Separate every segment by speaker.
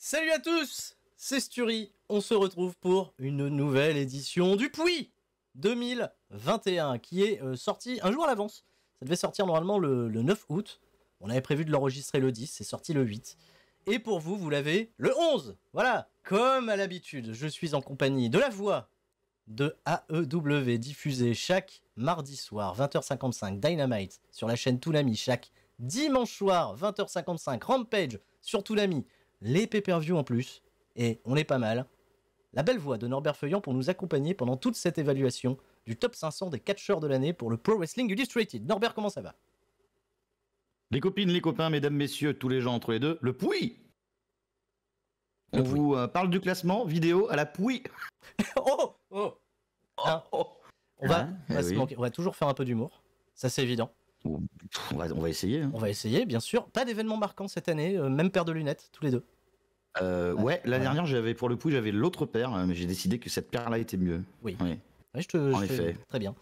Speaker 1: Salut à tous, c'est Sturi. On se retrouve pour une nouvelle édition du Pouy 2021 qui est euh, sortie un jour à l'avance. Ça devait sortir normalement le, 9 août. On avait prévu de l'enregistrer le 10, c'est sorti le 8. Et pour vous, vous l'avez le 11. Voilà, comme à l'habitude, je suis en compagnie de la voix de AEW diffusée chaque mardi soir 20h55 Dynamite sur la chaîne Toonami, chaque dimanche soir 20h55 Rampage sur Toonami, les pay-per-view en plus, et on est pas mal. La belle voix de Norbert Feuillant pour nous accompagner pendant toute cette évaluation du top 500 des catcheurs de l'année pour le Pro Wrestling Illustrated. Norbert, comment ça va
Speaker 2: Les copines, les copains, mesdames, messieurs, tous les gens entre les deux, le pouille On vous euh, parle du classement vidéo à la pouille Oh Oh,
Speaker 1: on va toujours faire un peu d'humour, ça c'est évident on
Speaker 2: va, essayer. Hein. On va essayer, bien sûr. Pas d'événement marquant cette année, euh, même paire de lunettes, tous les deux. Euh, ouais, la dernière, j'avais pour le coup, j'avais l'autre paire, hein, mais j'ai décidé que cette paire-là était mieux. Oui.
Speaker 1: je te, en effet. Très bien.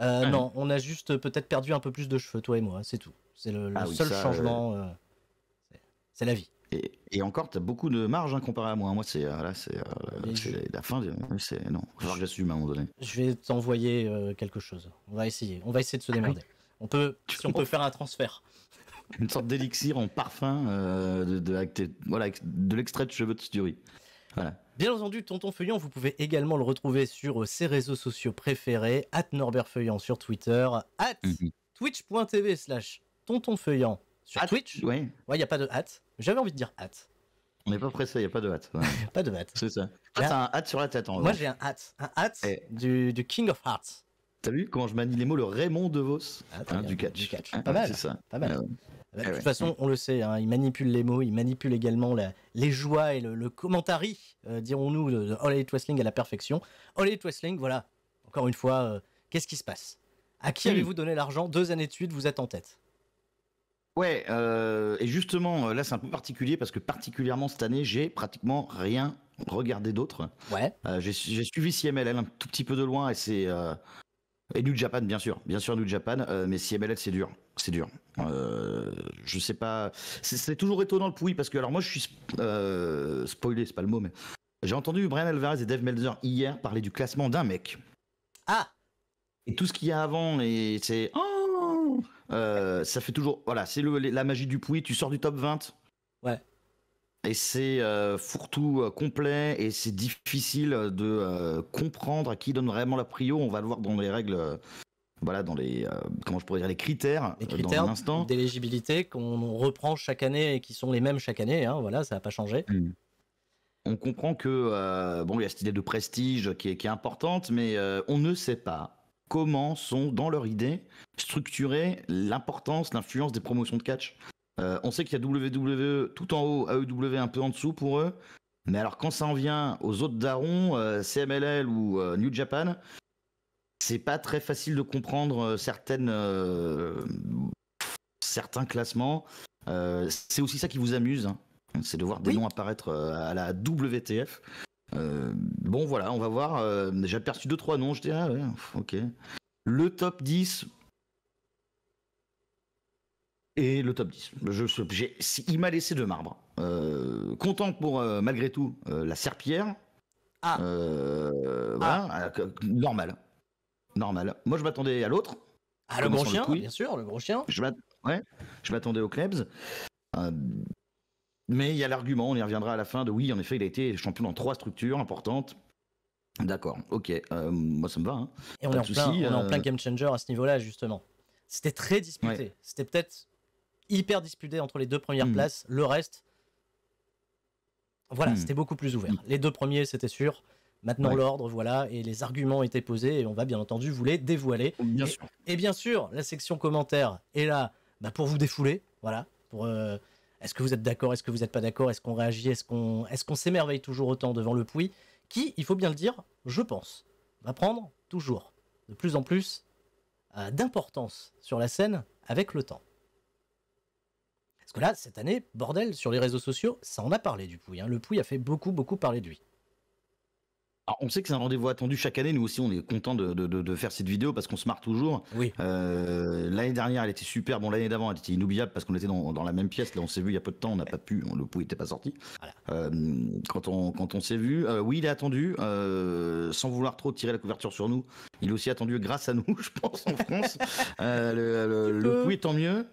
Speaker 1: Euh, non, on a juste peut-être perdu un peu plus de cheveux, toi et moi, c'est tout. C'est le, ah seul changement.
Speaker 2: c'est la vie. Et, encore encore, t'as beaucoup de marge hein, comparé à moi. Moi, c'est là, c'est la fin. Non, que à un moment donné.
Speaker 1: Je vais t'envoyer quelque chose. On va essayer. On va essayer de se ah démerder. On peut, on peut faire un transfert.
Speaker 2: Une sorte d'élixir en parfum euh, de, voilà, de l'extrait de cheveux de Sturie.
Speaker 1: Bien entendu, Tonton Feuillant, vous pouvez également le retrouver sur euh, ses réseaux sociaux préférés, at Norbert Feuillant sur Twitter, at mhm. twitch.tv slash Tonton Feuillant
Speaker 2: sur Twitch. Oui. Ouais, il n'y a
Speaker 1: pas de hâte. J'avais envie de dire hâte.
Speaker 2: On n'est pas pressé, il n'y a pas de hâte. pas de hâte. C'est ça. Ah, un sur la tête en vrai. Moi, j'ai un hâte. Un hâte eh. du, du King of Hearts as vu comment je manie les mots Le Raymond DeVos Vos ah, hein, du catch. Ah, Pas mal. C'est ça. Pas mal. Ah bah, de toute façon,
Speaker 1: on le sait, hein, il manipule les mots, il manipule également les joies et le, commentary, euh, dirons-nous, de Elite Wrestling à la perfection. Elite Wrestling, voilà, encore une fois, euh, qu'est-ce qui se passe À qui avez-vous donné l'argent Deux années de suite, vous êtes en tête.
Speaker 2: Ouais, euh, et justement, là c'est un peu particulier parce que particulièrement cette année, j'ai pratiquement rien regardé d'autre. Ouais. j'ai suivi CMLL un tout petit peu de loin et c'est et New Japan, bien sûr, bien sûr New Japan, euh, mais mais CMLL c'est dur, c'est dur. Euh, je sais pas, c'est toujours étonnant le pouille parce que alors moi je suis euh, spoilé, c'est pas le mot, mais j'ai entendu Brian Alvarez et Dave Melzer hier parler du classement d'un mec. Ah. Et tout ce qu'il y a avant et c'est oh ça fait toujours voilà c'est la magie du pouille, tu sors du top 20. Ouais et c'est euh, fourre-tout euh, complet et c'est difficile de euh, comprendre à qui donne vraiment la prio. On va le voir dans les règles, voilà, dans les comment je pourrais dire les critères, les critères
Speaker 1: d'éligibilité qu'on reprend chaque année et qui sont les mêmes chaque année. Hein, voilà, ça n'a pas changé. Hmm.
Speaker 2: On comprend que bon, il y a cette idée de prestige qui est, qui est importante, mais on ne sait pas comment sont, dans leur idée, structurées l'importance, l'influence des promotions de catch. Euh, on sait qu'il y a WWE tout en haut, AEW un peu en dessous pour eux. Mais alors quand ça en vient aux autres darons, euh, CMLL ou euh, New Japan, c'est pas très facile de comprendre certaines, certains classements. c'est aussi ça qui vous amuse, hein. c'est de voir des noms apparaître à la WTF. bon voilà, on va voir. J'ai aperçu deux trois noms, j'étais ah ok. Le top 10, et le top 10. Je, il m'a laissé de marbre. Euh, content pour, euh, malgré tout, euh, la serpillère. Ah. Voilà, ah. normal. Normal. Moi, je m'attendais à l'autre. Ah, le gros chien, bien sûr, le gros chien. Je m'attendais au Klebs. mais il y a l'argument, on y reviendra à la fin, de oui, en effet, il a été champion dans trois structures importantes. D'accord, ok, moi ça me va. Hein. Et on est, en plein, en plein game
Speaker 1: changer à ce niveau-là, justement. C'était très disputé. C'était peut-être hyper disputé entre les deux premières hmm. places. Le reste, voilà, hmm. c'était beaucoup plus ouvert. Hmm. Les deux premiers, c'était sûr. Maintenant, l'ordre, voilà, et les arguments étaient posés, et on va bien entendu vous les dévoiler. Oh, et, bien sûr, la section commentaire est là bah, pour vous défouler, voilà, pour. Euh, est-ce que vous êtes d'accord Est-ce que vous n'êtes pas d'accord Est-ce qu'on réagit Est-ce qu'on est s'émerveille toujours autant devant le puits, Qui, il faut bien le dire, je pense, va prendre toujours de plus en plus euh, d'importance sur la scène avec le temps que là, cette année, bordel, sur les réseaux sociaux, ça en a parlé du Pouille. Hein. Le Pouille a fait beaucoup, beaucoup parler de lui.
Speaker 2: Alors, on sait que c'est un rendez-vous attendu chaque année. Nous aussi, on est content de, faire cette vidéo parce qu'on se marre toujours. Euh, l'année dernière, elle était super. Bon, l'année d'avant, elle était inoubliable parce qu'on était dans, la même pièce. Là, on s'est vu il y a peu de temps. On n'a pas pu. le pouls n'était pas sorti. Euh, quand on quand on s'est vu, euh, oui, il est attendu. sans vouloir trop tirer la couverture sur nous, il est aussi attendu grâce à nous, je pense, en France. le le, tant mieux.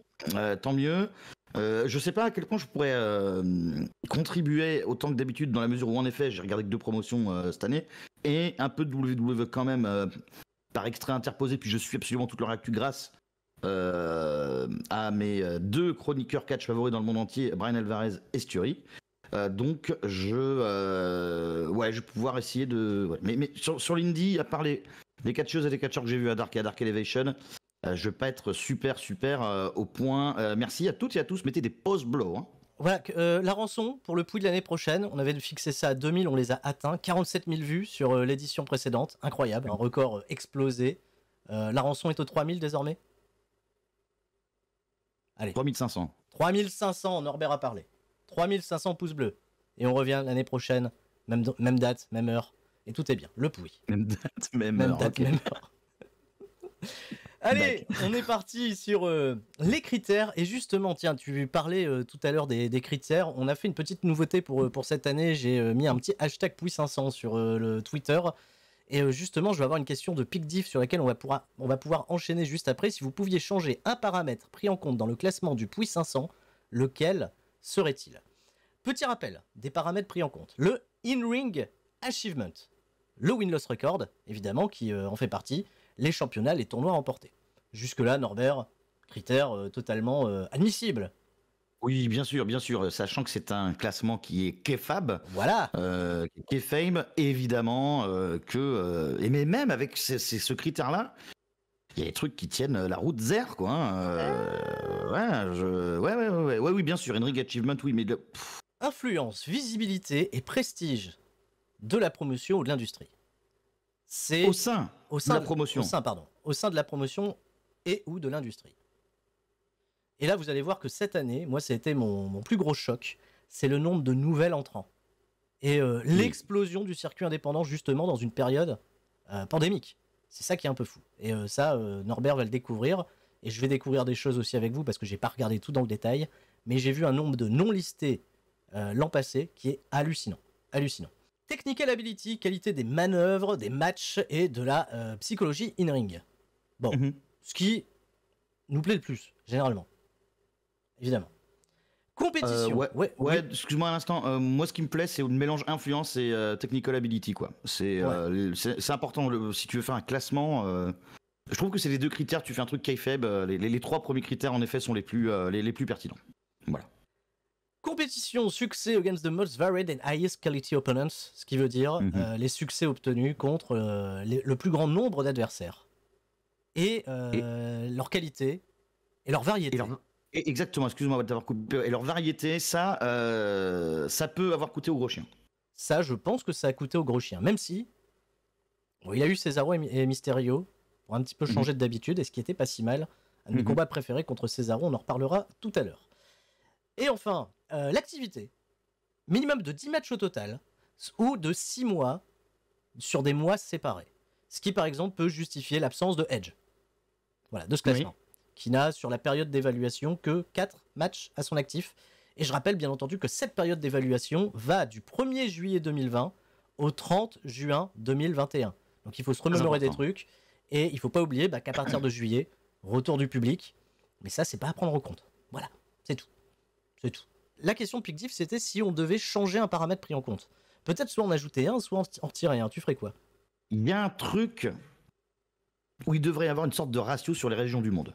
Speaker 2: tant mieux. Euh, je sais pas à quel point je pourrais euh, contribuer autant que d'habitude, dans la mesure où en effet j'ai regardé que deux promotions euh, cette année et un peu de WWE quand même par extrait interposé. Puis je suis absolument toute leur actu grâce à mes deux chroniqueurs catch favoris dans le monde entier, Brian Alvarez et Stury. donc je ouais je vais pouvoir essayer de mais, sur, l'indie à part les, les catcheuses et les catcheurs que j'ai vus à Dark et à Dark Elevation euh, je veux pas être super super euh, au point. Euh, merci à toutes et à tous. Mettez des pauses bleus. Hein.
Speaker 1: Voilà, la rançon pour le Pouille de l'année prochaine, on avait fixé ça à 2000, on les a atteints. 47 000 vues sur l'édition précédente, incroyable, un record explosé. la rançon est aux 3000 désormais
Speaker 2: Allez. 3500.
Speaker 1: 3500, Norbert a parlé. 3500 pouces bleus. Et on revient l'année prochaine, même, même date, même heure. Et tout est bien, le Puy. Même date, même, même Date, même heure. Allez, on est parti sur euh, les critères. Et justement, tiens, tu parlais euh, tout à l'heure des, critères. On a fait une petite nouveauté pour, euh, pour cette année. J'ai mis un petit hashtag Pouy500 sur le Twitter. Et justement, je vais avoir une question de PicDiff sur laquelle on va, on va pouvoir enchaîner juste après. Si vous pouviez changer un paramètre pris en compte dans le classement du Pouy500, lequel serait-il Petit rappel des paramètres pris en compte. Le in-ring achievement. Le win-loss record, évidemment, qui en fait partie les championnats, les tournois remportés. Jusque-là, Norbert, critère euh, totalement euh, admissible.
Speaker 2: Oui, bien sûr, bien sûr, sachant que c'est un classement qui est kefab. Voilà. Euh, évidemment, euh, que. et mais même avec ce critère-là, il y a des trucs qui tiennent la route zère, quoi. Hein, ouais, ouais, ouais, ouais, oui, bien sûr, Enric Achievement, oui, mais.
Speaker 1: Influence, visibilité et prestige de la promotion ou de l'industrie c'est au sein, de la promotion. sein, pardon, au sein de la promotion et ou de l'industrie. Et là, vous allez voir que cette année, moi, ça a été mon, plus gros choc, c'est le nombre de nouvelles entrants. Et euh, l'explosion du circuit indépendant, justement, dans une période euh, pandémique. C'est ça qui est un peu fou. Et euh, ça, Norbert va le découvrir. Et je vais découvrir des choses aussi avec vous, parce que j'ai pas regardé tout dans le détail. Mais j'ai vu un nombre de non listés l'an passé qui est hallucinant. Hallucinant. Technical ability, qualité des manœuvres, des matchs et de la euh, psychologie in-ring. Bon, mhm. ce qui nous plaît le plus, généralement. Évidemment. Compétition. Euh, ouais, ouais, ouais
Speaker 2: excuse-moi un instant. Euh, moi, ce qui me plaît, c'est le mélange influence et technical ability, quoi. C'est important. si tu veux faire un classement, je trouve que c'est les deux critères. Tu fais un truc kayfabe. Les, les, les, trois premiers critères, en effet, sont les plus, les plus pertinents. Voilà.
Speaker 1: Compétition, succès against the most varied and highest quality opponents, ce qui veut dire mhm. euh, les succès obtenus contre euh, le plus grand nombre d'adversaires. Et, euh, leur qualité et leur variété.
Speaker 2: Et exactement, excuse-moi d'avoir coupé. Et leur variété, ça, ça peut avoir coûté au gros chien. Ça, je pense que ça a coûté au gros chien. Même si, il a eu Cesaro et
Speaker 1: Mysterio pour un petit peu mhm. changer d'habitude, et ce qui était pas si mal. Un de mes mhm. combats préférés contre César on en reparlera tout à l'heure. Et enfin, euh, l'activité, minimum de 10 matchs au total, ou de 6 mois sur des mois séparés. Ce qui, par exemple, peut justifier l'absence de Edge. Voilà, de ce classement. Qui n'a, sur la période d'évaluation, que 4 matchs à son actif. Et je rappelle, bien entendu, que cette période d'évaluation va du 1er juillet 2020 au 30 juin 2021. Donc il faut se remémorer des trucs. Et il faut pas oublier bah, qu'à partir de juillet, retour du public. Mais ça, c'est pas à prendre en compte. Voilà, c'est tout. C'est tout la question de Picdiff, c'était si on devait changer un paramètre
Speaker 2: pris en compte. Peut-être soit en ajouter un, soit en tirer un. Tu ferais quoi Il y a un truc où il devrait y avoir une sorte de ratio sur les régions du monde.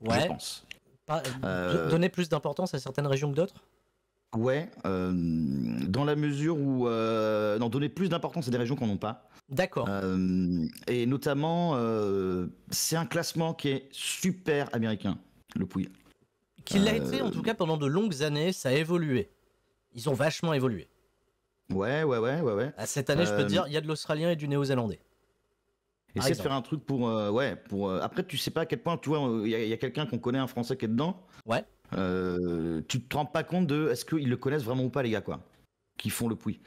Speaker 2: Ouais. Euh, euh, donner plus d'importance à certaines régions que d'autres Ouais, euh, dans la mesure où. non, donner plus d'importance à des régions qu'on n'en pas. D'accord. et notamment, c'est un classement qui est super américain, le Pouille. Qu'il l'a été, en euh, tout cas, pendant de longues années, ça a évolué. Ils ont vachement évolué. Ouais, ouais, ouais, ouais, ouais. Cette année, je peux te dire, euh,
Speaker 1: il y a de l'Australien et du Néo-Zélandais.
Speaker 2: Essaye de faire un truc pour. Euh, ouais, pour. après, tu sais pas à quel point, tu vois, il y a, quelqu'un qu'on connaît, un Français qui est dedans. Ouais. tu te rends pas compte de est-ce qu'ils le connaissent vraiment ou pas, les gars, quoi. Qui font le puits.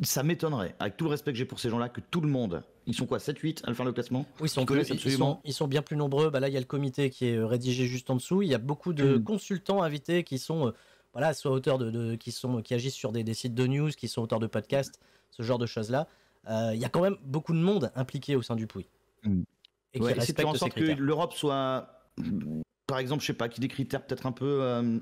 Speaker 2: Ça m'étonnerait, avec tout le respect que j'ai pour ces gens-là, que tout le monde, ils sont quoi, 7-8 à la fin le classement Oui, ils sont, ils,
Speaker 1: ils sont, bien plus nombreux. Bah là, il y a le comité qui est euh, rédigé juste en dessous. Il y a beaucoup de hmm. consultants invités qui sont, euh, voilà, soit auteurs de, qui sont, qui agissent sur des, sites de news, qui sont auteurs de podcasts, ce genre de choses-là. Euh, il y a quand même beaucoup de monde impliqué au sein du Pouy. Hmm. Et qui en sorte que
Speaker 2: l'Europe soit, par exemple, je sais pas, qui des critères peut-être un peu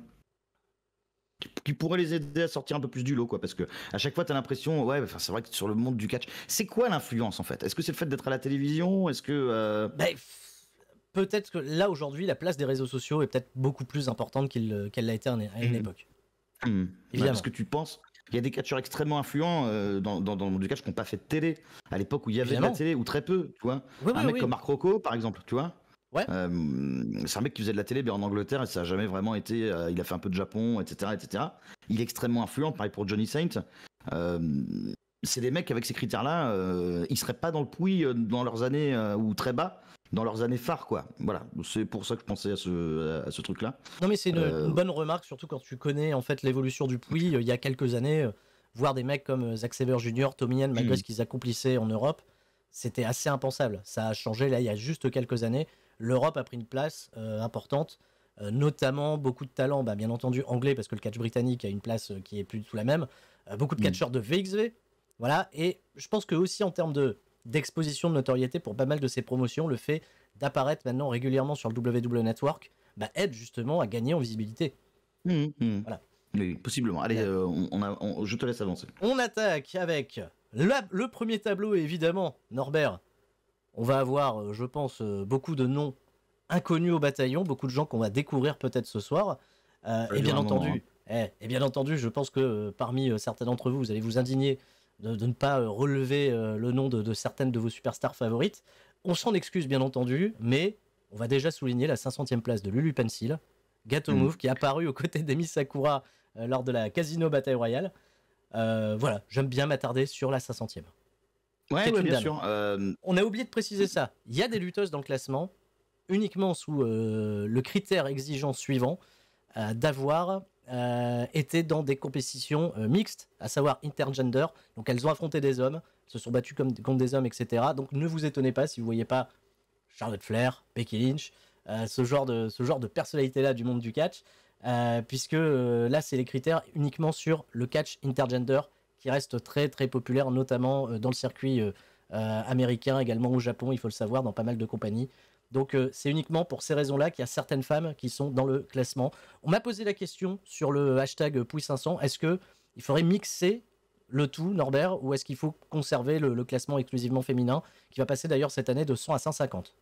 Speaker 2: qui pourrait les aider à sortir un peu plus du lot, quoi. Parce que à chaque fois, tu as l'impression, ouais, enfin, c'est vrai que sur le monde du catch, c'est quoi l'influence en fait Est-ce que c'est le fait d'être à la télévision Est-ce que. Euh, ben, peut-être que là aujourd'hui,
Speaker 1: la place des réseaux sociaux est peut-être beaucoup plus importante qu'elle l'a été à une hmm. époque.
Speaker 2: Mmh. Évidemment. ce que tu penses. Il y a des catcheurs extrêmement influents euh, dans, le monde du catch qui n'ont pas fait de télé à l'époque où il y avait de la télé ou très peu, tu vois. un mec comme Marc Rocco, par exemple, tu vois. Ouais. Euh, c'est un mec qui faisait de la télé bien en Angleterre et ça a jamais vraiment été. Euh, il a fait un peu de Japon, etc., etc. Il est extrêmement influent. Pareil pour Johnny Saint. Euh, c'est des mecs avec ces critères-là, ils seraient pas dans le puits dans leurs années ou très bas, dans leurs années phares, quoi. Voilà, c'est pour ça que je pensais à ce, truc-là. Non, mais c'est une, bonne
Speaker 1: remarque, surtout quand tu connais en fait l'évolution du puits Il y a quelques années, voir des mecs comme Zack Sever Jr., Tommy Yen, malgré ce qu'ils accomplissaient en Europe, c'était assez impensable. Ça a changé là, il y a juste quelques années l'Europe a pris une place euh, importante euh, notamment beaucoup de talents, bah, bien entendu anglais, parce que le catch britannique a une place euh, qui est plus tout la même, beaucoup de mm. catcheurs de VXV, voilà, et je pense que aussi en termes de d'exposition de notoriété pour pas mal de ces promotions, le fait d'apparaître maintenant régulièrement sur le WWE Network bah, aide justement à gagner en visibilité. Mm,
Speaker 2: mm. Voilà. Oui, possiblement. Allez, on, je te laisse avancer.
Speaker 1: On attaque avec le premier tableau, évidemment, Norbert, on va avoir, euh, je pense, euh, beaucoup de noms inconnus au bataillon, beaucoup de gens qu'on va découvrir peut-être ce soir. Euh, et bien entendu, hein. eh, et bien entendu, je pense que parmi certains d'entre vous, vous allez vous indigner de, ne pas relever le nom de, certaines de vos superstars favorites. On s'en excuse bien entendu, mais on va déjà souligner la 500e place de Lulu Pencil, Gato Move, mm. qui est apparu aux côtés d'Emi Sakura lors de la Casino Bataille Royale. voilà, j'aime bien m'attarder sur la 500e. Euh, On a oublié de préciser ça. Il y a des lutteuses dans le classement, uniquement sous euh, le critère exigeant suivant euh, d'avoir été dans des compétitions mixtes, à savoir intergender. Donc elles ont affronté des hommes, se sont battues comme, contre des hommes, etc. Donc ne vous étonnez pas si vous ne voyez pas Charlotte Flair, Becky Lynch, ce genre de ce genre de personnalité-là du monde du catch, puisque là c'est les critères uniquement sur le catch intergender qui reste très très populaire, notamment euh, dans le circuit euh, euh, américain, également au Japon, il faut le savoir, dans pas mal de compagnies. Donc c'est uniquement pour ces raisons-là qu'il y a certaines femmes qui sont dans le classement. On m'a posé la question sur le hashtag Pouille 500 est-ce qu'il faudrait mixer le tout, Norbert, ou est-ce qu'il faut conserver le, classement exclusivement féminin, qui va passer d'ailleurs cette année de 100 à 150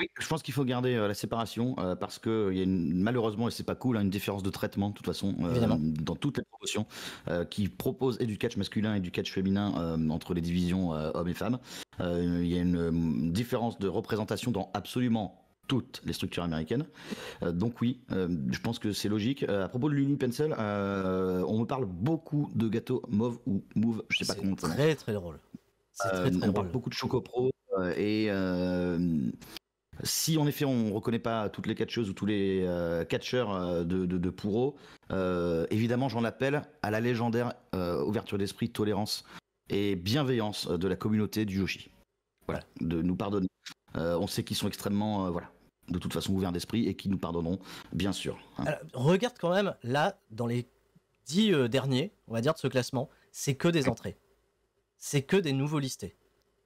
Speaker 2: oui, je pense qu'il faut garder euh, la séparation euh, parce que euh, il y a une, malheureusement, et c'est pas cool, hein, une différence de traitement de toute façon dans toutes les promotions qui proposent et du catch masculin et du catch féminin entre les divisions hommes et femmes. Il y a une différence de représentation dans absolument toutes les structures américaines. donc oui, je pense que c'est logique. à propos de l'Uni Pencil, on me parle beaucoup de gâteaux move ou move, je sais pas comment. C'est très très drôle. on parle beaucoup de Chocopro et si en effet on ne reconnaît pas toutes les catcheuses ou tous les catcheurs euh, euh, de, de, euh, évidemment j'en appelle à la légendaire ouverture d'esprit, tolérance et bienveillance de la communauté du Yoshi. Voilà, de nous pardonner. on sait qu'ils sont extrêmement, voilà, de toute façon ouverts d'esprit et qu'ils nous pardonneront, bien sûr. Hein. regarde quand
Speaker 1: même, là, dans les dix derniers, on va dire, de ce classement, c'est que des entrées. C'est que des nouveaux listés.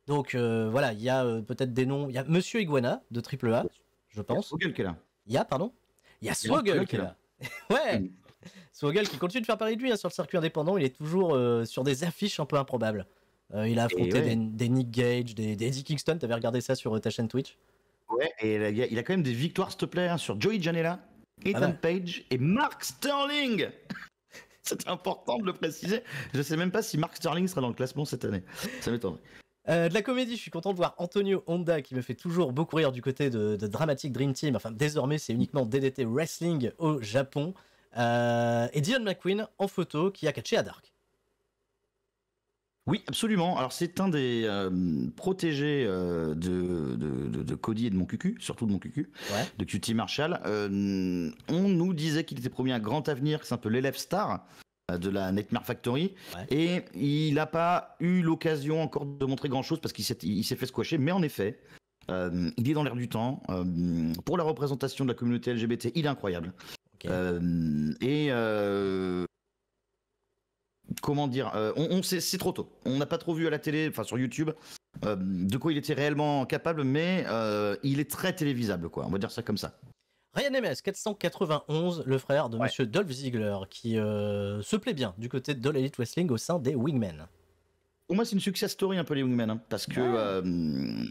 Speaker 1: Donc euh, voilà, il y a euh, peut-être des noms. Il y a Monsieur Iguana de Triple A, je pense. Il y a Swoggle qui est là. Il y a, pardon Il y a Swoggle qui est ouais qui continue de faire parler de lui hein, sur le circuit indépendant. Il est toujours euh, sur des affiches un peu improbables. il a affronté des, Nick Gage,
Speaker 2: des, des Eddie Kingston. T'avais regardé ça sur ta chaîne Twitch Ouais, et il a, quand même des victoires, s'il te plaît, hein, sur Joey Janela, ah Ethan Page et Mark Sterling C'est important de le préciser. Je sais même pas si Mark Sterling sera dans le classement cette année. Ça m'étonnerait. Euh, de la
Speaker 1: comédie, je suis content de voir Antonio Honda qui me fait toujours beaucoup rire du côté de, de Dramatic Dream Team. Enfin, désormais, c'est uniquement DDT Wrestling au Japon. Euh, et Dion McQueen en photo qui a catché à Dark.
Speaker 2: Oui, absolument. Alors c'est un des euh, protégés de, de, Cody et de mon cucu, surtout de mon cucu, de QT Marshall. on nous disait qu'il était promis un grand avenir, que c'est un peu l'élève star euh, de la Nightmare Factory. Et il n'a pas eu l'occasion encore de montrer grand-chose parce qu'il s'est, fait squasher. Mais en effet, euh, il est dans l'air du temps. Euh, pour la représentation de la communauté LGBT, il est incroyable. et comment dire, on, sait, c'est trop tôt. On n'a pas trop vu à la télé, enfin sur YouTube, de quoi il était réellement capable, mais il est très télévisable, quoi. On va dire ça comme ça.
Speaker 1: Ryan MS 491, le frère de Monsieur Dolph Ziggler, qui euh, se plaît bien
Speaker 2: du côté de l'élite Wrestling au sein des Wingmen. Pour moi, c'est une success story un peu les Wingmen, hein, parce que euh,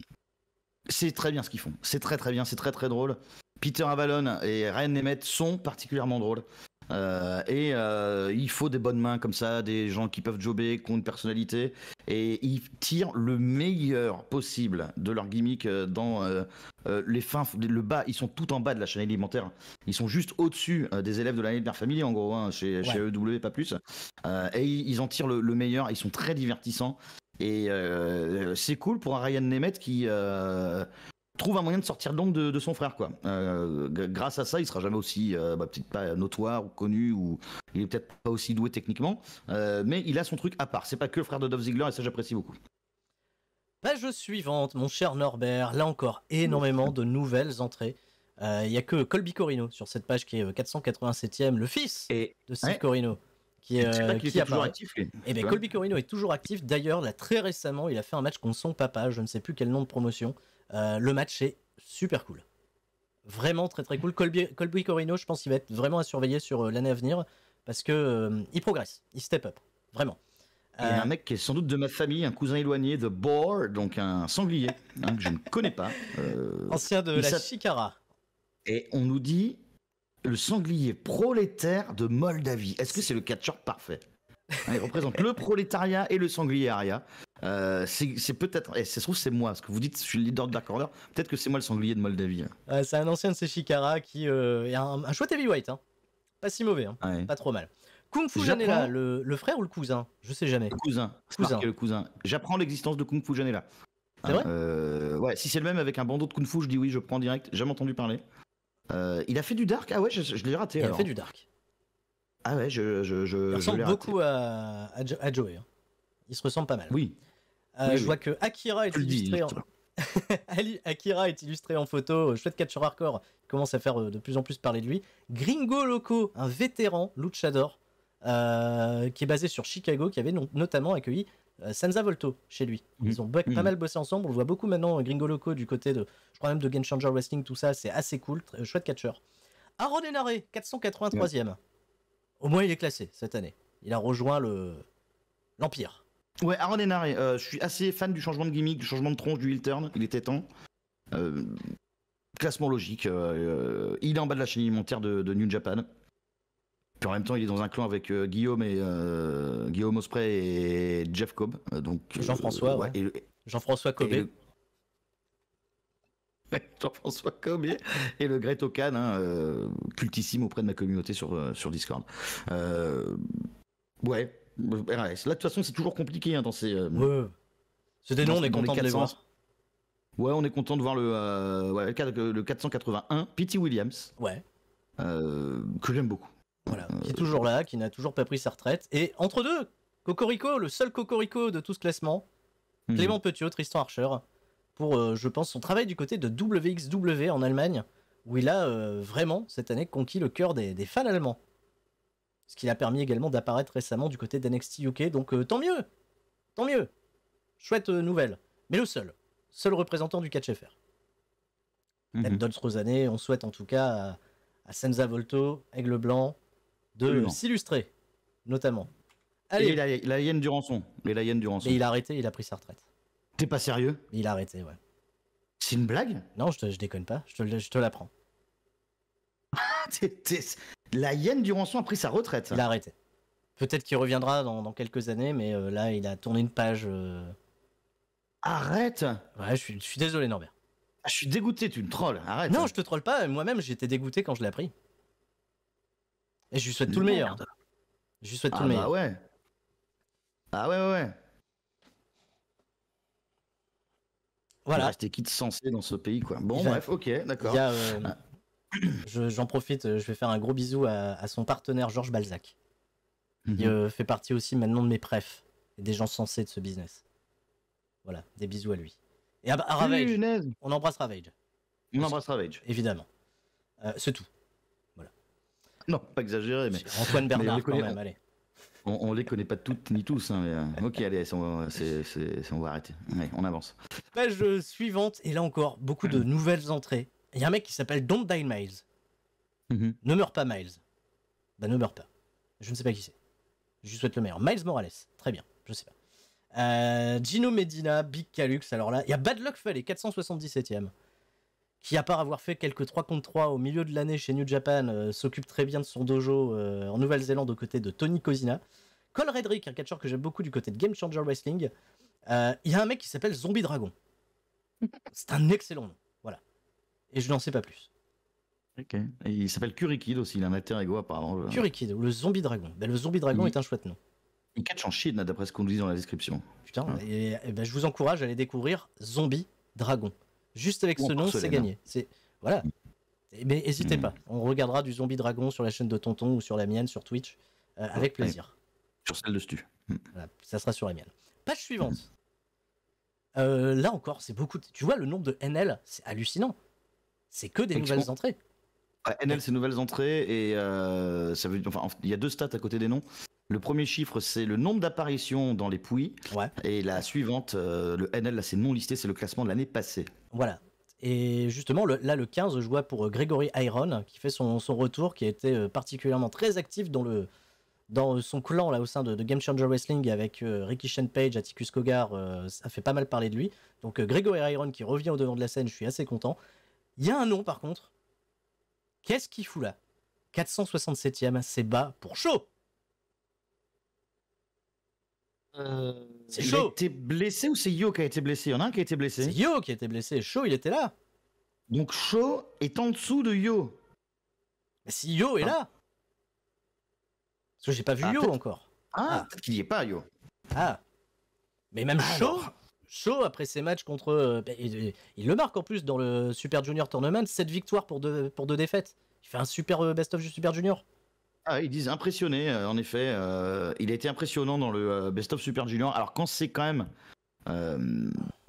Speaker 2: c'est très bien ce qu'ils font. C'est très très bien, c'est très très drôle. Peter Avalon et Ryan Nemeth sont particulièrement drôles. Euh, et euh, il faut des bonnes mains comme ça, des gens qui peuvent jobber, qui ont une personnalité. Et ils tirent le meilleur possible de leur gimmick euh, dans les fins, le bas. Ils sont tout en bas de la chaîne alimentaire. Ils sont juste au-dessus des élèves de l'année de leur famille, en gros, hein, chez, EW, e pas plus. et ils en tirent le, meilleur. Ils sont très divertissants. Et c'est cool pour un Ryan Nemeth qui, trouve un moyen de sortir donc de, son frère quoi. Euh, grâce à ça, il sera jamais aussi euh, bah, peut-être pas notoire ou connu ou il est peut-être pas aussi doué techniquement, euh, mais il a son truc à part. C'est pas que le frère de Dove Ziegler et ça j'apprécie beaucoup.
Speaker 1: Page suivante, mon cher Norbert. Là encore, énormément de nouvelles entrées. Il y a que Colby Corino sur cette page qui est 487e, le fils et, de Steve Corino. Qui, est, toujours actif. Et eh bien Colby Corino est toujours actif. D'ailleurs, là très récemment, il a fait un match contre son papa. Je ne sais plus quel nom de promotion. Euh, le match est super cool. Vraiment très très cool. Colby, Corino, je pense qu'il va être vraiment à surveiller sur euh, l'année à venir parce que euh, il progresse, il step up,
Speaker 2: vraiment. Il un mec qui est sans doute de ma famille, un cousin éloigné, de Boar, donc un sanglier hein, que je ne connais pas. Ancien de la Chicara. Et on nous dit le sanglier prolétaire de Moldavie. Est-ce que c'est le catcheur parfait Il représente le prolétariat et le sanglier aria. Euh, c'est peut-être, et ça se trouve, c'est moi, Ce que vous dites, je suis le leader de Dark peut-être que c'est moi le sanglier de Moldavie.
Speaker 1: c'est un ancien de Shikara qui Il euh, est un, un chouette heavyweight, hein. pas si mauvais, hein. Ah pas trop mal. Kung Fu Janela,
Speaker 2: le, frère ou le cousin Je sais jamais. Le cousin. cousin. Le cousin. J'apprends l'existence de Kung Fu Janela. C'est vrai euh, Ouais, si c'est le même avec un bandeau de Kung Fu, je dis oui, je prends direct, jamais entendu parler. il a fait du dark Ah ouais, je, l'ai raté. Il a fait du dark. Ah ouais, je. je, ah je il ressemble
Speaker 1: beaucoup à, à, Joey. Hein. Il se ressemble pas mal. Oui. Euh, je vois que Akira est illustré en... Akira est illustré en photo, euh, chouette catcher hardcore, commence à faire euh, de plus en plus parler de lui. Gringo Loco, un vétéran luchador, qui est basé sur Chicago, qui avait notamment accueilli Sansa Volto chez lui. Mmh. Ils ont mmh. pas mal bossé ensemble, on le voit beaucoup maintenant, Gringo Loco, du côté de, je crois même de Game Changer Wrestling, tout ça, c'est assez cool, très, chouette catcheur. Aaron Enare, 483 e Au moins il est classé cette année. Il a
Speaker 2: rejoint le l'Empire. Ouais, Aaron euh, je suis assez fan du changement de gimmick, du changement de tronche, du heel turn, il était temps. Euh, classement logique, euh, il est en bas de la chaîne alimentaire de, New Japan. Puis en même temps, il est dans un clan avec Guillaume et Guillaume Osprey et Jeff Cobb, donc Jean-François, ouais. Jean-François Cobb. Jean-François Cobb et le Great Okan, hein, cultissime auprès de ma communauté sur, sur Discord. ouais, Là, de toute façon, c'est toujours compliqué hein, dans ces. Ce euh, ouais. C'est des on est content de voir. Ouais, on est content de voir le, euh, le 481, Petey Williams. Ouais. Euh, que j'aime beaucoup. Voilà, qui est toujours là, qui n'a toujours pas pris sa retraite.
Speaker 1: Et entre deux, Cocorico, le seul Cocorico de tout ce classement, mhm. Clément Petiot, Tristan Archer, pour, je pense, son travail du côté de WXW en Allemagne, où il a vraiment, cette année, conquis le cœur des fans allemands. Ce qui l'a permis également d'apparaître récemment du côté d'NXT UK, donc euh, tant mieux Tant mieux Chouette euh, nouvelle. Mais le seul. Seul représentant du 4 FR. Mhm. Même d'autres années, on souhaite en tout cas à, Senza Volto, Aigle Blanc, de s'illustrer, notamment. Et
Speaker 2: la, hyène du rançon. la hyène du rançon. il a arrêté, il a pris sa retraite. T'es pas sérieux Il
Speaker 1: a arrêté, ouais. C'est une blague Non, je, déconne pas, je te, je te l'apprends. Ah, la hyène du rançon a pris sa retraite. Il a arrêté. Peut-être qu'il reviendra dans, quelques années, mais euh, là, il a tourné une page. Euh. Arrête Ouais, je suis, désolé, Norbert. Ah, je suis dégoûté, tu me trolles. Arrête. non, je te troll pas. Moi-même, j'étais dégoûté quand je l'ai appris. Et je lui souhaite tout le meilleur. Je lui souhaite tout ah le bah meilleur. Ah ouais.
Speaker 2: Ah ouais, ouais, ouais. Voilà. C'était qui de censé dans ce pays, quoi. Bon, bref, ok, d'accord. Euh,
Speaker 1: J'en profite, euh, je vais faire un gros bisou à, son partenaire Georges Balzac, Il mhm. euh, fait partie aussi maintenant de mes prefs, et des gens sensés de ce business. Voilà, des bisous à lui. Et à, Ravage, on embrasse Ravage.
Speaker 2: On embrasse Ravage. Évidemment. Euh, c'est tout. Voilà. Non, pas exagéré, mais. Antoine Bernard, quand même, allez. On, ne les connaît pas toutes ni tous. Hein, ok, allez, on, va arrêter. on avance.
Speaker 1: Page suivante, et là encore, beaucoup de mmh. nouvelles entrées il y a un mec qui s'appelle Don't Die Miles. Mhm. Ne meurs pas, Miles. Ben ne meurs pas. Je ne sais pas qui c'est. Je lui souhaite le meilleur. Miles Morales. Très bien. Je sais pas. Euh, Gino Medina, Big Calux. Alors là, il y a Bad Luck Fale, 477ème. Qui, à part avoir fait quelques 3 contre 3 au milieu de l'année chez New Japan, euh, s'occupe très bien de son dojo euh, en Nouvelle-Zélande aux côtés de Tony Cosina. Cole Redrick, un catcheur que j'aime beaucoup du côté de Game Changer Wrestling. Il y a un mec qui s'appelle Zombie Dragon. C'est un excellent nom.
Speaker 2: Et je n'en sais pas plus. Ok. Et il s'appelle Kurikid aussi, il a un alter ego apparemment.
Speaker 1: Kurikid, ou le zombie dragon. Ben, le zombie dragon est un
Speaker 2: chouette nom. Il catch en Chine, d'après ce qu'on nous dit dans la description.
Speaker 1: Putain, et, ben, je vous encourage à aller découvrir Zombie Dragon. Juste avec ce nom, c'est gagné. C'est Voilà. Mm. Mais n'hésitez mm. pas, on regardera du Zombie Dragon sur la chaîne de Tonton ou sur la mienne, sur Twitch, euh, avec plaisir.
Speaker 2: Sur celle de Stu. Mm.
Speaker 1: ça sera sur la mienne. Page suivante. Euh, là encore, c'est beaucoup. Tu vois, le nombre de NL, c'est hallucinant c'est que des nouvelles entrées.
Speaker 2: NL, c'est nouvelles entrées et euh, ça veut enfin, il y a deux stats à côté des noms. Le premier chiffre, c'est le nombre d'apparitions dans les pouilles. Ouais. Et la suivante, euh, le NL, c'est non listé, c'est le classement de l'année passée.
Speaker 1: Voilà. Et justement, là, le 15, je vois pour euh, Gregory Iron, qui fait son, retour, qui a été particulièrement très actif dans, le, dans son clan là, au sein de, de Game Changer Wrestling avec Ricky Shane Page, Atticus Kogar. ça fait pas mal parler de lui. Donc, Gregory Iron qui revient au devant de la scène, je suis assez content. Il y a un nom par contre. Qu'est-ce qu'il fout là 467e, c'est bas pour chaud.
Speaker 2: Euh, c'est Il a été blessé ou c'est Yo qui a été blessé Il y en a un qui a été blessé. C'est Yo qui a été blessé. Chaud, il était là. Donc Cho est en dessous de Yo.
Speaker 1: si Yo est ah. là. Parce que j'ai pas vu ah, Yo encore. Ah, ah. qu'il n'y est pas Yo. Ah. Mais même Cho chaud après ces matchs contre. Euh, bah, il, le marque en plus dans le Super Junior Tournament, 7 victoires pour deux, pour deux défaites. Il fait un super euh, best-of du Super Junior.
Speaker 2: Ah, ils disent impressionné, euh, en effet. il a été impressionnant dans le Best of Super Junior. Alors, quand c'est quand même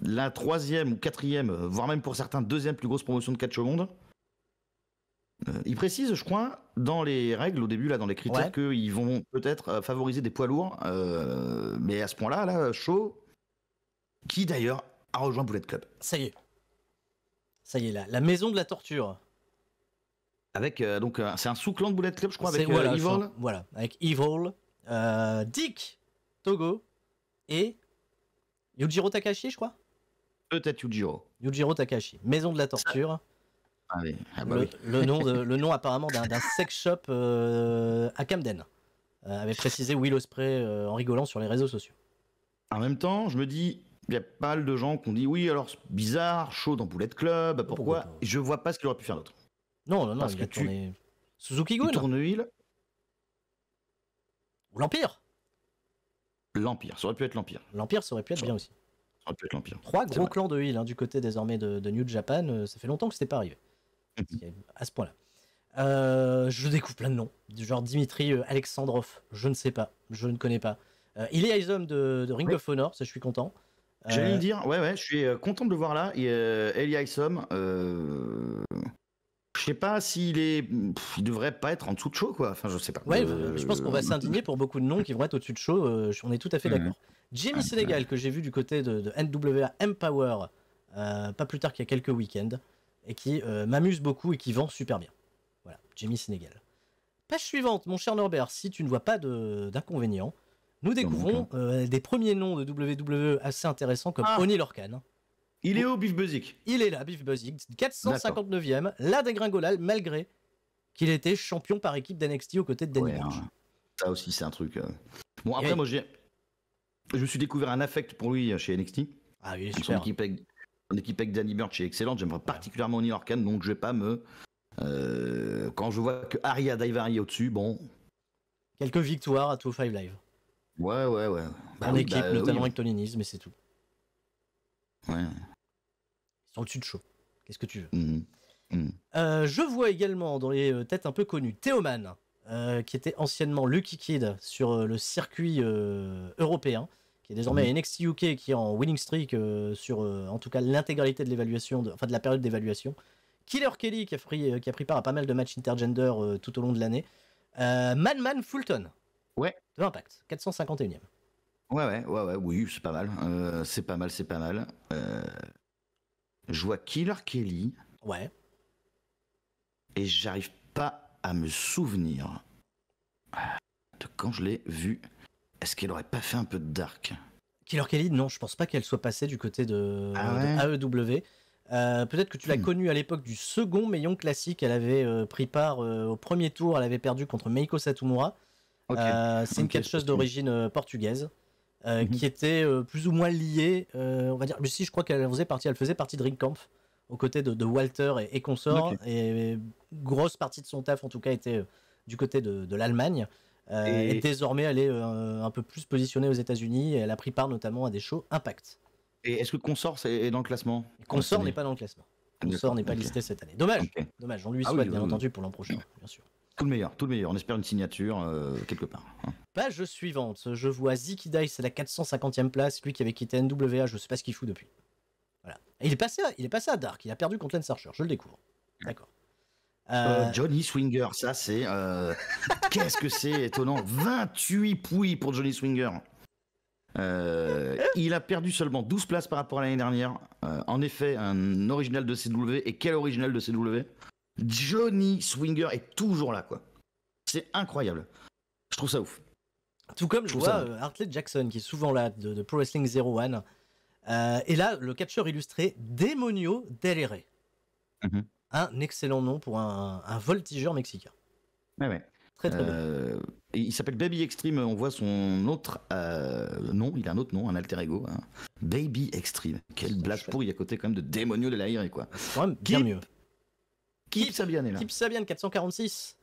Speaker 2: la troisième ou quatrième, voire même pour certains, deuxième plus grosse promotion de catch au monde, il précise, je crois, dans les règles, au début, là, dans les critères, qu'ils vont peut-être favoriser des poids lourds. mais à ce point-là, là, chaud, qui d'ailleurs a rejoint Bullet Club.
Speaker 1: Ça y est. Ça y est, là. La maison de la torture.
Speaker 2: Avec, euh, donc, euh, c'est un sous-clan de Bullet Club, je crois, avec euh, voilà, Evil.
Speaker 1: voilà, avec Evil, Dick, Togo et Yujiro Takashi, je crois. Peut-être Yujiro. Yujiro Takashi, maison de la torture. Ah ah bah le, nom le nom apparemment d'un sex shop à Camden, avec avait précisé Will Osprey
Speaker 2: en rigolant sur les réseaux sociaux. En même temps, je me dis, il y a pas mal de gens qui ont dit oui, alors c'est bizarre, chaud dans de Club, pourquoi, Je vois pas ce qu'il aurait pu faire d'autre.
Speaker 1: Non, non, non, parce qu'il que a tu tourné...
Speaker 2: Suzuki Gun, ou l'Empire. L'Empire, ça aurait pu être l'Empire. L'Empire, ça aurait pu être bien aussi. Ça aurait pu être l'Empire. Trois gros clans
Speaker 1: de heal hein, du côté désormais de, de, New Japan. Euh, ça fait longtemps que c'était pas arrivé. Mhm. à ce point-là. Euh, je découvre plein de noms, du genre Dimitri euh, Alexandrov, je ne sais pas, je ne connais pas. il est Isom de, Ring of Honor, ça je suis content.
Speaker 2: J'allais euh, dire, ouais, ouais, je suis euh, content de le voir là. Et, euh, Eli Isom, je sais pas s'il est. il devrait pas être en dessous de chaud, quoi. Enfin, je sais pas. Ouais, je pense qu'on va s'indigner
Speaker 1: pour beaucoup de noms qui vont être au-dessus de chaud. on est tout à fait mmh. d'accord. Jamie Senegal, ah, Sénégal, que j'ai vu du côté de, NWA Empower, pas plus tard qu'il y a quelques week-ends, et qui m'amuse beaucoup et qui vend super bien. Voilà, Jamie Sénégal. Page suivante, mon cher Norbert, si tu ne vois pas d'inconvénient, nous découvrons euh, des premiers noms de WWE assez intéressants comme ah. Oni Lorcan. Il est où Biff Buzik Il est là, Biff Buzik, 459e, la dégringolade malgré qu'il était champion par équipe d'NXT aux côtés de Danny Burch. Hein.
Speaker 2: Ça aussi, c'est un truc. Euh. Bon, après, moi, je me suis découvert un affect pour lui euh, chez NXT. Ah, Son équipe avec, équipe Danny Burch est excellente. J'aimerais particulièrement Oni Lorcan, donc je vais pas me. quand je vois que Aria Daivari est au-dessus, bon. Quelques victoires à Two Five Live. Ouais, ouais, ouais. Bah en équipe, bah, notamment avec Tolinis, mais c'est tout. Ouais. au-dessus de chaud. Qu'est-ce que tu veux mm, mm.
Speaker 1: Euh, Je vois également dans les euh, têtes un peu connues Théoman, euh, qui était anciennement Lucky Kid sur le circuit européen, qui est désormais mm. NXT UK, qui est en winning streak sur en tout cas l'intégralité de l'évaluation, enfin de la période d'évaluation. Killer Kelly, qui a, pris, qui a pris part à pas mal de matchs intergender tout au long de l'année. Manman Fulton, Ouais. De l'impact, 451e.
Speaker 2: Ouais, ouais, ouais, ouais, oui, c'est pas mal. Euh, c'est pas mal, c'est pas mal. Euh, je vois Killer Kelly. Ouais. Et j'arrive pas à me souvenir de quand je l'ai vue. Est-ce qu'elle aurait pas fait un peu de dark
Speaker 1: Killer Kelly, non, je pense pas qu'elle soit passée du côté de, AEW. Ah e euh, peut-être que tu l'as hmm. connue à l'époque du second Mayon classique. Elle avait pris part au premier tour, elle avait perdu contre Meiko Satomura. Euh, c'est quelque chose d'origine euh, portugaise. Euh, mhm. qui était plus ou moins liée, euh, on va dire. Mais si, je crois qu'elle faisait partie, elle faisait partie de Ringkampf, aux côtés de, Walter et, consort. Et, grosse partie de son taf, en tout cas, était du côté de, l'Allemagne. Et... désormais, elle est un peu plus positionnée aux États-Unis. Elle a pris part notamment à des shows Impact.
Speaker 2: Et est-ce que Consort est dans le classement Consort n'est pas dans le classement. Consort n'est pas listé cette année. Dommage. Dommage. On lui ah souhaite bien entendu pour l'an
Speaker 1: prochain, bien sûr.
Speaker 2: Tout le meilleur, tout le meilleur. On espère une signature euh, quelque part. Hein.
Speaker 1: Page suivante, je vois Ziki Dice à la 450e place, lui qui avait quitté NWA, je sais pas ce qu'il fout depuis. Voilà. il est passé, à, il est passé à Dark, il a perdu contre Lance Archer, je le découvre. D'accord.
Speaker 2: Euh, euh, Johnny Swinger, ça c'est. Qu'est-ce que c'est étonnant 28 pouilles pour Johnny Swinger. il a perdu seulement 12 places par rapport à l'année dernière. en effet, un original de CW. Et quel original de CW Johnny Swinger est toujours là, quoi. C'est incroyable. Je trouve ça ouf. Tout comme je, vois euh,
Speaker 1: Hartley Jackson, qui est souvent là, de, Pro Wrestling 01. One euh, et là, le catcheur illustré, Demonio Delere mhm. Un excellent nom pour un, voltigeur mexicain.
Speaker 2: Ouais, ouais. Très très euh, Il s'appelle Baby Extreme, on voit son autre nom, il a un autre nom, un alter ego. Hein. Baby Extreme. Quel blague y à côté quand même de Demonio Delere quoi. quand bien mieux. Kip, Sabian est là. Kip
Speaker 1: Sabian, 446.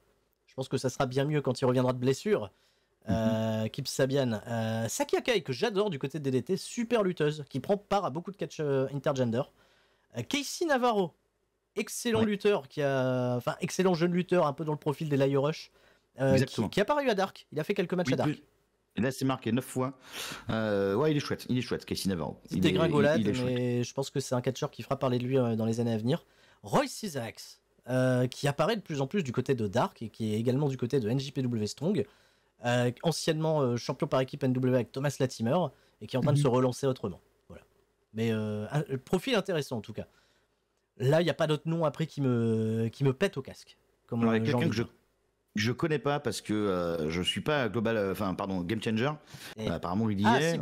Speaker 1: Je pense que ça sera bien mieux quand il reviendra de blessure. Euh, mm-hmm. Kip Sabian. Euh, Saki que j'adore du côté de DDT, super lutteuse, qui prend part à beaucoup de catch euh, intergender. Euh, Casey Navarro, excellent lutteur, qui a, enfin excellent jeune lutteur, un peu dans le profil des Lion Rush, qui, a paru à Dark. Il a fait quelques matchs à Dark.
Speaker 2: Et là, c'est marqué 9 fois. ouais, il est chouette, il est chouette, Casey Navarro. Il est,
Speaker 1: mais je pense que c'est un catcheur qui fera parler de lui dans les années à venir. Roy Isaacs, euh, qui apparaît de plus en plus du côté de Dark et qui est également du côté de NJPW Strong, euh, anciennement euh, champion par équipe NW avec Thomas Latimer et qui est en train de mhm. se relancer autrement. Voilà. Mais profil intéressant en tout cas. Là, il n'y a pas d'autre nom après qui me, qui me pète au casque. Comme quelqu'un que
Speaker 2: je ne connais pas parce que je je suis pas global, enfin pardon, game changer. Eh. apparemment, il y ah, est.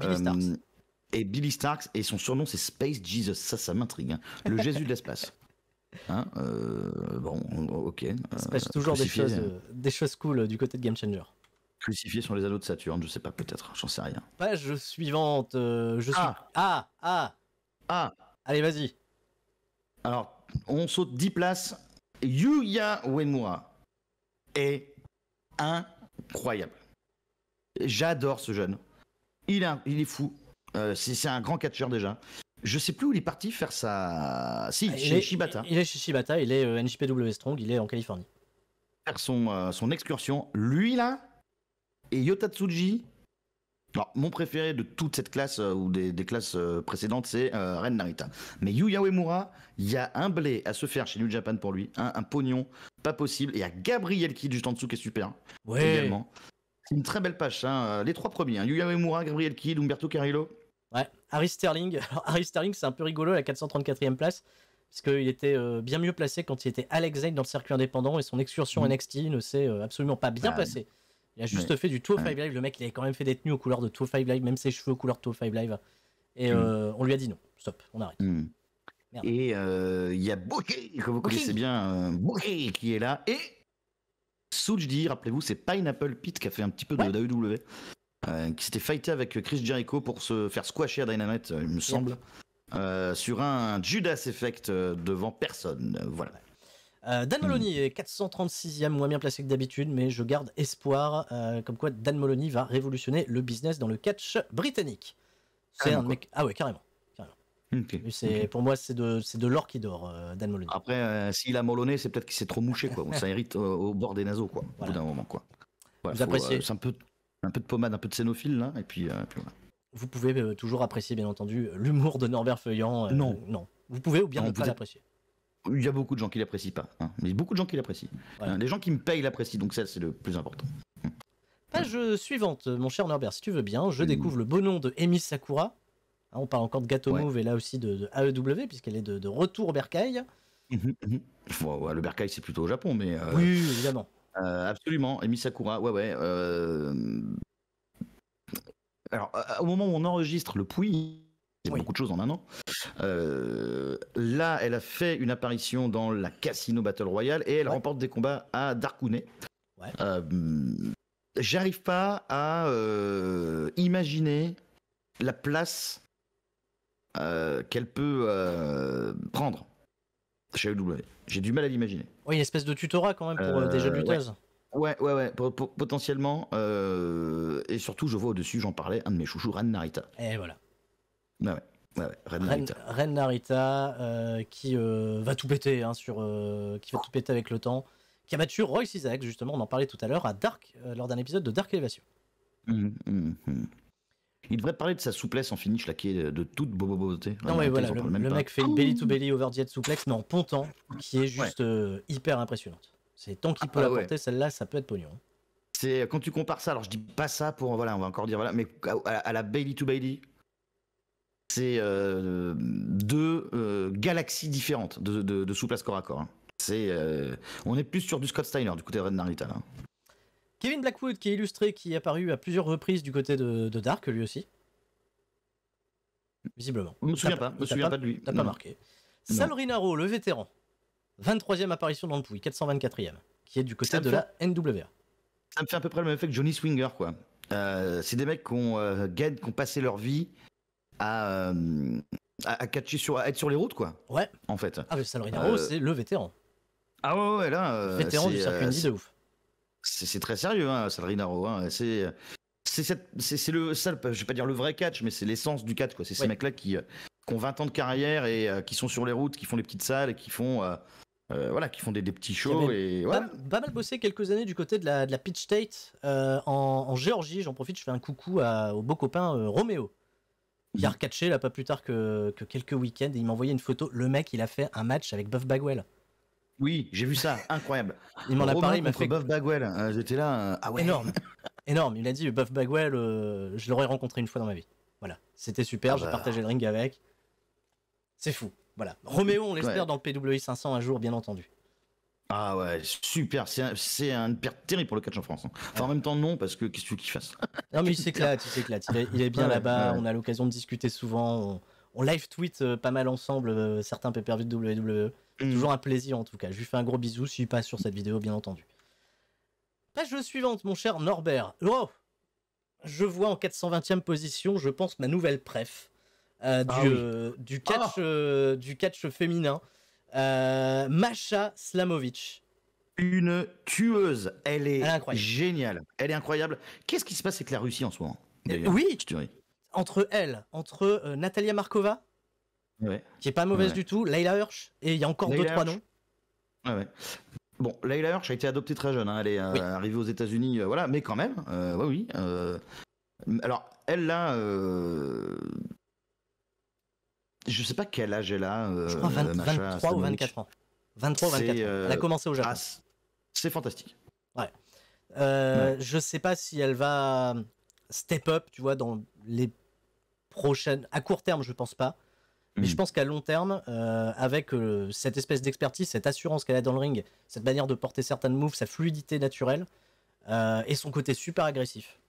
Speaker 2: et Billy Starks et son surnom c'est Space Jesus. Ça, ça m'intrigue. Hein. Le Jésus de l'espace. Hein, euh, bon, ok. Euh, il se passe toujours des choses, euh, des choses cool du côté de Game Changer. Crucifié sur les anneaux de Saturne, je sais pas, peut-être, j'en sais rien. Page suivante, je suis. Ah. ah Ah Ah, Allez, vas-y. Alors, on saute 10 places. Yuya Uemura est incroyable. J'adore ce jeune. Il, il est fou. c'est un grand catcheur déjà. Je sais plus où il est parti faire sa. Si, ah, chez Shibata. Il est chez Shibata, il est euh, NJPW Strong, il est en Californie. Faire son, euh, son excursion. Lui là, et Yotatsuji. Alors, mon préféré de toute cette classe euh, ou des, classes précédentes, c'est Ren Narita. Mais Yuya Uemura, il y a un blé à se faire chez New Japan pour lui, un, pognon, pas possible. Et il y a Gabriel Kidd juste en dessous qui est super. Ouais. C'est une très belle page, hein, les trois premiers. Hein. Yuya Uemura, Gabriel Kidd, Umberto Carrillo. Ouais, Harry Sterling. Alors, Harry Sterling, c'est un peu rigolo à la
Speaker 1: 434e place, parce qu'il était euh, bien mieux placé quand il était Alex Zane dans le circuit indépendant et son excursion en mhm. NXT ne s'est euh, absolument pas bien bah passée. Il a juste fait du Five Live. Le mec, il avait quand même fait des tenues aux couleurs de Five Live, même ses cheveux aux couleurs de 205 Live. Et mhm. euh, on lui a dit non, stop, on arrête.
Speaker 3: Mhm.
Speaker 2: Et il y a Bokeh, que vous connaissez bien, qui est là. Et dit, rappelez-vous, c'est Pineapple Pete qui a fait un petit peu de ouais. E. Euh, qui s'était fighté avec Chris Jericho pour se faire squasher à Dynamite, euh, il me semble, euh, sur un Judas Effect devant personne. Voilà. Dan Moloney est 436e,
Speaker 1: moins bien placé que d'habitude, mais je garde espoir comme quoi Dan Moloney va révolutionner le business dans le catch britannique. C'est ah, un mec. Ah ouais, carrément. C'est Pour moi, c'est de, de l'or qui dort, Dan Moloney.
Speaker 2: Après, s'il a molonné, c'est peut-être qu'il s'est trop mouché. Quoi. Ça hérite au, bord des naseaux, quoi, au bout d'un moment. Quoi. Vous appréciez un peu un peu de pommade, un peu de scénophile, et puis, euh,
Speaker 1: Vous pouvez euh, toujours apprécier, bien entendu, l'humour de Norbert Feuillant. Euh, non. Non.
Speaker 2: Vous pouvez ou bien vous ne pas l'apprécier. Il y a beaucoup de gens qui l'apprécient pas, hein, mais beaucoup de gens qui l'apprécient. les gens qui me payent l'apprécient, donc ça, c'est le plus important. Mm. Page suivante, mon cher Norbert, si tu veux
Speaker 1: bien, je découvre le beau nom de Emi Sakura. Hein, on parle encore de Gato et là aussi de, AEW,
Speaker 2: puisqu'elle est de, retour au Bercail. Mhm, mhm. le Bercail, c'est plutôt au Japon, mais. Oui, évidemment. Euh, absolument, Emi Sakura, ouais, ouais. Euh, alors, au moment où on enregistre le puits c'est beaucoup de choses en un an. Euh, là, elle a fait une apparition dans la Casino Battle Royale et elle remporte des combats à Darkune. J'arrive pas à imaginer la place qu'elle peut prendre chez J'ai du mal à l'imaginer.
Speaker 1: Oui, une espèce de tutorat quand même pour euh, des jeunes euh, lutteuses.
Speaker 2: Ouais, ouais, ouais, potentiellement. Euh, et surtout, je vois au-dessus, j'en parlais, un de mes chouchous, Ren Narita. Et eh, voilà. Ouais, ouais. Ouais, Ren Narita, Ren,
Speaker 1: Narita qui va tout péter hein, sur, qui va tout péter avec le temps, qui a battu Royce Isaac justement, on en parlait tout à l'heure à Dark lors d'un épisode de Dark Elevation.
Speaker 2: Mmh, mmh, mmh. Il devrait parler de sa souplesse en finish, là, qui est de toute beauté. Non, mais voilà, le, mec fait une belly-to-belly
Speaker 1: de souplesse, mais en pontant, qui est juste euh, hyper impressionnante. C'est tant qu'il ah peut la porter, celle-là, ça peut être pognon.
Speaker 2: C'est euh, quand tu compares ça, alors je dis pas ça pour, voilà, on va encore dire, voilà, mais à, la belly-to-belly, c'est euh, deux galaxies différentes de, de, souplesse corps à corps. Hein. C'est, on est plus sur du Scott Steiner, du côté de Red là. Kevin
Speaker 1: Blackwood, qui est illustré, qui est apparu à plusieurs reprises du côté de, Dark, lui aussi.
Speaker 2: Visiblement. Je me souviens pas, me souviens pas de lui. T'as pas marqué.
Speaker 1: Salorinaro, le vétéran. 23e apparition dans le Pouille, 424e, qui est du
Speaker 2: côté de la NWA. Ça me fait à peu près le même effet que Johnny Swinger, quoi. Euh, c'est des mecs qui ont, euh, qui ont passé leur vie à, euh, catcher sur, être sur les routes, quoi. Ouais. En fait. Ah, mais Salorinaro, euh, c'est le vétéran. Ah ouais, ouais, là. vétéran du circuit de ouf c'est très sérieux, hein, Salrinaro. Hein. c'est le je vais pas dire le vrai catch, mais c'est l'essence du catch. C'est ces mecs-là qui, ont 20 ans de carrière et euh, qui sont sur les routes, qui font les petites salles, qui font euh, euh, voilà, qui font des, petits shows et ouais.
Speaker 1: pas, mal bossé quelques années du côté de la, de Pitch State en, Géorgie. J'en profite, je fais un coucou au beau copain Roméo. Il a mm. recatché là pas plus tard que, que quelques week-ends et il m'a envoyé une photo. Le mec, il a fait un match avec Buff Bagwell.
Speaker 2: Oui, j'ai vu ça, incroyable. Il m'en a parlé, m'a fait. Buff Bagwell, euh, j'étais là. Euh, ah Énorme, énorme. Il a dit Buff Bagwell, euh, je
Speaker 1: l'aurais rencontré une fois dans ma vie. Voilà, c'était super, ah j'ai bah. partagé le ring avec. C'est fou, voilà. Roméo, on l'espère dans le PWI 500 un jour, bien entendu.
Speaker 2: Ah ouais, super, c'est, un, une perte terrible pour le catch en France. Hein. en même temps, non, parce que qu'est-ce que tu veux qu'il fasse Non, mais il s'éclate, il s'éclate. Il est, bien là-bas, on
Speaker 1: a l'occasion de discuter souvent. On, live tweet pas mal ensemble certains pay de WWE. Toujours mm. un plaisir en tout cas. Je lui fais un gros bisou si il passe sur cette vidéo, bien entendu. Page suivante, mon cher Norbert. Oh Je vois en 420e position, je pense, ma nouvelle pref euh, ah euh, du, catch, ah. euh, du
Speaker 2: catch féminin. Masha Slamovic une tueuse. Elle est, géniale. Elle est incroyable. Qu'est-ce qui se passe avec la Russie en ce moment
Speaker 1: Oui. Entre elle, entre Natalia Markova
Speaker 2: qui est pas mauvaise du
Speaker 1: tout. Leila Hirsch, et il y a encore deux, trois noms. ouais
Speaker 2: ah ouais. Bon, Leila Hirsch a été adoptée très jeune, hein. elle est euh, arrivée aux États-Unis, euh, voilà, mais quand même, euh, oui, alors, elle là, je sais pas quel âge elle a. je crois 23 ou 24 ans.
Speaker 1: 23 ou 24 ans. Elle a commencé au Japon. c'est fantastique. Ouais. ouais. Je sais pas si elle va step up, tu vois, dans les prochaines. À court terme, je pense pas. Mais hmm. je pense qu'à long terme, euh, avec euh, cette espèce d'expertise, cette assurance qu'elle a dans le ring, cette manière de porter certaines moves, sa fluidité naturelle euh, et son côté super agressif,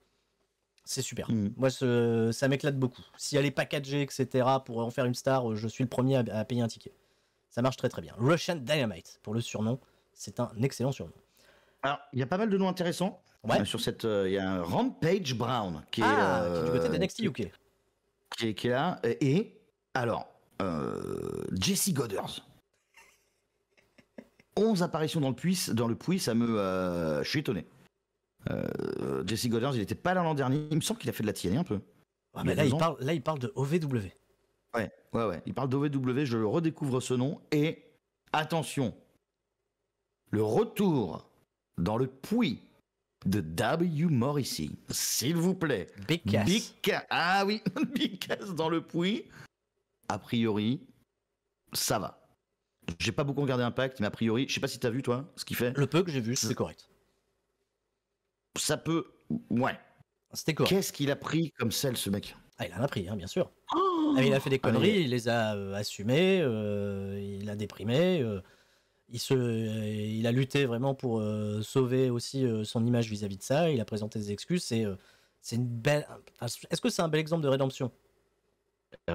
Speaker 1: c'est super. Hmm. Moi, ce, ça m'éclate beaucoup. Si elle est packagée, etc., pour en faire une star, je suis le premier à, payer un ticket. Ça marche très très bien. Russian Dynamite pour le surnom, c'est un excellent surnom.
Speaker 2: Alors, il y a pas mal de noms intéressants. Ouais. sur cette, il y a un Rampage Brown qui est, ah, du côté d'NXT UK. qui est là. Et alors, euh, Jesse Godders. 11 apparitions dans le puits, dans le puits ça me. Euh, je suis étonné. Euh, Jesse Godders, il n'était pas là l'an dernier. Il me semble qu'il a fait de la TNA un peu. Ah, mais là, il parle, là, il parle de OVW. Ouais, ouais, ouais. Il parle d'OVW, je redécouvre ce nom. Et attention, le retour dans le puits de W. Morrissey. S'il vous plaît. Big Ah oui, Big Cass dans le puits a priori, ça va. J'ai pas beaucoup regardé Impact, mais a priori, je sais pas si t'as vu toi ce qu'il fait. Le peu que j'ai vu, c'est correct. Ça peut. Ouais. C'était correct. Qu'est-ce qu'il a pris
Speaker 1: comme celle ce mec Ah, il en a pris, hein, bien sûr. Oh ah, il a fait des ah, conneries, il les a euh, assumées, euh, il a déprimé. Euh, il, se, il a lutté vraiment pour sauver aussi son image vis-à-vis de ça. Il a présenté des excuses. C'est, c'est une belle. est-ce que c'est un bel exemple de rédemption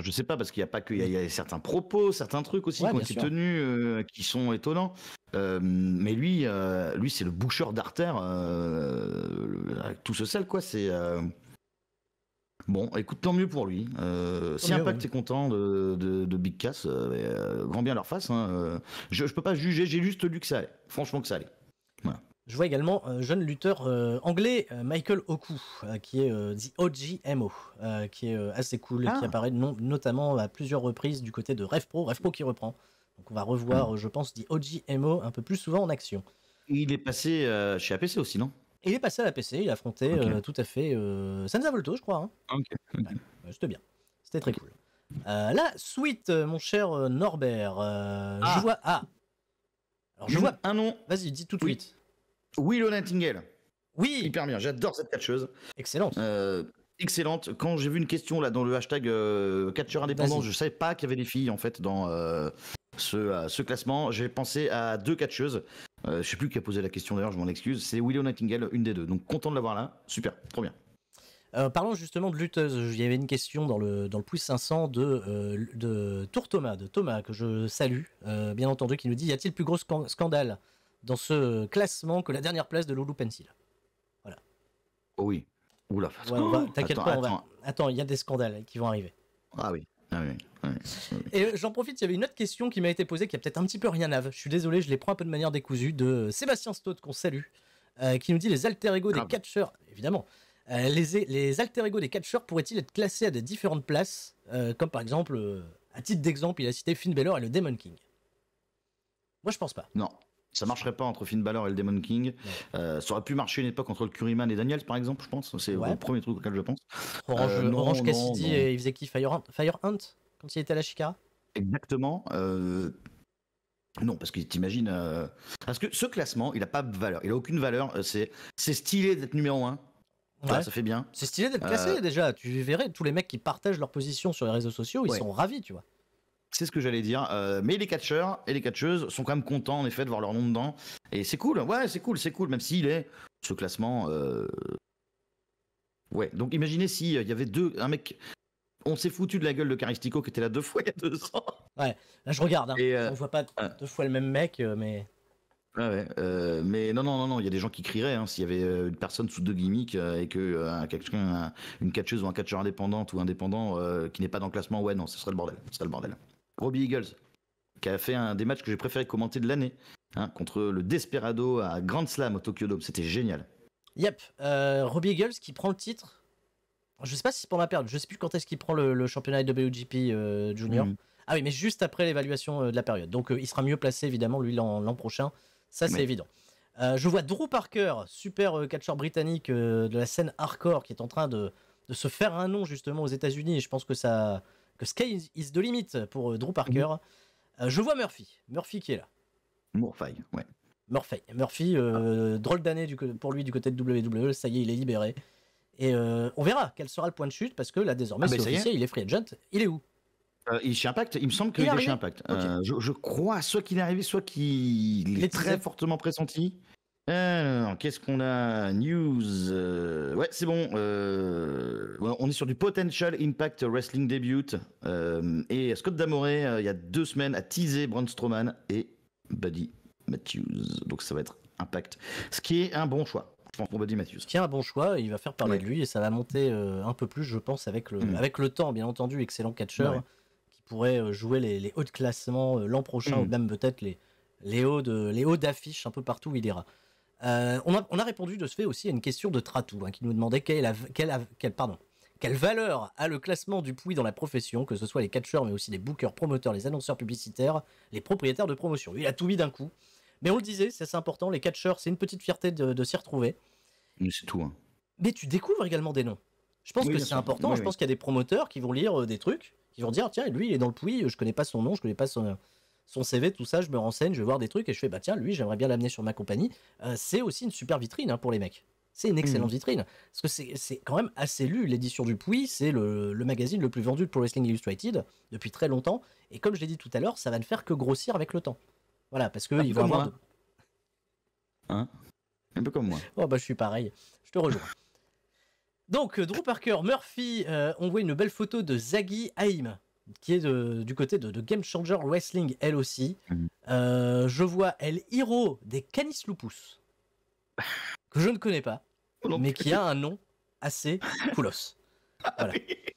Speaker 2: je sais pas parce qu'il a pas que y, a certains
Speaker 1: propos, certains
Speaker 2: trucs aussi qui ont été tenus euh, qui sont étonnants. Euh, mais lui, euh, lui c'est le boucheur d'artère avec tout ce sel quoi. C'est bon. Écoute, tant mieux pour lui. si un Impact est content de, de, Big Cass, ben, grand bien leur face. Hein, je, ne peux pas juger. J'ai juste lu que ça allait. Franchement que ça allait.
Speaker 1: Voilà. Je vois également un jeune lutteur euh, anglais, euh, Michael Oku, euh, qui est The OGMO, qui est assez cool, qui ah. apparaît notamment à plusieurs reprises du côté de RefPro RefPro qui reprend. Donc on va revoir, hmm. je pense, The OGMO un peu plus souvent en action.
Speaker 2: Il est passé chez APC aussi, non
Speaker 1: Il est passé à l'APC. il a affronté tout à fait Sansa Volto, je crois. Hein. Ok. C'était bien. C'était très cool. la suite, mon cher Norbert.
Speaker 2: Je vois. Ah. Alors je, vois. Un nom. Vas-y, dis tout de suite. Willow Nightingale. Oui. Hyper bien, j'adore cette catcheuse. Excellente. Euh, excellente. Quand j'ai vu une question là dans le hashtag euh, catcheur indépendant, je savais pas qu'il y avait des filles en fait dans euh, ce, classement. J'ai pensé à deux catcheuses. je sais plus qui a posé la question d'ailleurs, je m'en excuse. C'est Willow Nightingale, une des deux. Donc content de l'avoir là. Super, trop bien. parlons justement de
Speaker 1: lutteuse. Il y avait une question dans le, dans le Pouce 500 de, de Tour Thomas, de Thomas, que je salue, bien entendu, qui nous dit Y a-t-il plus gros scandale dans ce classement que la dernière place de Lulu Pencil. Voilà.
Speaker 2: Oh oui. Oula. T'inquiète pas,
Speaker 1: Attends, il y a des scandales hein, qui vont arriver.
Speaker 2: Ah, ah, ah, ah oui.
Speaker 1: Et j'en profite, il y avait une autre question qui m'a été posée qui a peut-être un petit peu rien à voir. Je suis désolé, je les prends un peu de manière décousue. De Sébastien Stott, qu'on salue, euh, qui nous dit les alter ego des bah. catcheurs, évidemment. Euh, les, alter ego des catcheurs pourraient-ils être classés à des différentes places euh, Comme par exemple, à titre d'exemple, il a cité Finn Balor et le Demon King.
Speaker 2: Moi, je pense pas. Non, ça marcherait pas entre Finn Balor et le Demon King. Euh, ça aurait pu marcher une époque entre le Curryman et Daniels, par exemple, je pense. C'est le premier truc auquel je pense. Orange, euh, Cassidy, et il faisait qui Fire, Hunt, quand il était à la Chicara Exactement. Euh, non, parce que tu imagines... Parce que ce classement, il n'a pas de valeur. Il n'a aucune valeur. C'est stylé d'être numéro 1. ça fait bien. C'est stylé d'être classé
Speaker 1: déjà. Tu verrais, tous les mecs qui partagent leur position sur les réseaux sociaux, ils sont
Speaker 2: ravis, tu vois. C'est ce que j'allais dire. Euh, mais les catcheurs et les catcheuses sont quand même contents en effet de voir leur nom dedans. Et c'est cool, ouais, c'est cool, c'est cool, même s'il est ce classement. Euh, ouais, donc imaginez s'il euh, y avait deux. Un mec. On s'est foutu de la gueule de Caristico qui était là deux fois il y a deux ans. Ouais, là je regarde, hein. voit pas
Speaker 1: deux fois le même mec, mais.
Speaker 2: Ah ouais, mais non, non, non, non, il y a des gens qui crieraient hein, s'il y avait une personne sous deux gimmicks et que quelqu'un, une catcheuse ou un catcheur indépendante ou indépendant qui n'est pas dans le classement, ouais, non, ce serait le bordel, ce serait le bordel. Robbie Eagles, qui a fait un des matchs que j'ai préféré commenter de l'année, hein, contre le Desperado à Grand Slam au Tokyo Dome. C'était génial.
Speaker 1: Yep, euh, Robbie Eagles qui prend le titre. Je sais pas si c'est pour la perte. je sais plus quand est-ce qu'il prend le, championnat WGP euh, Junior. Mm. Ah oui, mais juste après l'évaluation euh, de la période. Donc il sera mieux placé évidemment, lui, l'an prochain. Ça, c'est évident. je vois Drew Parker, super catcheur britannique de la scène hardcore, qui est en train de, de se faire un nom justement aux États-Unis. Et je pense que ça, sky is the limit pour euh, Drew mhm. Parker. Euh, je vois Murphy. Murphy qui est là.
Speaker 2: Murphy, ouais.
Speaker 1: Murphy. Murphy, euh, ah. drôle d'année pour lui du côté de WWE, ça y est, il est libéré. Et on verra quel sera le point de chute
Speaker 2: parce que là, désormais, ah, il est free agent. Il est où il est chez Impact, il me semble qu'il est, chez Impact. Je, crois soit qu'il est arrivé, soit qu'il est très fortement pressenti. Alors, qu'est-ce qu'on a News. Euh, ouais, c'est bon. Euh, on est sur du Potential Impact Wrestling debut. Euh, et Scott Damore, il y a deux semaines, a teasé Braun Strowman et Buddy Matthews. Donc ça va être Impact. Ce qui est un bon choix. Je pense pour Buddy Matthews. Ce qui est un bon choix, il va faire parler de lui et ça va monter un peu plus, je
Speaker 1: pense, avec le, mm. avec le temps, bien entendu. Excellent catcheur qui pourrait jouer les, hauts de classement l'an prochain mm. ou même peut-être les, les hauts d'affiches un peu partout où il ira. Euh, on, a, répondu de ce fait aussi à une question de Tratou, hein, qui nous demandait quelle, pardon, quelle valeur a le classement du puits dans la profession, que ce soit les catcheurs, mais aussi les bookers, promoteurs, les annonceurs publicitaires, les propriétaires de promotion. Lui, il a tout mis d'un coup. Mais on le disait, c'est important, les catcheurs, c'est une petite fierté de, s'y retrouver. Mais c'est tout. Hein. Mais tu découvres également des noms. Je pense que c'est important, je pense qu'il y a des promoteurs qui vont lire euh, des trucs, qui vont dire, tiens, lui, il est dans le Puy, je connais pas son nom, je connais pas son son CV, tout ça, je me renseigne, je vais voir des trucs et je fais, bah tiens, lui, j'aimerais bien l'amener sur ma compagnie. Euh, c'est aussi une super vitrine hein, pour les mecs. C'est une excellente mm. vitrine. Parce que c'est quand même assez lu. L'édition du Puy, c'est le, magazine le plus vendu de Pro Wrestling Illustrated depuis très longtemps. Et comme je l'ai dit tout à l'heure, ça va ne faire que grossir avec le temps. Voilà, parce que ils vont avoir.
Speaker 2: Hein Un peu comme moi.
Speaker 1: oh, bah, je suis pareil. Je te rejoins. Donc, euh, Drew Parker, Murphy, euh, on voit une belle photo de Zaggy Haim qui est du côté de, Game Changer Wrestling, elle aussi. Mhm. Euh, je vois El Hiro des Canis Lupus, que je ne connais pas, oh mais qui a un nom assez coolos.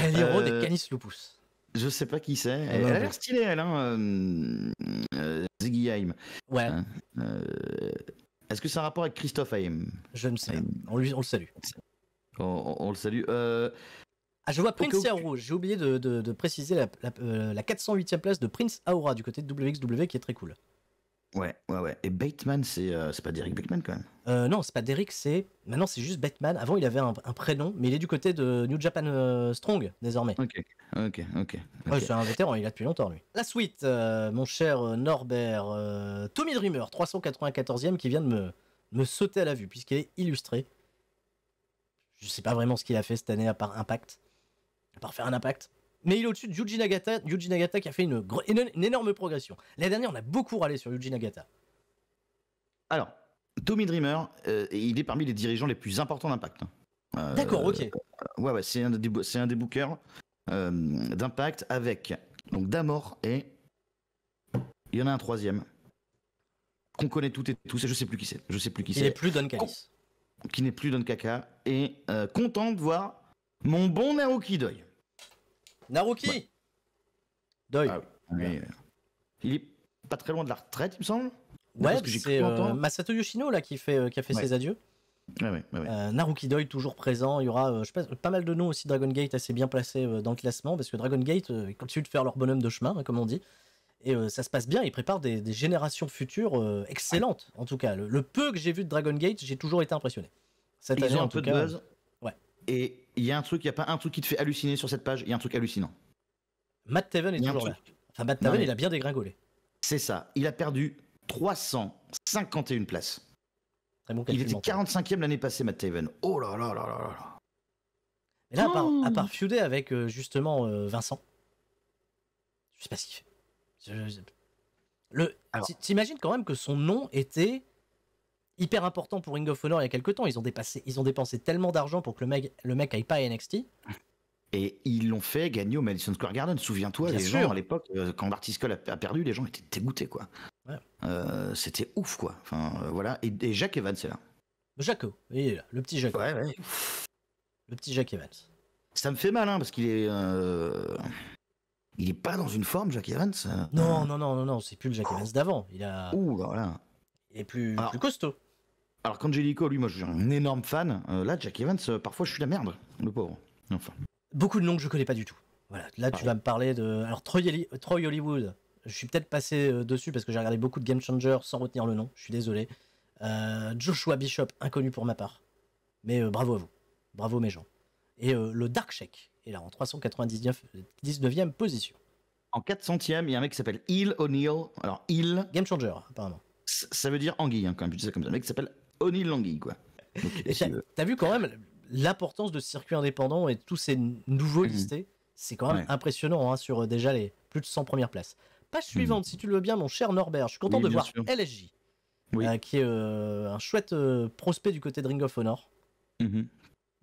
Speaker 2: El Hiro des euh, Canis Lupus. Je sais pas qui c'est. Ah, elle, a l'air stylée, elle, hein. Euh, euh ouais. Hein, est-ce que c'est un rapport avec Christophe Haim Je ne sais. On, lui, on le salue. On, on le salue. Euh, ah, je vois Prince okay,
Speaker 1: J'ai oublié de, préciser la, 408e euh, place de Prince Aura du côté de WXW qui est très cool.
Speaker 2: Ouais, ouais, ouais. Et Bateman, c'est euh, pas Derek Bateman quand même
Speaker 1: euh, Non, c'est pas Derek, c'est. Maintenant, c'est juste Bateman. Avant, il avait un, prénom, mais il est du côté de New Japan Strong désormais. Ok,
Speaker 2: ok, ok. Ouais, c'est un vétéran,
Speaker 1: il a depuis longtemps, lui. La suite, mon cher Norbert, Tommy Dreamer, 394e, qui vient de me, me sauter à la vue, puisqu'il est illustré. Je sais pas vraiment ce qu'il a fait cette année à part Impact faire un impact. Mais il est au-dessus de Yuji Nagata, Yuji Nagata qui a fait une, énorme progression. L'année dernière, on a beaucoup râlé sur Yuji Nagata.
Speaker 2: Alors, Tommy Dreamer, euh, il est parmi les dirigeants les plus importants d'Impact. Hein. Euh, D'accord, ok. ouais, ouais, c'est un, un, des bookers euh, d'Impact avec donc Damor et il y en a un troisième qu'on connaît tout et tous et je sais plus qui c'est. Je sais plus qui c'est. Qui n'est plus Don Qui n'est plus Don Kaka et content de voir mon bon Naoki Doi. Naruki ah ouais. Il est pas très loin de la retraite, il me semble. Ouais, c'est euh, Masato Yoshino là, qui,
Speaker 1: fait, euh, qui a fait ses adieux.
Speaker 2: Euh,
Speaker 1: Naruki Doi toujours présent. Il y aura pas, mal de noms aussi. Dragon Gate assez bien placé dans le classement parce que Dragon Gate ils continuent de faire leur bonhomme de chemin, hein, comme on dit. Et ça se passe bien. Ils préparent des, générations futures excellentes. En tout cas, le, peu que j'ai vu de Dragon Gate, j'ai toujours été impressionné.
Speaker 2: Cette ils ont un peu de buzz. Ouais. Et il y a un truc, il n'y a pas un truc qui te fait halluciner sur cette page, il y a un truc hallucinant. Matt Taven est toujours là. Enfin, Matt Taven, il a bien dégringolé. C'est ça. Il a perdu 351 places. Bon il était 45e l'année passée, Matt Taven. Oh là là là là là. là, à part, à part feuder avec euh, justement euh, Vincent, je sais pas ce
Speaker 1: qu'il fait. T'imagines quand même que son nom était hyper important pour Ring of Honor il y a quelques temps. Ils ont, dépassé, ils ont dépensé tellement d'argent pour que le mec, le mec aille pas à NXT.
Speaker 2: Et ils l'ont fait gagner au Madison Square Garden. Souviens-toi, les gens à l'époque, euh, quand Marty a perdu, les gens étaient dégoûtés, quoi. Euh, c'était ouf, quoi. Enfin, euh, voilà. Et, Jack Evans est là.
Speaker 1: Jaco, il le petit Jacques. Ouais, Le petit Jacques Evans.
Speaker 2: Ça me fait mal, hein, parce qu'il est. Il est pas dans une forme, Jack Evans. Non, non,
Speaker 1: non, non, non, c'est plus le Jacques Evans d'avant. Il a.
Speaker 2: Ouh là est plus, plus costaud. Alors qu'Angelico, lui, moi je suis un énorme fan, euh, là, Jack Evans, euh, parfois je suis la merde, le pauvre. Enfin.
Speaker 1: Beaucoup de noms que je connais pas du tout. Voilà, là tu vas me parler de. Alors Troy, Hollywood, je suis peut-être passé euh, dessus parce que j'ai regardé beaucoup de Game Changer sans retenir le nom, je suis désolé. Joshua Bishop, inconnu pour ma part. Mais bravo à vous, bravo mes gens. Et le Dark Shake
Speaker 2: est là en 399 e position. En 400ème, il y a un mec qui s'appelle Il O'Neill. Alors Il Game Changer, apparemment. Ça veut dire anguille, hein, quand même. Je dis ça comme ça. Un mec qui s'appelle O'Neill Languille, quoi. Euh, t'as vu quand même l'importance de circuits indépendants et tous
Speaker 1: ces nouveaux mhm. listés C'est quand même impressionnant hein, sur euh, déjà les plus de 100 premières places. Page mhm. suivante, si tu le veux bien, mon cher Norbert. Je suis content de voir LSJ, euh, qui est un chouette prospect du côté de Ring of Honor, mhm.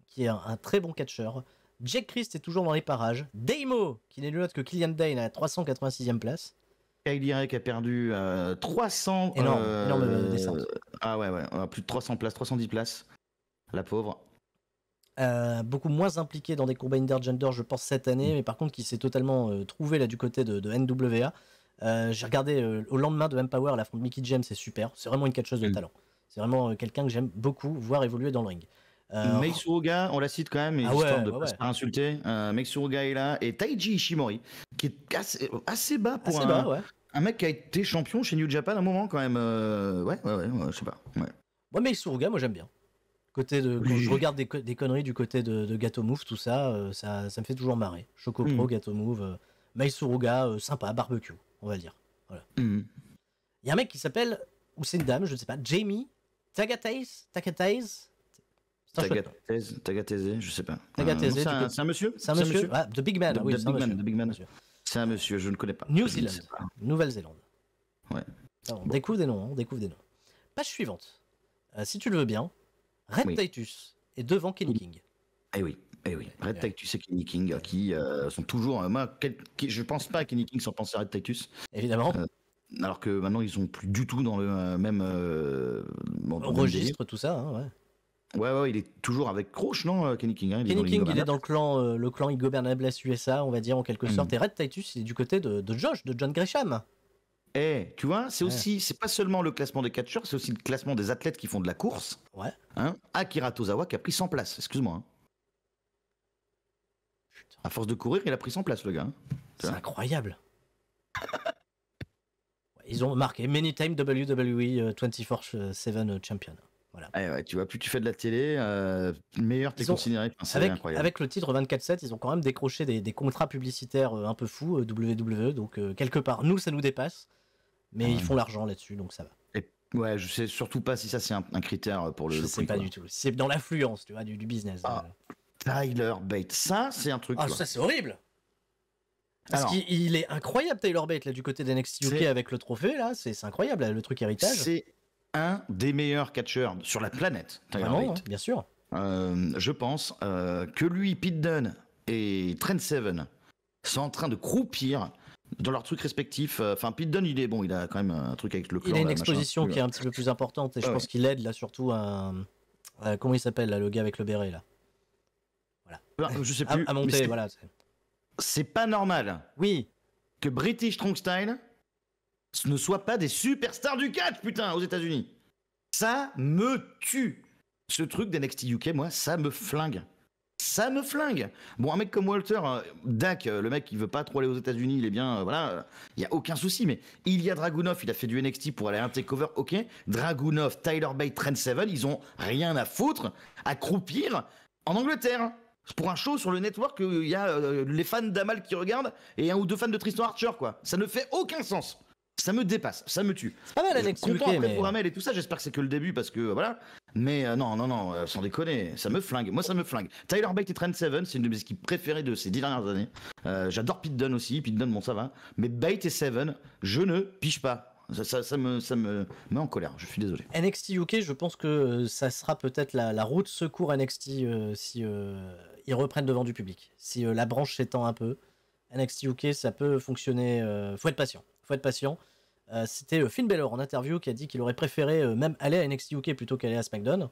Speaker 1: qui est un, très bon catcheur. Jack Christ est toujours dans les parages. Deimo, qui n'est le autre que Killian Dane à 386e place.
Speaker 2: Kylie qui a perdu 300. Euh, énorme, euh, euh, Ah ouais, ouais, plus de 300 places, 310 places. La pauvre.
Speaker 1: beaucoup moins impliqué dans des combats gender je pense, cette année, mm. mais par contre qui s'est totalement trouvé là du côté de, NWA. J'ai regardé au lendemain de Empower la Mickey James, c'est super. C'est vraiment une chose de mm. talent. C'est vraiment quelqu'un que j'aime beaucoup voir évoluer dans le ring. Euh...
Speaker 2: Oh. Suruga, on la cite quand même, ah histoire de ne pas insulter. Euh, Suruga est là. Et Taiji Ishimori, qui est assez, bas pour un, mec qui a été champion chez New Japan à un moment quand même. Euh, ouais, ouais, ouais, je sais pas. Moi,
Speaker 1: Mei Suruga, moi j'aime bien. Côté de, quand je regarde des, conneries du côté de, de Gato Move, tout ça, euh, ça, ça, me fait toujours marrer. Choco Pro, mm. Gato Move, Mei Suruga, sympa, barbecue, on va dire. Mm. Il y a un mec qui s'appelle, ou c'est une dame, je ne sais pas, Jamie Tagatais, Tagatais
Speaker 2: Tagatese, je sais pas. Euh, Tagatese, c'est un, monsieur C'est un, monsieur, The Big Man, oui, c'est un, monsieur. C'est un monsieur, je ne connais pas. New Zealand, Nouvelle-Zélande. Ouais. Ah, on découvre des noms, hein, découvre des noms.
Speaker 1: Page suivante, euh, si tu le veux bien, Red Titus est devant Kenny King.
Speaker 2: Eh oui, eh oui. Red Titus et Kenny King euh, qui sont toujours. moi, qui, je pense pas à Kenny King sans penser à Red Titus. Évidemment. alors que maintenant, ils sont plus du tout dans le même. registre tout ça, hein, ouais. Ouais, ouais, il est toujours avec Croche, non, euh, Kenny King hein, Kenny King, il est dans le clan,
Speaker 1: euh, le clan USA, on va dire en quelque mm. sorte. Et Red Titus, il est du côté de, Josh, de John Gresham.
Speaker 2: Eh, tu vois, c'est aussi, c'est pas seulement le classement des catcheurs, c'est aussi le classement des athlètes qui font de la course. Ouais. Hein Akira Tozawa qui a pris 100 places, excuse-moi. Hein. À force de courir, il a pris 100 places, le gars. Hein. C'est incroyable.
Speaker 1: Ils ont marqué Many Time WWE 24-7 Champion.
Speaker 2: Voilà. Eh tu vois, plus tu fais de la télé, euh, meilleur t'es considéré. avec, avec,
Speaker 1: le titre 24-7, ils ont quand même décroché des, contrats publicitaires euh, un peu fous, euh, WWE, donc euh, quelque part, nous, ça nous dépasse, mais ils font l'argent là-dessus, donc ça va.
Speaker 2: Et, ouais, je sais surtout pas si ça, c'est un, critère pour le. Je sais pas du tout.
Speaker 1: C'est dans l'affluence, tu vois, du, business. Ah.
Speaker 2: Tyler Bate,
Speaker 1: ça, c'est un truc. Ah, ça, c'est horrible! Parce qu'il est incroyable, Tyler Bate, là, du côté d'NXT UK avec le trophée, là, c'est incroyable, le truc héritage. C'est
Speaker 2: un des meilleurs catcheurs sur la planète, ah bah bien sûr. Euh, je pense euh, que lui, Pete Dunne et Trent Seven sont en train de croupir dans leurs trucs respectifs. Euh, enfin, Pete Dunne, il est bon, il a quand même un truc avec le Il a une exposition qui est un petit peu plus importante et je pense qu'il aide là
Speaker 1: surtout à. comment il s'appelle le gars avec le béret là Voilà. Bah, je sais plus. monter, voilà.
Speaker 2: C'est pas normal. Oui. Que British Strong Style ne soient pas des superstars du catch, putain, aux États-Unis. Ça me tue. Ce truc d'NXT UK, moi, ça me flingue. Ça me flingue. Bon, un mec comme Walter, euh, Dak, euh, le mec qui veut pas trop aller aux États-Unis, il est bien, euh, voilà, il y a aucun souci. Mais il y a Dragunov, il a fait du NXT pour aller à un takeover, ok. Dragunov, Tyler Bay, Trent Seven, ils ont rien à foutre à croupir en Angleterre pour un show sur le network, il y a les fans d'Amal qui regardent et un ou deux fans de Tristan Archer, quoi. Ça ne fait aucun sens ça me dépasse, ça me tue. C'est pas mal, Alex. Content pour Amel et tout ça, j'espère que c'est que le début parce que voilà. Mais euh, non, non, non, euh, sans déconner, ça me flingue. Moi, ça me flingue. Tyler bite et Trent Seven, c'est une de mes équipes préférées de ces dix dernières années. Euh, j'adore Pete Dunne aussi. Pete Dunne, bon, ça va. Mais Bate et Seven, je ne piche pas. Ça, ça, me, ça me met en colère, je suis désolé. NXT UK, je pense
Speaker 1: que ça sera peut-être la, route secours NXT si ils reprennent devant du public. Si la branche s'étend un peu, NXT UK, ça peut fonctionner. faut être patient être patient. Euh, c'était euh, Finn Balor en interview qui a dit qu'il aurait préféré euh, même aller à NXT UK plutôt qu'aller à SmackDown.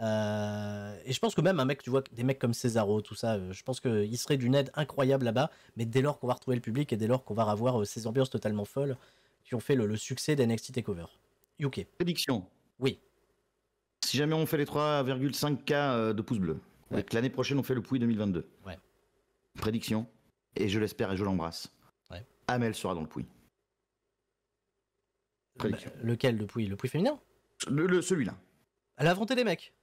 Speaker 1: et je pense que même un mec, tu vois, des mecs comme Cesaro, tout ça, je pense qu'il serait d'une aide incroyable là-bas. Mais dès lors qu'on va retrouver le public et dès lors qu'on va avoir ces ambiances totalement folles qui ont fait le, succès d'NXT Takeover
Speaker 2: UK. Prédiction. Oui. Si jamais on fait les 3,5K de pouces bleus, que l'année prochaine on fait le Pouille 2022. Ouais. Prédiction. Et je l'espère et je l'embrasse. Ouais. Amel sera dans le Pouille. Bah, lequel, depuis le prix féminin le, Celui-là. Elle a affronté des mecs.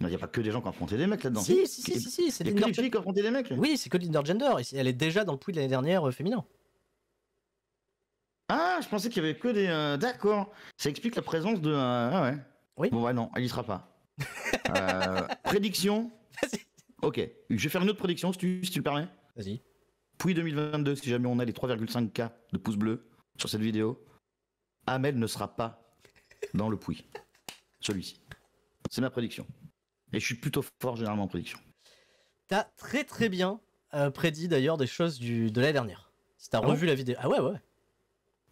Speaker 2: Il n'y a pas que des gens qui ont affronté des mecs là-dedans. Si, si, si, si, c'est des filles qui ont affronté des mecs. Oui, c'est que l'intergender. Elle est déjà dans le puits de l'année dernière euh, féminin. Ah, je pensais qu'il y avait que des. Euh, d'accord. Ça explique la présence de. Euh, ah ouais. Oui. Bon, bah non, elle y sera pas. prédiction. Ok. Je vais faire une autre prédiction si tu, si tu le permets. Vas-y. Puis 2022, si jamais on a les 3,5K de pouces bleus sur cette vidéo, Amel ne sera pas dans le puits Celui-ci. C'est ma prédiction. Et je suis plutôt fort généralement en prédiction. T'as
Speaker 1: très très bien euh, prédit d'ailleurs des choses de l'année dernière. Si t'as ah revu la vidéo. Ah ouais, ouais.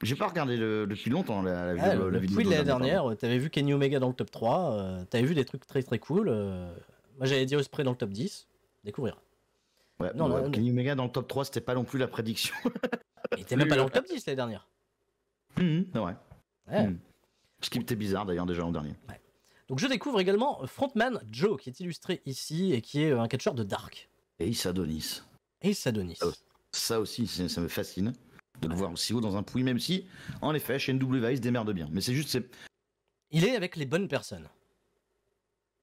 Speaker 2: J'ai pas regardé depuis longtemps la, ah, vidéo la vidéo. de l'année dernière, tu
Speaker 1: t'avais vu Kenny Omega dans le top 3, tu euh, t'avais vu des trucs très très cool. Euh, moi j'avais dit Osprey dans le top 10, découvrir.
Speaker 2: non, Kenny Omega dans le top 3, c'était pas non plus la prédiction. Il était même pas dans le
Speaker 1: top 10 l'année dernière. Non hum, ouais. Hum, Hmm.
Speaker 2: Ce qui était bizarre d'ailleurs déjà l'an dernier. Donc je
Speaker 1: découvre également euh, Frontman Joe, qui est illustré ici et qui est euh, un catcheur de Dark.
Speaker 2: Et Sadonis. Et Et s'adonis ça aussi, ça me fascine de le voir aussi haut dans un pouille, même si, en effet, chez NWA, il se démerde bien. Mais c'est juste. C'est... Il est avec les bonnes personnes.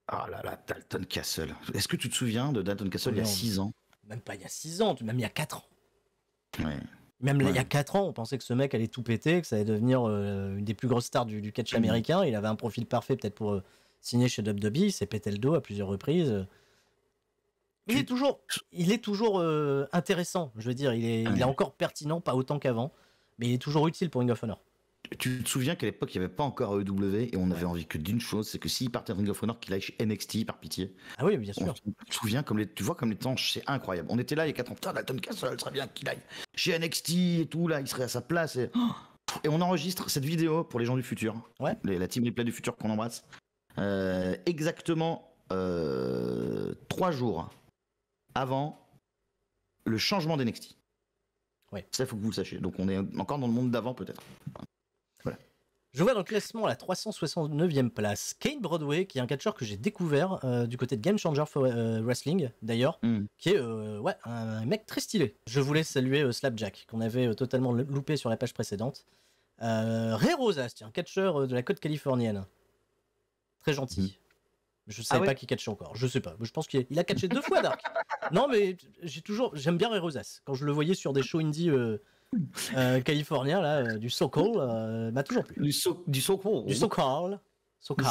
Speaker 2: Ah oh là là, Dalton Castle. Est-ce que tu te souviens de Dalton Castle il y a 6 ans
Speaker 1: Même pas il y a 6 ans, même il y a 4 ans. Ouais. Même il y a 4 ans, on pensait que ce mec allait tout péter, que ça allait devenir euh, une des plus grosses stars du, catch mm. américain. Il avait un profil parfait peut-être pour euh, signer chez WWE. Il s'est pété le dos à plusieurs reprises. Il est toujours, il est toujours euh, intéressant, je veux dire. Il est, il est encore pertinent, pas autant qu'avant,
Speaker 2: mais il est toujours utile pour Ring of Honor tu te souviens qu'à l'époque, il n'y avait pas encore AEW et on avait envie que d'une chose, c'est que s'il partait Ring of Honor, qu'il aille chez NXT par pitié. Ah oui, bien sûr. tu te souviens, comme les, tu vois comme les temps, c'est incroyable. On était là il y a 4 ans, putain, Dalton Castle, serait bien qu'il aille chez NXT et tout, là, il serait à sa place. Oh. Et, on enregistre cette vidéo pour les gens du futur. Ouais. la team replay du futur qu'on embrasse. Euh, exactement euh, 3 jours avant le changement d'NXT. Ouais. Ça, il faut que vous le sachiez. Donc, on est encore dans le monde d'avant, peut-être. Je vois dans le classement la 369e place
Speaker 1: Kane Broadway, qui est un catcheur que j'ai découvert euh, du côté de Game Changer euh, Wrestling, d'ailleurs, hmm. qui est euh, ouais, un mec très stylé. Je voulais saluer Slapjack, qu'on avait totalement loupé sur la page précédente. Ray Rosas, un catcheur de la côte californienne. Très gentil. Hmm. Je ne savais ah pas qui catchait encore. Je sais pas. Je pense qu'il a catché deux fois Dark. Non, mais j'ai toujours. J'aime bien Ray Rosas. Quand je le voyais sur des shows indie un euh, californien là, euh, du Sokol, euh, m'a toujours plu. Du, so du Sokol. Du Sokol. Sokol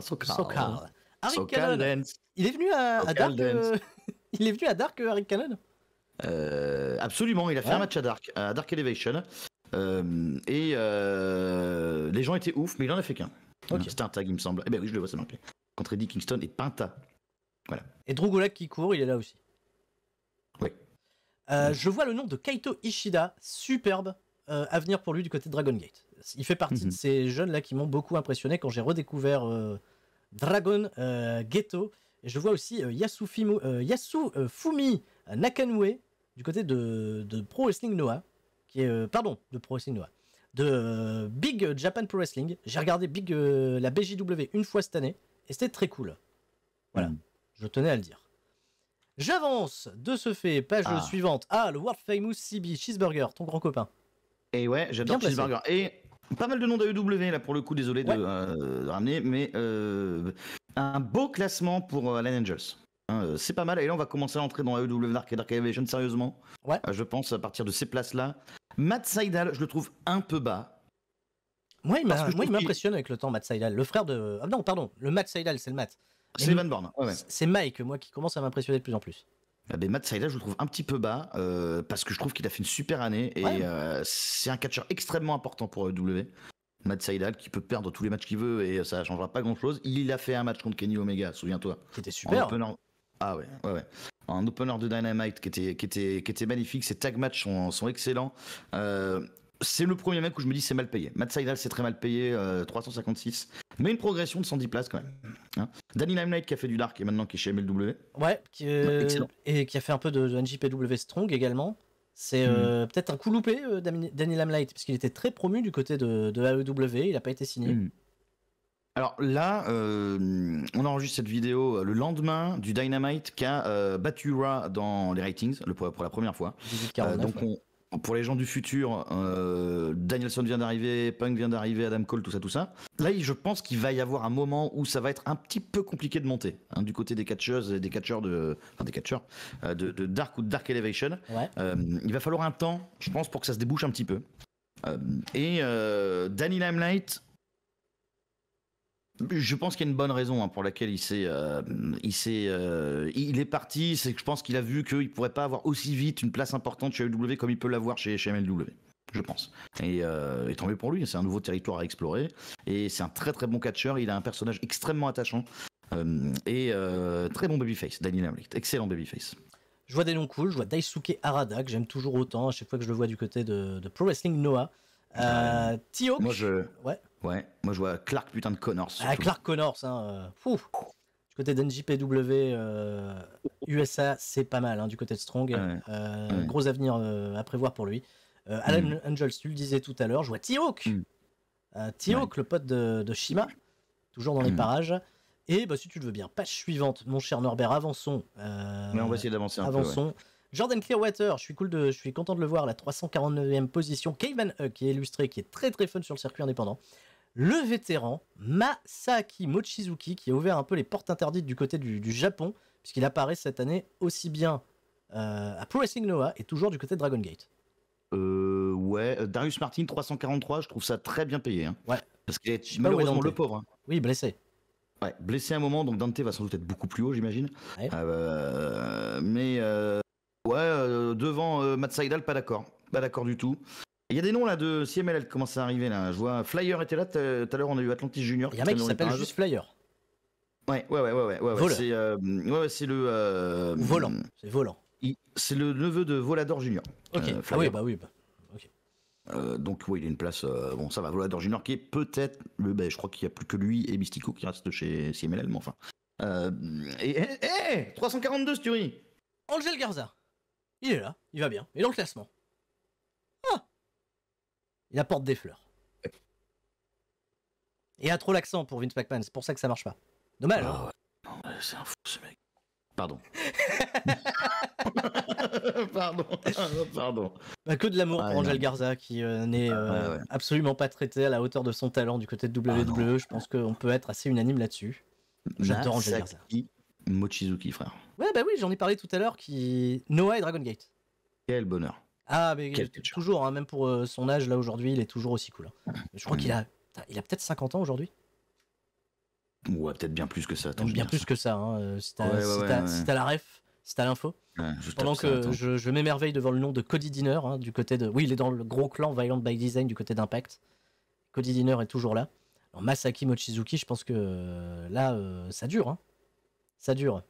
Speaker 2: SoCal. SoCal. Euh, dance. so Il est venu à, Dark. il est venu à Dark, Harry Cannon. absolument, il a fait un match à Dark, à Dark Elevation. et les gens étaient ouf, mais il en a fait qu'un. Okay. C'était un tag, il me semble. Eh ben oui, je le vois, c'est marqué. Contre Eddie Kingston et Pinta. Voilà. Et Drogolak qui court, il est là aussi.
Speaker 1: Oui. Euh, je vois le nom de Kaito Ishida, superbe euh, à venir pour lui du côté de Dragon Gate. Il fait partie de mhm. ces jeunes-là qui m'ont beaucoup impressionné quand j'ai redécouvert euh, Dragon Ghetto. Et je vois aussi Yasufumi Nakanue du côté de, Pro Wrestling Noah, qui est, pardon, de Pro Wrestling Noah, de Big Japan Pro Wrestling. J'ai regardé la BJW une fois cette année et c'était très cool. Voilà, mhm. je tenais à le dire.
Speaker 2: J'avance de ce fait, page ah. suivante. Ah, le World Famous CB, Cheeseburger, ton grand copain. Et ouais, j'adore Cheeseburger. Et pas mal de noms d'AEW là pour le coup, désolé de, euh, ramener, mais euh, un beau classement pour Alan euh, Angels. Hein, c'est pas mal. Et là, on va commencer à entrer dans AEW Dark, Dark sérieusement. Ouais. je pense à partir de ces places-là. Matt Seidel, je le trouve un peu bas. Moi, il m'impressionne avec le temps, Matt Seidel. Le frère de.
Speaker 1: Ah non, pardon, le Matt Seidel, c'est le Matt. C'est C'est Mike, moi, qui commence à m'impressionner de plus en plus.
Speaker 2: Ah, Matt Saïda, je le trouve un petit peu bas euh, parce que je trouve qu'il a fait une super année et euh, c'est un catcheur extrêmement important pour euh, W. Matt Saïda qui peut perdre tous les matchs qu'il veut et ça ne changera pas grand chose. Il a fait un match contre Kenny Omega, souviens-toi. C'était super. Ah ouais, ouais, Un opener de Dynamite qui était, qui était, qui était magnifique. Ses tag matchs sont, excellents c'est le premier mec où je me dis c'est mal payé. Matt Seidel, c'est très mal payé, 356. Euh, Mais une progression de 110 places quand même. Hein Danny Limelight qui a fait du Dark et maintenant qui est chez MLW. Ouais, qui, euh,
Speaker 1: et qui a fait un peu de, NJPW Strong également. C'est hmm. euh, peut-être un coup loupé, Danny Limelight, parce qu'il était très promu du côté de, de AEW, il n'a pas été signé. Hmm.
Speaker 2: Alors là, on enregistre cette vidéo le lendemain du Dynamite qui a battu Ra dans les ratings pour, la première fois. donc pour les gens du futur, euh, Danielson vient d'arriver, Punk vient d'arriver, Adam Cole, tout ça, tout ça. Là, je pense qu'il va y avoir un moment où ça va être un petit peu compliqué de monter hein, du côté des catcheuses et des catcheurs de, enfin des catcheurs euh, de, Dark ou de Dark Elevation. Euh, il va falloir un temps, je pense, pour que ça se débouche un petit peu. et Danny Limelight, je pense qu'il y a une bonne raison hein, pour laquelle il euh, il euh, il est parti. C'est que je pense qu'il a vu qu'il ne pourrait pas avoir aussi vite une place importante chez AEW comme il peut l'avoir chez, chez MLW. Je pense. Euh, et, tant mieux pour lui. C'est un nouveau territoire à explorer. Et c'est un très très bon catcheur. Il a un personnage extrêmement attachant et très bon babyface. Daniel Hamlet, excellent babyface.
Speaker 1: Je vois des noms cool. Je vois Daisuke Harada que j'aime toujours autant à chaque fois que je le vois du côté de, de Pro Wrestling Noah. Euh,
Speaker 2: t Moi, je... Ouais. ouais. Moi, je vois Clark, putain de Connors. Ah, Clark
Speaker 1: Connors, hein. Euh, du côté d'NJPW, USA, euh, c'est pas mal, hein, du côté de Strong. Ah euh, gros avenir à prévoir pour lui. Alan mm. Angels, tu le disais tout à l'heure, je vois T-Hawk. Mm. le pote de, Shima, toujours dans les mm. parages. Et bah, si tu le veux bien, page suivante, mon cher Norbert, avançons. Mais on va essayer d'avancer un peu. Avançons. Jordan Clearwater, je suis cool de, je suis content de le voir, la 349e position. Kevin Huck, qui est illustré, qui est très très fun sur le circuit indépendant. Le vétéran Masaki Mochizuki, qui a ouvert un peu les portes interdites du côté du, Japon, puisqu'il apparaît cette année aussi bien euh, à Pro Wrestling Noah et toujours du côté de Dragon Gate.
Speaker 2: Euh, ouais, euh, Darius Martin 343, je trouve ça très bien payé. Hein. Ouais. Parce qu'il est malheureusement le pauvre. Hein. Oui, blessé. Ouais, blessé un moment, donc Dante va sans doute être beaucoup plus haut, j'imagine. Euh, mais euh, Ouais, euh, devant euh, Matt pas d'accord. Pas d'accord du tout. Il y a des noms là de CMLL qui commencent à arriver là. Je vois Flyer était là tout à l'heure, on a eu Atlantis Junior. Il y a un mec qui s'appelle juste Flyer. Ouais, ouais, ouais, ouais, ouais. Euh, c'est le euh, volant. C'est volant. C'est le neveu de Volador Junior. Ok. ah oui, bah oui. Bah, donc oui, il a une place. bon, ça va. Volador Junior qui est peut-être le. Ben, je crois qu'il n'y a plus que lui et Mystico qui reste chez CMLL, mais enfin. et, 342 Sturie.
Speaker 1: Angel Garza. Il est là, il va bien, il est dans le classement. Ah Il apporte des fleurs. Et a trop l'accent pour Vince McMahon, c'est pour ça que ça marche pas. Dommage. Hein.
Speaker 3: Ah c'est un fou ce mec.
Speaker 1: Pardon.
Speaker 2: pardon.
Speaker 1: Bah, que de l'amour ah, pour Angel Garza qui euh, n'est ah, euh, absolument pas traité à la hauteur de son talent du côté de WWE. Je pense qu'on peut être assez unanime là-dessus. J'adore Angel Garza.
Speaker 2: Mochizuki, frère.
Speaker 1: Bah oui, j'en ai parlé tout à l'heure, qui Noah et Dragon Gate. Quel bonheur. Ah, mais toujours, hein, même pour euh, son âge, là aujourd'hui, il est toujours aussi cool. Hein. Je crois qu'il a, il a peut-être 50 ans aujourd'hui.
Speaker 2: Ou peut-être bien plus que ça. bien, plus que
Speaker 1: ça, si t'as la ref, si t'as l'info. Pendant que je, m'émerveille devant le nom de Cody Dinner, hein, du côté de. Oui, il est dans le gros clan Violent by Design du côté d'Impact. Cody Dinner est toujours là. Alors, Masaki Mochizuki, je pense que euh, là, euh, ça dure. Ça dure.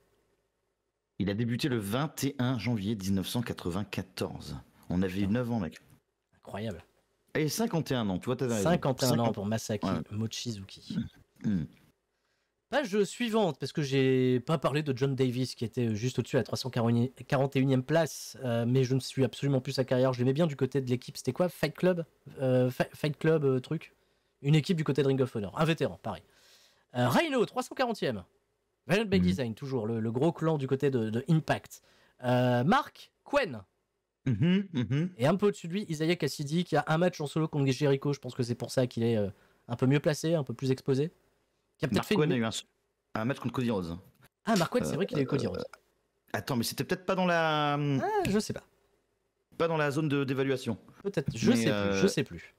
Speaker 2: Il a débuté le 21 janvier 1994. On avait 9 ans, mec. Incroyable. Et 51 ans, toi t'avais 51 ans pour Masaki
Speaker 1: Mochizuki. Mm. Mm. Page suivante, parce que j'ai pas parlé de John Davis qui était juste au-dessus à 341e place, euh, mais je ne suis absolument plus sa carrière. Je l'aimais bien du côté de l'équipe, c'était quoi Fight Club euh, Fight Club euh, truc Une équipe du côté de Ring of Honor, un vétéran, pareil. Rhino, 340e. Valiant mhm. Design, toujours, le, gros clan du côté de, Impact. Euh, Marc Quen. Mhm, mhm. Et un peu au-dessus de lui, Isaiah Cassidy, qui a un match en solo contre Jericho. Je pense que c'est pour ça qu'il est euh, un peu mieux placé, un peu plus exposé.
Speaker 2: Qui a Quen a eu un, match contre Cody Rose Ah, Marc Quen, c'est vrai qu'il a eu euh, Cody Rose euh, Attends, mais c'était peut-être pas dans la. Ah, je sais pas. Pas dans la zone d'évaluation. Peut-être, je sais plus, je sais plus.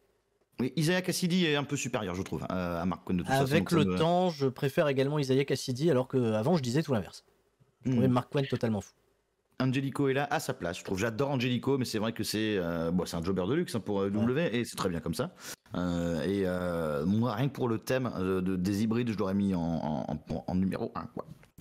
Speaker 2: Isaiah Cassidy est un peu supérieur, je trouve, euh, à Marc Quinn de toute Avec le temps, je
Speaker 1: préfère également Isaiah Cassidy, alors qu'avant, je disais tout l'inverse. Je trouvais hmm. Mark totalement fou.
Speaker 2: Angelico est là à sa place, je trouve. J'adore Angelico, mais c'est vrai que c'est euh, bon, c'est un jobber de luxe hein, pour euh, W et c'est très bien comme ça. et moi, rien que pour le thème de, des hybrides, je l'aurais mis en, numéro 1.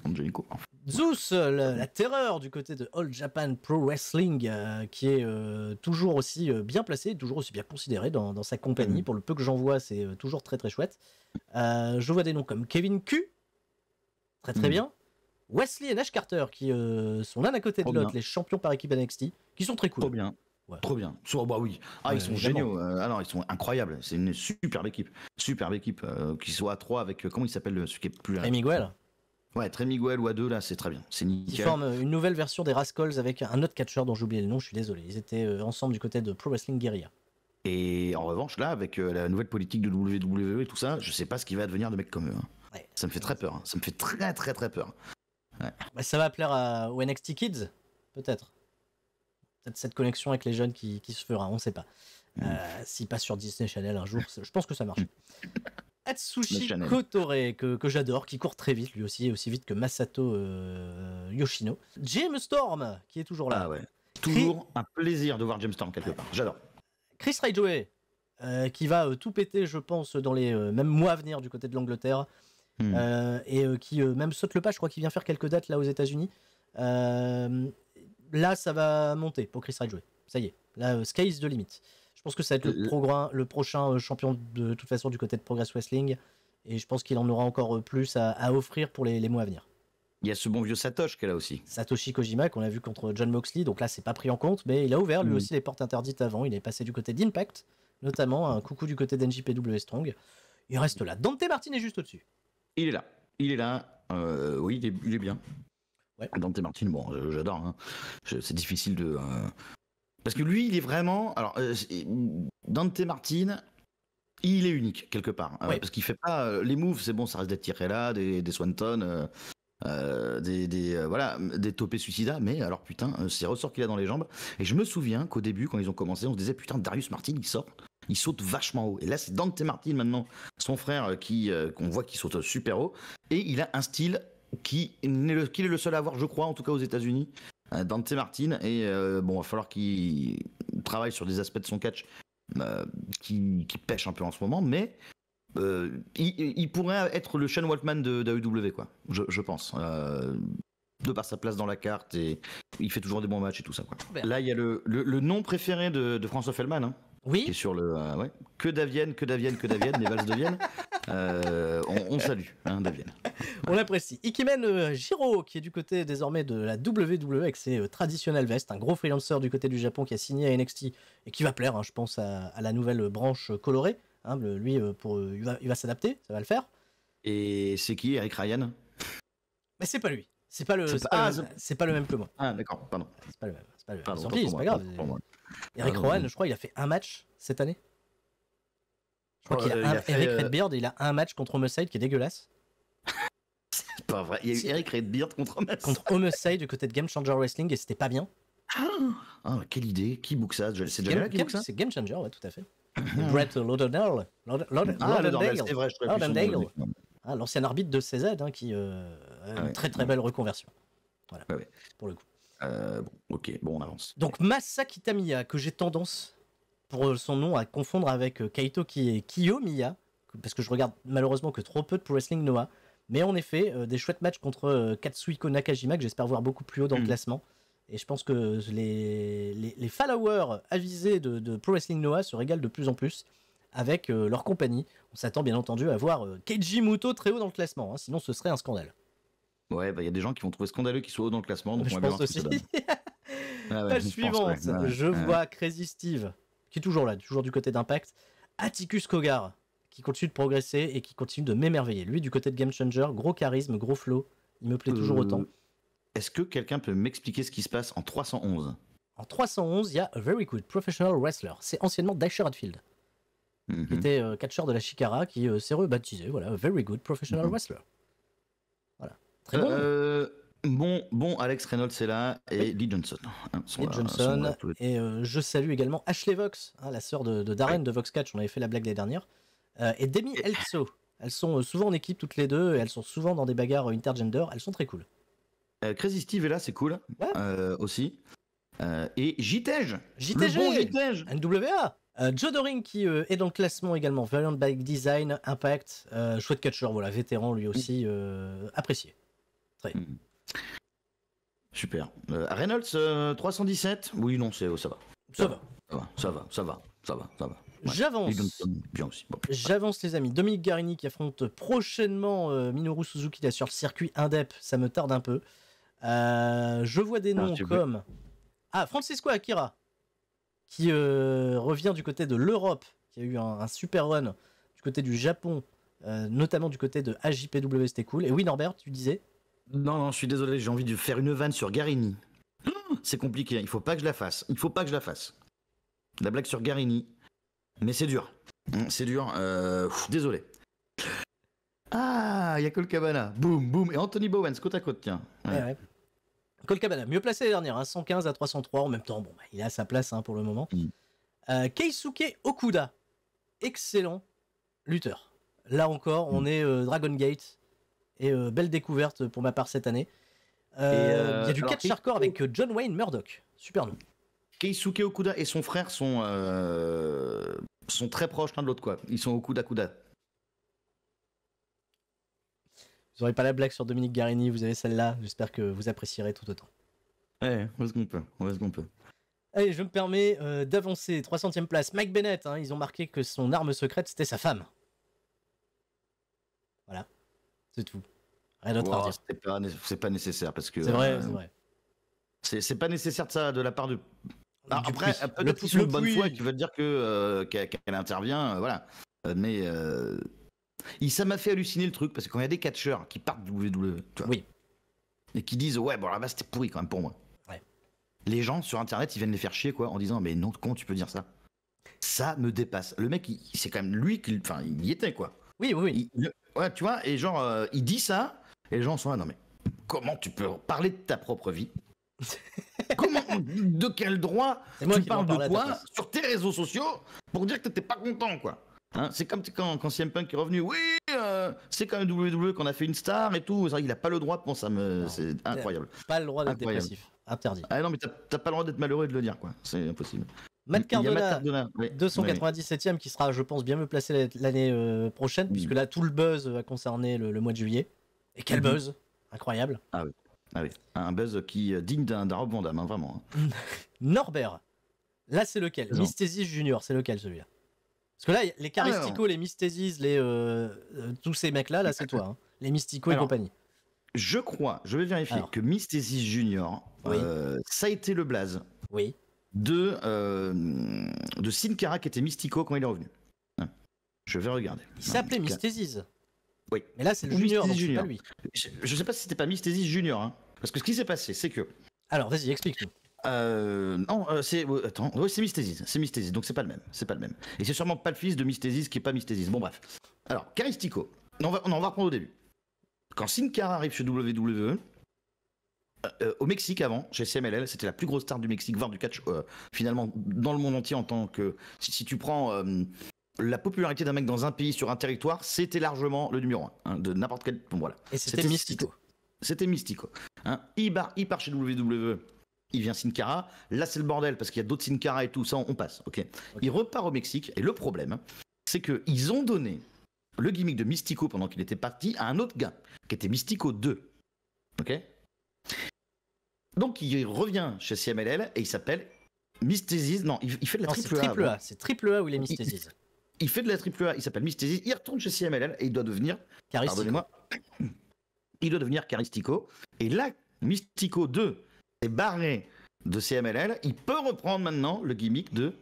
Speaker 2: Angelico.
Speaker 1: Zeus, euh, la, terreur du côté de All Japan Pro Wrestling, euh, qui est euh, toujours aussi bien placé, toujours aussi bien considéré dans, sa compagnie. Mm. Pour le peu que j'en vois, c'est toujours très très chouette. je vois des noms comme Kevin Q, très très mm. bien. Wesley et Nash Carter, qui sont l'un à côté de l'autre, les champions par équipe NXT, qui sont très cool. Trop bien.
Speaker 2: Trop bien. So, oh, bah oui. Ah, ils sont géniaux. alors, ils sont incroyables. C'est une superbe équipe. Superbe équipe. qui soit à trois avec, comment il s'appelle, celui qui est plus. Et Miguel. Ouais, très Miguel ou à deux, là, c'est très bien. C'est nickel. Ils forment
Speaker 1: une nouvelle version des Rascals avec un autre catcheur dont j'ai oublié le nom, je suis désolé. Ils étaient euh, ensemble du côté de Pro Wrestling Guerrilla.
Speaker 2: Et en revanche, là, avec euh, la nouvelle politique de WWE et tout ça, je sais pas ce qui va devenir de mecs comme eux. Hein. Ouais. Ça me fait très peur. Hein. Ça me fait très, très, très peur. Ouais. Bah, ça va plaire à, aux NXT Kids,
Speaker 1: peut-être. Peut-être cette connexion avec les jeunes qui, qui se fera, on sait pas. Mmh. Euh, sur Disney Channel un jour, je pense que ça marche. Atsushi Kotore, que, que j'adore, qui court très vite lui aussi, aussi vite que Masato euh, Yoshino. James Storm,
Speaker 2: qui est toujours là. Ah toujours un plaisir de voir James Storm quelque part, j'adore.
Speaker 1: Chris Ridgeway, euh, qui va euh, tout péter, je pense, dans les mêmes mois à venir du côté de l'Angleterre. Hmm. et qui même saute le pas, je crois qu'il vient faire quelques dates là aux États-Unis. là, ça va monter pour Chris Ridgeway. Ça y est, là, sky is the limit. Je pense que ça va être le, euh, prochain euh, champion de, toute façon du côté de Progress Wrestling. Et je pense qu'il en aura encore euh, plus à, offrir pour les, mois à venir.
Speaker 2: Il y a ce bon vieux Satoshi qu'elle a aussi.
Speaker 1: Satoshi Kojima qu'on a vu contre John Moxley. Donc là, c'est pas pris en compte, mais il a ouvert lui mm. aussi les portes interdites avant. Il est passé du côté d'Impact, notamment un coucou du côté d'NJPW Strong. Il reste là. Dante Martin est juste au-dessus.
Speaker 2: Il est là. Il est là. oui, il est, bien. Ouais. Dante Martin, bon, j'adore. Hein. C'est difficile de, parce que lui, il est vraiment. Alors, euh, euh, Dante Martin, il est unique, quelque part. Hein, parce qu'il fait pas. Euh, les moves, c'est bon, ça reste des Tirella, des, des Swanton, des, voilà, des Topé Suicida. Mais alors, putain, c'est ressort qu'il a dans les jambes. Et je me souviens qu'au début, quand ils ont commencé, on se disait, putain, Darius Martin, il sort. Il saute vachement haut. Et là, c'est Dante Martin maintenant, son frère, qui qu'on voit qui saute super haut. Et il a un style qui, est le, qui est le seul à avoir, je crois, en tout cas aux États-Unis, euh, Dante Martin. Et euh, bon, il va falloir qu'il travaille sur des aspects de son catch euh, qui, pêche un peu en ce moment, mais il, pourrait être le Shane Waltman de, e quoi, je, pense. de par sa place dans la carte, et il fait toujours des bons matchs et tout ça. Quoi. Là, il y a le, nom préféré de, François Fellman. Hein oui. sur le. Euh, que d'Avienne, que d'Avienne, que d'Avienne, les valses de Vienne. Euh, on, salue, hein, d'Avienne.
Speaker 1: On l'apprécie. Ikimen Jiro, euh, qui est du côté désormais de la WWE avec ses traditionnels vestes, un gros freelancer du côté du Japon qui a signé à NXT et qui va plaire, hein, je pense, à, la nouvelle branche colorée. Hein, lui, pour, il va, s'adapter, ça va le faire.
Speaker 2: Et c'est
Speaker 1: qui, Eric Ryan Mais c'est pas lui. C'est pas, le, ah, c'est pas, le même que moi. Ah, d'accord,
Speaker 2: pardon. C'est pas le même. C'est pas, grave. Eric ah, Rowan, je
Speaker 1: crois, il a fait un match cette année.
Speaker 2: Je crois oh, qu'il a, euh, Eric euh,
Speaker 1: Redbeard, il a un match contre Homicide qui est dégueulasse.
Speaker 2: c'est pas vrai. Il y a eu Eric Redbeard contre Homicide.
Speaker 1: Contre du côté de Game Changer Wrestling et c'était pas bien. Ah,
Speaker 2: ah quelle idée. Qui book ça C'est Game,
Speaker 1: Changer, ouais, tout à fait.
Speaker 2: Brett Lauderdale. Ah, Lauderdale. Ah, c'est vrai, je Lauderdale.
Speaker 1: Ah, l'ancien arbitre de CZ hein, qui euh, a une très très belle reconversion. Voilà. pour le coup. Euh,
Speaker 2: bon, ok, bon, on avance.
Speaker 1: Donc Masakitamiya que j'ai tendance, pour son nom, à confondre avec euh, Kaito qui est Kiyomiya, parce que je regarde malheureusement que trop peu de Pro Wrestling Noah. Mais en effet, euh, des chouettes matchs contre Katsuiko Katsuhiko Nakajima, que j'espère voir beaucoup plus haut dans le mm. classement. Et je pense que les, followers avisés de, Pro Wrestling Noah se régalent de plus en plus avec leur compagnie. On s'attend bien entendu à voir Keiji Muto très haut dans le classement, hein. sinon ce serait un scandale.
Speaker 2: Ouais, bah, il y a des gens qui vont trouver scandaleux qu'ils soient hauts dans le classement. Donc je pense aussi. ah suivante, je vois
Speaker 1: Crazy Steve, qui est toujours là, toujours du côté d'Impact. Atticus Kogar, qui continue de progresser et qui continue de m'émerveiller. Lui, du côté de Game Changer, gros charisme, gros flow, il me plaît toujours euh, autant.
Speaker 2: Est-ce que quelqu'un peut m'expliquer ce qui se passe en 311
Speaker 1: En 311, il y a a Very Good Professional Wrestler. C'est anciennement Dasher Hatfield, mhm. qui était euh, catcheur de la Chikara, qui euh, s'est rebaptisé, voilà, a Very Good Professional mhm. Wrestler.
Speaker 2: Euh, bon. bon, Alex Reynolds est là et Lee Johnson. Hein,
Speaker 1: et euh, je salue également Ashley Vox, hein, la sœur de, Darren de Vox Catch On avait fait la blague la dernière. Euh, et Demi Elso. Elles sont souvent en équipe toutes les deux et elles sont souvent dans des bagarres intergender. Elles sont très cool.
Speaker 2: Crazy Steve est là, c'est cool. aussi. et JTEJ. JTEJ. Bon NWA. Joe Doring
Speaker 1: qui est dans le classement également, Variant Bike Design, Impact, chouette catcheur, voilà, vétéran lui aussi apprécié.
Speaker 2: Mm. Super. Euh, Reynolds, 317 euh, Oui, non, c'est, oh, ça, va. Ça, va. ça, va. Ça va, ça va, ça va, J'avance.
Speaker 1: J'avance, les amis. Dominique Garini qui affronte prochainement euh, Minoru Suzuki là, sur le circuit Indep. Ça me tarde un peu. je vois des ah, noms comme. Ah, Francisco Akira, qui revient du côté de l'Europe, qui a eu un, super run du côté du Japon, notamment du côté de AJPW,
Speaker 2: c'était cool. Et oui, Norbert, tu disais non, non, je suis désolé, j'ai envie de faire une vanne sur Garini. C'est compliqué, il faut pas que je la fasse. Il faut pas que je la fasse. La blague sur Garini. Mais c'est dur. Mm, c'est dur, euh, désolé. Ah, il y a Cole Boum, boum. Et Anthony Bowens, côte à côte, tiens. Ouais. mieux placé la dernière,
Speaker 1: 115 hein. à 303 en même temps. Bon, bah, il a sa place hein, pour le moment. Mm. Euh, Keisuke Okuda, excellent lutteur. Là encore, on mm. est euh, Dragon Gate et euh, belle découverte pour ma part cette année. Euh, euh, il y a du catch hardcore avec John Wayne
Speaker 2: Murdoch. Super nom. Keisuke Okuda et son frère sont, sont très proches l'un de l'autre, quoi. Ils sont Okuda-Kuda.
Speaker 1: Vous n'aurez pas la blague sur Dominique Garini, vous avez celle-là. J'espère que vous apprécierez tout autant.
Speaker 2: on ce qu'on peut, on
Speaker 1: Allez, je me permets d'avancer. 300 ème place, Mike Bennett. Hein. ils ont marqué que son arme secrète, c'était sa femme.
Speaker 2: Voilà, c'est tout. C'est pas, nécessaire parce que. C'est vrai, euh, c'est vrai. C'est, pas nécessaire de ça de la part de.
Speaker 1: Ah, après, peut-être une bonne foi
Speaker 2: qui veut dire que euh, qu'elle, intervient, euh, voilà. Mais ça m'a fait halluciner le truc parce que quand il y a des catcheurs qui partent de WWE, oui. et qui disent ouais, bon là-bas c'était pourri quand même pour moi. Les gens sur internet ils viennent les faire chier quoi en disant mais non, con, tu peux dire ça. Ça me dépasse. Le mec, c'est quand même lui qui, enfin, il y était quoi. Oui, oui, oui. ouais, tu vois, et genre, il dit ça, et les gens sont là, non mais comment tu peux parler de ta propre vie Comment, de quel droit moi tu parles de quoi sur tes réseaux sociaux pour dire que t'étais pas content quoi hein C'est comme quand, quand CM Punk est revenu, oui, euh, c'est quand même WWE qu'on a fait une star et tout. il a pas le droit, bon, ça me, c'est incroyable. Pas le droit d'être dépressif, interdit. Ah non, mais t'as pas le droit d'être malheureux et de le dire quoi. C'est impossible. Matt Cardona, 297
Speaker 1: e qui sera, je pense, bien mieux placé l'année euh, prochaine, puisque là, tout le buzz va concerner le mois de juillet.
Speaker 2: Et quel buzz Incroyable. Ah oui. ah oui. Un buzz qui euh, digne d'un Rob Van hein, vraiment. Hein. Norbert. Là, c'est lequel Mysthesis Junior, c'est lequel celui-là Parce que là, les Caristico,
Speaker 1: les Mystésis, les, euh, euh, tous ces mecs-là, là, c'est toi. Hein. Les Mystico
Speaker 2: et compagnie. Je crois, je vais vérifier, que Mystésis Junior, ça a été le blaze. Oui. De, de Sin Cara qui était Mystico quand il est revenu. Je vais regarder. Il s'appelait Mystésis. Oui. Mais là, c'est le junior, junior. lui. Je, ne sais pas si c'était pas Mystesis Junior, hein. parce que ce qui s'est passé, c'est que. Alors, vas-y, explique-nous. Euh, non, euh, c'est euh, attends, c'est c'est donc c'est pas le même, c'est pas le même. Et c'est sûrement pas le fils de Mystesis qui est pas Mystesis. Bon bref. Alors, Caristico, on va, on va reprendre au début. Quand Sin Cara arrive chez WWE, euh, au Mexique avant, chez CMLL, c'était la plus grosse star du Mexique, voire du catch finalement dans le monde entier en tant que si, si tu prends la popularité d'un mec dans un pays, sur un territoire, c'était largement le numéro 1 hein, de n'importe quel. Bon, voilà. Et c'était Mystico. C'était Mystico. Il, part, part chez WWE, il vient Sincara. Là, c'est le bordel parce qu'il y a d'autres Sincara et tout. Ça, on passe. ok. Il repart au Mexique. Et le problème, c'est qu'ils ont donné le gimmick de Mystico pendant qu'il était parti à un autre gars qui était Mystico 2. Ok Donc il revient chez CMLL et il s'appelle Mystesis. Non, il, fait de la triple A. C'est triple A où il est Mystesis il fait de la A, il s'appelle Mystesis, il retourne chez CMLL et il doit devenir. Pardonnez-moi. Il doit devenir Caristico. Et là, Mystico 2 est barré de CMLL, il peut reprendre maintenant le gimmick de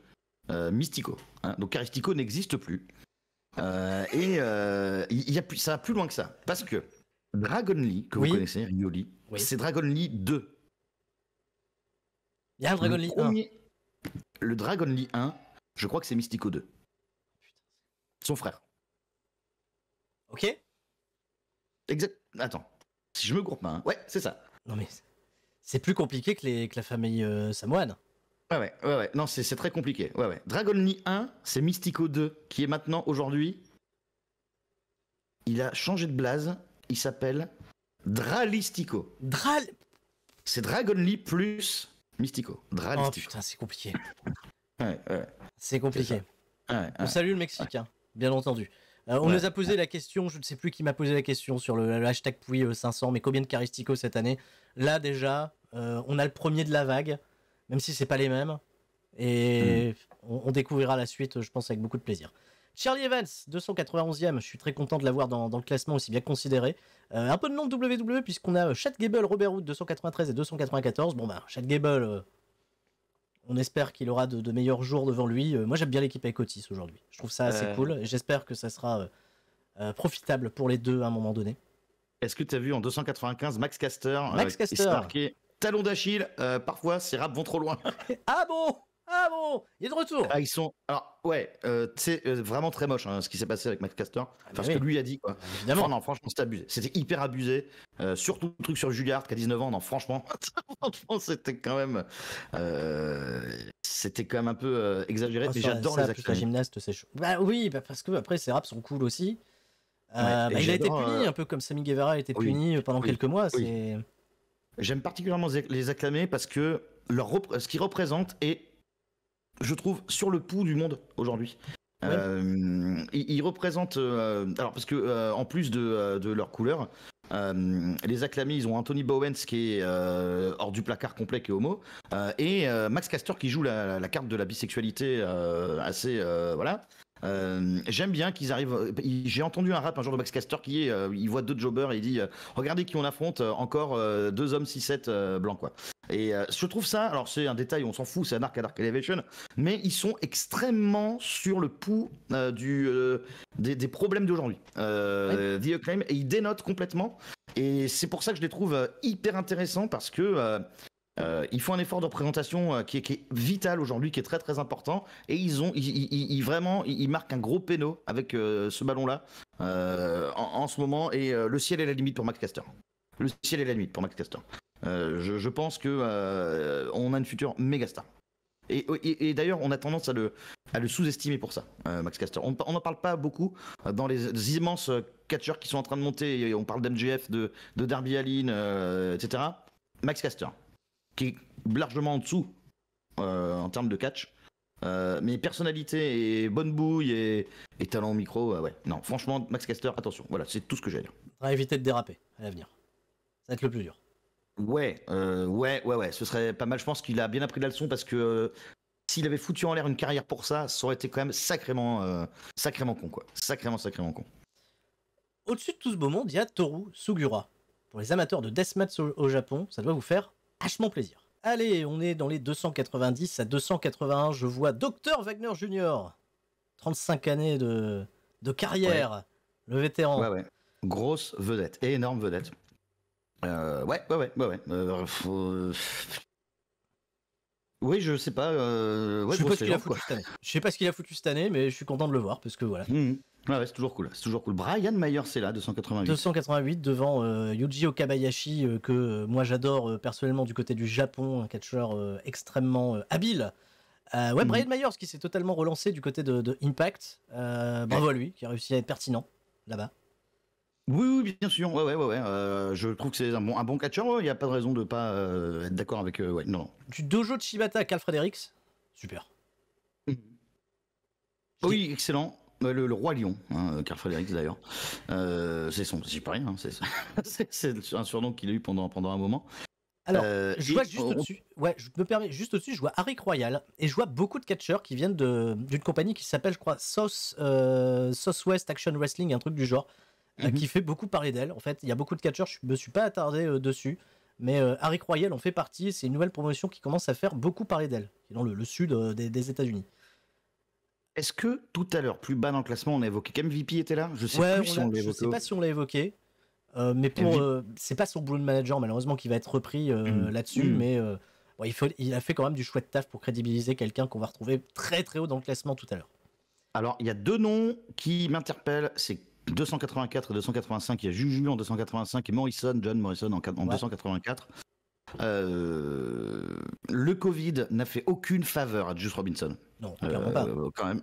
Speaker 2: euh, Mystico. Hein. Donc Caristico n'existe plus. Euh, et euh, il y, a ça va plus loin que ça. Parce que Dragon Lee, que vous connaissez, Rioli, c'est Dragon Lee 2. Il y a un Dragon le Lee 1. le Dragon Lee 1, je crois que c'est Mystico 2. Son frère. Ok. Exact. Attends. Si je me groupe, pas, hein. ouais, c'est ça. Non mais c'est plus compliqué que, les, que la famille euh, samoane. Ouais, ouais, ouais, ouais. Non, c'est très compliqué. Ouais, ouais. Dragonly 1, c'est Mystico 2, qui est maintenant aujourd'hui. Il a changé de blaze. Il s'appelle Dralistico. Dral. C'est Dragonly plus Mystico. Dralistico. Oh putain, c'est compliqué. ouais, ouais. C'est compliqué. ouais. On
Speaker 1: salue le Mexicain bien entendu. Euh, on nous a posé la question, je ne sais plus qui m'a posé la question sur le, hashtag Pouille euh, 500, mais combien de Caristico cette année Là déjà, euh, on a le premier de la vague, même si c'est pas les mêmes, et hmm. on, découvrira la suite, je pense, avec beaucoup de plaisir. Charlie Evans, 291e, je suis très content de l'avoir dans, le classement aussi bien considéré. un peu de nom de WWE puisqu'on a Chad Gable, Robert Wood, 293 et 294. Bon bah, Chad Gable, on espère qu'il aura de, meilleurs jours devant lui. Euh, moi, j'aime bien l'équipe avec Otis aujourd'hui. Je trouve ça assez euh. cool. J'espère que ça sera euh, profitable pour les deux à un moment donné.
Speaker 2: Est-ce que tu as vu en 295 Max Caster Max Caster. Talon d'Achille, parfois ces raps vont trop loin. ah bon ah bon, il est de retour. Ah, ils sont. Alors, ouais, c'est euh, euh, vraiment très moche hein, ce qui s'est passé avec Matt Caster parce ah, que lui a dit, quoi. Ah, non, franchement, c'était abusé. C'était hyper abusé. Euh, surtout le truc sur Juliard qui a 19 ans. Non, franchement, c'était quand même. c'était quand même un peu exagéré. mais ah, j'adore les un
Speaker 1: gymnaste, c'est chaud. Bah oui, bah, parce que après, ces raps sont cool aussi.
Speaker 2: Bah, il a été puni, un
Speaker 1: peu comme Sami Guevara
Speaker 2: a été puni pendant quelques mois. J'aime particulièrement les acclamer parce que leur ce qu'ils représentent est je trouve, sur le pouls du monde aujourd'hui. Euh, ils, représentent, euh, alors parce que euh, en plus de, de leur couleur, les acclamés, ils ont Anthony Bowens qui est hors du placard complet, qui est homo, et Max Castor qui joue la, la, carte de la bisexualité assez, voilà. Euh, j'aime bien qu'ils arrivent. Euh, j'ai entendu un rap un jour de Caster qui est, euh, il voit deux jobbers et il dit, regardez qui on affronte, encore deux hommes 6-7 blancs quoi. Et je trouve ça, alors c'est un détail, on s'en fout, c'est un arc à Dark Elevation, mais ils sont extrêmement sur le pouls du, des, problèmes d'aujourd'hui. The Acclaim, et ils dénotent complètement. Et c'est pour ça que je les trouve hyper intéressants parce que euh, ils font un effort de représentation euh, qui, est, vital aujourd'hui, qui est très très important. Et ils ont, vraiment, ils, marquent un gros péno avec euh, ce ballon-là en, ce moment. Et le ciel est la limite pour Max Caster. Le ciel est la limite pour Max Caster. Je, pense que on a une future méga star. Et, d'ailleurs, on a tendance à le, sous-estimer pour ça, Max Caster. On n'en parle pas beaucoup dans les, immenses catcheurs qui sont en train de monter. On parle d'MGF, de, Derby Derby Allin, etc. Max Caster, qui est largement en dessous euh, en termes de catch. Euh, mais personnalité et bonne bouille et, talent au micro, euh, ouais. Non, franchement, Max Caster, attention. Voilà, c'est tout ce que j'ai à dire.
Speaker 1: On va éviter de déraper à l'avenir.
Speaker 2: Ça va être le plus dur. Ouais, ouais, ouais, ouais. Ce serait pas mal. Je pense qu'il a bien appris de la leçon parce que s'il avait foutu en l'air une carrière pour ça, ça aurait été quand même sacrément, sacrément con, quoi. Sacrément, sacrément con.
Speaker 1: Au-dessus de tout ce beau monde, il y a Toru Sugura. Pour les amateurs de deathmatch au Japon, ça doit vous faire hachement plaisir. Allez, on est dans les 290 à 281. Je vois Docteur Wagner Junior. 35 années de, de carrière.
Speaker 2: Le vétéran. Ouais, ouais. Grosse vedette. Énorme vedette. Euh, ouais, ouais, ouais, ouais. Euh, euh, oui, je sais pas. Ouais, je, sais pas ce qu'il a foutu cette année. je sais pas ce qu'il a foutu cette année, mais je suis content de le voir parce que voilà. Mmh. Ouais, ouais c'est toujours cool. C'est toujours cool. Brian Mayer, c'est là, 288.
Speaker 1: 288 devant euh, Yuji Okabayashi, euh, que euh, moi j'adore personnellement du côté du Japon, un catcheur extrêmement habile. ouais, mm. Brian Myers qui s'est totalement relancé du côté de, Impact. bravo à lui, qui a réussi à être pertinent là-bas.
Speaker 2: Oui, oui, bien sûr. Ouais, ouais, ouais. je trouve que c'est un bon, un bon catcheur Il n'y a pas de raison de pas être d'accord avec. ouais, non. Du
Speaker 1: dojo de Shibata à Carl Fredericks,
Speaker 2: super. Oui, excellent. Euh, le, roi lion, hein, euh, Carl d'ailleurs. Euh, c'est son, hein, c'est un surnom qu'il a eu pendant, pendant un moment. Alors, je vois juste au-dessus. Ouais, je me
Speaker 1: permets juste au-dessus. Je vois Harry Royal et je vois beaucoup de catcheurs qui viennent d'une compagnie qui s'appelle, je crois, Sauce, Sauce West Action Wrestling, un truc du genre, mhm. qui fait beaucoup parler d'elle. En fait, il y a beaucoup de catcheurs. Je me suis pas attardé dessus, mais Harry Royal en fait partie. C'est une nouvelle promotion qui commence à faire beaucoup parler d'elle, dans le, sud des, des États-Unis.
Speaker 2: Est-ce que tout à l'heure, plus bas dans le classement, on a évoqué qu'MVP était là Je sais sais pas si on l'a évoqué. Euh, mais
Speaker 1: pour, euh, c'est pas son de Manager malheureusement qui va être repris euh, mm. là-dessus, mm. mais il,
Speaker 2: a fait quand même du chouette taf pour crédibiliser quelqu'un qu'on va retrouver très très haut dans le classement tout à l'heure. Alors il y a deux noms qui m'interpellent, c'est 284 et 285. Il y a Juju en 285 et Morrison, John Morrison en, 284. le Covid n'a fait aucune faveur à Juice Robinson. Non, euh, Quand même.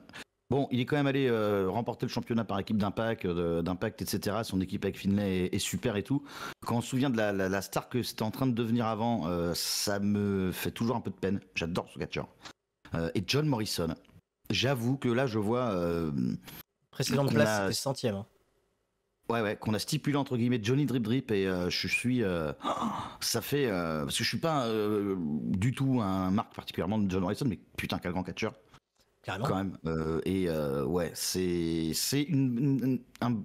Speaker 2: Bon, il est quand même allé euh, remporter le championnat par équipe d'impact, euh, d'impact, etc. Son équipe avec Finlay est, super et tout. Quand on se souvient de la, star que c'était en train de devenir avant, ça me fait toujours un peu de peine. J'adore ce catcher. et John Morrison. J'avoue que là, je vois. Précédente place, c'était centième. Hein. Ouais, ouais, qu'on a stipulé entre guillemets Johnny Drip Drip et je suis. ça fait. parce que je suis pas du tout un marque particulièrement de John Morrison, mais putain, quel grand catcheur. Quand même. Euh, et euh, ouais, c'est c'est un,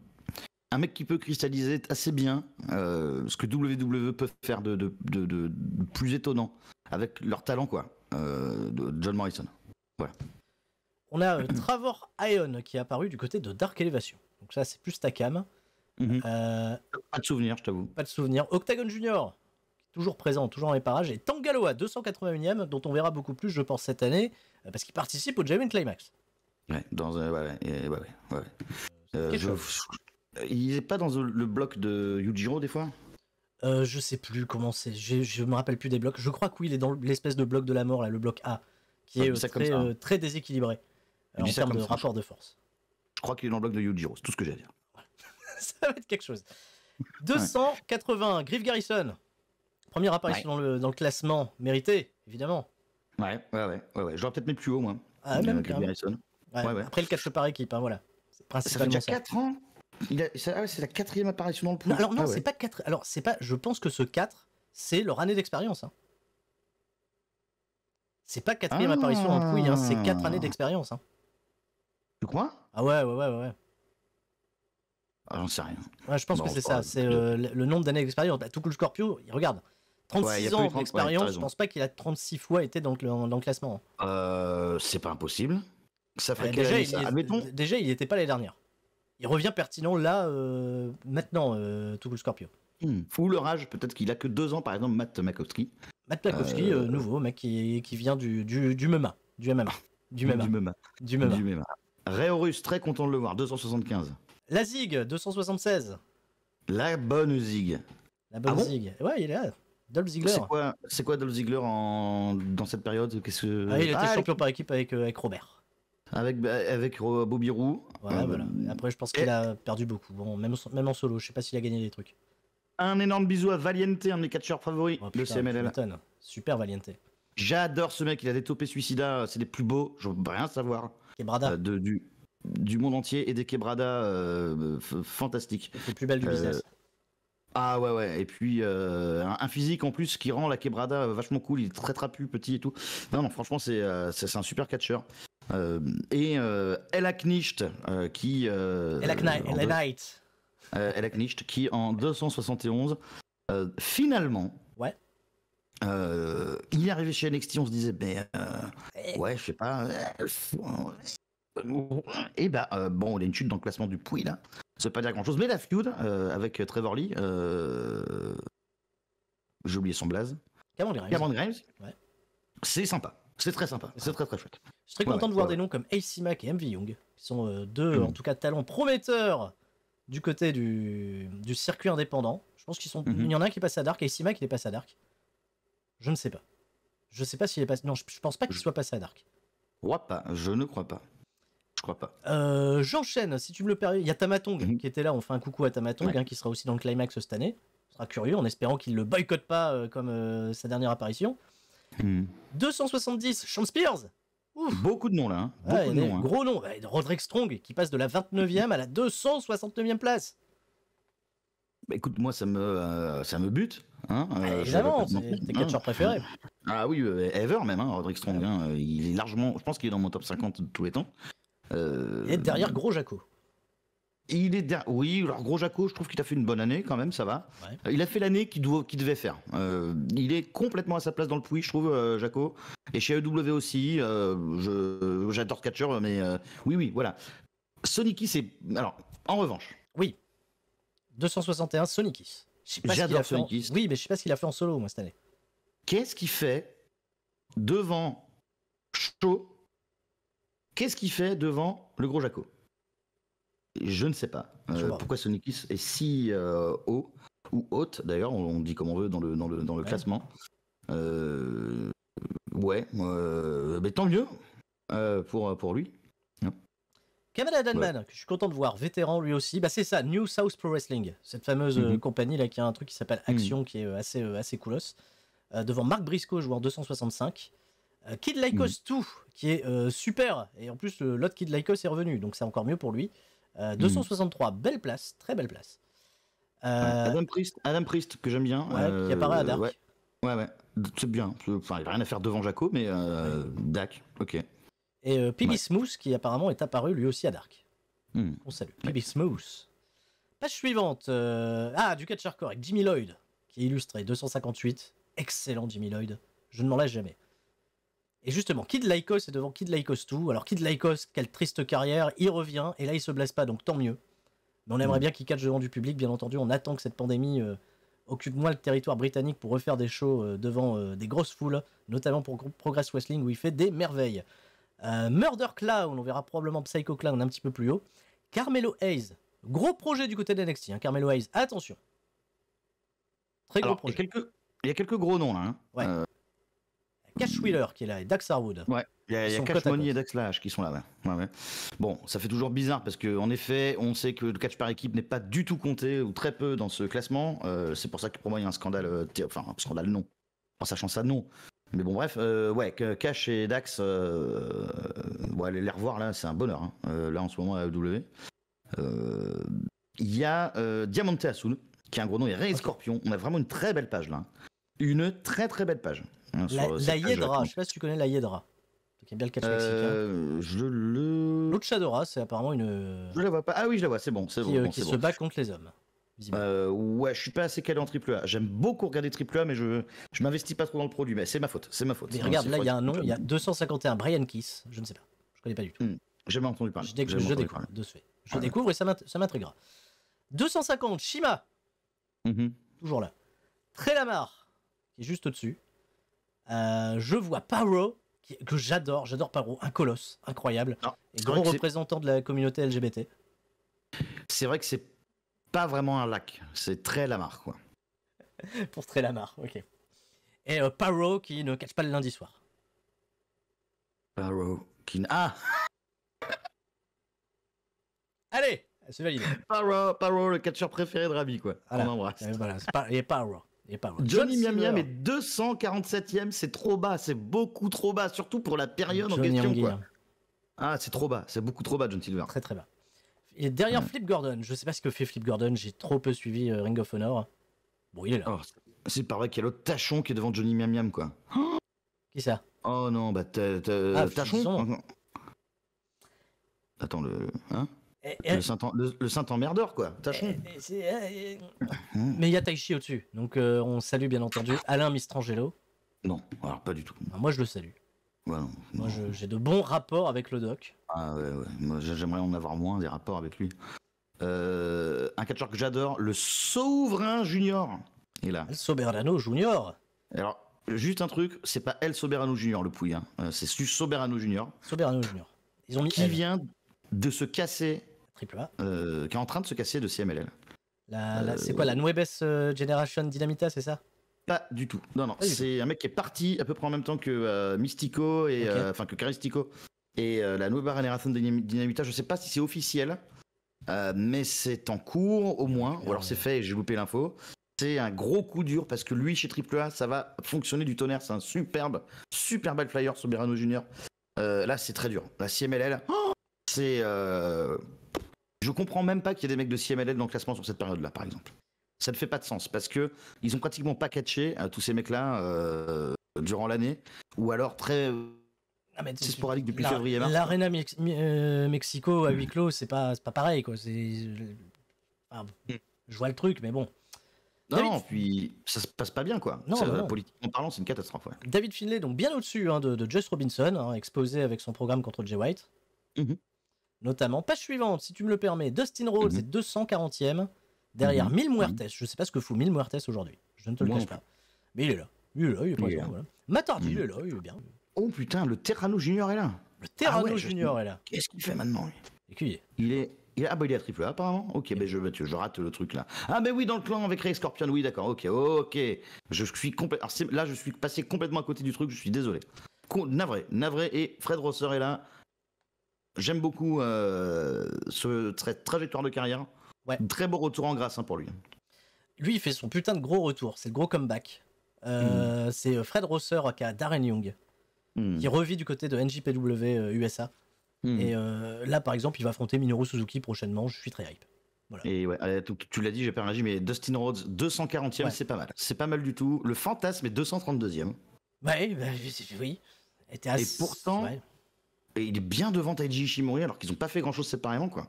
Speaker 2: un, mec qui peut cristalliser assez bien euh, ce que WWE peut faire de, de, de, plus étonnant avec leur talent quoi. de John Morrison. Voilà.
Speaker 1: On a Travor Ion qui est apparu du côté de Dark Elevation. Donc ça c'est plus ta cam. Mhm. pas de souvenir, je t'avoue. Pas de souvenir. Octagon Junior toujours présent, toujours dans les parages, et Tangaloa, 281e, dont on verra beaucoup plus, je pense, cette année, euh, parce qu'il participe au Jamin Climax.
Speaker 2: Ouais, dans un. ouais, ouais, ouais, il est pas dans le bloc de Yujiro des fois
Speaker 1: euh, Je sais plus comment c'est, je, ne me rappelle plus des blocs. Je crois qu'il il est dans l'espèce de bloc de la mort, là, le bloc A, qui est euh, très, euh, très, déséquilibré en termes de rapport de force.
Speaker 2: Je crois qu'il est dans le bloc de Yujiro, c'est tout ce que j'ai à dire.
Speaker 1: ça va être quelque chose. 281, Griff Garrison. Première apparition dans, le, classement, mérité, évidemment.
Speaker 2: Ouais, ouais, ouais. ouais, ouais. peut-être mettre plus haut, moi. Ah, euh, ouais, Après le catch par équipe, hein, voilà. Ça fait déjà 4 ans ah c'est la quatrième apparition dans le pool. alors non, ah c'est pas
Speaker 1: 4. Alors c'est pas. Je pense que ce 4, c'est leur année d'expérience. Hein. C'est pas quatrième apparition en pouille, hein, c'est 4 années ah. d'expérience. Hein. Tu crois Ah ouais, ouais, ouais, ouais. Ah, j'en sais rien. Ouais, je pense que c'est ça, c'est euh, le nombre d'années d'expérience. Bah, tout le Scorpio, il regarde. 36 ans d'expérience, je je pense pas qu'il a 36 fois été dans le, classement.
Speaker 2: Euh, c'est pas impossible. Ça ferait déjà, il,
Speaker 1: déjà, il n'était pas l'année dernière. Il revient pertinent là, euh, maintenant, euh, tout le Scorpio.
Speaker 2: Hmm. le rage, peut-être qu'il a que deux ans, par exemple, Matt Makowski. Matt Makowski, nouveau
Speaker 1: mec qui, qui vient du, du, du MMA. Du MMA. Du MMA.
Speaker 2: Du très content de le voir, 275. La Zig, 276. La bonne Zig. La bonne ah Zig. ouais, il est là. C'est quoi, c'est quoi Dolph Ziggler en, dans cette période Qu'est-ce ah, il était ah, champion
Speaker 1: par équipe avec, euh, avec Robert.
Speaker 2: Avec, bah, avec Bobby Roux.
Speaker 1: Euh, voilà. Après, je pense qu'il a perdu beaucoup. Bon, même, même en solo, je sais pas s'il a gagné des trucs.
Speaker 2: Un énorme bisou à Valiente, un de mes catcheurs favoris oh, de CMLL. Super Valiente. J'adore ce mec, il a des topés suicida, c'est des plus beaux, je veux rien savoir. Quebrada. Euh, du, du monde entier et des quebradas fantastiques. C'est le plus belles du business. Ah ouais ouais et puis euh, un physique en plus qui rend la quebrada euh, vachement cool il est très trapu petit et tout non non franchement c'est euh, c'est un super catcheur et Ella Knicht qui Ella, Elaknicht, Ella Knicht qui en 271 finalement ouais il est arrivé chez NXT on se disait mais ouais je sais pas et bah bon on est a une chute dans le classement du Pouille, là ça pas dire grand chose. Mais la feud euh, avec Trevor Lee, euh, j'ai oublié son blaze.
Speaker 1: Cameron Grimes.
Speaker 2: C'est sympa. C'est très sympa. C'est très très chouette. Je suis très content de voir des noms comme AC Mac et MV Young, qui sont euh,
Speaker 1: deux, mm. en tout cas, talents prometteurs du côté du, du circuit indépendant. Je pense qu'ils sont. Mm-hmm. Il y en a un qui est passé à Dark, AC Mac il est passé à Dark. Je ne sais pas. Je sais pas s'il est passé. Non, je, je pense pas qu'il soit passé à Dark.
Speaker 2: Je ne crois pas. Je crois pas.
Speaker 1: Euh, j'enchaîne, si tu me le permets. Il y a Tamatong mhm. qui était là. On fait un coucou à Tamatong, hein, qui sera aussi dans le climax cette année. On sera curieux en espérant qu'il ne le boycotte pas euh, comme euh, sa dernière apparition. 270, mhm. Sean Spears. Beaucoup de noms là. Hein. de hein. Gros noms. Roderick Strong qui passe de la 29e à la 269e place.
Speaker 2: Bah, écoute, moi ça me, ça me bute. Hein, ah, évidemment, c'est tes catcheurs préférés. Ah oui, Ever même, hein, Roderick Strong. Hein, il est largement, je pense qu'il est dans mon top 50 de tous les temps. Euh, et derrière Gros Jaco. Il est Oui, alors Gros Jaco, je trouve qu'il a fait une bonne année quand même, ça va. Il a fait l'année qu'il devait faire. Euh, il est complètement à sa place dans le puits, je trouve, euh, Jaco. Et chez AEW aussi, j'adore Catcher, mais oui, oui, voilà. Soniki, c'est. Alors, en revanche. Oui. 261 Soniki.
Speaker 1: J'adore sonic
Speaker 2: En... Oui, mais je sais pas ce qu'il a fait en solo, moi, cette année. Qu'est-ce qu'il fait devant Shaw Qu'est-ce qu'il fait devant le gros Jaco Je ne sais pas. Euh, pourquoi Sonikis est si euh, haut ou haute D'ailleurs, on, dit comme on veut dans le, dans le, classement. Euh, ouais, euh, mais tant mieux pour, pour lui. Kamala
Speaker 1: Danman, que je suis content de voir, vétéran lui aussi. Bah c'est ça, New South Pro Wrestling, cette fameuse mhm.
Speaker 2: compagnie là qui
Speaker 1: a un truc qui s'appelle mhm. Action qui est assez assez devant Marc Briscoe, joueur 265. Euh, Kid Lycos 2, mm. qui est euh, super. Et en plus, l'autre Kid Lycos est revenu, donc c'est encore mieux pour lui. 263, euh, mm. belle place, très belle place.
Speaker 2: Adam, Priest, Adam Priest, que j'aime bien. qui apparaît à Dark. Ouais, ouais, c'est bien. Enfin, il rien à faire devant Jaco, mais Dak, ok. Et Pibi
Speaker 1: Smooth, qui apparemment est apparu lui aussi à Dark.
Speaker 2: Mm. On salue. Pibi Smooth.
Speaker 1: Page suivante. Ah, du catcher avec Jimmy Lloyd, qui est illustré. 258. Excellent Jimmy Lloyd. Je ne m'en laisse jamais. Et justement, Kid Lycos est devant Kid Lycos 2. Alors, Kid Lycos, quelle triste carrière, il revient, et là, il se blesse pas, donc tant mieux. Mais on aimerait mm. bien qu'il catch devant du public, bien entendu. On attend que cette pandémie euh, occupe moins le territoire britannique pour refaire des shows euh, devant euh, des grosses foules, notamment pour Progress Wrestling, où il fait des merveilles. Murder Clown, on verra probablement Psycho Clown un petit peu plus haut. Carmelo Hayes, gros projet du côté de NXT, hein, Carmelo Hayes, attention.
Speaker 2: Très gros Il y, a quelques, gros noms là. Hein. Ouais.
Speaker 1: Cash Wheeler qui est là et Dax Harwood.
Speaker 2: Il y a, Cash Money et Dax Lash qui sont là. Bon, ça fait toujours bizarre parce qu'en effet, on sait que le catch par équipe n'est pas du tout compté ou très peu dans ce classement. Euh, c'est pour ça que pour moi, il y a un scandale. Euh, enfin, un scandale non. En sachant ça, non. Mais bon, bref, euh, ouais, Cash et Dax, ouais, les revoir là, c'est un bonheur. Hein. là, en ce moment, à AEW. Il y a Diamante Asul, qui a un gros nom, et Ray Scorpion. On a vraiment une très belle page là. Hein. Une très très belle page. Hein, la, euh, Yedra, je sais
Speaker 1: pas si tu connais la Yedra.
Speaker 2: Qui a bien le catch Je le.
Speaker 1: L'autre Shadora, c'est apparemment
Speaker 2: une. Je la vois pas. Ah oui, je la vois, c'est bon. Qui, bon, euh, se bat contre les hommes. Euh, ouais, je suis pas assez calé en triple A. J'aime beaucoup regarder triple A, mais je, je m'investis pas trop dans le produit. Mais c'est ma faute, c'est ma faute. regarde, là, il y a un nom, il y a
Speaker 1: 251 Brian Kiss, je ne sais pas. Je connais pas du tout. Hmm. J'ai jamais entendu parler. Je, je découvre, Je ah, découvre et ça m'intriguera. 250, Shima. Mm-hmm. Toujours là. Très Lamar, qui est juste au-dessus. Euh, je vois Paro, que j'adore, j'adore Paro, un colosse, incroyable, ah,
Speaker 2: et grand représentant de la communauté LGBT. C'est vrai que c'est pas vraiment un lac, c'est très Lamar, quoi.
Speaker 1: Pour très Lamar, ok. Et euh, Paro qui ne catch pas le lundi soir.
Speaker 2: Paro qui. Ah Allez, c'est validé. Paro, Paro, le catcheur préféré de Rabi, quoi. On embrasse euh, Paro. Johnny Miam Miam est 247e, c'est trop bas, c'est beaucoup trop bas, surtout pour la période en question. Ah, c'est trop bas, c'est beaucoup trop bas, John Silver. Très très bas.
Speaker 1: Et derrière Flip Gordon, je sais pas ce que fait Flip Gordon, j'ai trop peu suivi euh, Ring of Honor.
Speaker 2: Bon, il est là. Oh, c'est pas vrai qu'il y a l'autre Tachon qui est devant Johnny Miam Miam, quoi. Qui ça Oh non, bah ah, Tachon Attends, le. Hein eh, eh, le Saint-Emmerdeur, quoi. Tâchons. Eh, hein. mais il y a
Speaker 1: Taichi au-dessus. Donc euh, on salue bien entendu Alain Mistrangelo. Non, alors pas du tout. Ah, moi je le salue.
Speaker 2: moi j'ai de bons rapports avec le doc. Ah ouais, ouais. j'aimerais en avoir moins des rapports avec lui. Euh, un catcheur que j'adore, le Souverain Junior. Il est là. El Soberano Junior. Alors, juste un truc, c'est pas El Soberano Junior le pouille, hein. Euh, c'est Soberano Junior. Soberano Junior. Ils ont qui vient de se casser euh, qui est en train de se casser de CMLL.
Speaker 1: Euh, c'est quoi la Nuebes euh, Generation Dynamita, c'est ça
Speaker 2: Pas du tout. Non, non. c'est un mec qui est parti à peu près en même temps que Mystico et enfin que Caristico et la Nueva Generation Dynamita. Je sais pas si c'est officiel, mais c'est en cours au moins. Ou alors c'est fait et j'ai loupé l'info c'est un gros coup dur parce que lui chez AAA ça va fonctionner du tonnerre c'est un superbe super bel flyer Soberano Junior là c'est très dur la CMLL oh c'est je comprends même pas qu'il y ait des mecs de CMLL dans le classement sur cette période-là, par exemple. Ça ne fait pas de sens parce que ils ont pratiquement pas catché euh, tous ces mecs-là euh, durant l'année, ou alors très euh, ah, c'est sporadique depuis février mars. L'Arena
Speaker 1: Mexico à huis clos, c'est pas, pas pareil quoi. je vois le truc, mais bon. Non, non,
Speaker 2: puis ça se passe pas bien quoi. Non, Politiquement parlant, c'est une catastrophe.
Speaker 1: David Finlay, donc bien au-dessus hein, de, de Robinson, hein, exposé avec son programme contre Jay White. Mhm notamment. Page suivante, si tu me le permets, Dustin Rhodes c'est mhm. est 240e, derrière 1000 mhm. Muertes. Je sais pas ce que fout 1000 Muertes aujourd'hui, je ne te le cache pas. Mais il est là. Il est là, il est pas hein. mhm. il est là, il est bien.
Speaker 2: Oh putain, le Terrano Junior est là. Le Terrano ah Junior est là. Qu'est-ce qu'il fait maintenant Il est il ah bah il est à triple A apparemment. Ok, ben je, je rate le truc là. Ah mais ben oui dans le clan avec Ray Scorpion, oui d'accord, ok, ok. Je suis Là je suis passé complètement à côté du truc, je suis désolé. navré, navré et Fred Rosser est là. J'aime beaucoup euh, ce, cette trajectoire de carrière. Très beau retour en grâce hein, pour lui. Lui, il fait son
Speaker 1: putain de gros retour. C'est le gros comeback. Euh, hmm. C'est euh, Fred Rosser qui a Darren Young, hmm. qui revit du côté de NJPW USA. Hmm. Et là, par exemple, il va affronter Minoru Suzuki prochainement. Je suis très hype.
Speaker 2: Et tu l'as dit, j'ai pas réagi, mais Dustin Rhodes, 240e, c'est pas mal. C'est pas mal du tout. Le fantasme est 232e.
Speaker 1: Ouais, bah, oui.
Speaker 2: Et, Et pourtant, et il est bien devant Taiji Ishimori alors qu'ils n'ont pas fait grand chose séparément, quoi.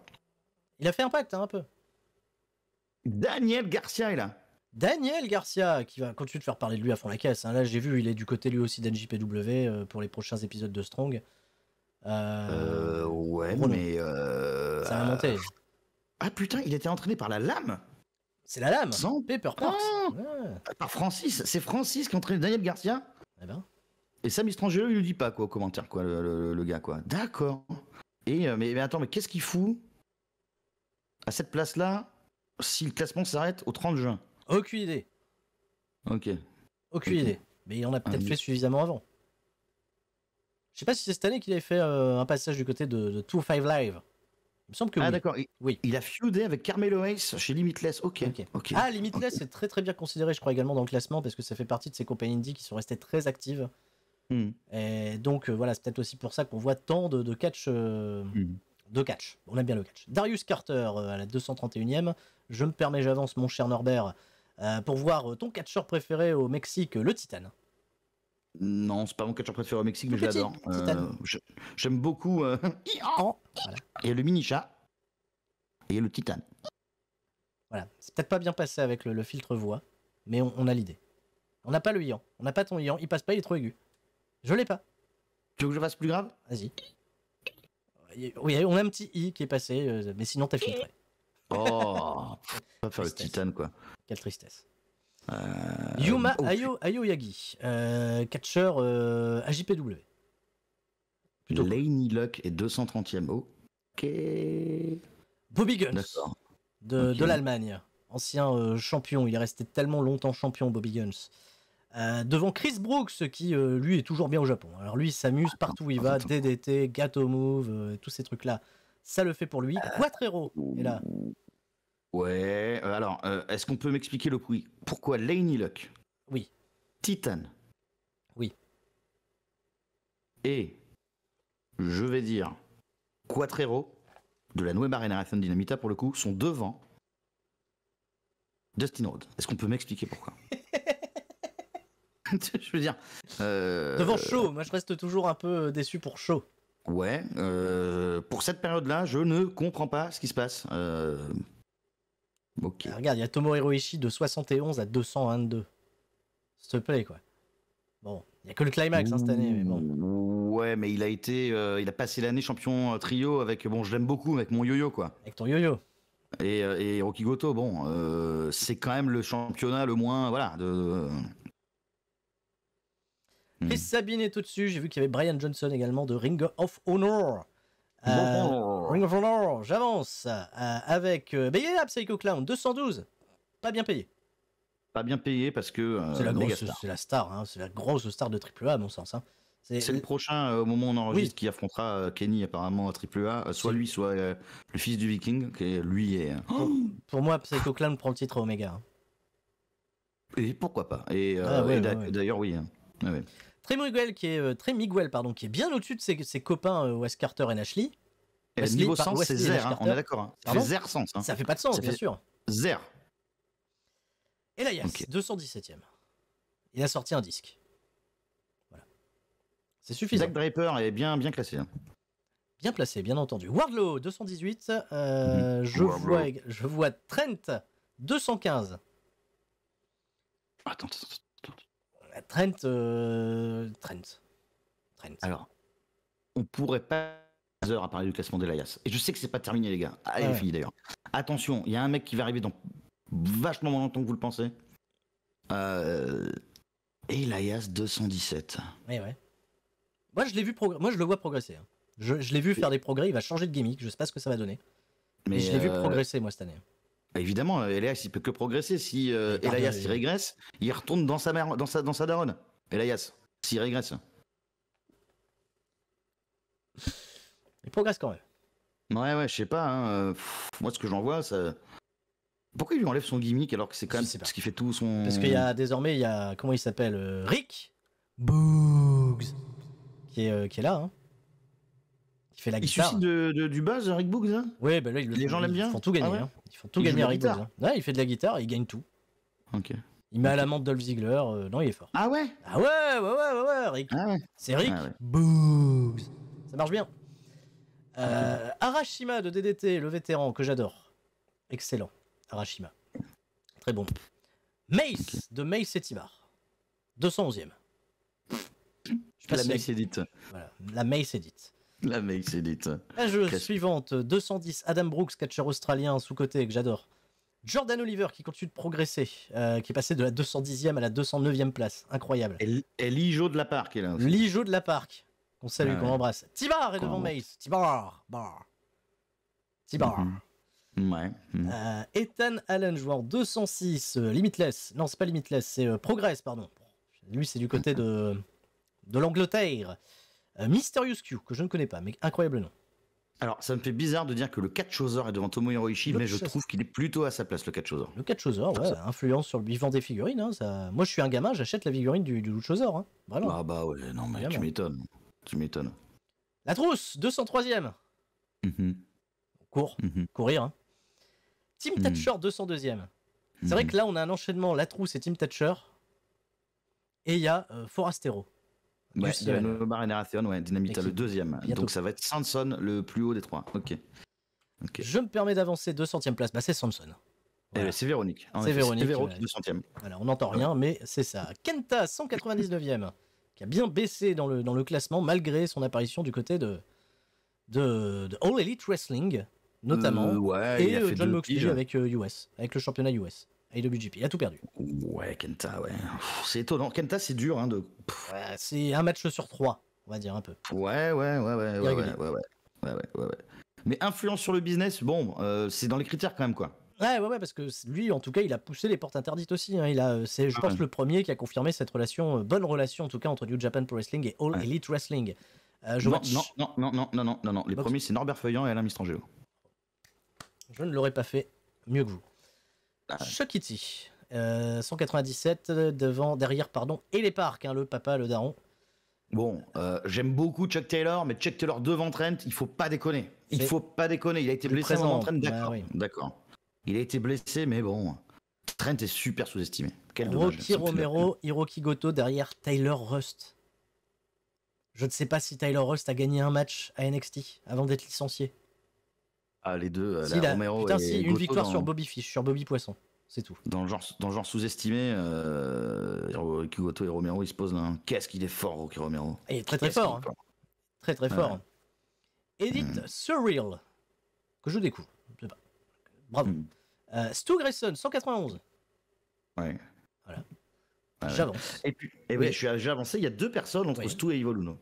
Speaker 2: Il a fait impact, hein, un peu. Daniel Garcia est là.
Speaker 1: Daniel Garcia, qui va continuer de faire parler de lui à fond la caisse. Hein. Là, j'ai vu, il est du côté lui aussi d'NJPW euh, pour les prochains épisodes de Strong.
Speaker 2: Euh, euh ouais, mais. Euh, ça va monter. Ah putain, il était entraîné par la lame C'est la lame Sans paper parts. Ah. Ah, par Francis C'est Francis qui entraîne Daniel Garcia Eh ben. Et Sam Estrangelo, il ne dit pas quoi au commentaire, quoi, le, gars, quoi. D'accord. Et euh, mais, attends, mais qu'est-ce qu'il fout à cette place-là si le classement s'arrête au 30 juin Aucune idée. Ok. Aucune idée. Mais il en a peut-être fait suffisamment avant.
Speaker 1: Je sais pas si c'est cette année qu'il avait fait euh, un passage du côté de, de 2-5 Live. Il me semble que ah,
Speaker 2: d'accord. oui. il a feudé avec Carmelo Ace chez Limitless. Ok. Ok. Ah, Limitless est
Speaker 1: très très bien considéré, je crois, également dans le classement parce que ça fait partie de ces compagnies indies qui sont restées très actives Hmm. Et donc euh, voilà, c'est peut-être aussi pour ça qu'on voit tant de, de catch. Euh, hmm. De catch. On aime bien le catch. Darius Carter euh, à la 231e. Je me permets, j'avance, mon cher Norbert, pour voir ton catcheur préféré au Mexique, le Titan.
Speaker 2: Non, c'est pas mon catcheur préféré au Mexique, mais j'adore. J'aime beaucoup.
Speaker 1: Il
Speaker 2: y a le mini chat et le Titan.
Speaker 1: Voilà, c'est peut-être pas bien passé avec le, filtre voix, mais on, a l'idée. On n'a pas le ian, on n'a pas ton ian, il passe pas, il est trop aigu. Je l'ai pas. Tu veux que je fasse plus grave Vas-y. Oui, on a un petit i qui est passé, euh, mais sinon t'as filtré.
Speaker 2: Oh Pas faire le titane, quoi. Quelle tristesse.
Speaker 1: Euh, Yuma oh, Ayo, Ayo, Yagi, euh, catcheur AJPW.
Speaker 2: Plutôt. Luck est 230e. Ok. Bobby Guns
Speaker 1: de, de l'Allemagne, ancien champion. Il est resté tellement longtemps champion, Bobby Guns. Euh, devant Chris Brooks, qui euh, lui est toujours bien au Japon. Alors lui, il s'amuse ah, partout où il va, DDT, Gato Move, euh, tous ces trucs-là. Ça le fait pour lui. Ah. Quatrero est là.
Speaker 2: Ouais, alors, est-ce qu'on peut m'expliquer le prix Pourquoi Laney Luck Oui. Titan Oui. Et, je vais dire, Quatre héros de la Nouvelle Generation Dynamita pour le coup, sont devant Dustin Rhodes. Est-ce qu'on peut m'expliquer pourquoi je veux dire. Euh, Devant Shaw, euh, moi je reste toujours un peu euh, déçu pour Shaw. Ouais, pour cette période-là, je ne comprends
Speaker 1: pas ce qui se passe. regarde, il y a Tomo Hiroishi de 71 à 222. S'il te plaît, quoi. Bon, il n'y a que le climax hein, cette année,
Speaker 2: mais bon. Ouais, mais il a été, il a passé l'année champion trio avec, bon, je l'aime beaucoup, avec mon yo-yo, quoi. Avec ton yo-yo. Et, et Goto, bon, c'est quand même le championnat le moins, voilà, de, et hmm.
Speaker 1: Sabine est au-dessus. J'ai vu qu'il y avait Brian Johnson également de Ring of Honor. Euh, Ring of Honor, j'avance. Euh, avec. Euh, bah, il Psycho Clown, 212. Pas bien payé.
Speaker 2: Pas bien payé parce que. c'est la, grosse,
Speaker 1: star. Hein, c'est la grosse star de AAA à mon sens. Hein.
Speaker 2: C'est le prochain au moment où on enregistre qui affrontera Kenny apparemment à AAA, soit lui, soit le fils du Viking, qui lui est. Hein.
Speaker 1: Pour moi, Psycho Clown prend le titre Omega.
Speaker 2: Et pourquoi pas Et, ah, d'ailleurs, oui. Ah
Speaker 1: Très Miguel, qui est, euh, très Miguel pardon, qui est bien au-dessus de ses, ses copains euh, Wes Carter et Nashley.
Speaker 2: Eh, niveau sens, c'est zère, hein, on est d'accord. Hein. Ça fait zère sens. Hein. Ça fait pas de sens, bien sûr.
Speaker 1: Et là, y 217 e Il a sorti un disque. Voilà. C'est suffisant. Draper est bien, bien classé. Hein. Bien placé, bien entendu. Wardlow, 218. Euh, mhm. je, Vois, je vois Trent, 215. Attends, attends, euh, euh, Trent, Trent,
Speaker 2: Alors, on pourrait pas heures à parler du classement d'Elias. Et je sais que c'est pas terminé, les gars. Allez, fini d'ailleurs. Attention, il y a un mec qui va arriver dans vachement moins longtemps que vous le pensez. Euh, elias Et 217.
Speaker 1: Oui, ouais. Moi, je l'ai vu Moi, je le vois progresser. Hein. Je, l'ai vu faire des progrès. Il va changer de gimmick. Je sais pas ce que ça va donner.
Speaker 2: Mais, je l'ai vu progresser, moi, cette année. Évidemment, Elias, il peut que progresser. Si euh, Elias, il régresse, il retourne dans sa, mère, dans sa, dans sa daronne. Elias, s'il régresse. Il progresse quand même. Ouais, ouais, je sais pas. Hein, euh, moi, ce que j'en vois, ça. Pourquoi il lui enlève son gimmick alors que c'est quand même ce qui fait tout son. Parce qu'il y a
Speaker 1: désormais, il y a. Comment il s'appelle euh, Rick Boogs. Qui est, qui est là, hein la il guitare. suscite de, du buzz, Rick Boogs hein Ouais, bah là, les gens l'aiment bien. Ils font tout gagner. Ah hein. Ils font tout il gagner, Rick Boogs. Hein. il fait de la guitare, il gagne tout. Ok. Il met à la l'amende Dolph Ziggler. Euh, non, il est fort. Ah ouais Ah ouais, ouais, ouais, ouais, Rick. Ah C'est Rick ah Boogs. Ça marche bien. Euh, Arashima de DDT, le vétéran que j'adore. Excellent. Arashima. Très bon. Mace de Mace et Tibar. 211e.
Speaker 2: Je la Mace Edit. Voilà, la Mace Edit. La mec, c'est dit. La jeu
Speaker 1: suivante 210, Adam Brooks, catcheur australien sous-côté que j'adore. Jordan Oliver qui continue de progresser, euh, qui est passé de la 210e à la 209e place. Incroyable. Et, Lijo de la Parc hein, est Lijo de la Parc. Qu'on salue, qu'on embrasse. Tibar est devant Mace. Tibar. Tibar. Mhm. Ouais. Mhm. Euh, Ethan Allen, joueur 206, euh, Limitless. Non, c'est pas Limitless, c'est Progress, pardon. Lui, c'est du côté de, de l'Angleterre. Euh, Mysterious Q, que je ne connais pas, mais incroyable nom.
Speaker 2: Alors, ça me fait bizarre de dire que le Catchosaur est devant Tomohiro Ishii, mais je trouve qu'il est plutôt à sa place, le Catchosaur.
Speaker 1: Le Catchosaur, ouais, influence sur le vivant des figurines. Hein, Moi, je suis un gamin, j'achète la figurine du, du Luchosaur, hein. Ah
Speaker 2: bah ouais, non, mais tu m'étonnes. Tu m'étonnes.
Speaker 1: La trousse, 203 e
Speaker 2: mm-hmm. Cours, mm-hmm. courir. Hein.
Speaker 1: Team mm. Thatcher, 202ème. C'est vrai mm-hmm. que là, on a un enchaînement, la trousse et Team Thatcher. Et il y a euh, Forastero ouais,
Speaker 2: Dynamita, le deuxième. Donc ça va être Samson, le plus haut des trois. Ok. Je me permets d'avancer 200ème place. Bah, c'est Samson. Eh ben, c'est Véronique. C'est on
Speaker 1: n'entend ah rien, mais c'est ça. Kenta, 199 e qui a bien baissé dans le, dans le classement malgré son apparition du côté de, de, All Elite Wrestling, notamment. Euh, et euh, John Moxley avec US, euh, avec le championnat US. IWGP. Il a tout perdu. Ouais,
Speaker 2: Kenta, ouais. C'est étonnant. Kenta, c'est dur. Hein, de... c'est un match sur trois, on va dire un peu. Ouais, ouais, ouais, ouais. Ouais, ouais, ouais, ouais, ouais, Mais influence sur le business, bon, euh, c'est dans les critères quand même, quoi.
Speaker 1: Ouais, ouais, ouais, parce que lui, en tout cas, il a poussé les portes interdites aussi. Hein. Il a, euh, c'est, je ah pense, le premier qui a confirmé cette relation, euh, bonne relation en tout cas, entre New Japan Pro Wrestling et All Elite Wrestling. je non,
Speaker 2: non, non, non, non, non, non, Les premiers, c'est Norbert Feuillant et Alain Mistrangelo.
Speaker 1: Je ne l'aurais pas fait mieux que vous. Chuck Euh, 197 euh, devant, derrière, pardon, et les parcs, hein, le papa, le daron.
Speaker 2: Bon, euh, j'aime beaucoup Chuck Taylor, mais Chuck Taylor devant Trent, il faut pas déconner. Il faut pas déconner. Il a été blessé en bah d'accord. Il a été blessé, mais bon. Trent est super sous-estimé. Quel Romero,
Speaker 1: Hiroki Goto derrière Tyler Rust. Je ne sais pas si Tyler Rust a gagné un match à NXT avant d'être licencié.
Speaker 2: Ah, les deux, euh, Romero et une victoire sur
Speaker 1: Bobby Fish, sur Bobby Poisson.
Speaker 2: C'est tout. Dans le genre, dans genre sous-estimé, euh, et Romero, ils se posent un qu'est-ce qu'il est fort, Rocky Romero.
Speaker 1: il est très très hein. fort. Très très fort. Edith hmm. Surreal, que je découvre. Bravo. Hmm. Euh, Stu Grayson, 191. Ouais. Voilà.
Speaker 2: Ah J'avance. Et puis, et eh oui. je suis avancé. Il y a deux personnes entre Stu et Luno.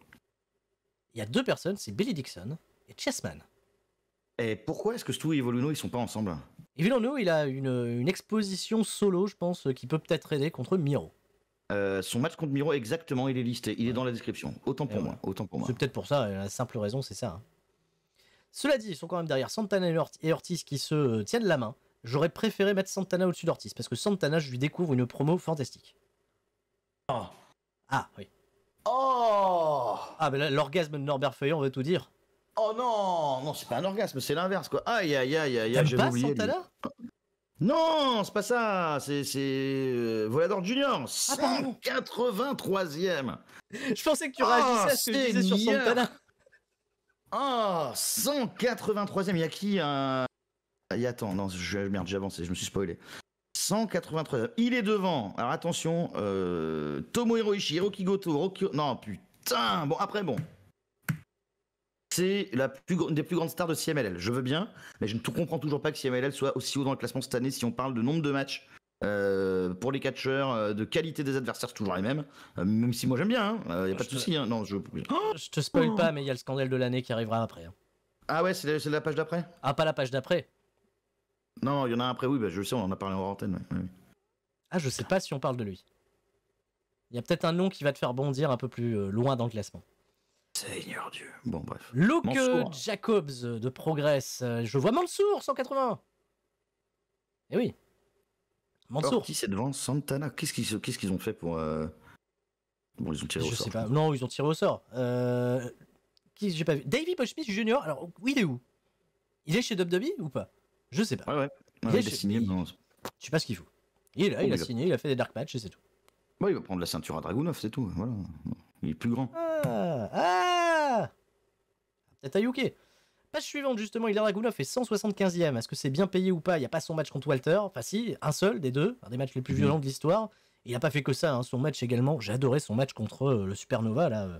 Speaker 1: Il y a deux personnes, c'est Billy Dixon et Chessman.
Speaker 2: Et pourquoi est-ce que Stu et Voluno, ils sont pas ensemble Evoluno, il a une, exposition solo, je pense, qui peut peut-être aider contre Miro. Euh, son match contre Miro, exactement, il est listé, il est dans la description. Autant pour eh moi, autant pour
Speaker 1: moi. C'est peut-être pour ça, la simple raison, c'est ça. Hein. Cela dit, ils sont quand même derrière Santana et Ortiz qui se euh, tiennent la main. J'aurais préféré mettre Santana au-dessus d'Ortiz parce que Santana, je lui découvre une promo fantastique.
Speaker 2: Oh. Ah oui. Oh Ah
Speaker 1: ben l'orgasme de Norbert Feuillet, on veut tout dire.
Speaker 2: Oh non, non, c'est pas un orgasme, c'est l'inverse quoi. Aïe aïe aïe aïe, aïe oublié. Santana Non, c'est pas ça, c'est c'est euh, Volador Junior, 183e. Ah, je pensais que tu oh, réagissais à ce que tu disais sur Santana. Oh, 183e, il y a qui un... Il y attends, non, je merde, j'ai avancé, je me suis spoilé. 183e, il est devant. Alors attention, euh... Tomohiro Ishii, Hiroki Goto, Non, putain. Bon, après bon, c'est la plus, une des plus grandes stars de CMLL. Je veux bien, mais je ne comprends toujours pas que CMLL soit aussi haut dans le classement cette année si on parle de nombre de matchs euh, pour les catcheurs, euh, de qualité des adversaires, toujours les mêmes. Euh, même si moi j'aime bien, il hein. n'y a pas de souci. Hein. je... ne
Speaker 1: te spoil pas, mais il y a le scandale de l'année qui arrivera après. Hein. Ah ouais, c'est la, la, page d'après Ah, pas la page d'après
Speaker 2: Non, il y en a un après, oui, bah, je sais, on en a parlé en antenne. Ah, je sais pas si
Speaker 1: on parle de lui. Il y a peut-être un nom qui va te faire bondir un peu plus loin dans le classement. Seigneur Dieu. Bon, bref. Luke Jacobs de Progress. Je vois Mansour, 180. Eh oui.
Speaker 2: Mansour. qui c'est devant Santana. Qu'est-ce qu'ils ont fait pour. Euh, bon, ils ont tiré au sort. Sais pas. Non, ils ont tiré au sort.
Speaker 1: Euh... Qui j'ai pas vu David Boy Junior Alors, oui, il est où Il est chez WWE ou pas Je sais pas. Ouais,
Speaker 2: ouais. il, signé. Je sais pas ce qu'il faut. Il est là, oh, il a signé,
Speaker 1: il a fait des dark matchs et c'est tout.
Speaker 2: Bon il va prendre la ceinture à Dragunov, c'est tout. Voilà. Il est plus grand. Ah,
Speaker 1: ah, Tayuke. Page suivante, justement, a Dragunov est 175e. Est-ce que c'est bien payé ou pas Il n'y a pas son match contre Walter. Enfin, si, un seul des deux, un des matchs les plus violents de l'histoire. Il n'a pas fait que ça, hein. son match également. J'ai adoré son match contre euh, le Supernova, là. Euh,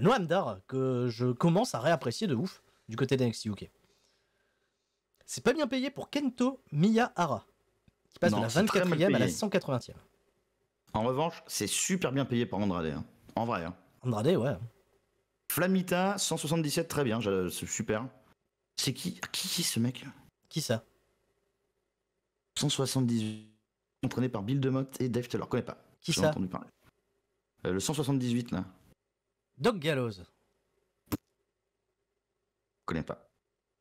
Speaker 1: Noam que je commence à réapprécier de ouf du côté d'NXT UK. C'est pas bien payé pour Kento Miyahara, qui passe de la 24e à la 180e.
Speaker 2: En revanche, c'est super bien payé par Andrade. Hein. En vrai. Hein. Andrade, ouais. Flamita 177, très bien, c'est super. C'est qui, qui Qui ce mec Qui ça 178, entraîné par Bill DeMotte et Dave Taylor. Connais pas. Qui ça euh, le 178 là. Doc Gallows. Connais pas.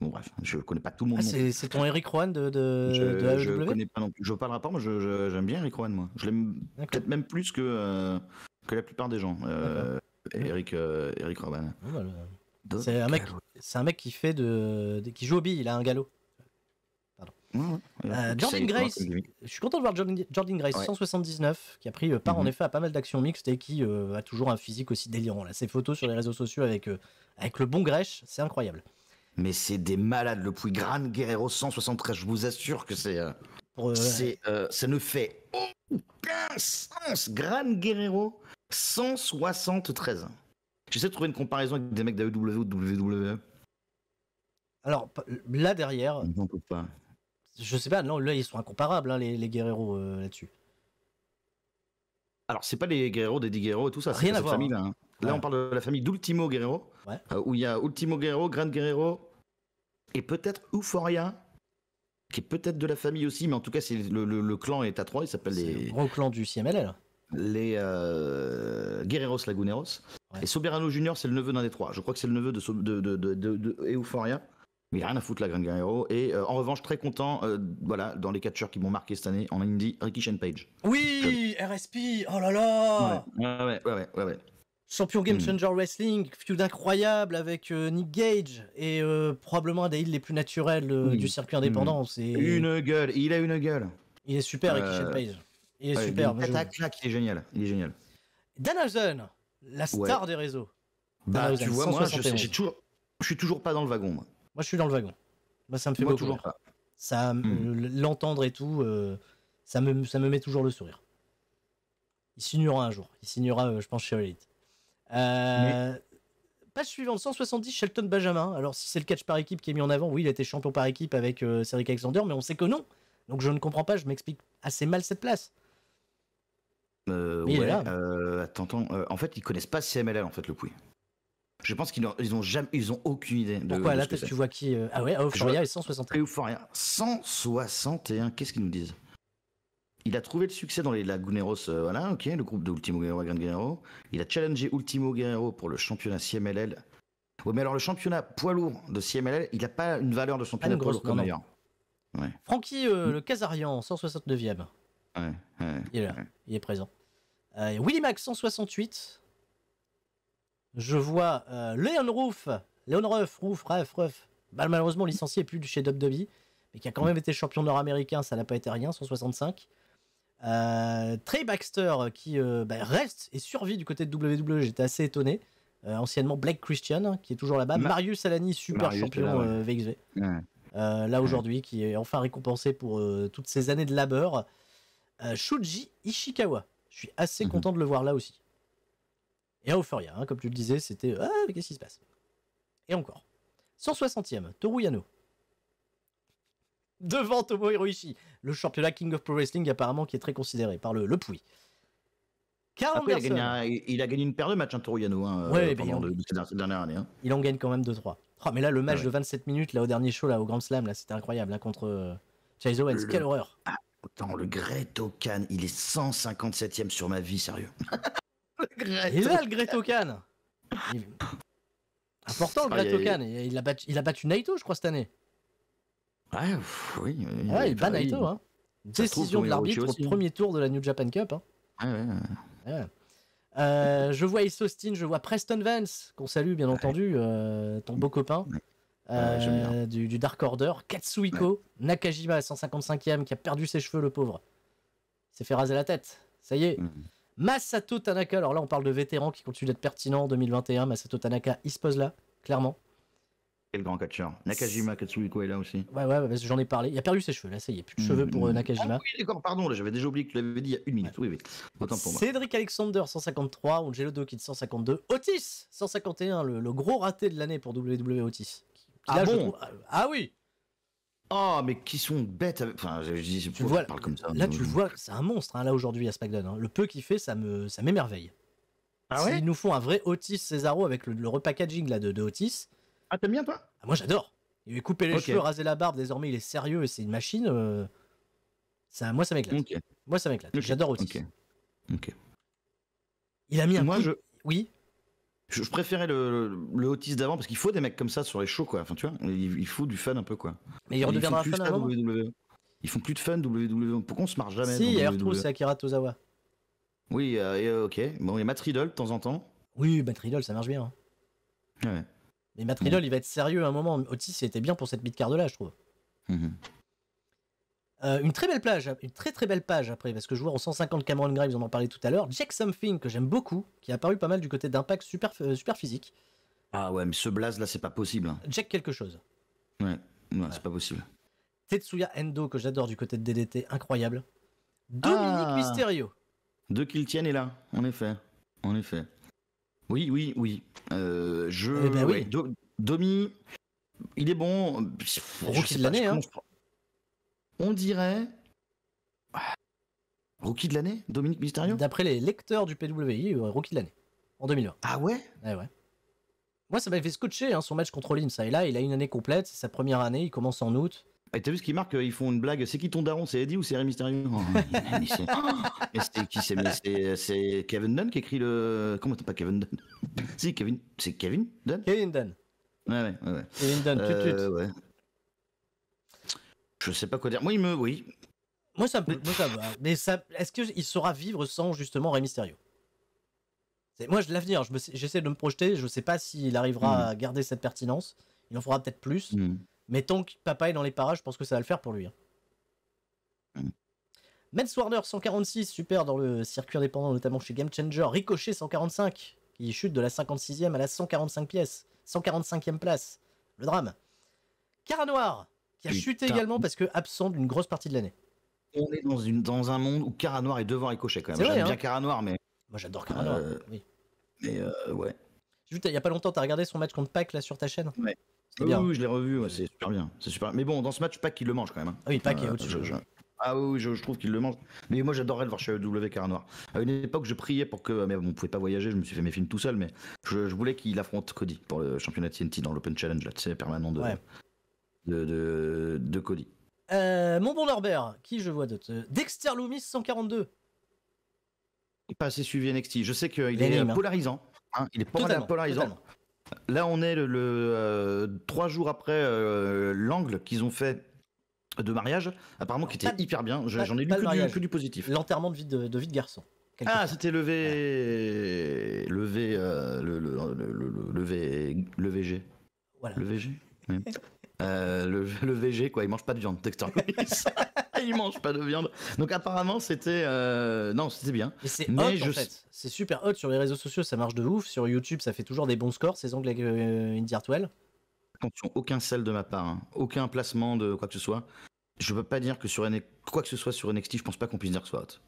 Speaker 2: Bon bref, je connais pas tout le monde. Ah,
Speaker 1: c'est ton Eric Rowan de, de, je, ne connais
Speaker 2: pas non plus. Je parlerai pas, moi j'aime bien Eric Rowan moi. Je l'aime peut-être même plus que, euh, que la plupart des gens. Euh, Eric, euh, Eric c'est
Speaker 1: un mec, qui fait de, qui joue au bill, il a un galop. Euh, Jordan Grace, je suis content de voir Jordan, Jordan Grace, 179, qui a pris euh, part en mhm. effet à pas mal d'actions mixtes et qui a toujours un physique aussi délirant. Là, ses photos sur les réseaux
Speaker 2: sociaux avec, avec le bon Grèche, c'est incroyable. Mais c'est des malades, le Puy Gran Guerrero 173, je vous assure que c'est. ça ne fait aucun sens, Gran Guerrero 173. J'essaie de trouver une comparaison avec des mecs d'AEW de WWE. Alors là derrière. Non, pas.
Speaker 1: Je sais pas, non, là ils sont incomparables, hein, les, les guerreros euh, là-dessus.
Speaker 2: Alors c'est pas les guerreros des 10 et tout ça, c'est à hein. famille hein. là. Là on parle de la famille d'Ultimo Guerrero, ouais. Euh, où il y a Ultimo Guerrero, Grand Guerrero et peut-être Euphoria, qui est peut-être de la famille aussi, mais en tout cas c'est le, clan est à trois, il s'appelle les. Le gros clan du CMLL les euh, Guerreros Laguneros. Et Soberano Junior, c'est le neveu d'un des trois. Je crois que c'est le neveu de, Euphoria. Mais il a rien à foutre, la grande Guerrero. Et euh, en revanche, très content, euh, voilà, dans les catcheurs qui m'ont marqué cette année en Indie, Ricky Shane Page. Oui,
Speaker 1: RSP, oh là là
Speaker 2: ouais. Ouais, ouais, ouais,
Speaker 1: Champion Game hmm. Changer Wrestling, feud incroyable avec Nick Gage et probablement un des îles les plus naturels hmm. du circuit indépendant. Hmm. C'est Une
Speaker 2: gueule, il a une gueule. Il est super, Ricky Shane Page.
Speaker 1: Il est super. Il, attaque,
Speaker 2: il est génial. Il est génial.
Speaker 1: la star des réseaux.
Speaker 2: Bah, tu vois, moi, je, suis toujours pas dans le wagon. Moi,
Speaker 1: je suis dans le wagon. Moi, ça me fait toujours Ça, hmm. l'entendre et tout, euh, ça, me, ça me met toujours le sourire. Il signera un jour. Il signera, euh, je pense, chez Elite. Euh, Page suivante, 170, Shelton Benjamin. Alors, si c'est le catch par équipe qui est mis en avant, oui, il était champion par équipe avec euh, Cédric Alexander, mais on sait que non. Donc, je ne comprends pas, je m'explique assez mal cette place.
Speaker 2: Euh, il euh, attends, euh, en fait, ils connaissent pas CMLL, en fait, le Pouy. Je pense qu'ils n'ont- ils ont jamais, ils ont aucune idée. De, Pourquoi là que tu vois
Speaker 1: qui euh, Ah ouais, oh, Euphoria et
Speaker 2: 161. 161, qu'est-ce qu'ils nous disent Il a trouvé le succès dans les Laguneros, voilà, ok, le groupe de Ultimo Guerrero Il a challengé Ultimo Guerrero pour le championnat CMLL. Oui, mais alors le championnat poids lourd de CMLL, il n'a pas une valeur de championnat poids lourd comme
Speaker 1: Francky hmm. le Casarian, 169e
Speaker 2: il est là,
Speaker 1: il est présent. Euh, Willimax168. Je vois euh, Leon Roof. Leon Ruff, Ruff, Ruff. malheureusement licencié plus chez WWE, mais qui a quand mm. même été champion nord-américain, ça n'a pas été rien, 165. Euh, Trey Baxter qui euh, bah, reste et survit du côté de WWE, j'étais assez étonné. anciennement Black Christian, hein, qui est toujours là-bas. Mm. Marius Alani, super champion VXV. là aujourd'hui, qui est enfin récompensé pour toutes ces années de labeur. Shoji Ishikawa. Je suis assez mhm. content de le voir là aussi. Et à Euphoria, hein, comme tu le disais, c'était Ah, mais qu'est-ce qui se passe Et encore. 160e, Toru Yano. Devant Tomo Hiroishi, le championnat King of Pro Wrestling apparemment qui est très considéré par le, le Pouy. il,
Speaker 2: a gagné une paire de matchs, un Toru Yano, hein, hein euh, pendant dernière hein.
Speaker 1: Il en gagne quand même 2-3. mais là, le match ah de 27 minutes, là, au dernier show, là, au Grand Slam, là, c'était incroyable,
Speaker 2: là, contre euh, Chase Owens. Quelle horreur! Ah, le Greto Khan, il est 157 ème sur ma vie, sérieux.
Speaker 1: il est là le Greto Khan.
Speaker 2: Important le ah, Greto Khan,
Speaker 1: il a, battu, il a battu Naito, je crois, cette année.
Speaker 3: Ouais, oui,
Speaker 1: oui. Il ah ouais, il bat bah Naito. Hein. Décision de l'arbitre au premier tour de la New Japan Cup. Hein. Ouais, ouais, euh, je vois Isostin, je vois Preston Vance, qu'on salue bien entendu, euh, ton beau copain. Euh, du, Dark Order. Katsuhiko, Nakajima, 155e, qui a perdu ses cheveux, le pauvre. s'est fait raser la tête. Ça y est. Mhm. Masato Tanaka, alors là, on parle de vétéran qui continue d'être pertinent en 2021. Masato Tanaka, il se pose là, clairement.
Speaker 2: Quel grand catcheur. Nakajima Katsuhiko est là aussi.
Speaker 1: Ouais, ouais, j'en ai parlé. Il a perdu ses cheveux, là, ça y est. Plus de cheveux pour euh, mhm. Nakajima.
Speaker 2: Ah pardon, j'avais déjà oublié que tu l'avais dit il y a une minute. Ouais. Oui,
Speaker 1: oui. Pour Cédric Alexander, 153. Angelo 152. Otis, 151. Le, le gros raté de l'année pour WWE Otis. Ah bon
Speaker 2: Ah oui Oh, mais qui sont bêtes. Enfin, je, tu vois, ça. Là, tu vois,
Speaker 1: c'est un monstre hein, là aujourd'hui à SmackDown. Hein. Le peu qu'il fait, ça me, ça m'émerveille. Ah ouais Ils nous font un vrai Otis Cesaro avec le, repackaging là de, Otis. Ah t'aimes bien toi ah, Moi j'adore. Il lui coupé les cheveux, rasé la barbe. Désormais, il est sérieux et c'est une machine. Euh, ça, moi, ça m'éclate. Moi, ça m'éclate. J'adore Otis.
Speaker 2: Il a mis un. Moi, je. Oui. Je, préférais le, Otis d'avant parce qu'il faut des mecs comme ça sur les shows, quoi. Enfin, tu vois, il, faut du fun un peu, quoi. Mais il redeviendra fun avant hein. WWE. Ils font plus de fun, WWE. Pourquoi on se marche jamais Si, il y a c'est Akira Tozawa. Oui, euh, euh, ok. Bon, il y a Matt de temps en temps.
Speaker 1: Oui, Matt ça marche bien. Hein. Ouais. Mais Matt il va être sérieux à un moment. Otis, c'était était bien pour cette mid-card là, je trouve. Mhm. Euh, une très belle plage, une très très belle page après, parce que je en 150 Cameron Grimes, on en parlait tout à l'heure. Jack Something, que j'aime beaucoup, qui a apparu pas mal du côté d'impact super, euh, super physique.
Speaker 2: Ah ouais, mais ce blaze là, c'est pas possible. Hein.
Speaker 1: Jack quelque chose.
Speaker 2: Ouais, c'est pas possible.
Speaker 1: Tetsuya Endo, que j'adore du côté de DDT, incroyable. Ah. Dominique Mysterio.
Speaker 2: Deux qu'il tiennent est là, en effet. En effet. Oui, oui, oui. Euh, je. Eh ben oui. Domi, il est bon. Rookie de l'année, hein on dirait. Rookie de l'année Dominique
Speaker 1: Mysterio D'après les lecteurs du PWI, euh, rookie de l'année. En 2020. Ah ouais Ouais, eh ouais. Moi, ça m'avait fait scotcher hein, son match contre l'IMSA. Et là, il a une année complète, c'est sa première année, il commence en août. Et
Speaker 2: t'as vu ce qu'ils marquent euh, Ils font une blague. C'est qui ton daron C'est Eddie ou c'est Rémy Mysterio C'est Kevin Dunn qui écrit le. Comment t'as pas Kevin Dunn Si, Kevin. C'est Kevin Dunn Kevin Dunn. Ouais, ouais, ouais. Kevin Dunn, tut, euh, tut. ouais. Je sais pas quoi dire. Moi, il me. Oui.
Speaker 1: Moi, ça, me... Moi, va. Mais ça... est-ce qu'il saura vivre sans justement Rey Mysterio Moi, je l'avenir. J'essaie de me projeter. Je sais pas s'il arrivera hmm. à garder cette pertinence. Il en fera peut-être plus. Hmm. Mais tant que papa est dans les parages, je pense que ça va le faire pour lui. Hein. Hmm. Warner 146, super dans le circuit indépendant, notamment chez Game Changer. Ricochet 145, Il chute de la 56e à la 145 pièces. 145e place. Le drame. Cara Noir il a chuté également parce que absent d'une grosse partie de l'année.
Speaker 2: On est dans, un monde où Cara Noir est devant Ricochet quand même. J'aime hein. bien Cara Noir, mais. Moi j'adore Cara Noir, euh, oui. Mais euh, ouais.
Speaker 1: Juste, il n'y a pas longtemps, t'as regardé son match contre Pac là sur ta chaîne Oui, je
Speaker 2: l'ai revu, c'est super bien. C'est super. Mais bon, dans ce match, Pac il le mange quand même. Hein. Ah oui, Pac est euh, au-dessus. Ah oui, je, trouve qu'il le mange. Mais moi, j'adorais le voir chez EW Cara Noir. À une époque, je priais pour que. Mais bon, on pouvait pas voyager, je me suis fait mes films tout seul, mais je, voulais qu'il affronte Cody pour le championnat TNT dans l'Open Challenge, là, tu sais, permanent de de, de,
Speaker 1: euh, mon bon Norbert, qui je vois d'autre Dexter Loomis 142.
Speaker 2: Pas assez suivi NXT. Je sais qu'il est polarisant. il est hein. Hein. totalement, polarisant. Là, on est le, euh, trois jours après euh, l'angle qu'ils ont fait de mariage, apparemment qui était hyper bien. J'en ai lu que du, positif. L'enterrement de vie de, garçon. Ah, c'était levé, levé, le, le, le, VG. Le VG. Euh, le, le, VG, quoi, il mange pas de viande, Dexter il mange pas de viande. Donc apparemment, c'était. Euh, non, c'était bien. c'est Mais je... en fait.
Speaker 1: C'est super hot sur les réseaux sociaux, ça marche de ouf. Sur YouTube, ça fait toujours des bons scores, ces ongles
Speaker 2: euh, Artwell. Attention, aucun sel de ma part, hein. aucun placement de quoi que ce soit. Je peux pas dire que sur quoi que ce soit sur NXT, je pense pas qu'on puisse dire que ce soit hot.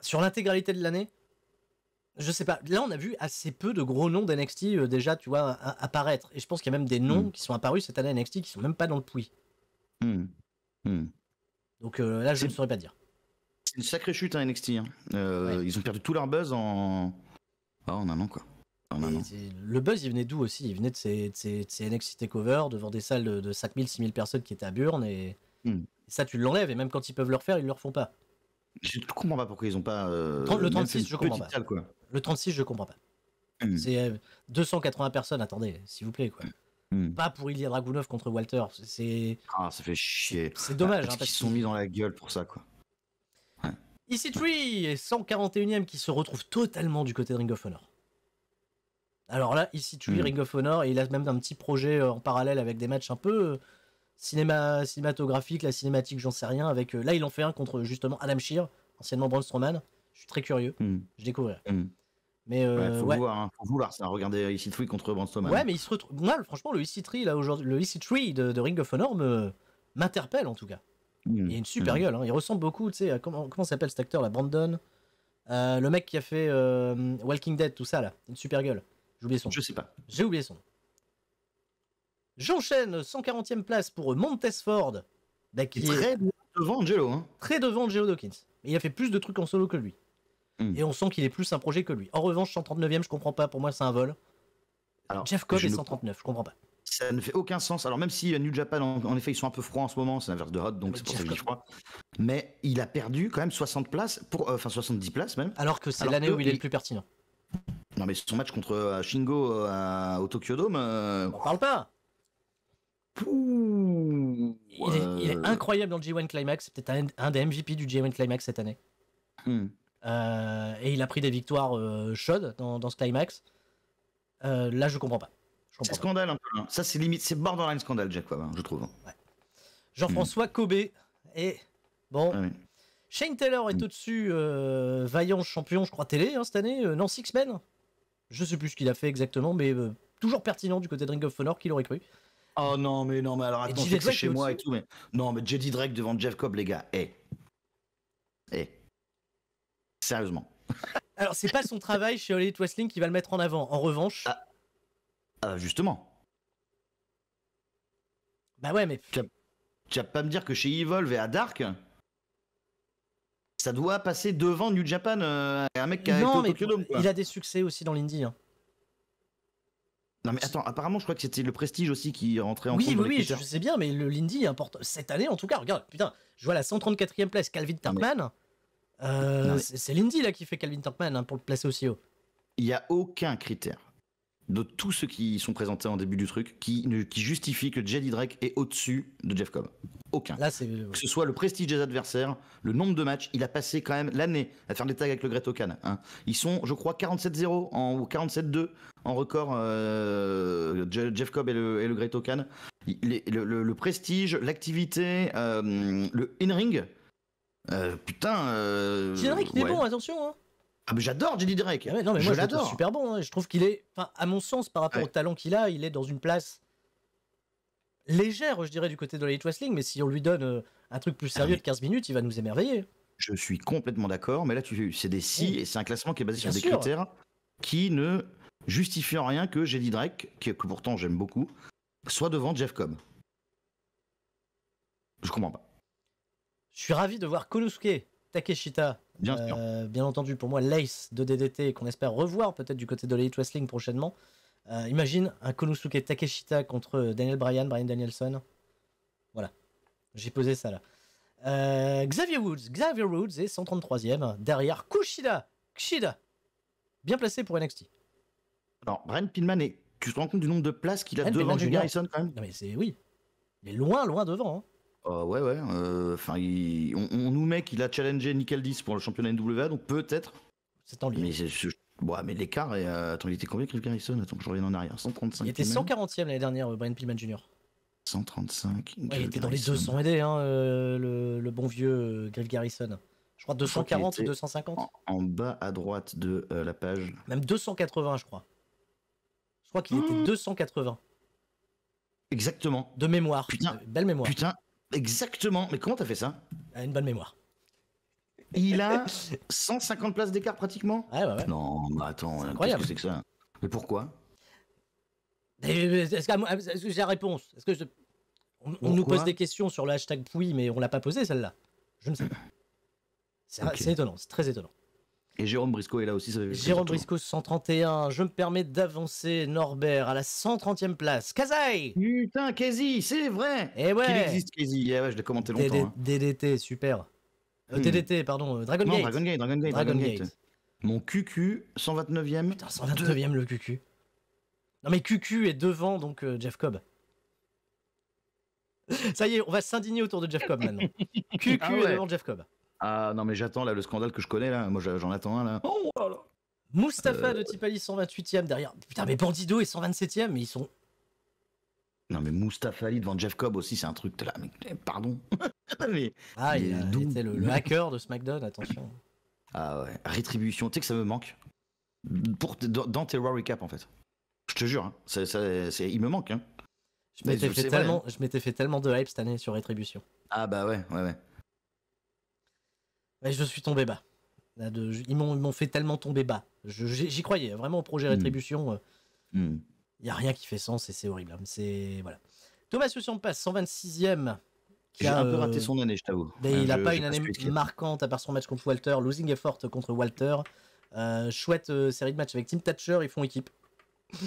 Speaker 1: Sur l'intégralité de l'année je sais pas. Là, on a vu assez peu de gros noms d'NXT euh, déjà, tu vois, apparaître. Et je pense qu'il y a même des noms mm. qui sont apparus cette année à NXT qui sont même pas dans le puits.
Speaker 2: Mm. Mm.
Speaker 1: Donc euh, là, je ne saurais pas dire.
Speaker 2: C'est une sacrée chute à NXT. Hein. Euh, ils ont perdu tout leur buzz en, ah, en un an, quoi.
Speaker 1: Le buzz, il venait d'où aussi Il venait de ces, NXT Takeover, devant des salles de, 5000, 6000 personnes qui étaient à Burn. Et, ça, tu l'enlèves. Et même quand ils peuvent le refaire, ils le refont pas.
Speaker 2: Je ne comprends pas pourquoi ils ont pas. le 36, je comprends pas.
Speaker 1: Le 36, je comprends pas. Hmm. C'est 280 euh, personnes, attendez, s'il vous plaît, quoi. Hmm. Hmm. Pas pour Ilya Dragunov contre Walter. C'est.
Speaker 2: Ah, ça fait chier. C'est dommage. Hein, sont mis dans la gueule pour ça, quoi.
Speaker 1: EC3 141ème qui se retrouve totalement du côté de Ring of Honor. Alors là, EC3, Ring of Honor, il a même un petit projet euh, en parallèle avec des matchs un peu euh, cinéma, cinématographique, la cinématique, j'en sais rien. Avec là, il en fait un contre justement Adam Shear, anciennement Braun Strowman. Je suis très curieux. Je découvrirai. Mais euh, ouais, faut, Vouloir,
Speaker 2: hein, faut vouloir, ça. Regardez contre Ouais, mais
Speaker 1: il se retrouve. Moi, franchement, le EC3, là, aujourd'hui, le de, Ring of Honor me m'interpelle en tout cas. Mmh, il Il a une super mmh. gueule. Hein. Il ressemble beaucoup, tu sais, comment, s'appelle cet acteur là, Brandon, euh, le mec qui a fait euh, Walking Dead, tout ça là. Une super gueule. J'ai oublié son. nom. Je sais pas. J'ai oublié son. nom. J'enchaîne 140e place pour Montesford, bah, qui est très devant Angelo. Hein. Très devant Angelo Dawkins. il a fait plus de trucs en solo que lui. Mm. Et on sent qu'il est plus un projet que lui. En revanche, 139e, je comprends pas. Pour moi, c'est un vol.
Speaker 2: Alors, Jeff Cobb est
Speaker 1: 139, je comprends pas.
Speaker 2: Ça ne fait aucun sens. Alors, même si euh, New Japan, en, effet, ils sont un peu froids en ce moment, c'est l'inverse de Hot, donc ah, c'est pour ça que je crois. Mais il a perdu quand même 60 places, pour, euh, enfin 70 places même. Alors que c'est l'année où il est le plus pertinent. Non, mais son match contre euh, Shingo au Tokyo Dome. On parle pas!
Speaker 1: il, est, incroyable dans le G1 Climax, c'est peut-être un, des MVP du G1 Climax cette année. Hmm. Euh, et il a pris des victoires euh, chaudes dans, dans, ce
Speaker 2: climax. Euh, là, je comprends pas. C'est scandale un hein. peu. Ça, c'est limite, c'est borderline scandale, Jack Webb, hein, je trouve. Hein. Jean-François Kobe Et bon. Ah
Speaker 1: Shane Taylor est mm. au-dessus, vaillant champion, je crois, télé cette année. non, Six Men. Je sais plus ce qu'il a fait exactement, mais toujours pertinent du côté de Ring of Honor, qui l'aurait cru. Oh non,
Speaker 2: mais non, mais alors attends, c'est chez moi et tout. Mais... Non, mais Jedi Drake devant Jeff Cobb, les gars. Eh. Hey. Eh. Sérieusement.
Speaker 1: Alors, c'est pas son travail chez Elite Wrestling qui va
Speaker 2: le mettre en avant. En revanche. Ah, ah justement. Bah ouais, mais. Tu vas, pas me dire que chez Evolve et à Dark, ça doit passer devant New Japan, euh, un mec qui a non, mais Il a des succès aussi dans l'indie. Hein. Non mais attends, apparemment je crois que c'était le prestige aussi qui rentrait en oui, compte. Oui, oui, je
Speaker 1: sais bien, mais le importe. Cette année en tout cas, regarde, putain, je vois la 134e place, Calvin Tarman. Euh, c'est Lindy là qui fait Calvin Tankman hein, pour le placer aussi haut.
Speaker 2: Il n'y a aucun critère de tous ceux qui sont présentés en début du truc qui, qui justifie que Jedi Drake est au-dessus de Jeff Cobb. Aucun. Là, euh, que ce soit le prestige des adversaires, le nombre de matchs, il a passé quand même l'année à faire des tags avec le Greto Khan. Hein. Ils sont, je crois, 47-0 en, ou 47-2 en record, euh, Jeff Cobb et le, et le Le, prestige, l'activité, le in-ring euh, putain. Euh... Drake, il est bon, attention. Hein. Ah, mais j'adore JD Drake. Ah non, mais je l'adore. super
Speaker 1: bon. Hein. Je trouve qu'il est, à mon sens, par rapport au talent qu'il a, il est dans une place légère, je dirais, du côté de l'Elite Wrestling. Mais si on lui donne euh, un truc plus ah sérieux de
Speaker 2: 15 minutes, il va nous émerveiller. Je suis complètement d'accord. Mais là, tu c'est des si, et c'est un classement qui est basé sur des critères qui ne justifient rien que JD Drake, que, que pourtant j'aime beaucoup, soit devant Jeff Cobb. Je comprends pas. Je suis ravi de voir Konosuke
Speaker 1: Takeshita. Bien, euh, entendu, pour moi, l'ace de DDT qu'on espère revoir peut-être du côté de l'Elite Wrestling prochainement. Euh, imagine un Konosuke Takeshita contre Daniel Bryan, Bryan Danielson. Voilà. J'ai posé ça là. Euh, Xavier Woods. Xavier Woods est 133e derrière Kushida. Kushida. Bien placé pour NXT.
Speaker 2: Alors, Brian Pillman est. Tu te rends compte du nombre de places qu'il a devant Junior
Speaker 1: quand même Non mais c'est oui.
Speaker 2: Il est loin, loin devant. Hein. Ah ouais, ouais. Euh, enfin, on, nous met qu'il a challengé Nickel 10 pour le championnat NWA, donc peut-être. C'est en lui Mais, l'écart est. Euh, attends, il était combien, Griff Garrison Attends que je revienne en arrière. 135. Il était 140
Speaker 1: e l'année dernière, euh, Brian Pillman Jr.
Speaker 2: 135. il était dans les 200
Speaker 1: aidés, hein, le, bon vieux Griff Garrison.
Speaker 2: Je crois 240 ou 250. En, bas à droite de la page. Même 280,
Speaker 1: je crois. Je crois qu'il était 280. Ah
Speaker 2: Exactement.
Speaker 1: De mémoire. Putain. belle mémoire. Putain, Exactement. Mais comment t'as fait ça euh, Une bonne mémoire. Il a
Speaker 2: 150 places d'écart pratiquement ouais, ouais. Non, mais bah attends, hein, qu'est-ce que c'est que ça Mais pourquoi
Speaker 1: Est-ce que, j'ai la réponse Est-ce que On, nous pose des questions sur le hashtag Pouille, mais on l'a pas posé celle-là. Je ne sais pas.
Speaker 2: C'est étonnant, c'est très étonnant. Et Jérôme Briscoe est là aussi. Ça fait Jérôme Brisco,
Speaker 1: 131. Je me permets d'avancer Norbert à la 130e place. Kazai Putain, Kazi,
Speaker 2: c'est vrai Et eh ouais Qu'il existe, Kazi. Eh ouais, je l'ai commenté longtemps. DDT, hein. super. Euh, hmm. DDT
Speaker 1: pardon, euh, Dragon, Gate. Dragon Gate. Dragon Gate, Dragon, Gate.
Speaker 2: Mon QQ, 129e. Putain,
Speaker 1: 129e le QQ. Non mais QQ est devant donc euh, Jeff Cobb. Ça y est, on va s'indigner autour de Jeff Cobb maintenant. QQ ah est devant Jeff
Speaker 2: Cobb. Ah non, mais j'attends là le scandale que je connais là. Moi j'en attends un là. Oh, oh euh. de
Speaker 1: Tipali 128ème derrière. Putain, mais Bandido est 127ème, mais ils sont.
Speaker 2: Non, mais Mustapha Ali devant Jeff Cobb aussi, c'est un truc. Là, mais, pardon. ah, il, était le, hacker de
Speaker 1: SmackDown, attention.
Speaker 2: Ah ouais, rétribution. Tu sais que ça me manque. Pour, dans, tes Raw Recap en fait. Je te jure, hein, il me manque. Hein. Je m'étais fait, tellement,
Speaker 1: fait tellement de hype cette année sur Rétribution.
Speaker 2: Ah bah ouais, ouais, ouais
Speaker 1: je suis tombé bas. ils m'ont fait tellement tomber bas. J'y croyais, vraiment au projet hmm. Rétribution. Euh. Hmm. Il n'y a rien qui fait sens et c'est horrible. Hein. Thomas Soucian passe 126e.
Speaker 2: a un peu raté euh, son année, je t'avoue. Euh, il n'a pas une année
Speaker 1: marquante à part son match contre Walter, losing effort contre Walter. chouette série de matchs avec Tim Thatcher, ils font équipe.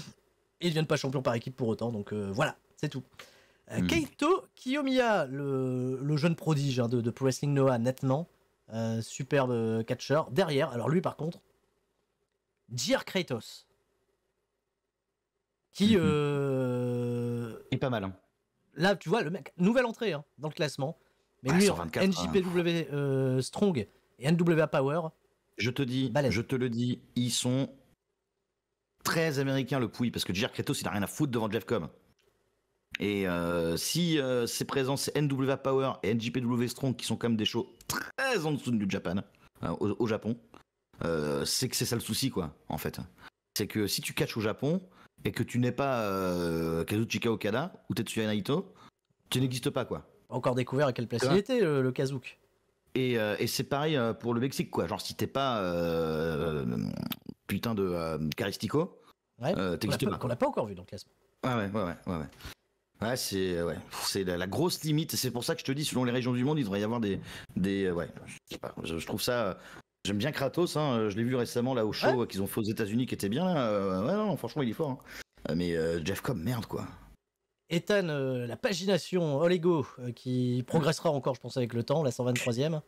Speaker 1: ils ne deviennent pas champions par équipe pour autant, donc voilà, c'est tout. Hmm. Keito Kiyomiya, le, jeune prodige hein, de, de Pro Wrestling Noah, nettement, euh, superbe euh, catcheur. Derrière, alors lui par contre, Jir Kratos. Qui mhm. euh, est pas mal. Hein. Là, tu vois, le mec, nouvelle entrée hein, dans le classement. Mais NJPW hein. Strong
Speaker 2: et NWA Power. Je te dis, je te le dis, ils sont très américains le pouille parce que Jir Kratos, il a rien à foutre devant Jeff Cobb et euh, si ces euh, c'est présent, c'est NWA Power et NJPW Strong qui sont quand même des shows très en dessous du Japan, euh, au, Japon, c'est que c'est ça le souci, quoi, en fait. C'est que si tu catches au Japon et que tu n'es pas Kazuchika Okada ou Tetsuya Naito, tu n'existes pas, quoi.
Speaker 1: Encore découvert à quelle place il était, le, le
Speaker 2: Et, c'est pareil pour le Mexique, quoi. Genre, si t'es pas putain de Caristico, t'existes pas. Qu'on n'a
Speaker 1: pas encore vu dans le classement.
Speaker 2: ouais, ouais, ouais, ouais. Ouais, c'est euh, ouais, c'est la, grosse limite. C'est pour ça que je te dis, selon les régions du monde, il devrait y avoir des des euh, ouais. Je, trouve ça. Euh, j'aime bien Kratos. Hein. je l'ai vu récemment là au show qu'ils ont fait aux États-Unis, qui était bien. ouais, non, franchement, il est fort. Hein. Mais Jeff Cobb, merde quoi.
Speaker 1: Ethan, la pagination Olego, qui progressera encore, je pense, avec le temps, la 123e.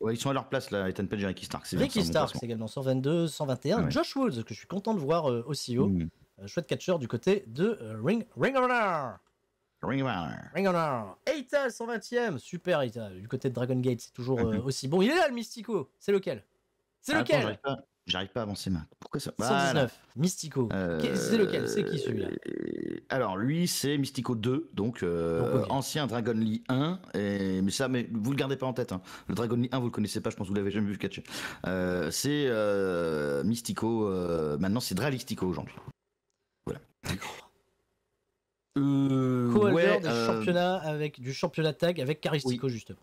Speaker 2: Ouais, ils sont à leur place là, Ethan Page et Ricky Stark. Ricky Stark c'est
Speaker 1: également 122, 121. Josh Woods que je suis content de voir aussi haut. Mmh. chouette catcheur du côté de Ring, Ring Ring of Honor. Ring of Honor. 120ème. Super, Eita Du côté de Dragon Gate, c'est toujours mhm. euh, aussi bon. Il est là, le Mystico. C'est lequel C'est lequel
Speaker 2: j'arrive, pas, à avancer, main. Pourquoi ça 119. Mystico. Euh, c'est lequel C'est qui celui-là euh, Alors, lui, c'est Mystico 2. Donc, ancien Dragon Lee 1. Mais ça, mais vous le gardez pas en tête. Hein. Le Dragon Lee 1, vous le connaissez pas. Je pense que vous l'avez jamais vu catcher. c'est Mystico. maintenant, c'est Dralistico aujourd'hui. Voilà euh, ouais, euh,
Speaker 1: avec du championnat tag avec Caristico justement.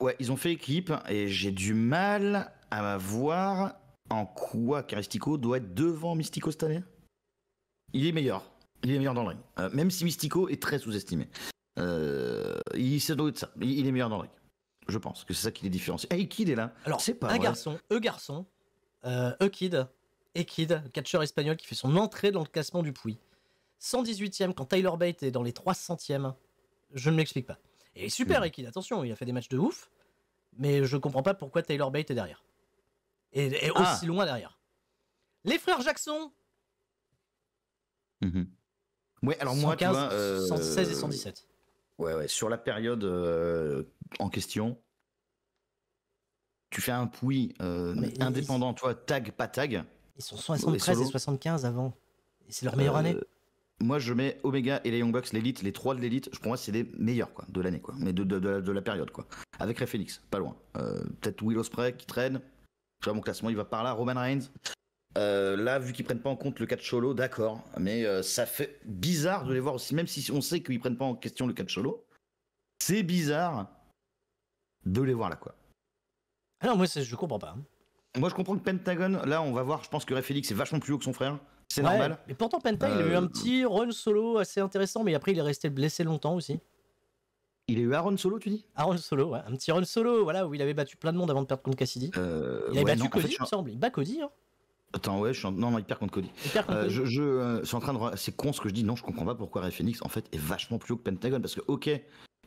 Speaker 2: Ouais, ils ont fait équipe et j'ai du mal à voir en quoi Caristico doit être devant Mystico cette année. Il est meilleur. Il est meilleur dans le ring. Euh, même si Mystico est très sous-estimé. Euh, il, ça doit être ça. Il, est meilleur dans le ring. Je pense que c'est ça qui les différencie. Hey, eh, Kid est là. Alors, c'est pas un garçon,
Speaker 1: eux garçon, euh, Kid, E Kid, catcheur espagnol qui fait son entrée dans le classement du Pouy. 118e quand Tyler Bate est dans les 300e. Je ne m'explique pas. Et super, équipe, mm. attention, il a fait des matchs de ouf, mais je comprends pas pourquoi Tyler Bate est derrière. Et, ah. aussi loin derrière. Les frères Jackson
Speaker 2: mhm. Ouais, alors 115, moi, 116 euh, et 117. Ouais, ouais, sur la période euh, en question, tu fais un puits euh, indépendant, toi, tag, pas tag. Ils sont
Speaker 1: 73 et 75 avant.
Speaker 2: Et c'est leur meilleure année moi, je mets Omega et les Young Bucks, l'élite, les trois de l'élite. Je pense que c'est les meilleurs quoi, de l'année, quoi, mais de, de, de, la période, quoi. Avec Ray Phoenix, pas loin. Euh, peut-être Will Ospreay qui traîne. Tu vois, mon classement, il va par là. Roman Reigns. Euh, là, vu qu'ils prennent pas en compte le catcholo, d'accord, mais euh, ça fait bizarre de les voir aussi, même si on sait qu'ils prennent pas en question le catcholo, C'est bizarre de les voir là, quoi. Alors ah moi, je comprends pas. Hein. Moi, je comprends que Pentagon, là, on va voir, je pense que Ray Félix est vachement plus haut que son frère. C'est normal. Mais
Speaker 1: pourtant, Penta, il a eu euh, un petit
Speaker 2: run solo assez intéressant, mais après, il est resté blessé longtemps aussi.
Speaker 1: Il a eu Aaron Solo, tu dis Aaron Solo, ouais. Un petit run solo, voilà, où il avait battu plein de monde avant de perdre contre Cassidy.
Speaker 2: Euh, il avait battu Cody, il me semble. Il bat Cody, hein. Attends, ouais, je suis en... non, non, il perd contre Cody. Euh, je, train de. C'est con ce que je dis, non, je comprends pas pourquoi Ray Phoenix, en fait, est vachement plus haut que Pentagon. Parce que, ok,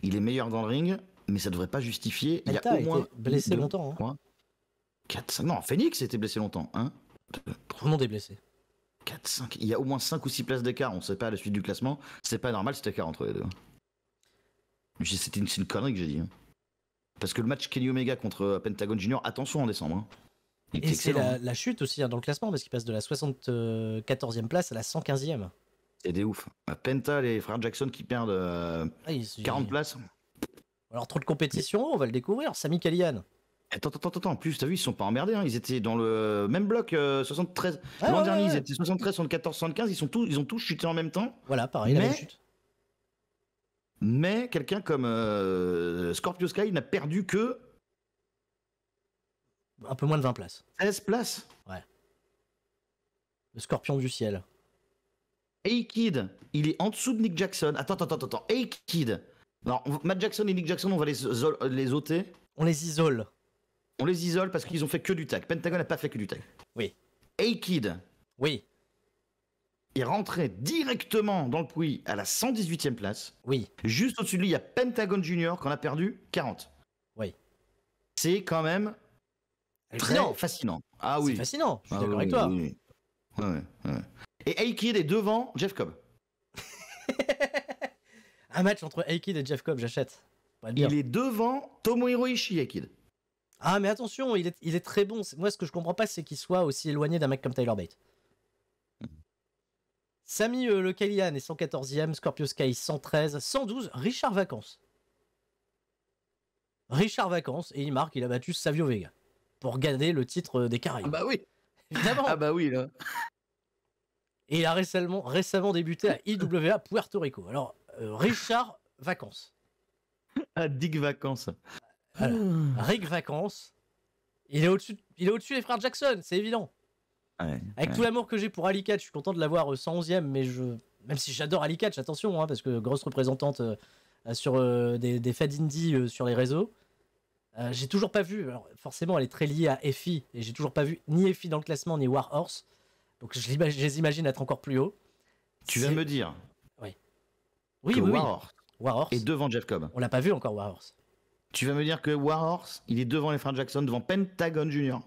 Speaker 2: il est meilleur dans le ring, mais ça devrait pas justifier. il a, au moins. blessé longtemps. Hein. 4, Non, Phoenix était blessé longtemps, hein. Tout le monde est blessé. 4, 5. Il y a au moins 5 ou 6 places d'écart. On ne sait pas la suite du classement. C'est pas normal cet écart entre les deux. C'était une, connerie que j'ai dit. Hein. Parce que le match Kenny Omega contre euh, Pentagon Junior, attention en décembre. Hein. Et c'est hein.
Speaker 1: la, chute aussi dans le classement parce qu'il passe de la 74e
Speaker 2: place à la 115e. C'est des ouf. Penta, les frères Jackson qui perdent 40 euh, ah, places. Alors trop de compétition, on va le découvrir. Sami Callihan. Eh, attends, attends, attends, en plus, t'as vu, ils sont pas emmerdés, hein, ils étaient dans le même bloc, 73. Euh, L'an dernier, ils étaient 73, 74, 75, ils, sont tous, ils ont tous chuté en même temps. Voilà, pareil, mais, chute. Mais quelqu'un comme euh, Scorpio Sky n'a perdu que. Un peu moins de 20 places. 16 places Ouais. Le scorpion du ciel. Hey Kid, il est en dessous de Nick Jackson. Attends, attends, attends, attends. Hey Kid. Matt Jackson et Nick Jackson, on va les euh, ôter. On les isole. On les isole parce qu'ils ont fait que du tag. Pentagon n'a pas fait que du tag. Oui. A-Kid. Oui. Il rentrait directement dans le puits à la 118e place. Oui. Juste au-dessus de lui, il y a Pentagon Junior qu'on a perdu 40. Oui. C'est quand même très fascinant. Ah oui. C'est fascinant, je suis ah d'accord avec toi. Oui, Et A-Kid est devant Jeff Cobb. Un match entre A-Kid
Speaker 1: et Jeff Cobb, j'achète. Il est devant Tomohiro Ishii, A-Kid. Ah, mais attention, il est, très bon. Moi, ce que je comprends pas, c'est qu'il soit aussi éloigné d'un mec comme Tyler Bate. Hmm. Sami euh, Le Calian est 114e, Scorpio Sky 113, 112, Richard Vacances. Richard Vacances, et il marque, il a battu Savio Vega pour gagner le titre euh, des Caraïbes. Ah bah oui Évidemment Ah bah oui, là Et il a récemment, récemment débuté à IWA Puerto Rico. Alors, euh, Richard Vacances. Ah, Dick Vacances. Ah. Rick Vacances, il est au-dessus il est au-dessus des frères Jackson, c'est évident. Avec tout l'amour que j'ai pour Ali je suis content de l'avoir 111ème, euh, mais je, même si j'adore Ali Catch, attention, hein, parce que grosse représentante euh, sur euh, des, des fans sur les réseaux, j'ai toujours pas vu. forcément, elle est très liée à Effie, et j'ai toujours pas vu ni Effie dans le classement, ni Warhorse Horse. Donc je, les imagine être
Speaker 2: encore plus haut. Tu vas me dire. Oui. Oui, Warhorse oui, Et devant Jeff Cobb. On l'a pas vu encore, War tu vas me dire que Warhorse, il est devant les frères Jackson, devant Pentagon Junior.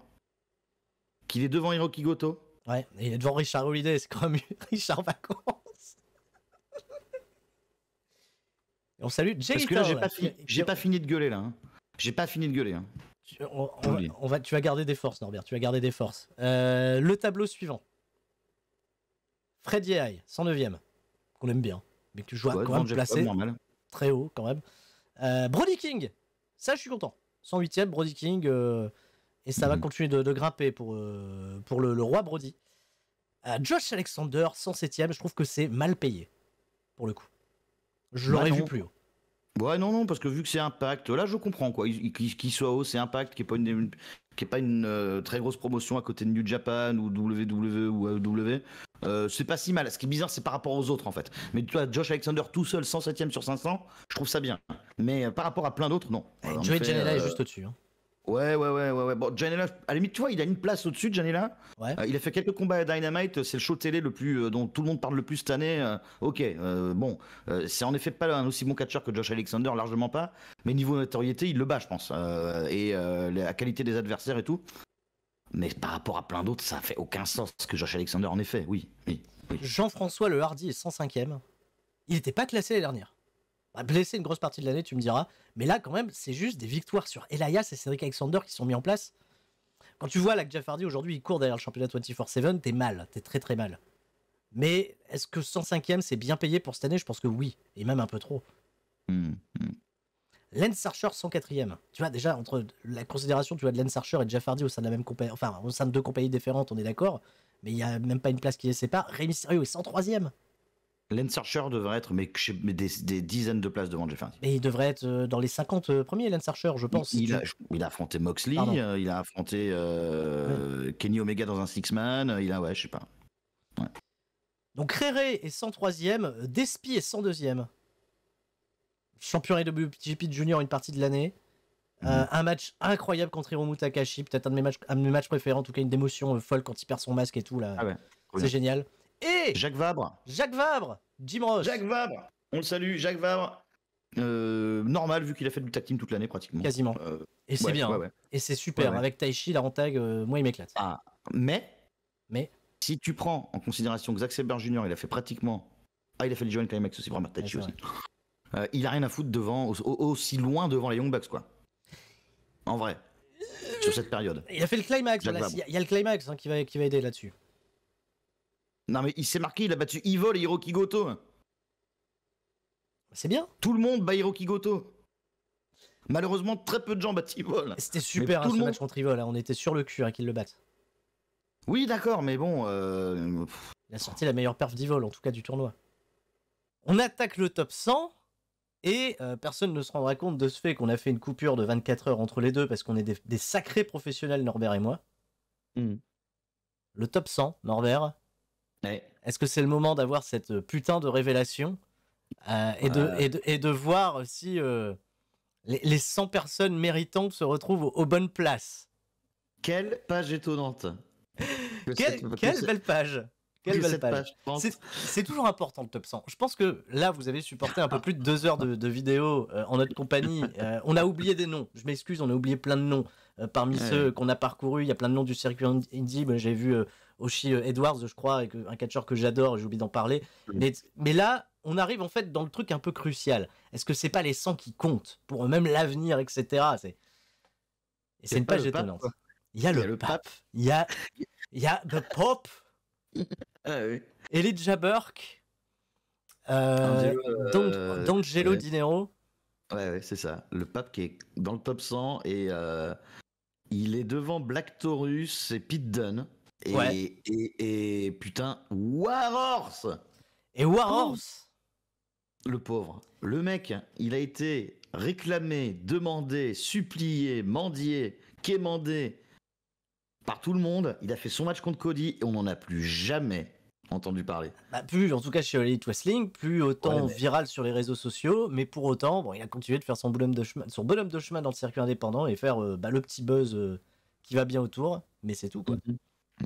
Speaker 2: Qu'il est devant Hiroki Goto. Ouais, il est devant Richard Holliday c'est comme Richard Vacances. on salue Jay Parce que j'ai pas, fini de gueuler, là. Hein. J'ai pas fini de gueuler. Hein. Tu, on, va,
Speaker 1: tu vas garder des forces, Norbert, tu vas garder des forces. Euh, le tableau suivant. Fred Yehai, 109ème, qu'on aime bien, mais que tu joues quand même placé très haut quand même. Euh, Brody King, ça, je suis content. 108e, Brody King. Euh, et ça va mhm. continuer de, grimper pour, euh, pour le, roi Brody. Euh, Josh Alexander, 107e, je trouve que c'est mal payé. Pour le coup. Je l'aurais bah vu plus
Speaker 2: haut. Ouais, non, non, parce que vu que c'est Impact, là je comprends quoi. Qu'il soit haut, c'est Impact, qui n'est pas une, qui est pas une très grosse promotion à côté de New Japan ou WWE ou AEW. Euh, c'est pas si mal. Ce qui est bizarre, c'est par rapport aux autres en fait. Mais tu vois, Josh Alexander tout seul, 107ème sur 500, je trouve ça bien. Mais euh, par rapport à plein d'autres, non. Joey Janela est euh, juste au-dessus. Hein. Ouais, ouais, ouais, ouais, Bon, Janela, à la limite, tu vois, il a une place au-dessus de Janela. il a fait quelques combats à Dynamite, c'est le show télé le plus, dont tout le monde parle le plus cette année. ok, bon, c'est en effet pas un aussi bon catcheur que Josh Alexander, largement pas. Mais niveau notoriété, il le bat, je pense. et la qualité des adversaires et tout. Mais par rapport à plein d'autres, ça fait aucun sens ce que Josh Alexander en effet, oui. oui, Jean-François Le Hardy est 105ème. Il n'était pas classé les dernières. Bah, blessé une grosse
Speaker 1: partie de l'année, tu me diras. Mais là, quand même, c'est juste des victoires sur Elias et Cédric Alexander qui sont mis en place. Quand tu vois là que Jeff Hardy aujourd'hui, il court derrière le championnat 24-7, t'es mal, t'es très très mal. Mais est-ce que 105 e c'est bien payé pour cette année Je pense que oui, et même un peu trop. Hum, hum. Lance Archer 104ème. Tu vois, déjà, entre la considération tu vois, de Lance Archer et de au sein de la même compagnie, enfin, au sein de deux compagnies différentes, on est d'accord, mais il n'y a même pas une place qui les sépare. Rey
Speaker 2: Mysterio est 103ème. Lance Archer devrait être mais, des, dizaines de places devant Jeff Hardy.
Speaker 1: Mais il devrait être euh, dans les 50 euh, premiers, Lance Archer, je pense. Il, a,
Speaker 2: affronté Moxley, euh, il a affronté Kenny Omega dans un six-man, il a, ouais, je sais pas.
Speaker 1: Donc Rere est 103ème, Despi est 102ème. Champion WGP Junior une partie de l'année. Euh, mhm. un match incroyable contre Hiromu Takashi, peut-être un, de mes matchs, matchs préférés, en tout cas une démotion euh, folle quand il perd son masque et tout là. Ah c'est génial. Et
Speaker 2: Jacques Vabre. Jacques Vabre, Jim Ross. Jacques Vabre, on le salue, Jacques Vabre. Euh, normal vu qu'il a fait du tag team toute l'année pratiquement. Quasiment. et c'est bien.
Speaker 1: et c'est super. Avec
Speaker 2: Taichi, la tag, moi il m'éclate. Ah, mais. Mais. Si tu prends en considération que Zack Sabre Jr. il a fait pratiquement. Ah, il a fait le Joint Climax aussi, vraiment Taichi aussi. Euh, il a rien à foutre devant, aussi loin devant les Young Bucks, quoi. En vrai. Sur cette période. Il a fait le climax. Il y, a le climax hein, qui, va, qui va aider là-dessus. Non, mais il s'est marqué, il a battu Evil et Hiroki Goto. C'est bien. Tout le monde bat Hiroki Goto. Malheureusement, très peu de gens battent Evil. C'était super hein, ce match
Speaker 1: contre Evil. Hein. On était sur le cul qu'ils le battent.
Speaker 2: Oui, d'accord, mais bon. Euh, il a sorti la
Speaker 1: meilleure perf d'Evil, en tout cas du tournoi. On attaque le top 100 et euh, personne ne se rendra compte de ce fait qu'on a fait une coupure de 24 heures entre les deux parce qu'on est des, sacrés professionnels, Norbert et moi. Hmm. Le top 100, Norbert. Est-ce que c'est le moment d'avoir cette euh, putain de révélation euh, et, de, et, de, voir si les, 100 personnes méritantes se retrouvent aux, bonnes places Quelle page étonnante quelle belle page c'est toujours important le top 100. Je pense que là, vous avez supporté un peu plus de deux heures de, vidéo euh, en notre compagnie. Euh, on a oublié des noms. Je m'excuse, on a oublié plein de noms. Euh, parmi ceux qu'on a parcourus, il y a plein de noms du circuit indie. J'ai vu Oshi Edwards, je crois, un catcheur que j'adore, j'ai oublié d'en parler. Mm. Mais, là, on arrive en fait dans le truc un peu crucial. Est-ce que c'est pas les 100 qui comptent pour même l'avenir, etc. C'est une page étonnante. Il y a le, pape, il y a, le y ah, Elijah Burke,
Speaker 2: euh, euh Dinero. Ouais, c'est ça. Le pape qui est dans le top 100 et euh, il est devant Black Taurus et Pete Dunn Et, et, et, et, putain, Warhorse Et Warhorse Le pauvre. Le mec, il a été réclamé, demandé, supplié, mendié, quémandé, par tout le monde. Il a fait son match contre Cody et on n'en a plus jamais entendu
Speaker 1: parler. Bah plus, en tout cas chez Elite Wrestling, plus autant viral sur les réseaux sociaux, mais pour autant, bon, il a continué de faire son bonhomme de chemin, son bonhomme de chemin dans le circuit indépendant et faire euh, bah, le petit buzz euh, qui va
Speaker 2: bien autour, mais c'est tout quoi. Mhm.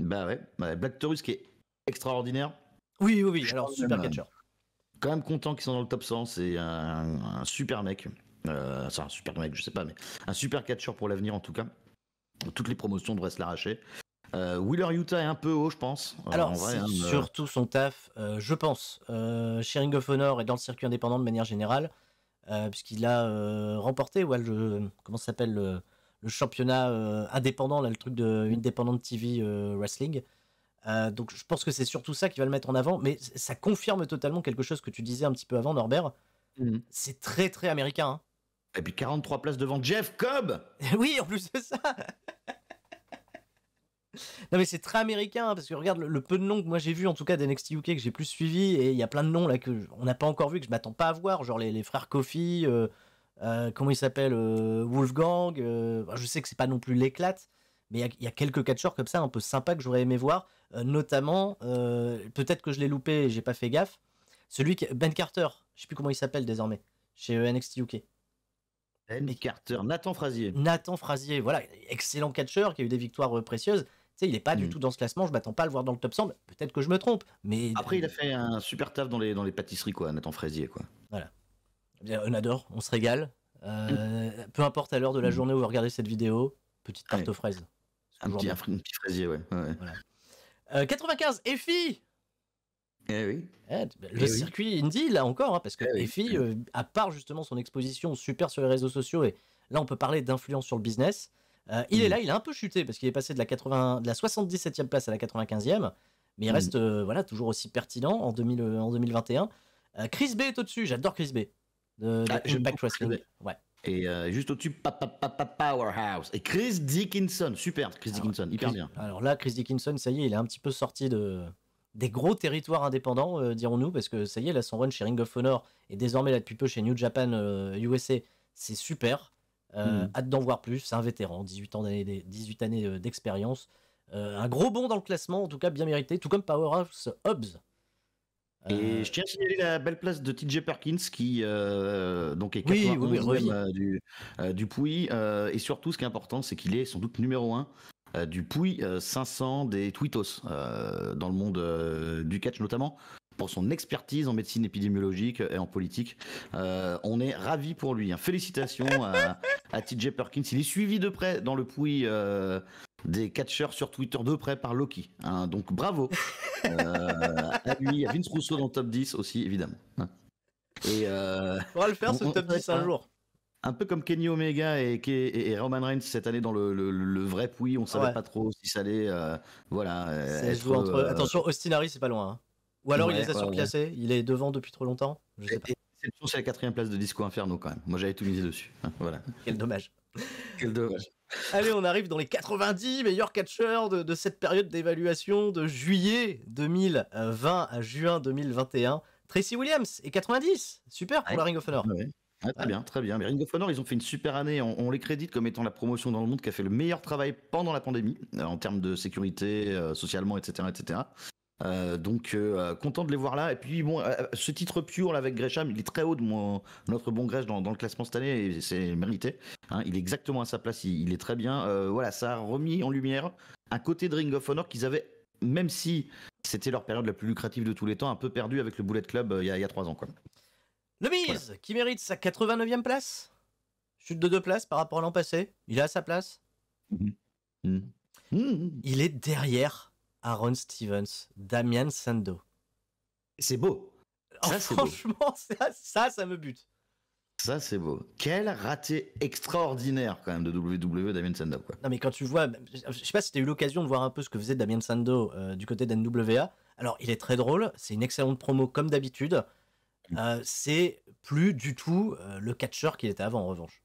Speaker 2: Bah ouais, bah, Black Taurus qui est extraordinaire. Oui, oui, oui, alors super catcher. Euh, quand même content qu'ils sont dans le top 100, c'est un, super mec. Euh, c'est un super mec, je sais pas, mais un super catcher pour l'avenir en tout cas. Toutes les promotions devraient se l'arracher. Euh, Wheeler Utah est un peu haut, je pense. Euh, Alors, hein, euh, surtout son taf,
Speaker 1: je pense. chez of Honor est dans le circuit indépendant de manière générale, puisqu'il a remporté, ouais, le, comment s'appelle le, championnat indépendant, là, le truc de Independent TV Wrestling. donc, je pense que c'est surtout ça qui va le mettre en avant, mais ça confirme totalement quelque chose que tu disais un petit peu avant, Norbert. Mhm. C'est très très américain. Hein. Et puis 43 places devant Jeff Cobb Oui, en plus de ça Non mais c'est très américain hein, parce que regarde le, peu de noms que moi j'ai vu en tout cas d'NXT UK que j'ai plus suivi et il y a plein de noms là que on n'a pas encore vu que je m'attends pas à voir genre les, frères Kofi euh, euh, comment il s'appelle euh, Wolfgang je sais que c'est pas non plus l'éclate mais il y, a quelques catchers comme ça un peu sympa que j'aurais aimé voir notamment peut-être que je l'ai loupé j'ai pas fait gaffe celui qui, Ben Carter je sais plus comment il s'appelle désormais chez NXT UK Carter, Nathan Frazier. Nathan Frazier, voilà, excellent catcheur qui a eu des victoires euh, précieuses. Tu il n'est pas du mm. tout dans ce classement, je m'attends pas à le voir dans le top 100, peut-être que je me trompe. Mais
Speaker 2: Après, il a fait un super taf dans les, pâtisseries, quoi, Nathan Frazier Quoi.
Speaker 1: Voilà. Eh on adore, on se régale. Euh, peu importe à l'heure de la mm. journée où vous regardez cette vidéo, petite tarte aux fraises.
Speaker 2: Un petit, fraisier, ouais.
Speaker 1: 95, euh, Effie eh eh, eh le circuit Indy, indie, là encore, hein, parce que les filles, euh, à part justement son exposition super sur les réseaux sociaux, et là on peut parler d'influence sur le business, euh, il est mm. là, il a un peu chuté, parce qu'il est passé de la, 80, la 77e place à la 95e, mais il mm. reste euh, voilà, toujours aussi pertinent en, 2000, en 2021.
Speaker 2: Chris B est au-dessus,
Speaker 1: j'adore Chris B. De,
Speaker 2: ne ah, pas Back Ouais. Et juste au-dessus, Powerhouse. Et Chris Dickinson, super, Chris Dickinson, hyper bien.
Speaker 1: Alors là, Chris Dickinson, ça y est, il est un petit peu sorti de, des gros territoires indépendants, euh, dirons-nous, parce que ça y est, la son run chez Ring of Honor et désormais là depuis peu chez New Japan USA, euh, c'est super. Euh, hmm. Hâte d'en voir plus. C'est un vétéran, 18 ans d'année, 18 années d'expérience. un gros bond dans le classement, en tout cas bien mérité, tout comme Powerhouse Hobbs.
Speaker 2: Et je tiens à signaler la belle place de TJ Perkins qui donc est 91 oui, e, du, euh, et surtout, ce qui est important, c'est qu'il est sans doute numéro 1 euh, du Pouille euh, 500 des Twittos, euh, dans le monde du catch notamment pour son expertise en médecine épidémiologique et en politique. on est ravi pour lui. Hein. Félicitations à, à, TJ Perkins. Il est suivi de près dans le pouille des catcheurs sur Twitter de près par Loki. Hein. Donc bravo à lui, à Vince Rousseau dans le top 10 aussi, évidemment. Hein. on va le faire ce top 10 un jour un peu comme Kenny Omega et, Roman Reigns cette année dans le, vrai puits, on savait pas trop si ça allait. Euh, voilà. Euh, entre... Euh, attention,
Speaker 1: Austin Harris, c'est pas loin. Hein.
Speaker 2: Ou alors il est a il est devant depuis trop longtemps. Je sais C'est la quatrième place de Disco Inferno quand même. Moi j'avais tout misé dessus. Hein, voilà. Quel dommage. Quel dommage.
Speaker 1: Allez, on arrive dans les 90 meilleurs catcheurs de, cette période d'évaluation de juillet 2020 à
Speaker 2: juin 2021. Tracy Williams est 90. Super pour la Ring of Honor très bien, très bien. Ring of Honor, ils ont fait une super année. On, les crédite comme étant la promotion dans le monde qui a fait le meilleur travail pendant la pandémie, euh, en termes de sécurité, euh, socialement, etc. etc. Euh, donc content de les voir là. Et puis bon, ce titre pure avec Gresham, il est très haut de notre bon Gresham dans, le classement cette année et c'est mérité. Hein. il est exactement à sa place, il, est très bien. voilà, ça a remis en lumière un côté de Ring of Honor qu'ils avaient, même si c'était leur période la plus lucrative de tous les temps, un peu perdu avec le Bullet Club il y, a, trois ans. Quoi.
Speaker 1: Le qui mérite sa 89e place. Chute de deux places par rapport à l'an passé. Il a sa place. Mm-hmm. Mm-hmm. Il est derrière Aaron Stevens, Damian Sando.
Speaker 2: C'est beau. Oh, ça, franchement,
Speaker 1: Ça, ça, ça, me bute.
Speaker 2: Ça, c'est beau. Quel raté extraordinaire, quand même, de WWE Damien Sando. Non, mais quand tu vois,
Speaker 1: je sais pas si tu as eu l'occasion de voir un peu ce que faisait Damien Sando euh, du côté d'NWA. Alors, il est très drôle, c'est une excellente promo comme d'habitude. Mmh. c'est plus du tout le catcheur qu'il était avant, en revanche.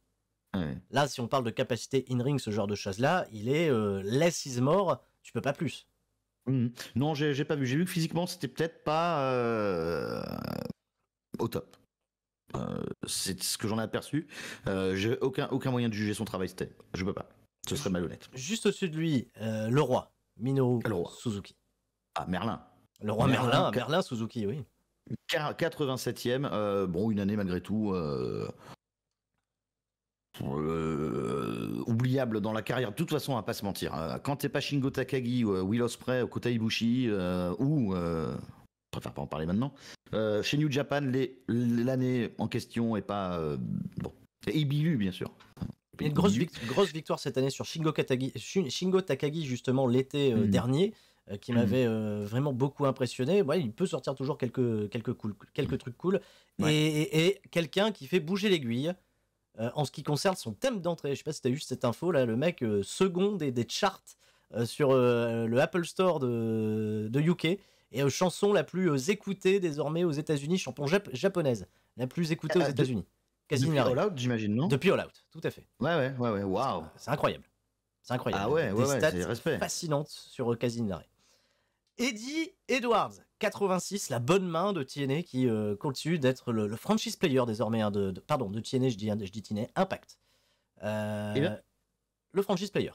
Speaker 1: Là, si on parle de capacité in-ring, ce genre de choses-là, il est euh, less tu peux pas plus.
Speaker 2: Mmh non, j'ai pas vu. J'ai vu que physiquement, c'était peut-être pas au top. c'est ce que j'en ai aperçu. j'ai aucun, aucun moyen de juger son travail, c'était. Je peux pas. Ce serait malhonnête.
Speaker 1: Juste au-dessus de
Speaker 2: lui, le roi, Minoru Suzuki. Ah, Merlin. Le roi Merlin, Merlin Suzuki, oui. 87e, euh, bon, une année malgré tout. Euh, euh, oubliable dans la carrière. De toute façon, à pas se mentir. Hein. Quand tu es pas Shingo Takagi, Will Ospreay, Kota Ibushi ou je préfère pas en parler maintenant. chez New Japan, l'année en question est pas bon. Et Ibilu, bien sûr. une grosse, victoire cette année sur Shingo, Takagi. Shingo
Speaker 1: Takagi, justement, l'été mm. dernier. Euh, qui mmh. m'avait euh, vraiment beaucoup impressionné. Ouais, il peut sortir toujours quelques, quelques trucs cool. Et, quelqu'un qui fait bouger l'aiguille. Euh, en ce qui concerne son thème d'entrée, je sais pas si tu as eu cette info là, le mec second des charts sur le Apple Store de, UK et chanson la plus écoutée désormais aux États-Unis, chanson japonaise, la plus écoutée ah, aux États-Unis. depuis All Out,
Speaker 2: j'imagine, non Depuis All Out, tout à fait. Ouais, ouais, ouais, ouais, C'est incroyable. C'est incroyable. Ah ouais, Des ouais,
Speaker 1: stats fascinantes sur Eddie Edwards, 86, la bonne main de TNA qui euh, continue d'être le, franchise player désormais, hein, de, pardon, de TNA, je dis, hein, je dis Impact. Euh, eh le franchise player.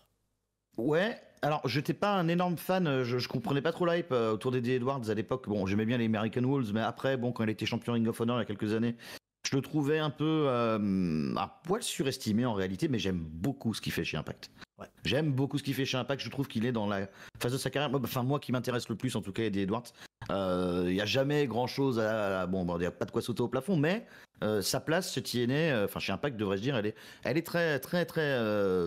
Speaker 2: Ouais, alors je j'étais pas un énorme fan, euh, je, ne comprenais pas trop l'hype autour d'Eddie Edwards à l'époque. Bon, j'aimais bien les American Wolves, mais après, bon, quand il était champion Ring of Honor il y a quelques années, je le trouvais un peu à poil surestimé en réalité, mais j'aime beaucoup ce qu'il fait chez Impact. J'aime beaucoup ce qu'il fait chez Impact. Je trouve qu'il est dans la phase de sa carrière. Enfin, moi qui m'intéresse le plus, en tout cas, Eddie Edwards. Il euh, n'y a jamais grand chose à. Bon, il bah, n'y a pas de quoi sauter au plafond, mais euh, sa place chez TNA, euh, enfin, chez Impact, devrais-je dire, elle est, elle est très, très, très.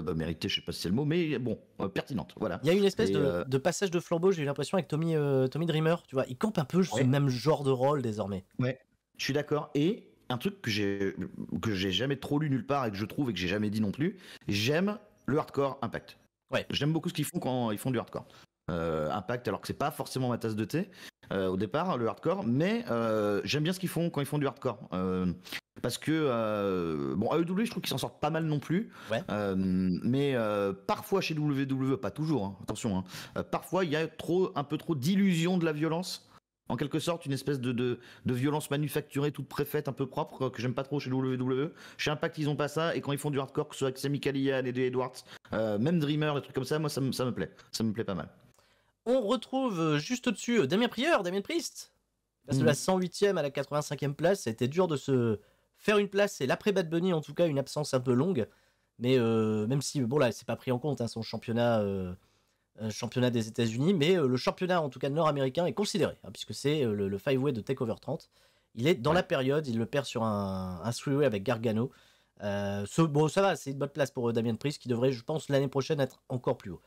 Speaker 2: Bah, méritée, je ne sais pas si c'est le mot, mais bon, pertinente. Voilà. Il y a une espèce de, passage de flambeau, j'ai eu l'impression, avec Tommy, Tommy Dreamer. Tu vois, il campe un peu ce même genre de rôle désormais. Ouais, je suis d'accord. Et un truc que j'ai que j'ai jamais trop lu nulle part et que je trouve et que j'ai jamais dit non plus. J'aime le hardcore Impact. Ouais. J'aime beaucoup ce qu'ils font quand ils font du hardcore. Euh, impact, alors que c'est pas forcément ma tasse de thé euh, au départ, le hardcore, mais euh, j'aime bien ce qu'ils font quand ils font du hardcore. parce que, bon, AEW, je trouve qu'ils s'en sortent pas mal non plus. Ouais. mais parfois chez WWE, pas toujours, hein, attention, hein, parfois il y a trop, un peu trop d'illusion de la violence en quelque sorte une espèce de, violence manufacturée, toute préfète, un peu propre, que j'aime pas trop chez WWE. Chez Impact, ils ont pas ça, et quand ils font du hardcore, que ce soit avec Sami Callihan, de Edwards, euh, même Dreamer, des trucs comme ça, moi ça, me plaît. Ça me plaît pas mal. On retrouve euh, juste au-dessus euh, Damien Prieur, Damien Priest.
Speaker 1: Parce de la 108e mm. à la 85e place, ça a été dur de se faire une place, et l'après Bad Bunny, en tout cas, une absence un peu longue. Mais même si, bon là, c'est pas pris en compte, hein, son championnat. Euh, championnat des États-Unis, mais euh, le championnat en tout cas nord-américain est considéré, hein, puisque c'est euh, le, five-way de Takeover 30. Il est dans la période, il le perd sur un, un way avec Gargano. bon, ça va, c'est une bonne place pour Damien Priest qui devrait, je pense, l'année prochaine être encore plus haut.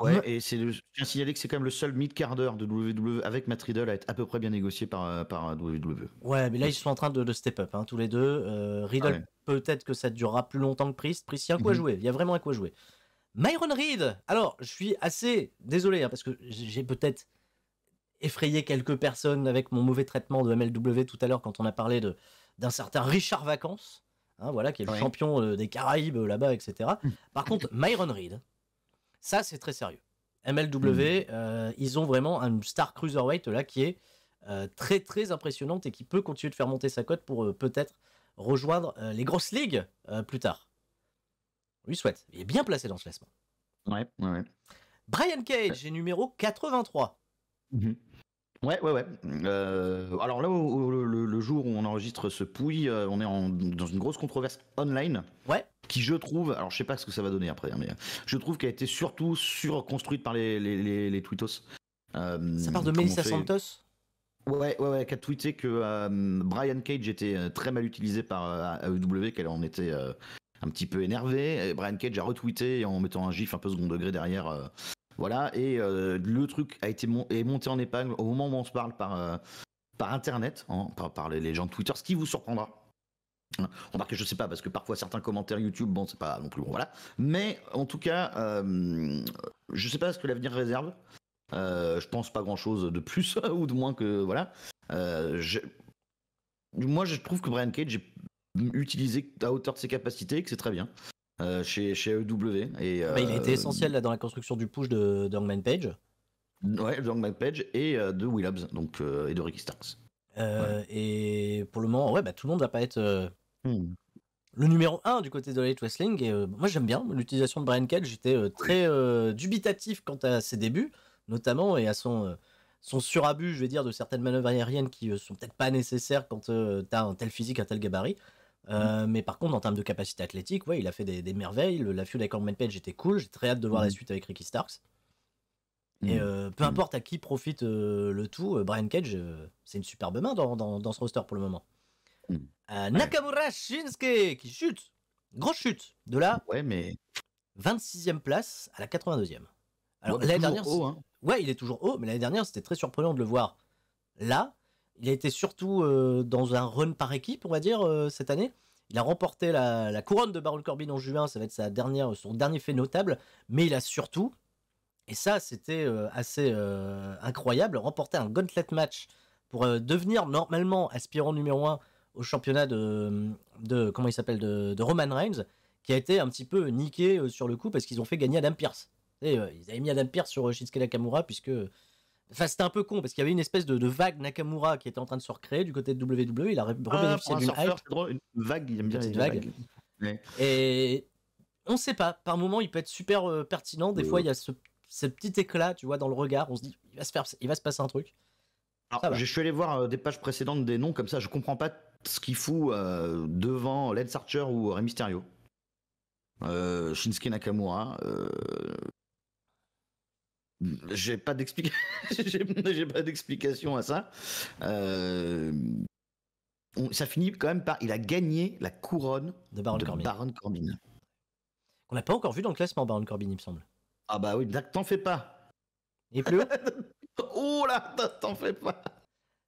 Speaker 2: Ouais, et c'est je tiens à signaler que c'est quand même le seul mid-quart d'heure de WWE avec Matt Riddle à être à peu près bien négocié par, par WWE.
Speaker 1: Ouais, mais là ils sont en train de, step up, hein, tous les deux. Riddle, ah peut-être que ça durera plus longtemps que Priest. Priest, il y a quoi mhm. jouer, il y a vraiment à quoi jouer. Myron Reed. Alors, je suis assez désolé hein, parce que j'ai peut-être effrayé quelques personnes avec mon mauvais traitement de MLW tout à l'heure quand on a parlé de d'un certain Richard Vacances, hein, voilà, qui est le champion euh, des Caraïbes euh, là-bas, etc. Hum. Par contre, Myron Reed, ça c'est très sérieux. MLW, hum. euh, ils ont vraiment un star cruiserweight là qui est très très impressionnante et qui peut continuer de faire monter sa cote pour peut-être rejoindre les grosses ligues plus tard. On souhaite. Il est bien placé dans ce classement. Ouais, ouais, ouais. Brian Cage est numéro 83. Mhm. Ouais, ouais, ouais.
Speaker 2: Euh, alors là, le, jour où on enregistre ce pouille, euh, on est dans une grosse controverse online. Ouais. Qui je trouve, alors je sais pas ce que ça va donner après, hein, mais je trouve qu'elle a été surtout surconstruite par les, les, tweetos. Euh, ça part de Melissa Santos Ouais, ouais, ouais, qui a tweeté que Brian Cage était très mal utilisé par AEW, qu'elle en était un petit peu énervé. Brian Cage a retweeté en mettant un gif un peu second degré derrière. Euh, voilà, et euh, le truc a été monté en épingle au moment où on se parle par, euh, Internet, hein, par, les gens de Twitter, ce qui vous surprendra. on que je sais pas, parce que parfois certains commentaires YouTube, bon, c'est pas non plus bon, voilà. Mais en tout cas, je je sais pas ce que l'avenir réserve. Euh, je pense pas grand chose de plus ou de moins que, voilà. Moi, je trouve que Brian Cage utilisé à hauteur de ses capacités et que c'est très bien. Euh, chez, chez EW. Et, bah, il a été euh, essentiel là, dans la construction du push de, Hangman Page. Ouais, de Page et euh, de Willabs, donc et de Ricky Starks.
Speaker 1: Et pour le moment, ouais, bah, tout le monde va pas être hmm. le numéro 1 du côté de late Wrestling. Et, moi, j'aime bien l'utilisation de Brian Cage. J'étais très dubitatif quant à ses débuts, notamment, et à son, son surabus, je vais dire, de certaines manœuvres aériennes qui sont peut-être pas nécessaires quand tu as un tel physique, un tel gabarit. Euh, mais par contre, en termes de capacité athlétique, ouais, il a fait des, merveilles. la feud avec Hangman Page était cool. J'ai très hâte de voir la mhm. suite avec Ricky Starks. Mhm. Et euh, peu mhm. importe à qui profite euh, le tout, Brian Cage, c'est une superbe main dans, dans, ce roster pour le moment. Nakamura Shinsuke qui chute. Grosse chute. De là, ouais, mais... 26e place à la 82e.
Speaker 2: Alors, l'année dernière. Hein.
Speaker 1: Ouais, il est toujours haut, mais l'année dernière, c'était très surprenant de le voir là il a été surtout euh, dans un run par équipe, on va dire, euh, cette année. Il a remporté la, couronne de Baron Corbin en juin, ça va être sa dernière, son dernier fait notable, mais il a surtout, et ça c'était euh, assez incroyable, remporté un gauntlet match pour devenir normalement aspirant numéro 1 au championnat de, de comment il s'appelle, de, Roman Reigns, qui a été un petit peu niqué sur le coup parce qu'ils ont fait gagner Adam Pierce. Et, ils avaient mis Adam Pierce sur Shinsuke Nakamura puisque Enfin, c'était un peu con parce qu'il y avait une espèce de, vague Nakamura qui était en train de se recréer du côté de WWE. Il a ah, rebénéficié d'une hype.
Speaker 2: une vague, il aime Vague. Et
Speaker 1: on sait pas. Par moment il peut être super euh, pertinent. Des fois, il y a
Speaker 2: ce,
Speaker 1: petit éclat, tu vois, dans le regard. On se dit, il va se, faire, il va se passer un truc.
Speaker 2: Alors, je suis allé voir euh, des pages précédentes des noms comme ça. Je comprends pas ce qu'il fout euh, devant Lance Archer ou Rey Mysterio. Euh, Shinsuke Nakamura, euh, J'ai pas d'explication à ça. Euh, ça finit quand même par. Il a gagné la couronne de Baron Corbin. Baron Corbin. On l'a pas encore vu dans le classement, Baron Corbin, il me semble. Ah bah oui, t'en
Speaker 1: fais pas. Et plus Oh là, t'en fais pas.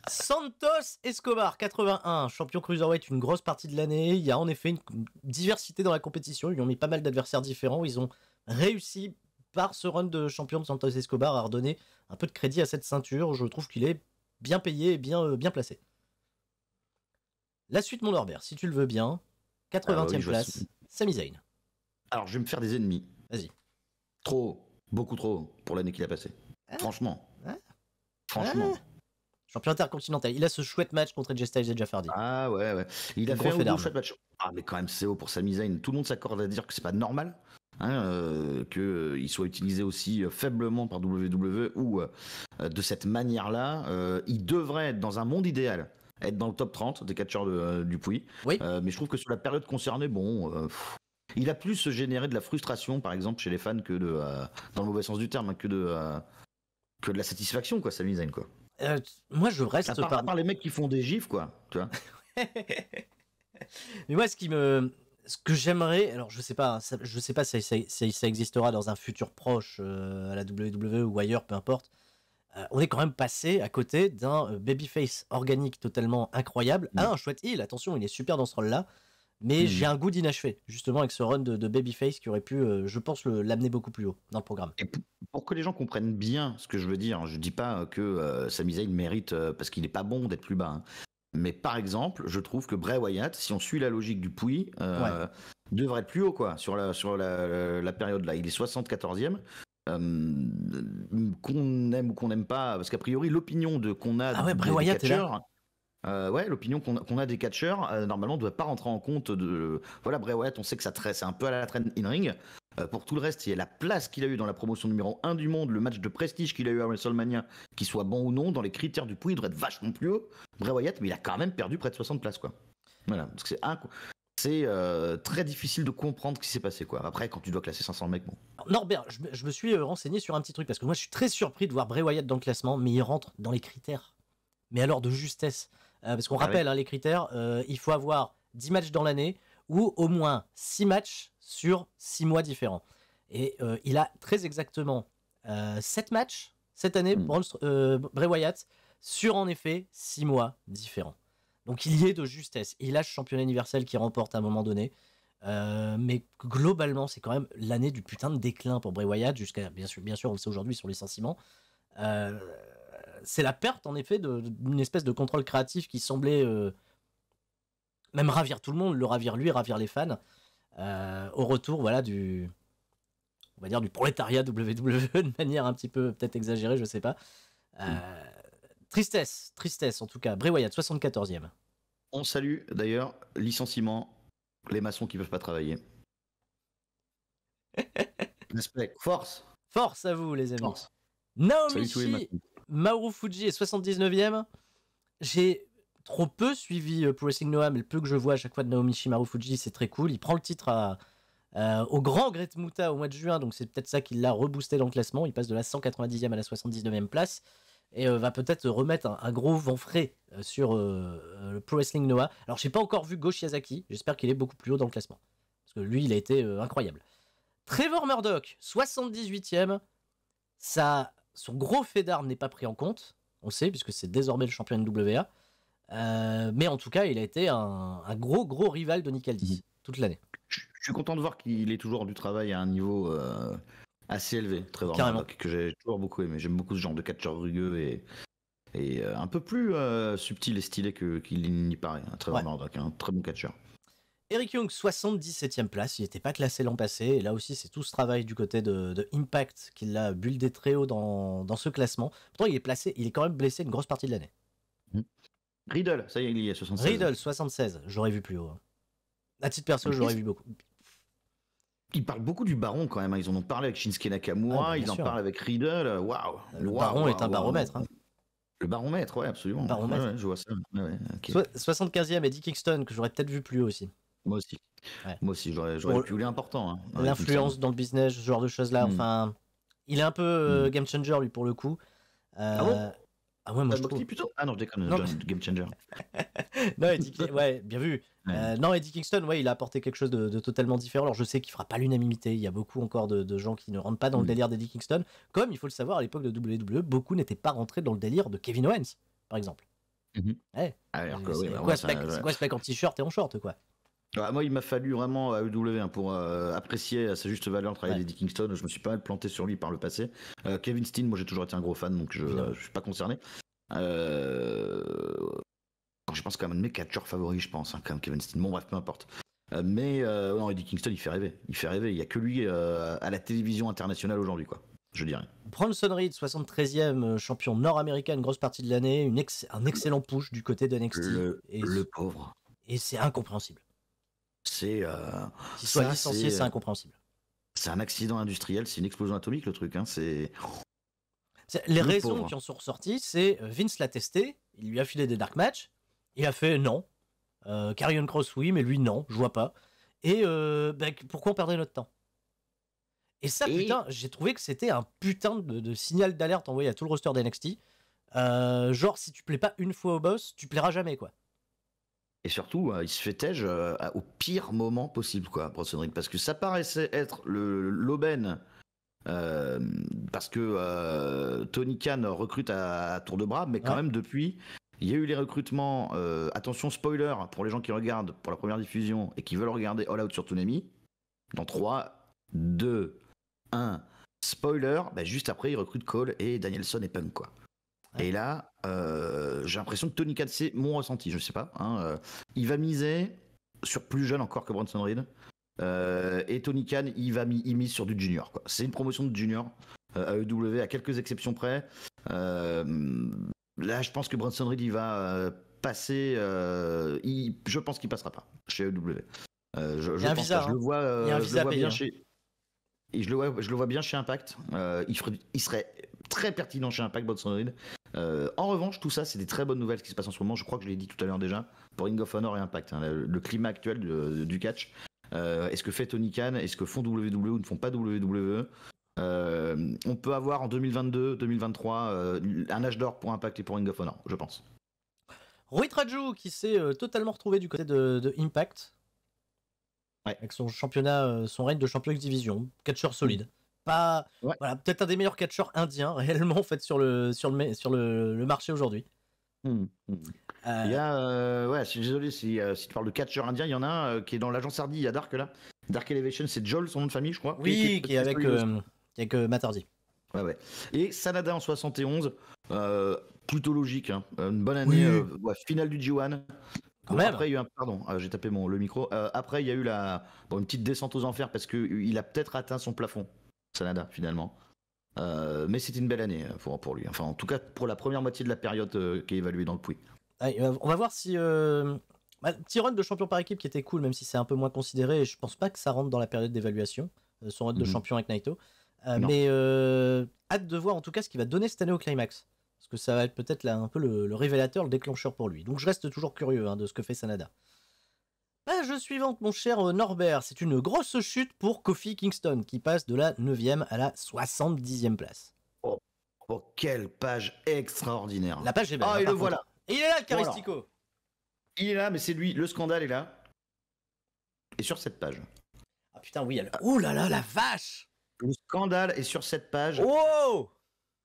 Speaker 1: Santos Escobar, 81, champion cruiserweight une grosse partie de l'année. Il y a en effet une diversité dans la compétition. Ils ont mis pas mal d'adversaires différents. Ils ont réussi par ce run de champion de Santos Escobar a redonné un peu de crédit à cette ceinture. Je trouve qu'il est bien payé et bien, euh, bien placé. La suite, mon Norbert, si tu le veux bien. 80e ah bah place,
Speaker 2: Zayn. Alors, je vais me faire des ennemis. Vas-y. Trop, beaucoup trop pour l'année qu'il a passée. Ah. Franchement. Ah. Franchement. Champion intercontinental.
Speaker 1: Il a ce chouette match contre Edge Styles et Ah ouais, ouais.
Speaker 2: Il, a fait un chouette match. Ah, mais quand même, c'est haut pour Sami Zayn. Tout le monde s'accorde à dire que c'est pas normal hein, euh, qu'il euh, soit utilisé aussi euh, faiblement par WWE ou de cette manière-là, il devrait être dans un monde idéal être dans le top 30 des catcheurs de, du Puy. Oui. mais je trouve que sur la période concernée, bon, il a plus généré de la frustration, par exemple, chez les fans que de, dans le mauvais sens du terme, hein, que de, que de la satisfaction, quoi, Sami Zayn, quoi. moi, je reste. À part, par... à part, les mecs qui font des gifs, quoi, tu vois. mais moi, ce qui me,
Speaker 1: ce que j'aimerais, alors je sais pas, hein, je sais pas si ça, existera dans un futur proche euh, à la WWE ou ailleurs, peu importe. Euh, on est quand même passé à côté d'un euh, babyface organique totalement incroyable. à mmh. ah, un chouette heal, attention, il est super dans ce rôle-là. Mais mmh. j'ai un goût d'inachevé, justement, avec ce run de, Babyface qui aurait pu, je pense, l'amener beaucoup plus haut dans le programme.
Speaker 2: pour que les gens comprennent bien ce que je veux dire, je ne dis pas que euh, Sami mérite, parce qu'il n'est pas bon d'être plus bas, hein, mais par exemple, je trouve que Bray Wyatt, si on suit la logique du Pouy, euh, devrait être plus haut quoi, sur la, sur la, période là. Il est 74e. Euh, qu'on aime ou qu'on n'aime pas, parce qu'a priori, l'opinion de qu'on a ah ouais, Bray Wyatt des catcheurs, euh, ouais, l'opinion qu'on a des catcheurs, normalement, ne doit pas rentrer en compte de. Voilà, Bray Wyatt, on sait que ça c'est un peu à la traîne in-ring. Euh, pour tout le reste, il y a la place qu'il a eu dans la promotion numéro 1 du monde, le match de prestige qu'il a eu à WrestleMania, qu'il soit bon ou non, dans les critères du poids, il devrait être vachement plus haut. Bray Wyatt, mais il a quand même perdu près de 60 places, quoi. c'est euh, très difficile de comprendre ce qui s'est passé quoi. Après, quand tu dois classer 500 mecs, bon. Norbert, je, me suis
Speaker 1: euh, renseigné sur un petit truc parce que moi, je suis très surpris de voir Bray Wyatt dans le classement, mais il rentre dans les critères. Mais alors de justesse, parce qu'on ah rappelle hein, les critères. il faut avoir 10 matchs dans l'année, ou au moins 6 matchs sur 6 mois différents. Et euh, il a très exactement 7 euh, matchs cette année, mmh. Bray Wyatt, sur en effet 6 mois différents. Donc il y est de justesse. Il a le championnat universel qui remporte à un moment donné. mais globalement, c'est quand même l'année du putain de déclin pour Bray Wyatt, jusqu'à, bien sûr, bien sûr, on le sait aujourd'hui sur les licenciement. c'est la perte, en effet, d'une espèce de contrôle créatif qui semblait même ravir tout le monde, le ravir lui, ravir les fans, euh, au retour voilà du, on va dire du prolétariat WWE de manière un petit peu peut-être exagérée, je sais pas. Euh, tristesse, tristesse en tout cas. Bray 74e.
Speaker 2: On salue d'ailleurs licenciement les maçons qui ne peuvent pas travailler. Respect, force. Force à vous
Speaker 1: les amis. Force. Naomi. Fuji est 79e. J'ai trop peu suivi euh, Pro Wrestling Noah, mais le peu que je vois à chaque fois de Naomi Shimaru Fuji, c'est très cool. Il prend le titre euh, au grand Great Muta au mois de juin, donc c'est peut-être ça qui l'a reboosté dans le classement. Il passe de la 190e à la 79e place et euh, va peut-être remettre un, gros vent frais sur le Pro Wrestling Noah. Alors je n'ai pas encore vu Go Shiazaki, j'espère qu'il est beaucoup plus haut dans le classement parce que lui il a été incroyable. Trevor Murdoch, 78e, ça, son gros fait d'armes n'est pas pris en compte, on sait, puisque c'est désormais le champion de WA. Euh,
Speaker 2: mais en tout cas, il a été un,
Speaker 1: gros, gros rival
Speaker 2: de Nicaldi mhm. toute l'année. Je, suis content de voir qu'il est toujours du travail à un niveau euh, assez élevé, Trevor Carrément. que j'ai toujours beaucoup aimé. J'aime beaucoup ce genre de catcheur rugueux et, et euh, un peu plus subtil et stylé qu'il n'y paraît. Hein, un très bon catcheur.
Speaker 1: Eric Young, 77e place, il n'était pas classé l'an passé, et là aussi c'est tout ce travail du côté de, Impact qui l'a bulldé très haut dans, dans, ce classement. Pourtant il est placé, il est quand même blessé une grosse partie de l'année.
Speaker 2: Riddle, ça y est, il y a 76. Riddle, 76, j'aurais vu plus haut. La hein. À titre perso, j'aurais vu beaucoup. Ils parlent beaucoup du baron quand même, hein. ils en ont parlé avec Shinsuke Nakamura, ah, ils en parlent avec Riddle, euh, waouh! Le baron est un baromètre. Hein. Le baromètre, ouais, absolument. Baromètre. je vois ça. Ouais, okay. et
Speaker 1: 75e, Kingston, que j'aurais peut-être vu plus haut aussi. Moi aussi. Moi
Speaker 2: aussi, j'aurais pu lui important. L'influence dans
Speaker 1: le business, ce genre de choses-là. Hmm. Enfin, il est un peu euh, hmm. game changer, lui, pour le coup. Euh, ah ah ouais, moi je trouve... plutôt. Ah non, je déconne, non, Game Changer. non, Eddie... ouais, bien vu. Euh, non, Eddie Kingston, ouais, il a apporté quelque chose de, totalement différent. Alors je sais qu'il fera pas l'unanimité, il y a beaucoup encore de, gens qui ne rentrent pas dans le mm. délire d'Eddie Kingston. Comme, il faut le savoir, à l'époque de WWE, beaucoup n'étaient pas rentrés dans le délire de Kevin Owens, par exemple.
Speaker 2: c'est quoi, ce
Speaker 1: mec en t-shirt et en short, quoi
Speaker 2: ah, moi, il m'a fallu vraiment euh, AEW EW hein, pour euh, apprécier à sa juste valeur le travail d'Eddie Kingston. Je me suis pas mal planté sur lui par le passé. Euh, Kevin Steen, moi j'ai toujours été un gros fan, donc je, ne suis pas concerné. je pense quand même un de mes catcheurs favoris, je pense, hein, quand même Kevin Steen. Bon, bref, peu importe. Mais Eddie Kingston, il fait rêver. Il fait rêver. Il y a que lui à la télévision internationale aujourd'hui, quoi je dirais.
Speaker 1: Bronson Reed, 73e champion nord-américain une grosse partie de l'année, un excellent push
Speaker 2: du côté de NXT. le pauvre. Et c'est incompréhensible. C'est. licencié, euh, c'est euh, incompréhensible. C'est un accident industriel, c'est une explosion atomique le truc. Hein, c'est.
Speaker 1: Les raisons qui en sont ressorties, c'est euh, Vince l'a testé, il lui a filé des dark match, il a fait non. Euh, Carrion Cross, oui, mais lui, non, je vois pas. Et ben, pourquoi on perdait notre temps Et ça, putain, j'ai trouvé que c'était un putain de, signal d'alerte envoyé à tout le roster d'NXT. genre, si tu plais pas une fois au boss, tu plairas jamais, quoi.
Speaker 2: Et surtout, euh, il se fait euh, au pire moment possible, quoi, Bronson parce que ça paraissait être l'aubaine. Euh, parce que Tony Khan recrute à, tour de bras, mais quand même depuis, il y a eu les recrutements. attention, spoiler pour les gens qui regardent pour la première diffusion et qui veulent regarder All Out sur Toonami. Dans 3, 2, 1, spoiler, bah, juste après, il recrute Cole et Danielson et Punk, quoi. Et là, euh, j'ai l'impression que Tony Khan, c'est mon ressenti, je ne sais pas. Hein, euh, il va miser sur plus jeune encore que Bronson Reed. Euh, et Tony Khan, il va mis, il mise sur du junior. C'est une promotion de junior à EW à quelques exceptions près. là, je pense que Bronson Reed, il va passer. je pense qu'il passera pas chez EW. je, je le vois, bien chez. Et je Impact. il, il serait très pertinent chez Impact, Bronson Reed. Euh, en revanche, tout ça, c'est des très bonnes nouvelles qui se passent en ce moment. Je crois que je l'ai dit tout à l'heure déjà pour Ring of Honor et Impact. Hein, le, climat actuel du catch. Euh, est-ce que fait Tony Khan Est-ce que font WWE ou ne font pas WWE euh, On peut avoir en 2022, 2023 un âge d'or pour Impact et pour Ring of Honor, je pense. Rui Trajou qui s'est totalement retrouvé du côté de, Impact. Avec
Speaker 1: son championnat, son règne de champion X Division, catcheur solide pas. Voilà, peut-être un des meilleurs catcheurs indiens réellement en fait sur le sur le sur le, marché aujourd'hui. Hmm,
Speaker 2: hmm. Il y a, euh, ouais, désolé si, euh, si tu parles de catcheur indien, il y en a un euh, qui est dans l'agence Hardy, il y a Dark là. Dark Elevation, c'est Joel, son nom de famille, je crois. Oui, qui, est, qui avec, avec Ouais, ouais. Et Sanada en 71, plutôt logique, hein. une bonne année, finale du G1. Après, il y a eu un... pardon, j'ai tapé mon le micro. après, il y a eu la une petite descente aux enfers parce que il a peut-être atteint son plafond. Sanada finalement. Euh, mais c'est une belle année euh, pour, lui. Enfin, en tout cas, pour la première moitié de la période euh, qui est évaluée dans le Puy. Ah, on va voir si. Bah, petit run de champion par équipe qui était cool, même si c'est un peu moins considéré. je pense
Speaker 1: pas que ça rentre dans la période d'évaluation, son run de mhm. champion avec Naito. mais hâte de voir en tout cas ce qu'il va donner cette année au climax. Parce que ça va être peut-être un peu le, révélateur, le déclencheur pour lui. Donc je reste toujours curieux hein, de ce que fait Sanada. Page suivante, mon cher euh, Norbert, c'est une grosse chute pour Kofi Kingston, qui passe de la 9e à la 70e place. Oh,
Speaker 2: oh, quelle page extraordinaire. La page est belle. Ah, hein, et le voilà. il est là, le Caristico. Il est là, mais c'est lui. Le scandale est là. Et sur cette page. Ah putain, oui. Elle... Ouh là là, la vache Le scandale est sur cette page. Oh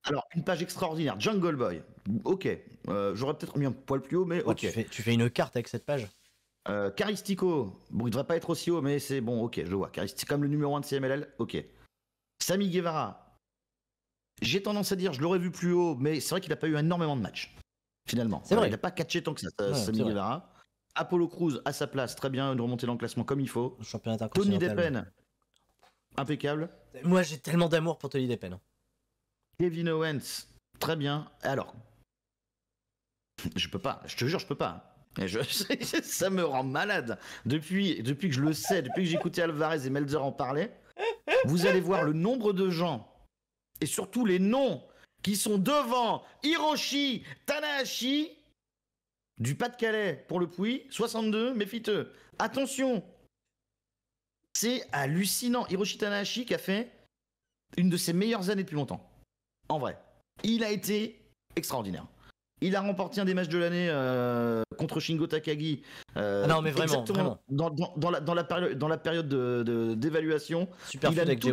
Speaker 2: alors, une page extraordinaire, Jungle Boy. Ok, euh, j'aurais peut-être mis un poil plus haut, mais ok. tu fais une carte avec cette page euh, Caristico, bon, il devrait pas être aussi haut, mais c'est bon, ok, je le vois. Caristico, comme le numéro 1 de CMLL, ok. Sami Guevara, j'ai tendance à dire, je l'aurais vu plus haut, mais c'est vrai qu'il a pas eu énormément de matchs, finalement. C'est vrai. Il n'a pas catché tant que ça, Sami Guevara. Apollo Cruz à sa place, très bien, de remonter dans le classement comme il faut. Tony Depen, impeccable. Moi, j'ai tellement d'amour pour Tony Depen. Hein. Kevin Owens, très bien. Alors, je peux pas, je te jure, je peux pas. Et je, ça me rend malade. Depuis, depuis que je le sais, depuis que j'écoutais Alvarez et Melzer en parler, vous allez voir le nombre de gens et surtout les noms qui sont devant Hiroshi Tanahashi du Pas-de-Calais pour le Puy, 62, méfiteux. Attention C'est hallucinant. Hiroshi Tanahashi qui a fait une de ses meilleures années depuis longtemps. En vrai. Il a été extraordinaire. Il a remporté un des matchs de l'année euh, contre Shingo Takagi. Euh, ah non, mais vraiment, Dans, la, période, de, d'évaluation. Super il avec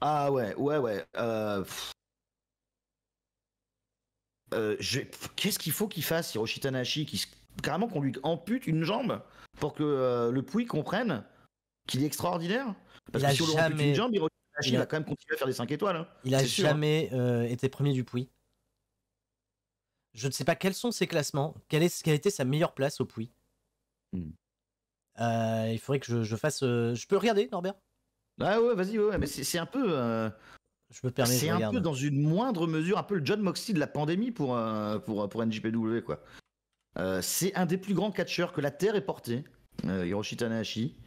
Speaker 2: Ah ouais, ouais, ouais. Euh, qu'est-ce qu'il faut qu'il fasse, Hiroshi Tanahashi qui... Carrément qu'on lui ampute une jambe pour que le Pouy comprenne qu'il est extraordinaire. Parce que si on lui ampute une jambe, il a... va quand même continuer à faire des 5 étoiles. Hein. Il a hein. jamais
Speaker 1: été premier du Pouy je ne sais pas quels sont ses classements, quelle, est, quelle était sa meilleure place au Puy. Hmm. Euh, il faudrait que je, fasse.
Speaker 2: Euh, je peux regarder, Norbert Ah ouais, vas-y, ouais, mais c'est un peu. Euh, je me permets. C'est un peu dans une moindre mesure, un peu le John Moxley de la pandémie pour, pour, pour NJPW, quoi. c'est un des plus grands catcheurs que la Terre ait porté, Hiroshi Tanahashi.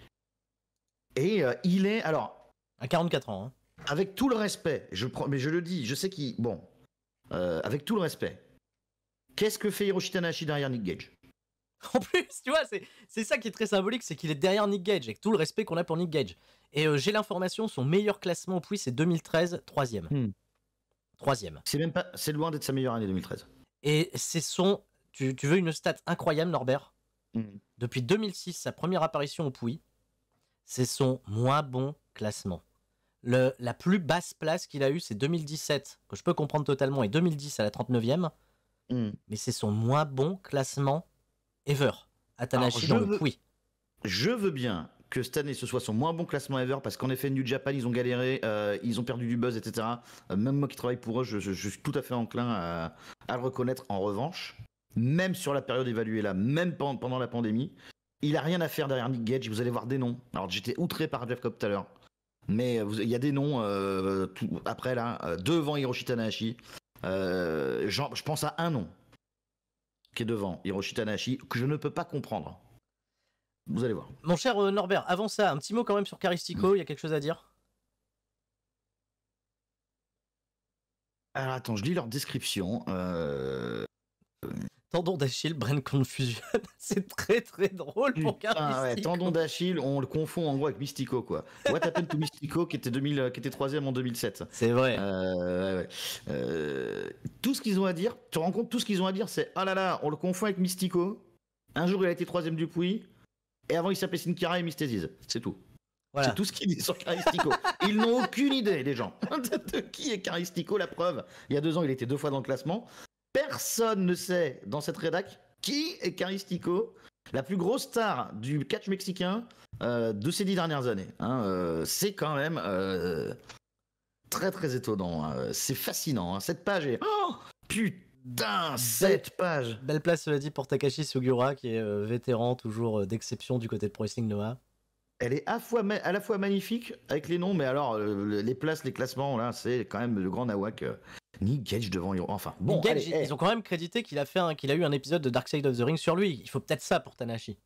Speaker 2: Et il est. Alors. À 44 ans. Hein. Avec tout le respect, je mais je le dis, je sais qu'il. Bon. avec tout le respect, Qu'est-ce que fait Hiroshi Tanahashi derrière Nick Gage En plus, tu vois, c'est ça qui est très symbolique, c'est qu'il est derrière Nick Gage, avec tout le respect
Speaker 1: qu'on a pour Nick Gage. Et euh, j'ai l'information, son meilleur classement au Puy, c'est 2013, troisième. Hmm. Troisième. C'est même pas, c'est loin d'être sa meilleure année 2013. Et c'est son, tu, veux une stat incroyable, Norbert hmm. Depuis 2006, sa première apparition au Puy, c'est son moins bon classement. Le, la plus basse place qu'il a eue, c'est 2017, que je peux comprendre totalement, et 2010 à la 39e. Hmm. Mais c'est son moins bon classement
Speaker 2: ever. Atanashi oui. Je veux bien que cette année ce soit son moins bon classement ever parce qu'en effet New Japan ils ont galéré, euh, ils ont perdu du buzz, etc. Euh, même moi qui travaille pour eux, je, suis tout à fait enclin à, le reconnaître. En revanche, même sur la période évaluée là, même pendant, la pandémie, il a rien à faire derrière Nick Gage. Vous allez voir des noms. Alors j'étais outré par Jeff Cobb tout à l'heure, mais euh, il y a des noms après là devant Hiroshi Tanahashi. Euh, je pense à un nom qui est devant, Hiroshi Tanashi que je ne peux pas comprendre. Vous allez voir. Mon cher euh, Norbert, avant ça,
Speaker 1: un petit mot quand même sur Caristico, il y a quelque chose à dire
Speaker 2: Alors attends, je lis leur description. Euh... Tendon d'Achille, Brain Confusion. c'est très très drôle pour Putain, Tendon d'Achille, on le confond en gros avec Mystico quoi. What happened to Mystico qui était 2000, euh, qui était troisième en 2007. C'est vrai. Euh, euh, tout ce qu'ils ont à dire, tu te rends compte, tout ce qu'ils ont à dire, c'est ah oh là là, on le confond avec Mystico. Un jour il a été troisième du Puy, et avant il s'appelait Sinkara et Mystesis, C'est tout. Voilà. C'est tout ce qu'ils disent sur Caristico. Ils n'ont aucune idée, les gens, de, qui est Caristico, la preuve. Il y a deux ans, il était deux fois dans le classement. Personne ne sait dans cette rédac qui est Caristico, la plus grosse star du catch mexicain euh, de ces dix dernières années. Hein. Euh, c'est quand même euh, très très étonnant. Hein. C'est fascinant. Hein. Cette page est. Oh Putain, cette page Belle place, cela dit,
Speaker 1: pour Takashi Sugura, qui est vétéran toujours d'exception du côté de Pro Wrestling Noah. Elle est à, la fois magnifique
Speaker 2: avec les noms, mais alors euh, les places, les classements, là, c'est quand même le grand nawak. Euh, ni Gage devant Enfin, bon. Eh.
Speaker 1: ils ont quand même crédité qu'il a, fait qu'il a eu un épisode de Dark Side of the Ring sur lui. Il faut peut-être ça pour Tanashi.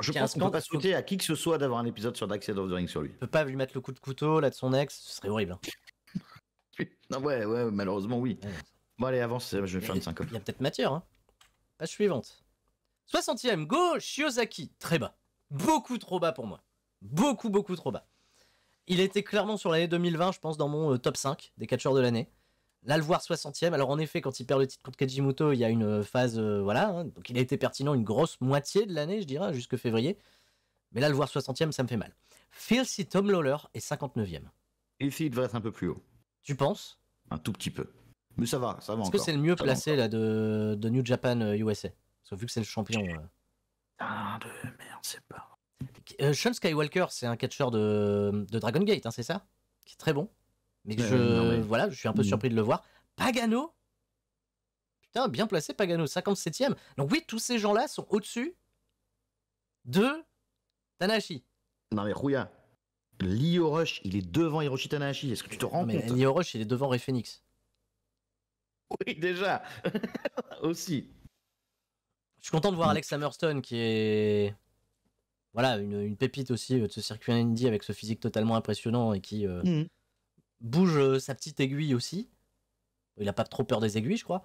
Speaker 2: Je pense qu'on peut pas souhaiter à qui que ce soit d'avoir un épisode sur Dark Side of the Ring sur lui. On peut pas lui mettre le coup de couteau là de son ex, ce serait horrible. Hein. non, ouais, ouais, malheureusement, oui. Bon, allez, avance, je vais faire une syncope Il y a peut-être matière. Hein.
Speaker 1: Page suivante. 60ème, Go Shiozaki, très bas. Beaucoup trop bas pour moi. Beaucoup, beaucoup trop bas. Il était clairement sur l'année 2020, je pense, dans mon euh, top 5 des catcheurs de l'année. Là, le voir 60e. Alors, en effet, quand il perd le titre contre Kajimoto, il y a une euh, phase. Euh, voilà. Hein, donc, il a été pertinent une grosse moitié de l'année, je dirais, jusque février. Mais là, le voir 60e, ça me fait mal. Phil si Tom Lawler est 59e. Ici, il devrait être un peu plus haut. Tu penses
Speaker 2: Un tout petit peu. Mais ça va, ça va Est-ce que c'est le mieux placé
Speaker 1: là, de, New Japan USA Parce vu que c'est le champion. Putain de merde, c'est pas. Euh, Sean Skywalker, c'est un catcheur de, Dragon Gate, hein, c'est ça Qui est très bon. Mais, je, Voilà, je suis un peu mm. surpris de le voir. Pagano Putain, bien placé Pagano, 57 e Donc oui, tous ces gens-là sont au-dessus de Tanahashi.
Speaker 2: Non mais Rouya, Lio Rush, il est devant Hiroshi Tanahashi. Est-ce que tu te rends mais compte Lio Rush, il est devant Ray Phoenix. Oui, déjà. Aussi
Speaker 1: suis content de voir mm. Alex Hammerstone qui est voilà une, pépite aussi euh, de ce circuit Indy avec ce physique totalement impressionnant et qui euh, mm. bouge euh, sa petite aiguille aussi. Il n'a pas trop peur des aiguilles, je crois.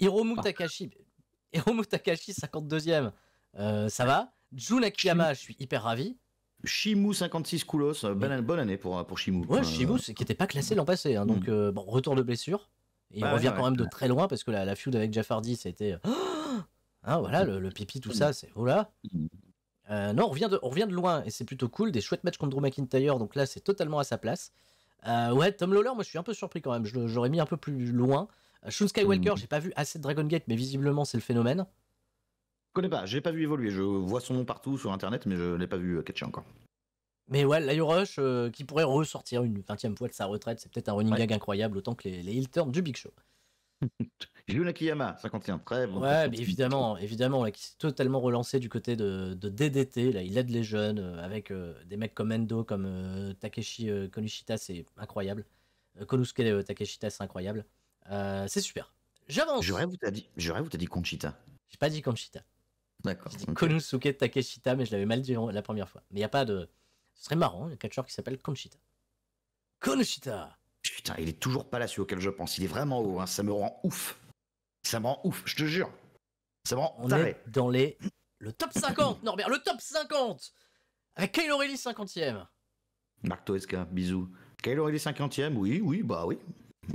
Speaker 1: Hiromu Takashi, Hiromu Takashi 52e, ça va. Jun Akiyama, je suis hyper ravi. Shimu 56 Koulos, bonne, bonne année pour, pour Shimu. Ouais, Shimu qui n'était pas classé l'an passé, hein, donc mm. bon, retour de blessure.
Speaker 3: Et il bah, revient quand même de
Speaker 1: très loin parce que la, feud avec Jaffardi Hardy, c'était. Oh Hein, voilà, le, pipi, tout mm. ça, c'est. Voilà. Oh mm. euh, non, on revient, de, revient de loin et c'est plutôt cool. Des chouettes matchs contre Drew McIntyre, donc là, c'est totalement à sa place. Euh, ouais, Tom Lawler, moi, je suis un peu surpris quand même. J'aurais mis un peu plus loin. Euh, Shun Skywalker, mm. j'ai pas vu assez de Dragon Gate, mais visiblement, c'est le phénomène.
Speaker 2: Je connais pas, j'ai pas vu évoluer. Je vois son nom partout sur internet, mais je l'ai pas vu catcher encore.
Speaker 1: Mais ouais, Lio Rush, qui pourrait ressortir une 20 fois de sa retraite, c'est peut-être un running gag incroyable, autant que les, les Hill du Big Show.
Speaker 2: J'ai Kiyama, 51, très bon. Ouais, mais évidemment,
Speaker 1: évidemment, qui s'est totalement relancé du côté de, DDT. Là, il aide les jeunes euh, avec euh, des mecs comme Endo, comme euh, Takeshi Konishita, c'est incroyable. Konusuke Takeshita, c'est incroyable. c'est super.
Speaker 2: J'avance. vous vous t'as dit, j'aurais vous t'as dit Konchita.
Speaker 1: J'ai pas dit Konchita. D'accord. J'ai dit Konusuke Takeshita, mais je l'avais mal dit la première fois. Mais il y a pas de. Ce serait marrant, il un catcheur qui s'appelle Konchita. Konushita
Speaker 2: Putain, il est toujours pas là, celui auquel je pense. Il est vraiment haut, hein. ça me rend ouf. Ça me rend ouf, je te jure. Ça me rend On est dans les... Le
Speaker 1: top 50, Norbert, le top 50 Avec Kyle O'Reilly 50ème.
Speaker 2: Marc Toesca, bisous. Kyle O'Reilly 50ème, oui, oui, bah oui.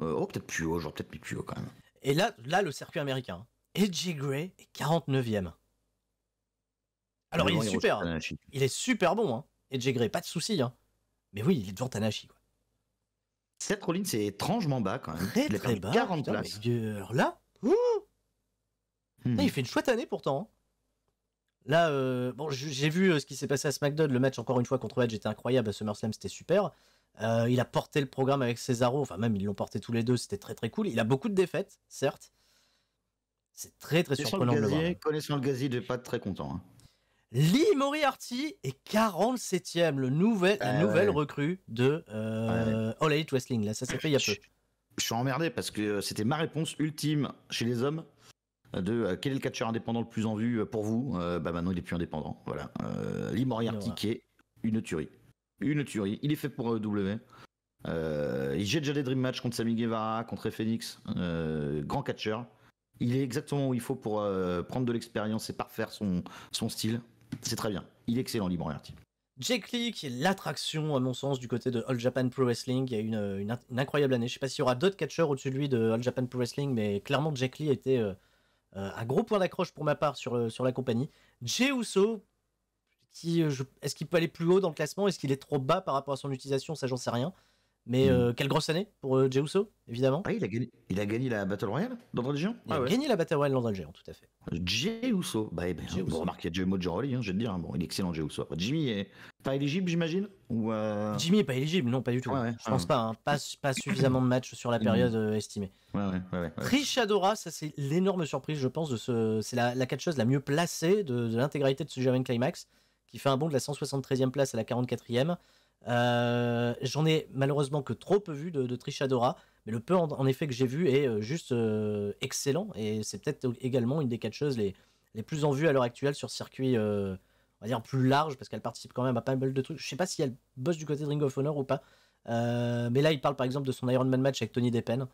Speaker 2: Euh, oh, peut-être plus haut, genre peut-être plus haut quand même. Et là, là le circuit américain. Edgy Gray
Speaker 1: est 49ème.
Speaker 2: Alors, il est, super,
Speaker 1: il est super bon, hein. Edgy Gray, pas de souci. Hein. Mais oui, il est devant Tanachi. Cette Rollins c'est étrangement bas quand même. il très bas. 40 places. Mais là, hmm. il fait une chouette année pourtant. Hein. Là, euh, bon, j'ai vu euh, ce qui s'est passé à SmackDown. Le match, encore une fois, contre Edge était incroyable. À SummerSlam, c'était super. Euh, il a porté le programme avec Cesaro. Enfin, même, ils l'ont porté tous les deux. C'était très, très cool. Il a beaucoup de défaites, certes. C'est très, très surprenant de le Connaissant le gazier, je pas très content. Hein. Lee Moriarty est 47e,
Speaker 2: le nouvel, la ah nouvelle recrue de euh, All Elite Wrestling. Là, ça s'est fait il y a peu. Je suis emmerdé parce que euh, c'était ma réponse ultime chez les hommes euh, de quel est le catcheur indépendant le plus en vue pour vous Bah maintenant il est plus indépendant, voilà. Lee Moriarty qui est une tuerie, une tuerie. Il est fait pour W. Euh, J'ai déjà des dream match contre Sami Guevara, contre Phoenix, grand catcheur. Il est exactement où il faut pour prendre de l'expérience et parfaire son style. C'est très bien. Il est excellent, Libre Jack
Speaker 1: Jake Lee, qui est l'attraction, à mon sens, du côté de All Japan Pro Wrestling. Il y a eu une, incroyable année. Je ne sais pas s'il y aura d'autres catcheurs au-dessus de lui de All Japan Pro Wrestling, mais clairement, Jack Lee était euh, euh, un gros point d'accroche pour ma part sur, euh, sur la compagnie. Jey Uso, est-ce qu'il peut aller plus haut dans le classement Est-ce qu'il est trop bas par rapport à son utilisation Ça, j'en sais rien. Mais hmm. euh, quelle grosse année pour euh, Jey évidemment. Ah, il, a gagné, il a gagné la Battle Royale dans le Géant Il a ah gagné la Battle Royale dans le Géant, tout à fait.
Speaker 2: Jey bah, eh ben, Jey Uso. y a hein, je vais te dire, bon, il est excellent Jey Jimmy est pas
Speaker 1: éligible, j'imagine
Speaker 2: Ou, euh,
Speaker 1: Jimmy est pas éligible, non, pas du tout. Je ne je pense hein. pas, pas, suffisamment de matchs sur la période estimée. Richadora, ça c'est l'énorme surprise, je pense, de ce, c'est la, la choses la mieux placée de, de l'intégralité de ce German Climax, qui fait un bond de la 173e place à la 44e. Euh, j'en ai malheureusement que trop peu vu de, de Trishadora, mais le peu en, effet que j'ai vu est euh, juste euh, excellent et c'est peut-être également une des catcheuses les, les plus en vue à l'heure actuelle sur circuit, on va dire plus large parce qu'elle participe quand même à pas mal de trucs. Je sais pas si elle bosse du côté de Ring of Honor ou pas, mais là il parle par exemple de son Iron Man match avec Tony Deppen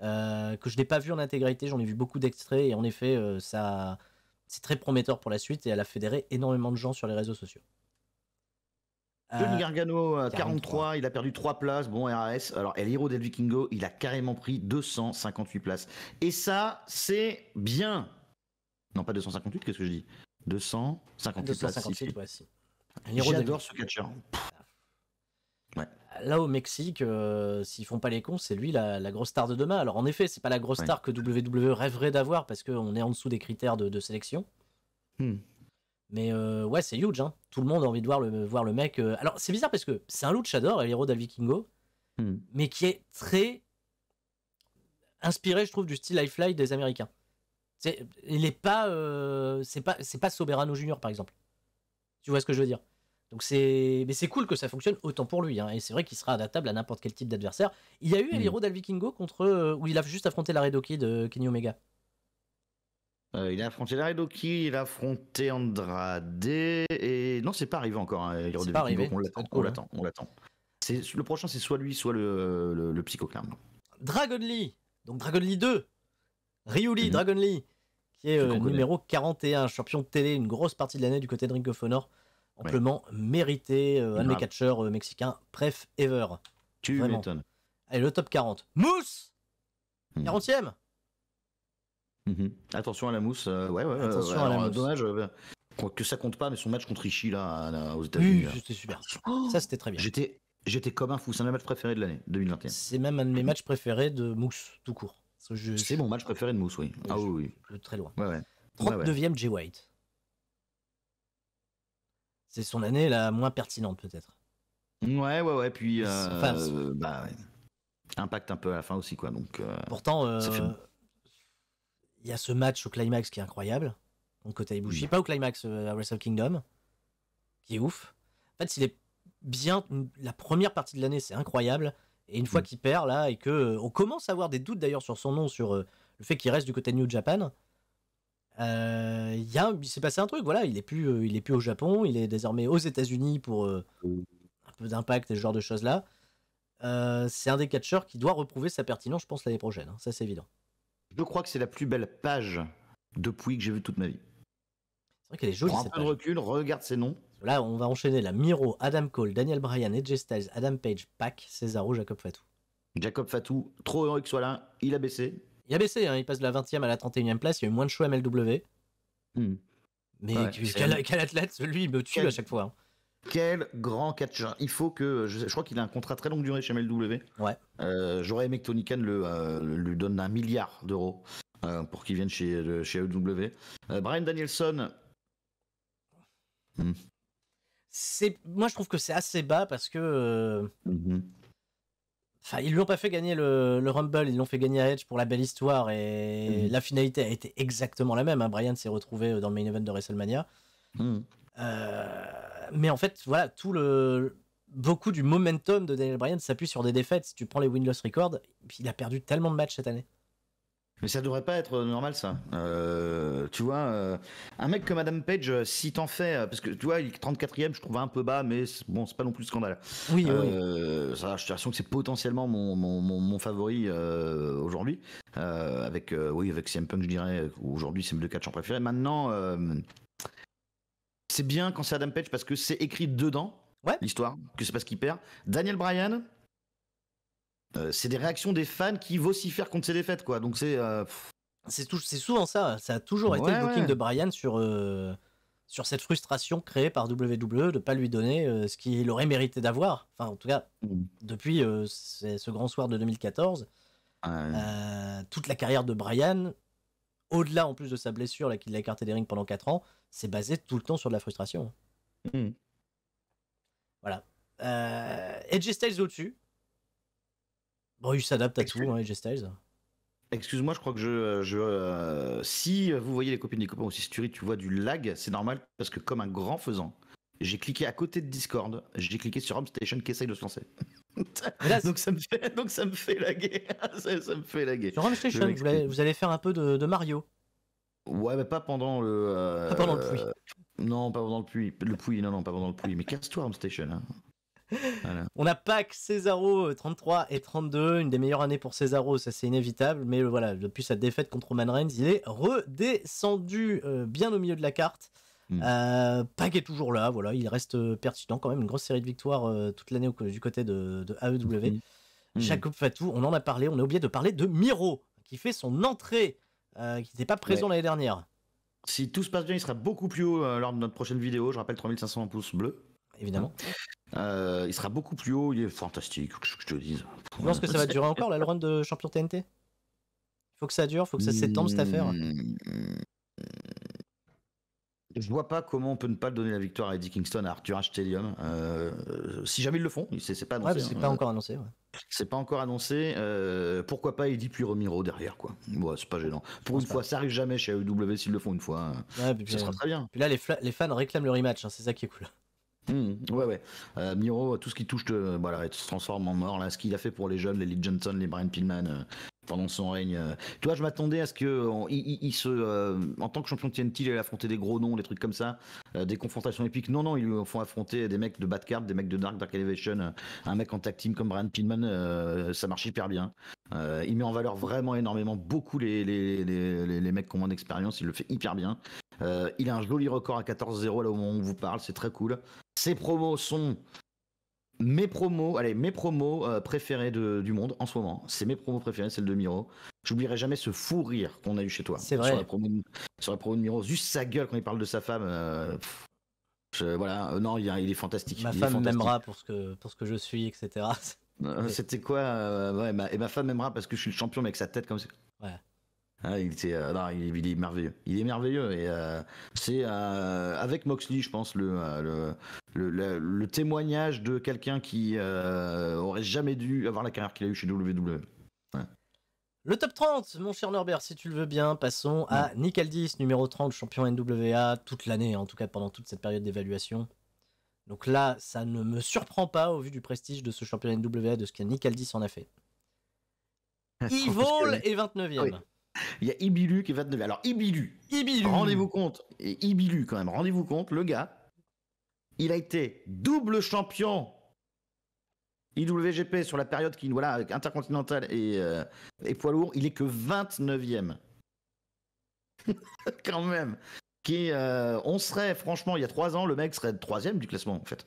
Speaker 1: que je n'ai pas vu en intégralité, j'en ai vu beaucoup d'extraits et en effet ça c'est très prometteur pour la suite et elle a fédéré énormément de gens sur les réseaux sociaux
Speaker 2: denis euh, Gargano, 43. Euh, il a perdu 3 places. Bon, RAS. Alors, El Hero del Vikingo, il a carrément pris 258 places. Et ça, c'est bien. Non, pas 258, qu'est-ce que je dis 258, places. Si. Ouais, si. J'adore ce catcher. Euh,
Speaker 1: là au Mexique, s'ils font pas les cons, c'est lui la, grosse star de demain. Alors en effet, c'est pas la grosse star que WWE rêverait d'avoir parce qu'on est en dessous des critères de, sélection. Hmm. Mais ouais, c'est huge. Hein tout le monde a envie de voir le, voir le mec. Euh, alors, c'est bizarre parce que c'est un luchador, j'adore, d'Al Vikingo, d'Alvikingo, hmm. mais qui est très inspiré, je trouve, du style Life des Américains. il est pas, euh, c'est pas, pas Soberano Junior par exemple. Tu vois ce que je veux dire Donc c'est, mais c'est cool que ça fonctionne autant pour lui. Hein, et c'est vrai qu'il sera adaptable à n'importe quel type d'adversaire. Il y a eu un hmm. héros d'Alvikingo contre, euh, où il a juste affronté la Redoki de Kenny Omega.
Speaker 2: Euh, il a affronté qui il a affronté Andrade et non, c'est pas arrivé encore. Hein, on hein. l'attend, on l'attend, Le prochain, c'est soit lui, soit le, le, le
Speaker 1: Dragon Lee, donc Dragon Lee 2, Ryu Lee, Dragon Lee, qui est euh, numéro 41, champion de télé une grosse partie de l'année du côté de Ring of Honor, amplement mérité, euh, un des catcheurs euh, mexicains, bref, ever. Tu m'étonnes. Allez, le top 40. Mousse 40ème mhm. Mm-hmm.
Speaker 2: Attention à la mousse, euh, ouais, ouais. Attention à la dommage, euh, que ça compte pas, mais son match contre Ishii là, aux États-Unis. c'était super. Oh ça, c'était très bien. J'étais, j'étais comme un fou. C'est un de mes matchs préférés de l'année 2021. C'est même un de mes matchs préférés de Mousse, tout court. C'est mon match préféré de Mousse, oui. Ah oui, oui. Très loin. Ouais, ouais.
Speaker 1: 39 e Jay White. C'est son année la moins pertinente, peut-être.
Speaker 2: Ouais, ouais, ouais. Puis. Enfin, euh, bah, Impact un peu à la fin aussi, quoi. Donc, Pourtant,
Speaker 1: il y a ce match au climax qui est incroyable. Donc côté Ibushi, pas au climax euh, à Wrestle Kingdom, qui est ouf. En fait, il est bien. La première partie de l'année, c'est incroyable. Et une fois mm. qu'il perd là et que euh, on commence à avoir des doutes d'ailleurs sur son nom, sur euh, le fait qu'il reste du côté New Japan, il s'est passé un truc. Voilà, il est plus, il est plus au Japon, il est désormais aux États-Unis pour un peu d'impact et ce genre de choses là. c'est un des catcheurs qui doit reprouver sa pertinence, je pense, l'année prochaine. Hein. ça, c'est évident.
Speaker 2: Je crois que c'est la plus belle page depuis que j'ai vu toute ma vie.
Speaker 1: C'est vrai qu'elle est jolie. Prends un peu de recul, regarde ces noms. Là, on va enchaîner la Miro, Adam Cole, Daniel Bryan, Edge Styles, Adam Page, Pac, ou Jacob Fatou. Jacob Fatou, trop heureux qu'il soit là, il a baissé. Il a baissé, hein. il passe de la 20e à la 31e place, il y a eu moins de choix MLW. Hmm. Mais quel, athlète, lui, il me tue à chaque fois. Hein.
Speaker 2: Quel grand catcheur. Il faut que. Je, crois qu'il a un contrat très longue durée chez MLW. Ouais. Euh, j'aurais aimé que Tony Khan le, euh, lui donne un milliard d'euros euh, pour qu'il vienne chez, chez e Brian Danielson. Hmm. C'est Moi, je
Speaker 1: trouve que c'est assez bas parce que. Mm mm-hmm. ils Enfin, ils ont pas fait gagner le, Rumble, ils l'ont fait gagner à Edge pour la belle histoire et mm-hmm. la finalité a été exactement la même. Hein. Brian s'est retrouvé dans le main event de WrestleMania. Mm mais en fait, voilà, tout le beaucoup du momentum de Daniel Bryan s'appuie sur des défaites. Si tu prends les win-loss records, il a perdu tellement de matchs cette année.
Speaker 2: Mais ça devrait pas être normal, ça. Euh, tu vois, euh, un mec comme Adam Page, euh, si t'en fais, parce que tu vois, il est 34e, je trouve un peu bas, mais bon, c'est pas non plus scandale. Oui, oui. Ça, je l'impression que c'est potentiellement mon, mon, mon, favori aujourd'hui. avec, oui, avec CM Punk, je dirais, aujourd'hui, c'est mes deux catchers préférés. Maintenant, c'est bien quand c'est Adam Page parce que c'est écrit dedans ouais. l'histoire, que c'est parce qu'il perd. Daniel Bryan, euh, c'est des réactions des fans qui vocifèrent contre ses défaites, quoi. Donc c'est. Euh, c'est souvent ça. Ça a toujours été le booking
Speaker 1: de Bryan sur. Euh, sur cette frustration créée par WWE de ne pas lui donner ce qu'il aurait mérité d'avoir. Enfin, en tout cas, mm. depuis ce grand soir de 2014, toute la carrière de Bryan, au-delà en plus de sa blessure, là, qui l'a écarté des rings pendant 4 ans, c'est basé tout le temps sur de la frustration. Hmm. Voilà. Edge euh, Styles au-dessus. Bon, il s'adapte à tout, Edge hein, Styles.
Speaker 2: Excuse-moi, je crois que je. Euh, je euh, si vous voyez les copines des copains aussi si tu vois du lag, c'est normal parce que comme un grand faisant, j'ai cliqué à côté de Discord, j'ai cliqué sur Home Station qui essaye de se lancer. Ah, donc, ça me fait, donc ça laguer. ça, me fait laguer. Sur vous allez, vous allez,
Speaker 1: faire un peu de, Mario.
Speaker 2: Ouais, mais pas pendant le. Euh, pas pendant le puits. Euh, non, pas pendant le puits. Le puits, non, non, pas pendant le puits. Mais casse-toi, Station. Hein.
Speaker 1: On a pack Cesaro 33 et 32, une des meilleures années pour Césaro ça c'est inévitable, mais euh, voilà, depuis sa défaite contre Man Reigns, il est redescendu bien au milieu de la carte. Mmh. Euh, Pac est toujours là, voilà, il reste euh, pertinent quand même. Une grosse série de victoires euh, toute l'année du côté de, AEW. Mmh. Jacob Fatou, on en a parlé, on a oublié de parler de Miro, qui fait son entrée,
Speaker 2: qui n'était pas présent l'année dernière. Si tout se passe bien, il sera beaucoup plus haut lors de notre prochaine vidéo. Je rappelle 3500 pouces bleus. Évidemment. Hein. il sera beaucoup plus haut. Il est fantastique, que je te dise. Tu penses que ça va durer encore, la
Speaker 1: run de champion TNT Il faut
Speaker 2: que ça dure, il faut que ça s'étende cette affaire. Mmh. Je vois pas comment on peut ne pas donner la victoire à Eddie Kingston à Arthur H. Euh, si jamais ils le font, c'est pas annoncé. Hein. c'est pas encore annoncé. C'est pas encore annoncé. pourquoi pas Eddie puis Romero derrière quoi. Ouais, c'est pas gênant. Pour une fois, ça arrive jamais chez AEW s'ils le font une fois. ça hein. sera très
Speaker 1: bien. Puis là, les, fans réclament le rematch. Hein, c'est ça qui est cool.
Speaker 2: Mmh, ouais, ouais. Euh, Miro, tout ce qui touche, de. Euh, voilà, bah, transforme en mort. Là, ce qu'il a fait pour les jeunes, les Lee Johnson, les Brian Pillman, pendant son règne. Tu vois, je m'attendais à ce que se, euh, en tant que champion de TNT, il allait affronter des gros noms, des trucs comme ça, euh, des confrontations épiques. Non, non, ils lui font affronter des mecs de bad card, des mecs de Dark, Dark Elevation, euh, un mec en tag team comme Brian Pinman, ça marche hyper bien. il met en valeur vraiment énormément beaucoup les, les, mecs qui ont moins d'expérience, il le fait hyper bien. il a un joli record à 14-0 là où on vous parle, c'est très cool. Ses promos sont mes promos, allez, mes promos euh, préférés du monde en ce moment. C'est mes promos préférés, celle de Miro. J'oublierai jamais ce fou rire qu'on a eu chez toi. C'est vrai. Sur la, promo de, Miro, juste sa gueule quand il parle de sa femme. Euh, voilà, euh, non, il, est fantastique. Ma femme m'aimera
Speaker 1: pour ce que pour ce que je suis, etc. C'était
Speaker 2: quoi ouais, Et ma femme m'aimera parce que je suis le champion, mais avec sa tête comme ça. Ouais. Hein, il, était, euh, il, est merveilleux. Il est merveilleux. Et euh, c'est euh, avec Moxley, je pense, le, le, le, témoignage de quelqu'un qui aurait jamais dû avoir la carrière qu'il a eue chez WWE.
Speaker 1: Le top 30, mon cher Norbert, si tu le veux bien, passons à Nick Aldis, numéro 30, champion NWA, toute l'année, en tout cas pendant toute cette période d'évaluation. Donc là, ça ne me surprend pas au vu du prestige de ce champion NWA, de ce que Nick Aldis en a fait.
Speaker 2: Yvonne est 29e. Il y a Ibilu qui va de Alors, Ibilu, Ibilu. rendez-vous compte, Ibilu quand même, rendez-vous compte, le gars, il a été double champion IWGP sur la période qui, voilà, intercontinental et, euh, et poids lourd, il est que 29e. quand même. Qui, euh, on serait, franchement, il y a 3 ans, le mec serait 3 du classement, en fait.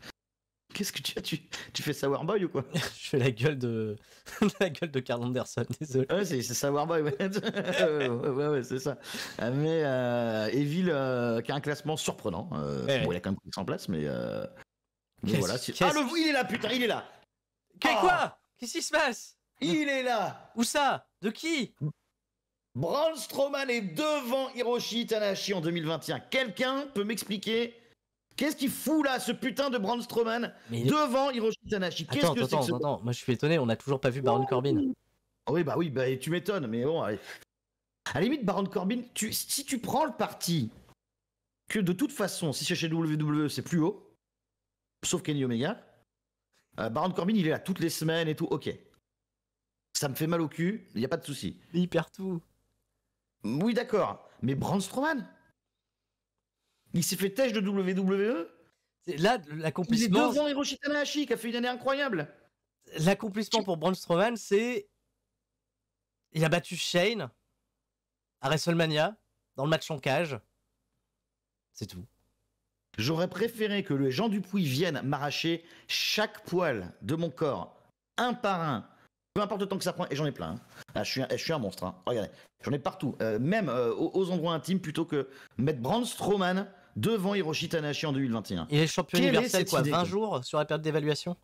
Speaker 2: Qu'est-ce que tu as tu, fais Sour Boy ou quoi Je fais la gueule de la gueule de Carl Anderson, désolé. Ouais, c'est Sour Boy, ouais, ouais, ouais, c'est ça. Mais euh, Evil euh, qui a un classement surprenant. Euh, bon, il a quand même pris places, place, mais, mais voilà. Ah le il est là, putain, il est là. Qu'est ah. quoi Qu'est-ce qu'il se passe Il est là. Où ça De qui Braun Strowman est devant Hiroshi Tanahashi en 2021. Quelqu'un peut m'expliquer Qu'est-ce qu'il fout là, ce putain de Braun Strowman devant Hiroshi Tanahashi Qu'est-ce que c'est Attends, moi je suis étonné, on n'a toujours pas vu Baron Corbin. Ah oui, bah oui, bah, tu m'étonnes, mais bon, allez. À limite, Baron Corbin, si tu prends le parti que de toute façon, si c'est chez WWE, c'est plus haut, sauf Kenny Omega, euh, Baron Corbin, il est là toutes les semaines et tout, ok. Ça me fait mal au cul, il n'y a pas de souci. Il perd tout. Oui, d'accord, mais Braun Strowman il s'est fait têche de WWE. Là, l'accomplissement. Il est devant Hiroshi
Speaker 1: Tanahashi qui a fait une année incroyable. L'accomplissement pour Braun Strowman, c'est. Il a battu Shane à WrestleMania dans le match en cage.
Speaker 2: C'est tout. J'aurais préféré que le Jean Dupuis vienne m'arracher chaque poil de mon corps, un par un, peu importe le temps que ça prend, et j'en ai plein. Hein. Ah, je, suis un, monstre, hein. regardez, j'en ai partout, euh, même euh, aux, aux, endroits intimes, plutôt que mettre Braun Strowman devant Hiroshi Tanahashi en 2021. Il est champion universel, quoi, 20
Speaker 1: jours sur la période
Speaker 2: d'évaluation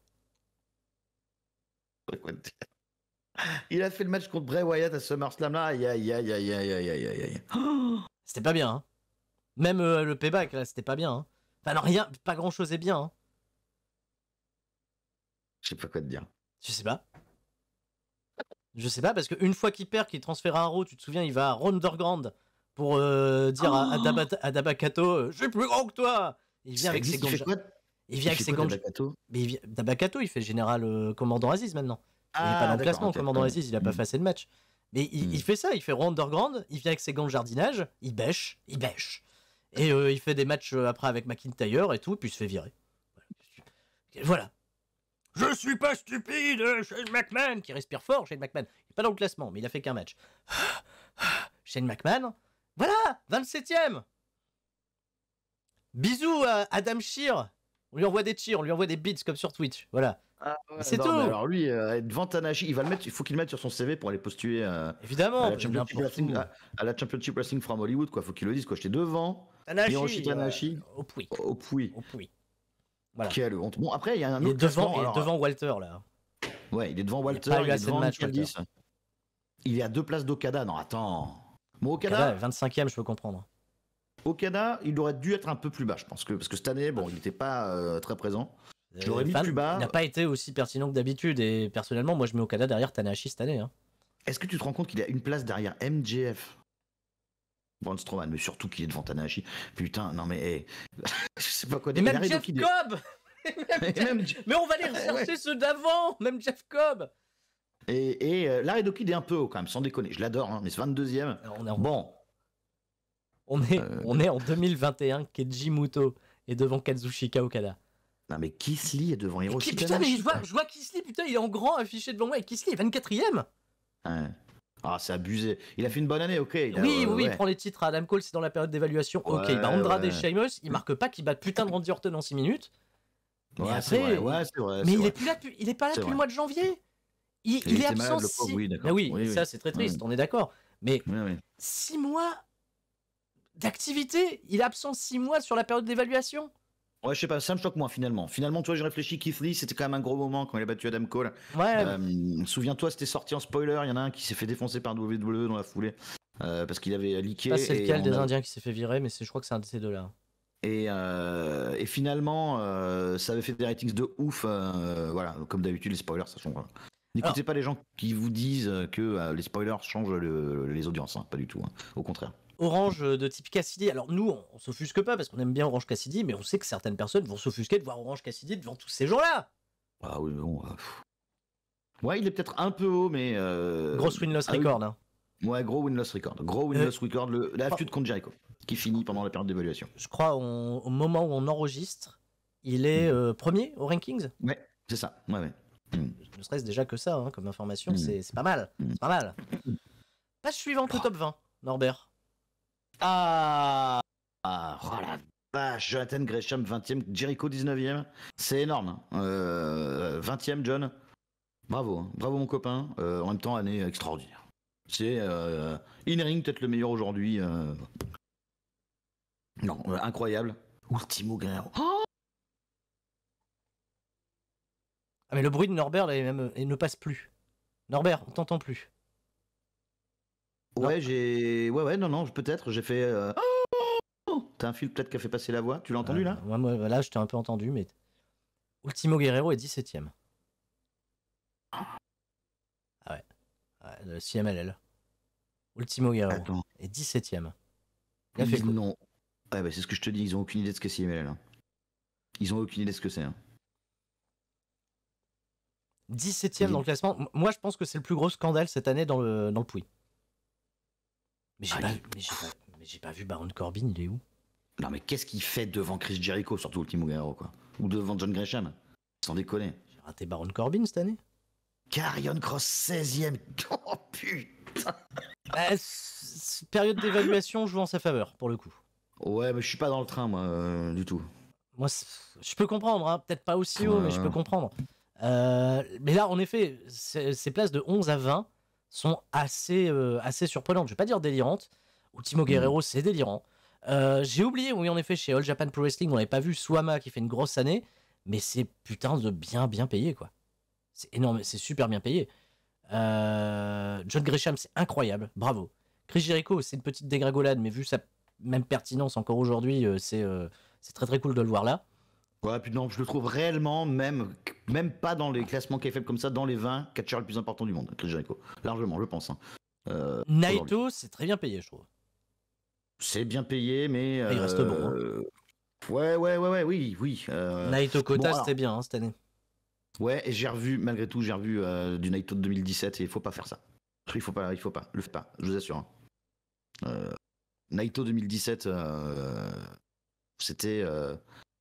Speaker 2: Il a fait le match contre Bray Wyatt à SummerSlam là, aïe aïe aïe aïe aïe aïe aïe aïe. c'était pas bien, hein.
Speaker 1: Même euh, le payback là, c'était pas bien, hein. rien, pas grand chose est bien, hein.
Speaker 2: Je sais pas quoi te dire.
Speaker 1: Je sais pas. Je sais pas, parce qu'une fois qu'il perd, qu'il transfère un Raw, tu te souviens, il va à Underground pour euh, dire à, oh Dabakato euh, Je suis plus grand que toi Il vient avec ses gants Il vient avec ses gants Mais Dabakato, il fait général euh, commandant Aziz maintenant. il n'est pas ah, dans le classement, commandant mm. Aziz, il a pas fait mm. passé de match. Mais il, mm. fait ça, il fait underground, il vient avec ses gants de jardinage, il bêche, il bêche. Et il fait des matchs après avec McIntyre et tout, puis il se fait virer. Voilà. Je suis pas stupide, Shane McMahon, qui respire fort, Shane McMahon. Il n'est pas dans le classement, mais il a fait qu'un match. Ah, ah, Shane McMahon, voilà 27ème Bisous à Adam Shear on lui envoie des cheers, on lui envoie des beats comme sur Twitch. Voilà. Ah c'est tout. alors
Speaker 2: lui, devant euh, Tanahashi, il va le mettre. Il faut qu'il le mette sur son CV pour aller postuler. Euh, Évidemment. À la, Championship Wrestling, from Hollywood, quoi. Faut qu'il le dise, quoi. J'étais devant. Tanahashi. Tanashi. Euh, au puits. Au puits. Voilà. Quelle honte. Bon, après, il y a un il Est devant, il est devant
Speaker 1: Walter là.
Speaker 2: Ouais, il est devant Walter. Il, est devant Il est à deux places d'Okada. Non, attends. Au Canada, 25e, je peux comprendre. Okada, il aurait dû être un peu plus bas, je pense que parce que cette année, bon, il n'était pas euh, très présent. Euh, J'aurais mis plus bas. Il n'a
Speaker 1: pas été aussi pertinent que d'habitude et personnellement, moi, je mets Canada derrière Tanahashi cette année. Hein. Est-ce
Speaker 2: que tu te rends compte qu'il a une place derrière MJF Braun Strowman, mais surtout qu'il est devant Tanahashi. Putain, non mais, je sais pas quoi Et même Jeff Cobb.
Speaker 1: mais on va aller rechercher ceux d'avant, même Jeff Cobb.
Speaker 2: Et, et euh, il est un peu haut quand même, sans déconner. Je l'adore, hein, mais c'est 22ème. On est Bon. On est, euh, on est en 2021, Keiji Muto est devant Kazushika Okada. Non mais Kisly est devant Hiroshi Putain, mais
Speaker 1: je vois, je Kisly, putain, il est en grand affiché devant moi et Kisly est 24ème.
Speaker 2: Ah, c'est abusé. Il a fait une bonne année, ok. oui, oui, il prend
Speaker 1: les titres à Adam Cole, c'est dans la période d'évaluation. Ok, ouais, bah Andrade et Sheamus, il mm. marque pas qu'il bat putain de Randy Orton en 6 minutes.
Speaker 2: Ouais c'est vrai, il... Vrai, mais il est, plus
Speaker 1: là, il est pas là depuis le mois de janvier. Il, est absent six... oui, ça
Speaker 2: c'est très triste, on est d'accord. Mais
Speaker 1: 6 mois d'activité, il est absent 6 mois sur la période d'évaluation.
Speaker 2: Ouais, je sais pas, ça me choque moins finalement. Finalement, toi, j'ai réfléchi, Keith Lee, c'était quand même un gros moment quand il a battu Adam Cole. Ouais. Euh, souviens-toi, c'était sorti en spoiler, il y en a un qui s'est fait défoncer par WWE dans la foulée euh, parce qu'il avait liqué Je sais pas c'est lequel des Indiens
Speaker 1: qui s'est fait virer, mais je crois que c'est un de ces deux-là.
Speaker 2: Et, euh, et, finalement, ça avait fait des ratings de ouf. voilà, comme d'habitude, les spoilers, ça change. N'écoutez pas les gens qui vous disent que euh, les spoilers changent les audiences, hein, pas du tout. Hein. Au contraire.
Speaker 1: Orange de type Cassidy. Alors nous, on, s'offusque pas parce qu'on aime bien Orange Cassidy, mais on sait que certaines personnes vont s'offusquer de voir Orange Cassidy devant tous
Speaker 2: ces gens-là. Ah oui, bon. Euh, ouais, il est peut-être un peu haut, mais. Euh... Grosse win-loss ah record. Hein. Ouais, gros win-loss record. Gros win-loss euh, record, la oh. feud contre Jericho, qui finit pendant la période d'évaluation. Je
Speaker 1: crois au moment où on enregistre, il est mm. premier au rankings. Ouais, c'est ça. Ouais, ouais. Ne serait-ce déjà que ça, hein, comme information, mm. c'est pas mal. Mm. C'est pas mal. Page suivante, au top 20, Norbert.
Speaker 2: Ah, ah oh la Jonathan Gresham 20e, Jericho 19e, c'est énorme. 20e, hein. euh, John. Bravo, hein. bravo mon copain. Euh, en même temps, année extraordinaire. C'est euh, in peut-être le meilleur aujourd'hui. Euh. Non, incroyable. Ultimo Guerrero.
Speaker 3: Oh
Speaker 1: Ah, mais le bruit de Norbert là, même, euh, il ne passe plus. Norbert, on t'entend plus.
Speaker 2: Ouais, j'ai. Ouais, ouais, non, non, peut-être. J'ai fait. Euh, t'as un fil peut-être qui a fait passer la voix. Tu l'as entendu euh, là
Speaker 1: moi, Là, je t'ai un peu entendu, mais. Ultimo Guerrero est 17 e Ah
Speaker 2: ouais. ouais le CMLL. Ultimo Guerrero est 17 e Non. Ouais, bah, c'est ce que je te dis. Ils ont aucune idée de ce que c'est CMLL. Hein. Ils ont aucune idée de ce que c'est. Hein.
Speaker 1: 17 ème dans le classement. Moi, je pense que c'est le plus gros scandale cette année dans
Speaker 2: le, dans Pouy. Ah, mais j'ai, pas, vu Baron Corbin, il est où Non, mais qu'est-ce qu'il fait devant Chris Jericho, surtout Ultimo Guerrero, quoi Ou devant John Gresham Sans déconner. J'ai raté Baron Corbin cette année Carrion Cross 16ème. Oh
Speaker 1: putain bah, Période d'évaluation joue en sa faveur, pour le coup. Ouais, mais je suis pas dans le train, moi, euh, du tout. Moi, je peux comprendre, hein. peut-être pas aussi haut, mais je peux euh. comprendre. Euh, mais là, en effet, ces places de 11 à 20 sont assez, euh, assez surprenantes. Je vais pas dire délirantes. Timo mm. Guerrero, c'est délirant. Euh, j'ai oublié, oui, en effet, chez All Japan Pro Wrestling, on n'avait pas vu Suama qui fait une grosse année, mais c'est putain de bien, bien payé, quoi. C'est énorme, c'est super bien payé. John Gresham, c'est incroyable, bravo. Chris Jericho, c'est une petite dégringolade, mais vu sa même pertinence encore
Speaker 2: aujourd'hui, c'est très très cool de le voir là. Ouais, puis non, je le trouve réellement, même, même pas dans les classements faible comme ça, dans les 20 catchers les plus importants du monde, le Largement, je pense. Hein. Euh, Naito, c'est très bien payé, je trouve. C'est bien payé, mais. il euh, reste bon. Hein. Ouais, ouais, ouais, ouais, oui, oui. Euh, Naito Kota, c'était bien hein, cette année. Ouais, et j'ai revu, malgré tout, j'ai revu du Naito 2017 et il faut pas faire ça. Il faut pas, il faut pas, le pas, je vous assure. Naito 2017, c'était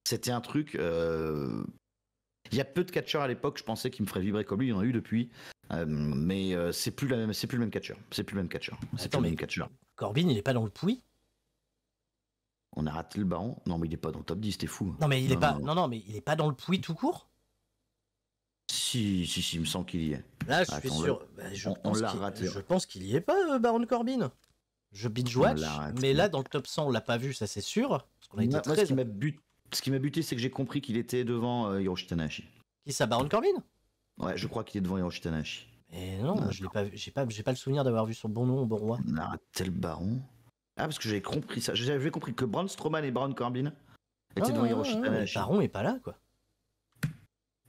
Speaker 2: c'était un truc. Euh, il y a peu de catcheurs à l'époque, je pensais, qu'il me ferait vibrer comme lui. Il y en a eu depuis. Euh, mais euh, c'est plus, plus le même catcher C'est plus le même catcher C'est plus le même catcheur. Corbin, il est pas dans le puits. On a raté le baron. Non, mais il est pas dans le top 10, c'était fou. Non, mais il est pas. Non,
Speaker 1: non, mais il est pas dans le puits tout court
Speaker 2: si, si, si, il me semble qu'il y est. Là, je suis sûr. Bah, on, pense raté. je pense qu'il y est pas, Baron Corbin. Je binge watch, mais là, dans le top 100, on l'a pas vu, ça c'est sûr. Parce qu'on a été but ce qui m'a buté, c'est que j'ai compris qu'il était devant euh, Hiroshi Tanahashi. Qui ça, Baron Corbin Ouais, je crois qu'il est devant Hiroshi Tanahashi. Mais non, ah, je n'ai pas, j'ai pas, j'ai pas le souvenir d'avoir vu son bon nom au bon roi. Ah, tel baron. Ah, parce que j'avais compris ça. J'avais compris que Braun Strowman et Baron Corbin étaient ah, devant Hiroshi ah, Tanahashi. Le baron n'est pas là, quoi.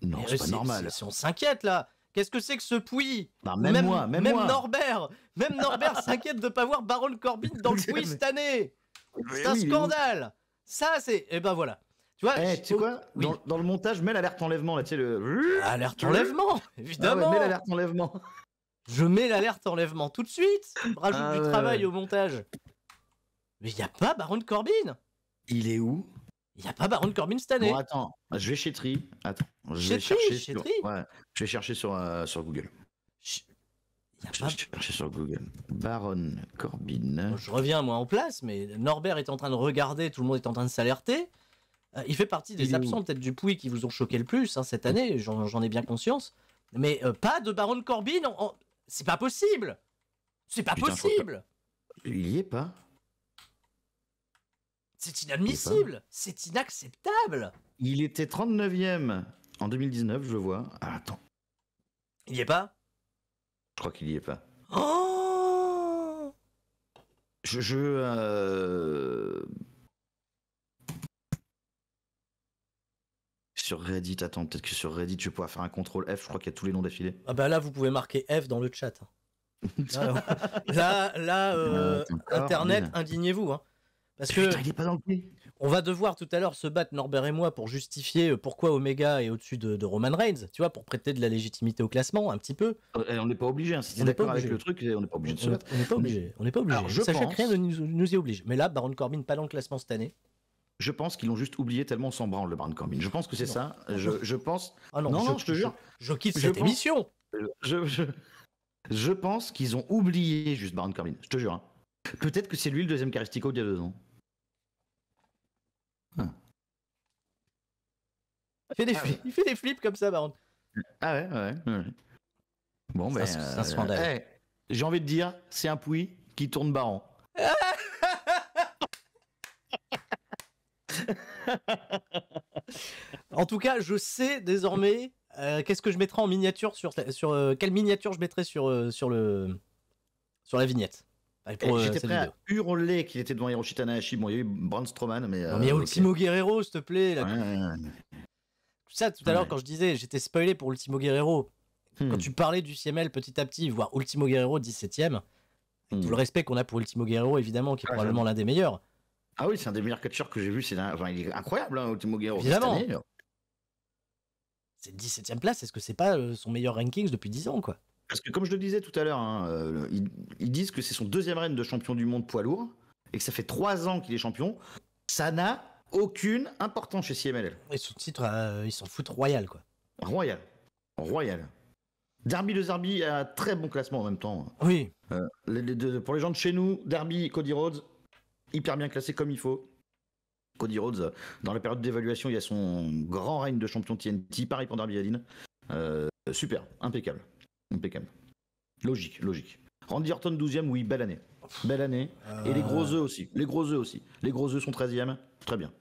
Speaker 2: Non, c'est pas normal. on
Speaker 1: s'inquiète là. Qu'est-ce que c'est que ce puits même, moi, même, Norbert, même Norbert s'inquiète de ne pas voir Baron Corbin dans le puits cette année. C'est un scandale. Ça, c'est. Eh ben voilà.
Speaker 2: Tu vois, eh, dans, le montage, mets l'alerte enlèvement là, tu le. Ah, alerte ah enlèvement, évidemment. mets l'alerte enlèvement. Je mets l'alerte enlèvement
Speaker 1: tout de suite. Rajoute ah du travail au montage. Mais il y a pas Baron Corbin. Il est où Il y a pas Baron Corbin cette année. attends,
Speaker 2: je vais chez Tri. Attends, je vais chercher sur. je vais chercher sur euh, Google. je vais chercher sur Google. Baron Corbin.
Speaker 1: je reviens moi en place, mais Norbert est en train de regarder, tout le monde est en train de s'alerter. Euh, il fait partie des absents peut-être du Pouy qui vous ont choqué le plus hein, cette année, j'en ai bien conscience. Mais euh, pas de Baron Corbin, c'est pas possible C'est pas possible
Speaker 2: Il y est pas
Speaker 1: C'est inadmissible C'est inacceptable
Speaker 2: Il était 39ème en 2019, je vois. Ah, attends. Il y est pas Je crois qu'il y est pas. Oh je, euh, sur Reddit, attends, peut-être que sur Reddit, tu pourras faire un contrôle F, je crois qu'il y a tous les noms d'affilée.
Speaker 1: Ah bah là, vous pouvez marquer F dans le chat. Hein. là, là, euh, Internet, indignez-vous. Hein. Parce que il pas dans le on va devoir tout à l'heure se battre, Norbert et moi, pour justifier euh, pourquoi Omega est au-dessus de, Roman Reigns, tu vois, pour prêter de la légitimité au classement, un petit peu. Euh, on n'est pas obligé, hein. si d'accord avec le truc, on n'est pas obligé de se battre. On n'est pas obligé,
Speaker 2: on n'est pas obligé. je Rien ne nous, y oblige. Mais là, Baron Corbin, pas dans le classement cette année je pense qu'ils l'ont juste oublié tellement on branle le Baron Corbin. Je pense que c'est ça. Euh, je, pense. Ah non, non, je, te jure. Je, quitte cette émission. Je, pense qu'ils ont oublié juste Baron Corbin. Je te jure. Hein. Peut-être que c'est lui le deuxième Caristico d'il y a deux ans. Hein.
Speaker 1: Ah il, fait des flips comme ça,
Speaker 2: Baron. Ah ouais, ouais. Bon, ben. Euh, j'ai envie de dire, c'est un puits qui tourne Baron. Ah
Speaker 1: en tout cas, je sais désormais euh, qu'est-ce que je mettrai en miniature sur sur euh, quelle miniature je mettrai sur euh, sur le sur la vignette.
Speaker 2: Eh, j'étais prêt à hurler qu'il était devant Hiroshi Tanahashi. Bon, il y a eu Braun mais. Non, mais Ultimo
Speaker 1: Guerrero, s'il te plaît. Tout
Speaker 2: ça, tout à l'heure, quand je disais,
Speaker 1: j'étais spoilé pour Ultimo Guerrero. Hmm. Quand tu parlais du CML petit à petit, voire Ultimo Guerrero 17ème,
Speaker 2: tout hmm. le respect qu'on a pour Ultimo Guerrero, évidemment, qui est ah, probablement l'un des meilleurs. Ah oui, c'est un des meilleurs catcheurs que j'ai vu. C'est il est incroyable, Ultimo hein, hein. c'est 17 e place, est-ce que c'est pas euh, son meilleur ranking depuis 10 ans quoi Parce que comme je le disais tout à l'heure, hein, euh, ils, disent que c'est son deuxième règne de champion du monde poids lourd et que ça fait 3 ans qu'il est champion. Ça n'a aucune importance chez CMLL. Et son titre, euh, ils s'en foutent royal quoi. Royal. Royal. Derby de Zerbi a un très bon classement en même temps. Oui. pour les gens de chez nous, Derby, Cody Rhodes, hyper bien classé comme il faut. Cody Rhodes, dans la période d'évaluation, il y a son grand règne de champion TNT, pareil pendant Darby euh, super, impeccable. Impeccable. Logique, logique. Randy Orton 12e, oui, belle année. Belle année. Et les gros euh. œufs aussi. Les gros œufs aussi. Les gros œufs sont 13e. Très bien.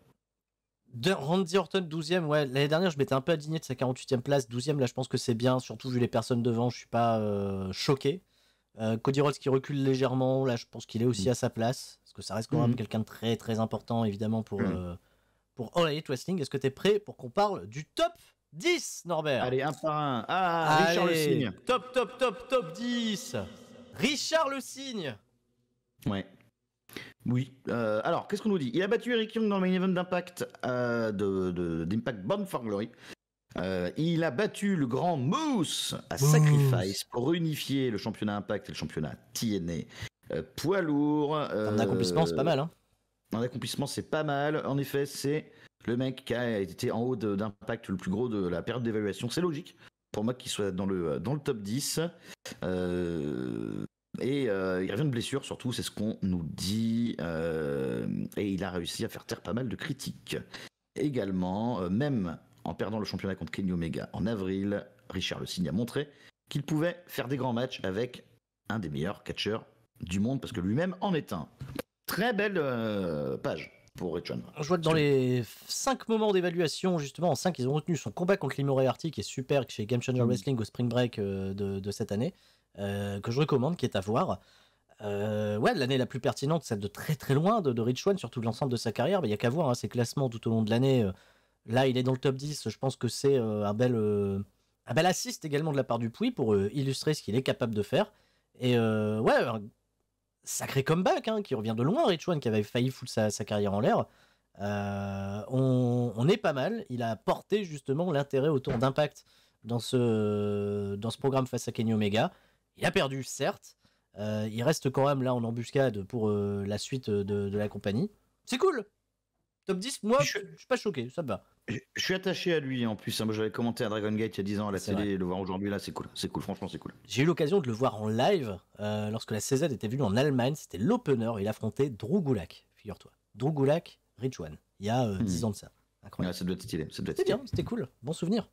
Speaker 2: Randy Orton 12e, ouais. L'année dernière, je m'étais un peu indigné de sa 48e
Speaker 1: place. 12e, là, je pense que c'est bien. Surtout vu les personnes devant, je suis pas euh, choqué. Euh, Cody Rhodes qui recule légèrement, là je pense qu'il est aussi mm. à sa place, parce que ça reste quand mm. même quelqu'un de très très important évidemment pour, mm. euh, pour All Elite Wrestling. Est-ce que tu es prêt pour qu'on parle du top 10
Speaker 2: Norbert Allez, un par un.
Speaker 1: Ah, Richard Le Signe. Top, top, top, top 10 Richard Le Signe
Speaker 2: Ouais. Oui. Euh, alors, qu'est-ce qu'on nous dit Il a battu Eric Young dans le main event d'Impact euh, d'Impact de, for Glory. Euh, il a battu le grand Moose à Sacrifice pour unifier le championnat Impact et le championnat TNA euh, poids lourd. un accomplissement, c'est pas mal. Un hein. euh, accomplissement, c'est pas mal. En effet, c'est le mec qui a été en haut d'impact le plus gros de la période d'évaluation. C'est logique pour moi qu'il soit dans le, dans le top 10. Et il revient de blessure, surtout, c'est ce qu'on nous dit. et il a réussi à faire taire pas mal de critiques. Également, même en perdant le championnat contre Kenny Omega en avril, Richard Le Signe a montré qu'il pouvait faire des grands matchs avec un des meilleurs catcheurs du monde, parce que lui-même en est un. Très belle euh, page pour Richard. Je vois que dans les 5 moments d'évaluation, justement, en 5, ils ont retenu son combat contre Lee Moriarty, qui
Speaker 1: est super, chez Game Changer mm. Wrestling au Spring Break euh, de, cette année, euh, que je recommande, qui est à voir. ouais, l'année la plus pertinente, celle de très très loin de, de Rich One, surtout l'ensemble de sa carrière. Il y n'y a qu'à voir hein, ses classements tout au long de l'année. Là, il est dans le top 10. Je pense que c'est euh, euh, un bel assist également de la part du Puy pour euh, illustrer ce qu'il est capable de faire. Et ouais, sacré comeback hein, qui revient de loin, Rich One qui avait failli foutre sa, carrière en l'air. on, est pas mal. Il a porté justement l'intérêt autour d'impact dans ce, dans ce programme face à Kenny Omega. Il a perdu, certes. il reste quand même là en embuscade pour la suite de la compagnie. C'est cool, 10, moi, je,
Speaker 2: suis pas choqué, ça va. Je, suis attaché à lui en plus. Hein. Moi, j'avais commenté à Dragon Gate il y a 10 ans à la télé, et le voir aujourd'hui là, c'est cool. C'est cool, franchement, c'est cool. J'ai eu l'occasion de le voir en live
Speaker 1: euh, lorsque la CZ était venue en Allemagne. C'était l'opener. Il affrontait Drew figure-toi. Drew Gulak, Rich One. Il y a 10 euh, hmm. ans de ça.
Speaker 2: Incroyable. ça doit être stylé. C'était bien,
Speaker 1: c'était cool. Bon souvenir.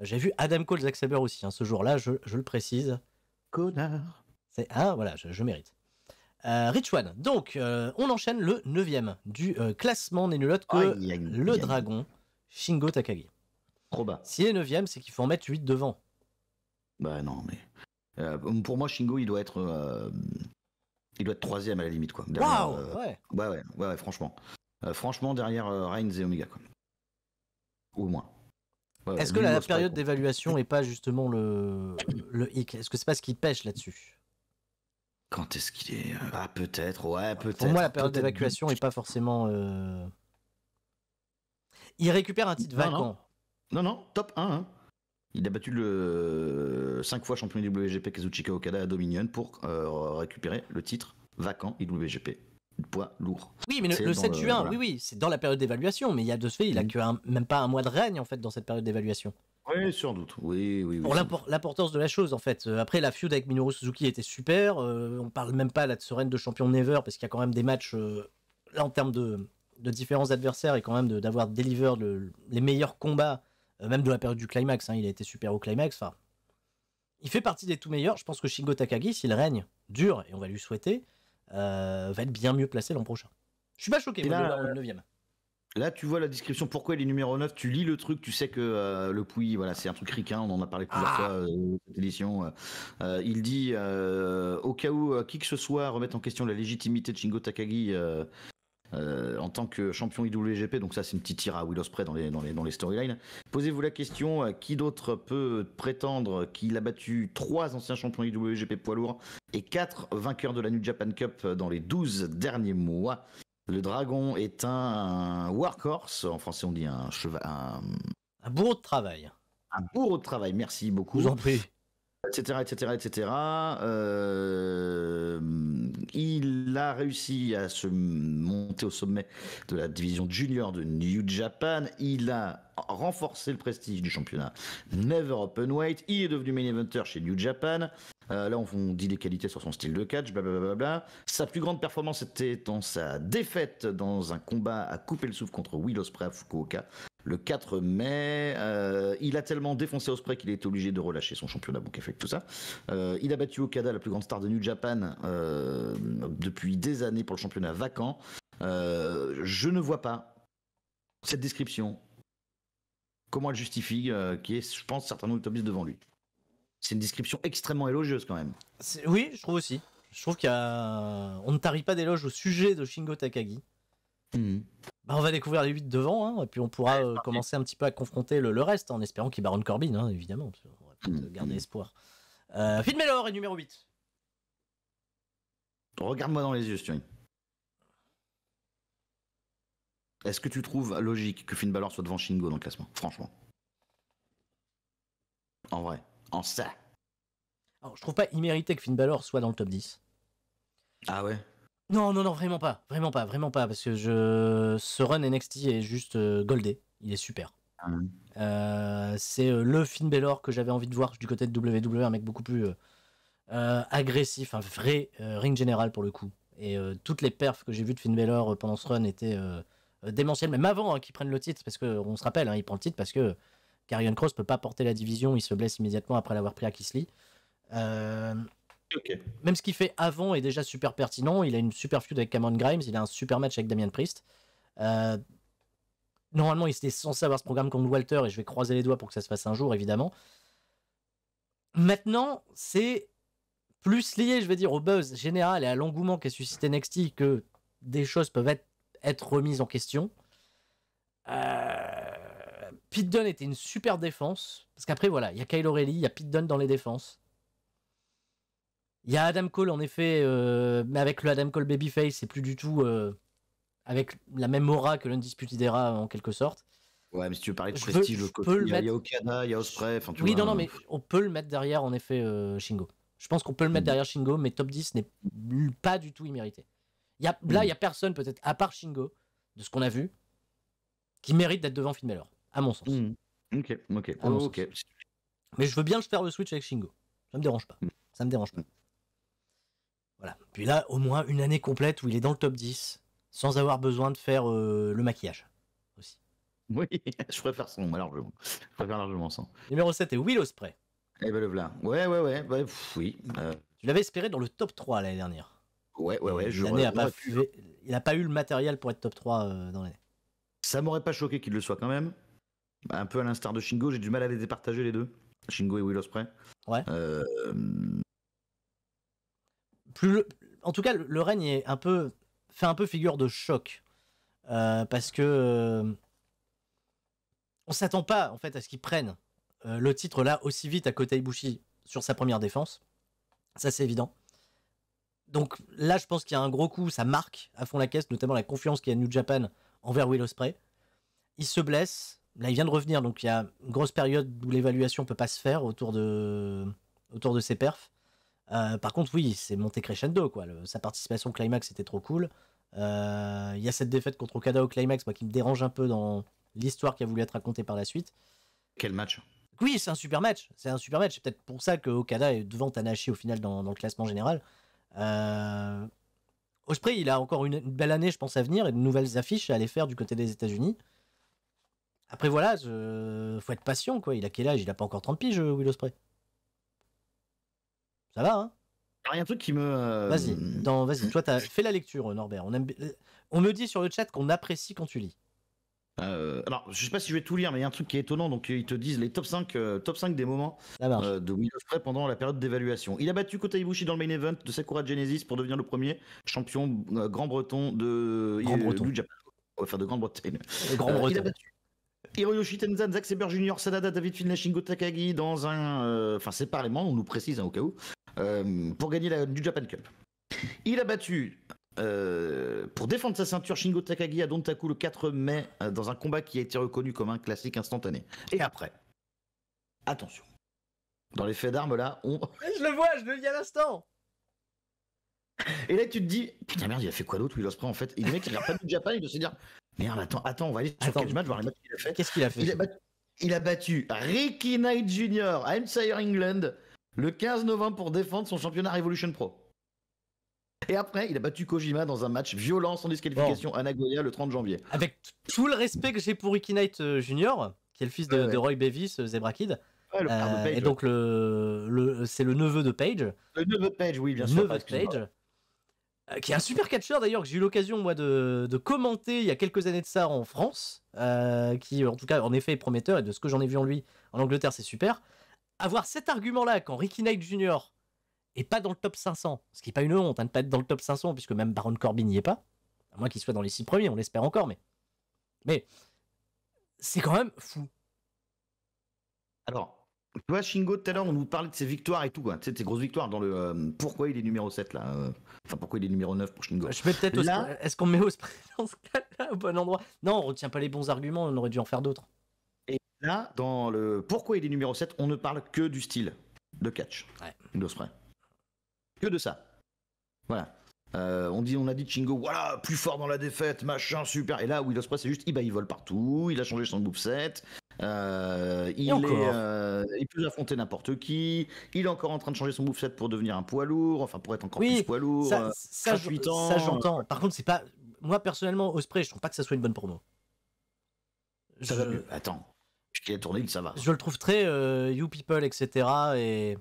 Speaker 1: J'ai vu Adam Cole, Zack Saber aussi. Hein, ce jour-là, je, le précise. Connard. Ah, voilà, je mérite. Richwan. Euh, Rich One. Donc, euh, on enchaîne le 9 du euh, classement des que le dragon Shingo Takagi. Trop bas. S'il est 9 c'est
Speaker 2: qu'il faut en mettre 8 devant. Bah non, mais. pour moi, Shingo, il doit être. Il doit être troisième à la limite, quoi. ouais. ouais, ouais, ouais, franchement. franchement, derrière Reigns et Omega, quoi. Ou moins. Est-ce que la, période
Speaker 1: d'évaluation est pas justement le, le hic Est-ce que c'est pas ce qui pêche là-dessus
Speaker 2: quand est-ce qu'il est, Ah, peut-être, ouais, peut-être. Pour moi, la période d'évacuation
Speaker 1: n'est pas forcément. Euh, il récupère un titre vacant.
Speaker 2: Non. non, top 1. Hein. Il a battu le 5 euh, fois champion du WGP Kazuchika Okada à Dominion pour récupérer le titre vacant IWGP. Poids lourd. Oui, mais le, 7 juin, oui,
Speaker 1: oui, c'est dans la période d'évaluation, mais il y a deux ce il a mm. que même pas un mois de règne en fait dans cette période d'évaluation.
Speaker 2: Oui, sans doute. Oui,
Speaker 1: Pour l'importance de la chose, en fait. Euh, après, la feud avec Minoru Suzuki était super. Euh, on parle même pas là, de ce de champion Never, parce qu'il y a quand même des matchs, euh, là, en termes de, différents adversaires, et quand même d'avoir deliver les meilleurs combats, même de la période du climax. Hein. il a été super au climax. il fait partie des tout meilleurs. Je pense que Shingo Takagi, s'il règne dur, et on va lui souhaiter, va être bien mieux placé l'an prochain. Je suis pas choqué, mais là, le 9
Speaker 2: Là, tu vois la description, pourquoi il est numéro 9, tu lis le truc, tu sais que euh, le Pouilly, voilà, c'est un truc ricain, on en a parlé plusieurs ah. fois euh, cette édition. Euh, il dit, au cas où qui que ce soit remette en question la légitimité de Shingo Takagi en tant que champion IWGP, donc ça c'est une petite tire à Willows dans les, dans les, dans les storylines, posez-vous la question, qui d'autre peut prétendre qu'il a battu trois anciens champions IWGP poids lourds et quatre vainqueurs de la New Japan Cup dans les 12 derniers mois le dragon est un workhorse, en français on dit un cheval. Un, bourreau de travail. Un bourreau de travail, merci beaucoup. Vous en prie. Etc, etc, etc. il a réussi à se monter au sommet de la division junior de New Japan. Il a renforcé le prestige du championnat Never Open Weight. Il est devenu main eventer chez New Japan. Euh, là, on, dit des qualités sur son style de catch, blablabla. Sa plus grande performance était dans sa défaite dans un combat à couper le souffle contre Will Ospreay à Fukuoka le 4 mai. Euh, il a tellement défoncé Ospreay qu'il est obligé de relâcher son championnat, bon, fait tout ça. Euh, il a battu Okada, la plus grande star de New Japan, depuis des années pour le championnat vacant. je ne vois pas cette description. Comment elle justifie qui est, je pense, certainement le devant lui. C'est une description extrêmement élogieuse quand même. Oui, je trouve aussi.
Speaker 1: Je trouve qu'on a... ne tarit pas d'éloge au sujet de Shingo Takagi. Mhm. Bah, on va découvrir les 8 devant, hein, et puis on pourra euh, commencer un petit peu à confronter le, reste, en espérant qu'il baronne Corbin,
Speaker 2: hein, évidemment. on va peut mhm. garder espoir. Euh, Phil
Speaker 1: est numéro 8.
Speaker 2: Regarde-moi dans les yeux, Est-ce que tu trouves logique que Finn Balor soit devant Shingo dans le classement Franchement. En vrai en ça.
Speaker 1: Alors, je trouve pas immérité que Finn Balor soit dans le top 10. Ah ouais Non, non, non, vraiment pas. Vraiment pas, vraiment pas. Parce que je... ce run NXT est juste euh, goldé. Il est super. Ah euh, c'est euh, le Finn Balor que j'avais envie de voir du côté de WWE, un mec beaucoup plus agressif, un vrai ring général pour le coup. Et toutes les perfs que j'ai vues de Finn Balor pendant ce run étaient démentielles, même avant hein, qu'ils prennent le titre, parce qu'on se rappelle, hein, il prend le titre parce que Carrion Cross peut pas porter la division, il se blesse immédiatement après l'avoir pris à Kisly. Euh, même ce qu'il fait avant est déjà super pertinent. Il a une super feud avec Cameron Grimes, il a un super match avec Damian Priest. Euh, normalement, il était censé avoir ce programme contre Walter et je vais croiser les doigts pour que ça se fasse un jour, évidemment. Maintenant, c'est plus lié, je vais dire, au buzz général et à l'engouement qu'a suscité NXT que des choses peuvent être, être remises en question. Euh, Pete Dunn était une super défense. Parce qu'après, voilà, il y a Kyle O'Reilly, il y a Pete Dunn dans les défenses. Il y a Adam Cole, en effet, euh, mais avec le Adam Cole Babyface, c'est plus du tout euh, avec la même aura que l'Undisputed Era, en quelque sorte. Ouais, mais si tu veux parler de prestige, le il, y a, mettre... il y, a Okada, il y a Osprey. oui, non, non, euh, mais on peut le mettre derrière, en effet, Shingo. Je pense qu'on peut le mettre mhm. derrière Shingo, mais top 10 n'est pas du tout immérité. Y a, là, il n'y a mhm. personne, peut-être, à part Shingo, de ce qu'on a vu, qui mérite d'être devant Finn Balor à mon sens. Hmm. Ok, ok, ok. Mais je veux bien le faire le switch avec Shingo. Ça me dérange pas. Ça me dérange pas. Voilà. Puis là, au moins une année complète où il est dans le top 10, sans avoir besoin de faire euh,
Speaker 2: le maquillage aussi. Oui, je préfère son largement. Je préfère largement son. Numéro 7 est Willow Spray. Eh ben le voilà. Ouais, ouais, ouais. Bah, oui. Euh. Tu l'avais espéré dans le top 3 l'année dernière. Ouais, ouais, ouais. Je a pas
Speaker 1: Il n'a pas eu le matériel pour être top 3 euh, dans l'année.
Speaker 2: Ça m'aurait pas choqué qu'il le soit quand même. Bah, un peu à l'instar de Shingo, j'ai du mal à les départager les deux. Shingo et Will Ospreay. Ouais. Euh,
Speaker 1: Plus En tout cas, le règne est un peu... fait un peu figure de choc. Euh, parce que. Euh, on s'attend pas, en fait, à ce qu'il prennent le titre là aussi vite à côté Ibushi sur sa première défense. Ça, c'est évident. Donc là, je pense qu'il y a un gros coup, ça marque à fond la caisse, notamment la confiance qu'il y a New Japan envers Will Ospreay. Il se blesse, là, il vient de revenir, donc il y a une grosse période où l'évaluation peut pas se faire autour de, autour de ses perfs. Euh, par contre, oui, c'est monté crescendo, quoi. sa participation au climax était trop cool. Euh, il y a cette défaite contre Okada au climax, qui me dérange un peu dans l'histoire qui a voulu être racontée par la suite. Quel match Oui, c'est un super match. C'est un super match. C'est peut-être pour ça que est devant Tanahashi au final dans, le classement général. Au euh, Osprey, il a encore une, une, belle année, je pense, à venir et de nouvelles affiches à aller faire du côté des États-Unis. Après, voilà, je... faut être patient, quoi. Il a quel âge Il a pas encore 30 piges, euh, Will Osprey. Ça va, hein Il y a un truc qui me. Euh, vas-y, vas Toi, fais la lecture, euh, Norbert. On, On me dit sur le chat qu'on apprécie quand tu
Speaker 2: lis. alors, je sais pas si je vais tout lire, mais il y a un truc qui est étonnant. Donc, ils te disent les top 5, top 5 des moments de Will Ospreay pendant la période d'évaluation. Il a battu Kota Ibushi dans le main event de Sakura Genesis pour devenir le premier champion grand breton de Grand breton. Du de Grande-Bretagne. Grand breton. Il a battu Hiroyoshi Tenzan, Zack seber Jr., Sadada, David Finlay, Shingo Takagi dans un. Euh, enfin, séparément, on nous précise hein, au cas où. Euh, pour gagner du Japan Cup. Il a battu euh, pour défendre sa ceinture Shingo Takagi à Dontaku le 4 mai dans un combat qui a été reconnu comme un classique instantané. Et après, attention, dans les faits d'armes là, on.
Speaker 1: Je le vois, je le dis à l'instant.
Speaker 2: Et là, tu te dis, putain merde, il a fait quoi d'autre Will Ospreay en fait Il le mec, il regarde pas du Japan, il doit se dire, Merde, attends, attends, on va aller sur attends. match, voir a fait. Qu'est-ce qu'il a fait il a, battu, Ricky Knight Jr. à Hampshire, England, le 15 novembre pour défendre son championnat Revolution Pro. Et après, il a battu Kojima dans un match violent sans disqualification à Nagoya le 30 janvier. Avec
Speaker 1: tout le respect que j'ai pour Ricky Knight euh, Jr., qui est le fils de, Roy Bevis, euh, Zebra Kid. Euh, et donc, c'est le neveu de Page. Le neveu de Page, oui, bien sûr. Neveu de Page. Euh, qui est un super catcheur d'ailleurs que j'ai eu l'occasion moi de, commenter il y a quelques années de ça en France, euh, qui en tout cas en effet est prometteur et de ce que j'en ai vu en lui en Angleterre c'est super. Avoir cet argument-là quand Ricky Knight Jr. est pas dans le top 500, ce qui n'est pas une honte hein, de ne pas être dans le top 500 puisque même Baron Corbin n'y est pas, à moins qu'il soit dans les six premiers, on l'espère encore, mais
Speaker 2: mais c'est quand même fou. Alors tu vois, Shingo, tout à l'heure, on vous parlait de ses victoires et tout, Tu sais, de ses grosses victoires dans le. Euh, pourquoi il est numéro 7 là euh, Enfin, pourquoi il est numéro 9 pour Shingo bah, Je peut-être. Est-ce qu'on met au dans ce cas-là, au bon endroit Non, on retient pas les bons arguments, on aurait dû en faire d'autres. Et là, dans le. Pourquoi il est numéro 7 On ne parle que du style de catch. Ouais. Que de ça. Voilà. Euh, on, dit, on a dit Chingo, voilà, plus fort dans la défaite, machin, super. Et là, Will Ospreay, c'est juste, il, il vole partout, il a changé son set. Euh, il, est, euh, peut affronter n'importe qui. Il est encore en train de changer son moveset pour devenir un poids lourd, enfin pour être encore plus poids lourd. Ça, euh, j'entends. Par contre, c'est pas. Moi personnellement, Osprey. spray, je trouve pas que ça soit une bonne promo. Ça Attends, je t'ai tourné, ça va. Je le trouve très You People, etc. Et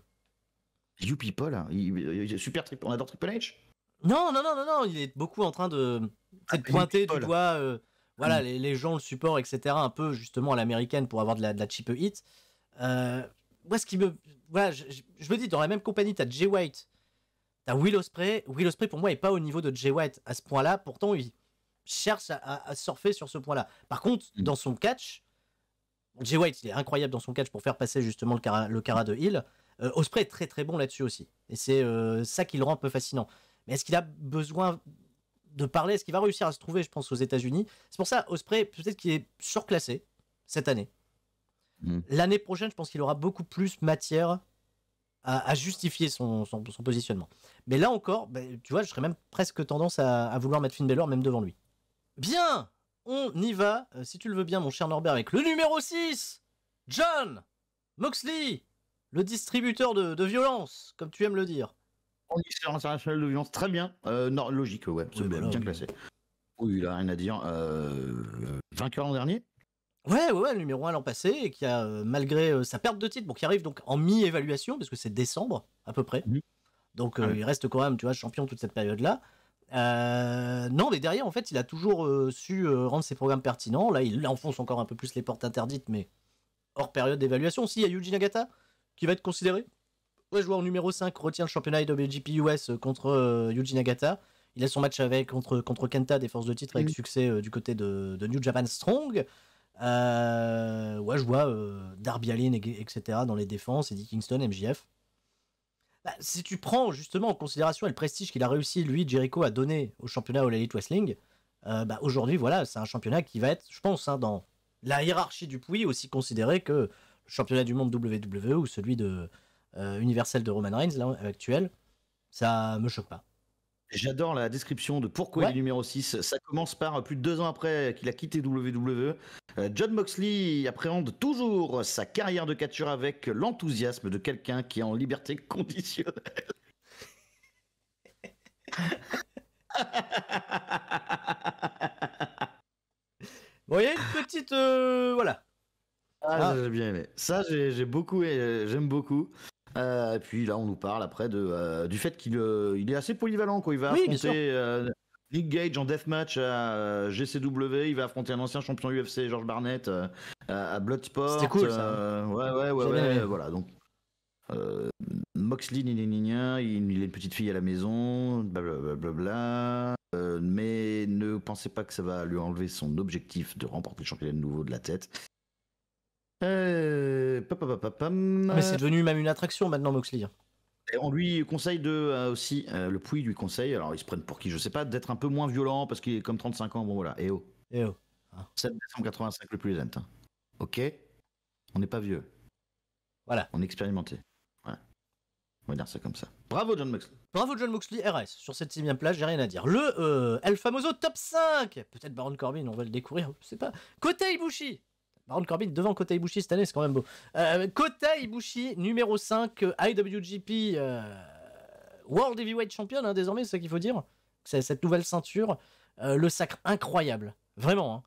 Speaker 2: You People, hein. il, super on adore Triple
Speaker 1: H. Non, non, non, non, non, il est beaucoup en train de, ah, pointer du doigt voilà, mm. les, gens le support etc. Un peu justement à l'américaine pour avoir de la, cheap hit. Euh, moi, ce qui me. Voilà, je, me dis, dans la même compagnie, t'as Jay White, t'as Will Osprey. Will Osprey, pour moi, est pas au niveau de Jay White à ce point-là. Pourtant, il cherche à, surfer sur ce point-là. Par contre, mm. dans son catch, Jay White, il est incroyable dans son catch pour faire passer justement le cara, le cara de Hill. Euh, Osprey est très très bon là-dessus aussi. Et c'est euh, ça qui le rend un peu fascinant. Mais est-ce qu'il a besoin de parler. Est-ce qu'il va réussir à se trouver, je pense, aux États-Unis C'est pour ça, Osprey, peut-être qu'il est surclassé cette année. Hmm. L'année prochaine, je pense qu'il aura beaucoup plus matière à, justifier son, positionnement. Mais là encore, ben, tu vois, je serais même presque tendance à, vouloir mettre Finn Balor même devant lui. Bien On y va, euh, si tu le veux bien, mon cher Norbert, avec le numéro 6 John Moxley Le distributeur de, de violence, comme tu aimes le dire. En lycée de
Speaker 2: violence, très bien. Euh, non, logique, ouais, bien, classé. il a rien à dire. Euh, vainqueur l'an dernier Ouais, ouais, numéro 1 l'an passé, et qui a, euh, malgré sa perte de titre, bon,
Speaker 1: qui arrive donc en mi-évaluation, parce que c'est décembre, à peu près. Mhm. Donc il reste quand même, tu vois, champion toute cette période-là. non, mais derrière, en fait, il a toujours su rendre ses programmes pertinents. Là, il enfonce encore un peu plus les portes interdites, mais hors période d'évaluation. s'il y a Yuji Nagata qui va être considéré ouais, joueur numéro 5 retient le championnat IWGP US euh, contre euh, Yuji Nagata. Il a son match avec, contre, Kenta des forces de titre avec mm. succès euh, du côté de, New Japan Strong. ouais, je vois Darby Allin, etc. dans les défenses, Eddie Kingston, MJF. Bah, si tu prends justement en considération le prestige qu'il a réussi, lui, Jericho, à donner au championnat All Elite Wrestling, bah, aujourd'hui, voilà, c'est un championnat qui va être, je pense, hein, dans la hiérarchie du Pouilly, aussi considéré que le championnat du monde WWE ou celui de, euh, universel de Roman Reigns, là, actuelle, ça me choque pas.
Speaker 2: J'adore la description de pourquoi il est numéro 6. Ça commence par plus de deux ans après qu'il a quitté WWE. Euh, John Moxley appréhende toujours sa carrière de capture avec l'enthousiasme de quelqu'un qui est en liberté conditionnelle. vous voyez une petite. Euh, voilà. Ah, ah. j'ai bien aimé. Ça, j'ai beaucoup, j'aime beaucoup. Euh, et puis là, on nous parle après euh, du fait qu'il euh, il est assez polyvalent. Quoi. Il va affronter Nick Gage en deathmatch à GCW. Il va affronter un ancien champion UFC, George Barnett, à Bloodsport. C'était cool Voilà, donc. Moxley, il, il a une petite fille à la maison, blablabla. mais ne pensez pas que ça va lui enlever son objectif de remporter le championnat de nouveau de la tête. Euh, ah, mais c'est devenu même une attraction maintenant, Moxley. on lui conseille de euh, aussi, euh, le Pouy lui conseille, alors ils se prennent pour qui, je sais pas, d'être un peu moins violent parce qu'il est comme 35 ans, bon voilà, et oh. Et oh. Ah. 7 décembre le plus hein. Ok On n'est pas vieux. Voilà. On est expérimenté. On va dire ça comme ça. Bravo John Moxley. Bravo John Moxley, RS.
Speaker 1: Sur cette sixième place, j'ai rien à dire. Le El Famoso top 5 Peut-être Baron Corbin, on va le découvrir, je sais pas. Côté Ibushi Baron Corbin devant Kota Ibushi cette année, c'est quand même beau. Euh, Kota Ibushi, numéro 5, euh, IWGP euh, World Heavyweight Champion, hein, désormais, c'est ça qu'il faut dire. C'est cette nouvelle ceinture, le sacre incroyable, vraiment.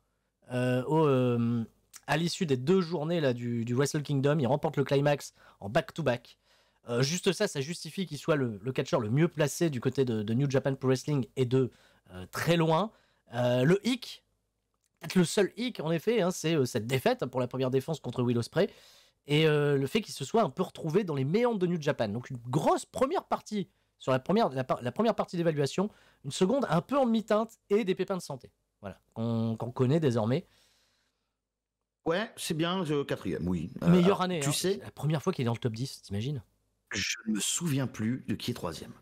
Speaker 1: Hein. à l'issue des deux journées là, du, Wrestle Kingdom, il remporte le climax en back-to-back. juste ça, ça justifie qu'il soit le, catcheur le mieux placé du côté de, de New Japan Pro Wrestling et de très loin. le hic le seul hic, en effet, hein, c'est euh, cette défaite pour la première défense contre Will Ospreay et euh, le fait qu'il se soit un peu retrouvé dans les méandres de New Japan. Donc une grosse première partie sur la première, la, première partie d'évaluation, une seconde un peu en demi-teinte et des pépins de santé.
Speaker 2: Voilà, qu'on
Speaker 1: connaît désormais.
Speaker 2: Ouais, c'est bien, je, quatrième, oui. Euh, Meilleure année. Tu hein. sais, la première
Speaker 1: fois qu'il est dans le top 10, t'imagines
Speaker 2: Je ne me souviens plus de qui est troisième.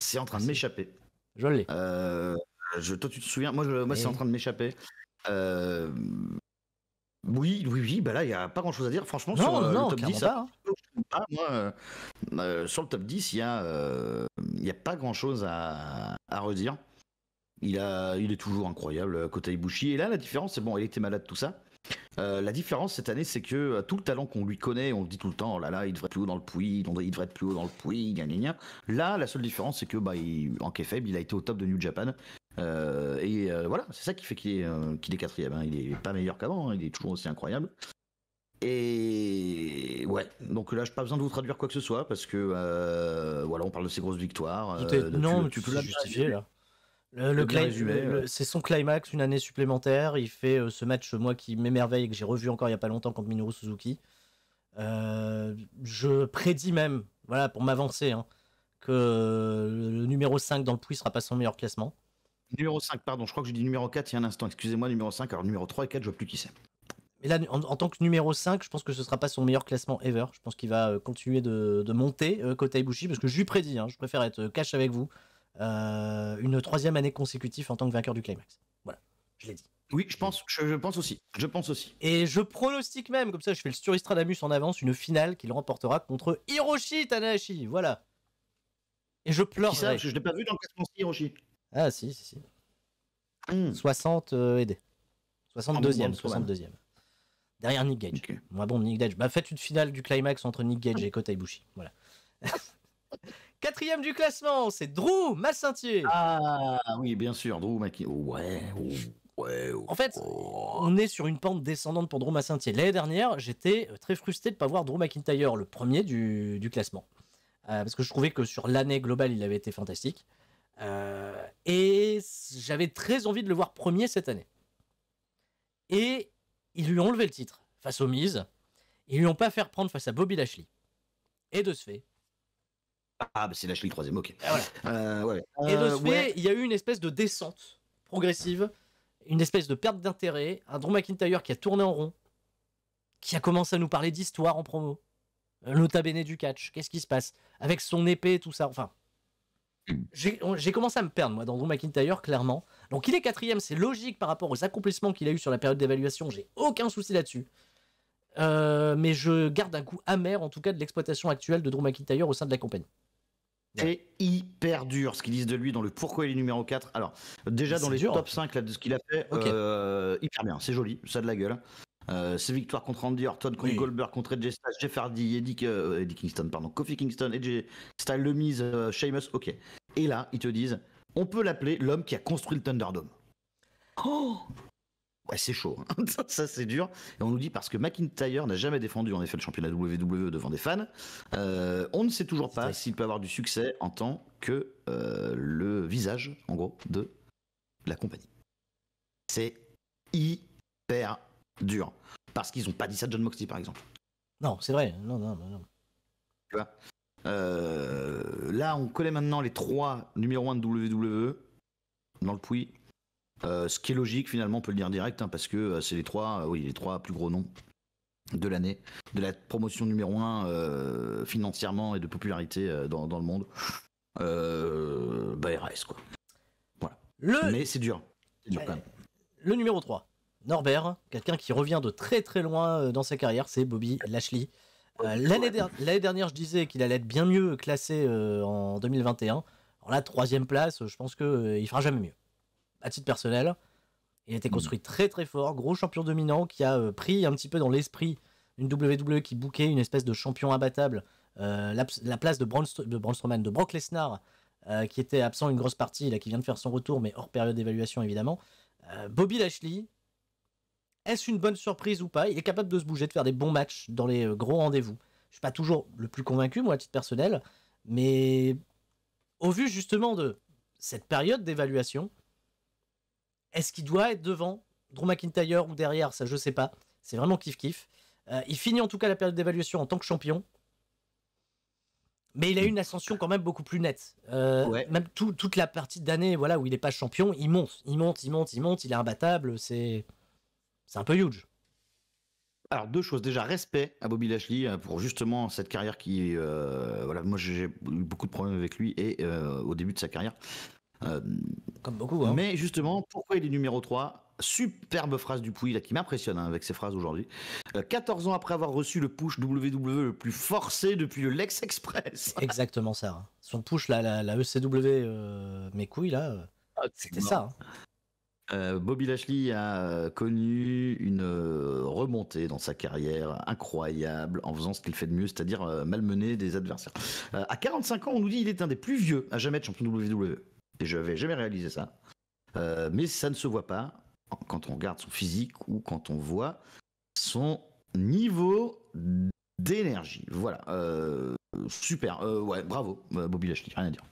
Speaker 2: C'est en train de m'échapper. Je l'ai. toi, tu te souviens Moi, moi c'est eh en train de m'échapper. Oui, oui, oui, bah là, il n'y a pas grand chose à dire. Franchement, sur, le top 10, il n'y a, euh, a pas grand chose à, redire. Il, a, il est toujours incroyable, côté euh, Ibushi. Et là, la différence, c'est bon, il était malade, tout ça. Euh, la différence cette année, c'est que tout le talent qu'on lui connaît, on le dit tout le temps, oh là là, il devrait être plus haut dans le puits, il devrait être plus haut dans le puits, gna gna Là, la seule différence, c'est que, bah, en il a été au top de New Japan. Euh, et euh, voilà, c'est ça qui fait qu'il est, euh, est quatrième. Hein. Il est pas meilleur qu'avant, hein. il est toujours aussi incroyable. Et ouais, donc là, je pas besoin de vous traduire quoi que ce soit parce que voilà, on parle de ses grosses victoires. non, tu peux la justifier là.
Speaker 1: Le, le, c'est son climax, une année supplémentaire. Il fait ce match moi qui m'émerveille et que j'ai revu encore il y a pas longtemps contre Minoru Suzuki. je prédis même, voilà, pour m'avancer, hein, que le numéro 5 dans le puits sera pas son meilleur classement. Numéro 5, pardon, je crois que j'ai dit numéro 4 il y a un instant, excusez-moi, numéro 5, alors numéro 3 et 4, je vois plus qui c'est. Mais là, en, tant que numéro 5, je pense que ce sera pas son meilleur classement ever. Je pense qu'il va euh, continuer de, monter côté euh, Ibushi, parce que je lui prédis, hein, je préfère être euh, cash avec vous, une troisième année consécutive en tant que vainqueur du climax. Voilà, je l'ai dit. Oui, je pense, je, pense aussi. Je pense aussi. Et je pronostique même, comme ça je fais le suristradamus en avance, une finale qu'il remportera contre Hiroshi Tanahashi. Voilà. Et je pleure. je ne l'ai pas vu dans le classement Hiroshi. Ah, si, si, si. 60 hmm. euh, aidé. 62e, 62e. Derrière Nick Gage. moi bon Nick Gage. Bah, faites une finale du climax entre Nick Gage et Kota Ibushi. Voilà. Quatrième du classement, c'est Drew Massintier. Ah oui, bien sûr, Drew McIntyre Ouais, oh, ouais, oh, En fait, oh. on est sur une pente descendante pour Drew Massintier. L'année dernière, j'étais euh, très frustré de ne pas voir Drew McIntyre, le premier du, classement. Euh, parce que je trouvais que sur l'année globale, il avait été fantastique. Euh, et j'avais très envie de le voir premier cette année. Et ils lui ont enlevé le titre face aux mises. Ils lui ont pas fait prendre face à Bobby Lashley. Et de ce fait.
Speaker 2: Ah, bah c'est Lashley le troisième, ok. Ah, euh, et de ce euh, fait,
Speaker 1: il y a eu une espèce de descente progressive, une espèce de perte d'intérêt, un Drew McIntyre qui a tourné en rond, qui a commencé à nous parler d'histoire en promo. Nota Bene du catch, qu'est-ce qui se passe Avec son épée, tout ça, enfin, j'ai commencé à me perdre, moi, dans Drew McIntyre, clairement. Donc, il est quatrième, c'est logique par rapport aux accomplissements qu'il a eu sur la période d'évaluation, j'ai aucun souci là-dessus. Euh, mais je garde un goût amer, en tout cas, de l'exploitation actuelle de Drew McIntyre au sein de la compagnie.
Speaker 2: C'est hyper dur ce qu'ils disent de lui dans le pourquoi il est numéro 4. Alors, déjà dans les top 5 là, de ce qu'il a fait, euh, hyper bien, c'est joli, ça de la gueule. Euh, ses victoires contre Andy Orton, contre Goldberg, contre Edge Styles, Jeff Hardy, Eddie, Kingston, pardon, Kofi Kingston, Edge Styles, Le Miz, euh, Sheamus, ok. Et là, ils te disent, on peut l'appeler l'homme qui a construit le Thunderdome. Oh Ouais, c'est chaud. Hein. ça, c'est dur. Et on nous dit parce que McIntyre n'a jamais défendu en effet le championnat WWE devant des fans. Euh, on ne sait toujours pas s'il peut avoir du succès en tant que euh, le visage, en gros, de la compagnie. C'est hyper dur. Parce qu'ils ont pas dit ça John Moxley, par exemple.
Speaker 1: Non, c'est vrai. Non, non, non.
Speaker 2: Tu vois euh, Là, on connaît maintenant les trois numéro 1 de WWE dans le puits euh, ce qui est logique, finalement, on peut le dire direct, hein, parce que euh, c'est les trois, oui, les trois plus gros noms de l'année, de la promotion numéro 1 financièrement et de popularité dans, le monde. bah, quoi. Voilà. Le... Mais c'est dur.
Speaker 3: Le
Speaker 2: numéro 3.
Speaker 1: Norbert, quelqu'un qui revient de très très loin euh, dans sa carrière, c'est Bobby Lashley. Euh, l'année dernière, je disais qu'il allait être bien mieux classé euh, en 2021. Alors là, troisième place, je pense qu'il fera jamais mieux. À titre personnel, il a été hmm. construit très très fort, gros champion dominant qui a pris un petit peu dans l'esprit une WWE qui bouquait une espèce de champion imbattable, la, place de Braun, de Strowman, de Brock Lesnar, qui était absent une grosse partie, là, qui vient de faire son retour, mais hors période d'évaluation évidemment. Bobby Lashley, est-ce une bonne surprise ou pas Il est capable de se bouger, de faire des bons matchs dans les euh, gros rendez-vous. Je suis pas toujours le plus convaincu, moi, à titre personnel, mais au vu justement de cette période d'évaluation, est-ce qu'il doit être devant Drew McIntyre ou derrière Ça, je sais pas. C'est vraiment kiff-kiff. Euh, il finit en tout cas la période d'évaluation en tant que champion. Mais il a eu une ascension quand même beaucoup plus nette. Euh, même toute la partie d'année voilà, où il n'est pas champion, il monte, il monte, il monte, il monte, il est imbattable. C'est.
Speaker 2: C'est un peu huge. Alors deux choses déjà respect à Bobby Lashley euh, pour justement cette carrière qui euh, voilà moi j'ai eu beaucoup de problèmes avec lui et euh, au début de sa carrière comme beaucoup hein. mais justement pourquoi il est numéro 3 superbe phrase du Pouille là qui m'impressionne hein, avec ses phrases aujourd'hui 14 ans après avoir reçu le push WWE le plus forcé depuis le Lex Express
Speaker 1: exactement ça son push là la, ECW mes couilles là ah, c'était ça hein.
Speaker 2: Euh, Bobby Lashley a euh, connu une euh, remontée dans sa carrière incroyable en faisant ce qu'il fait de mieux, c'est-à-dire malmener des adversaires. à 45 ans, on nous dit qu'il est un des plus vieux à jamais de champion WWE. Et je n'avais jamais réalisé ça. mais ça ne se voit pas quand on regarde son physique ou quand on voit son niveau d'énergie. Voilà. super. ouais, bravo, Bobby Lashley. Rien à dire.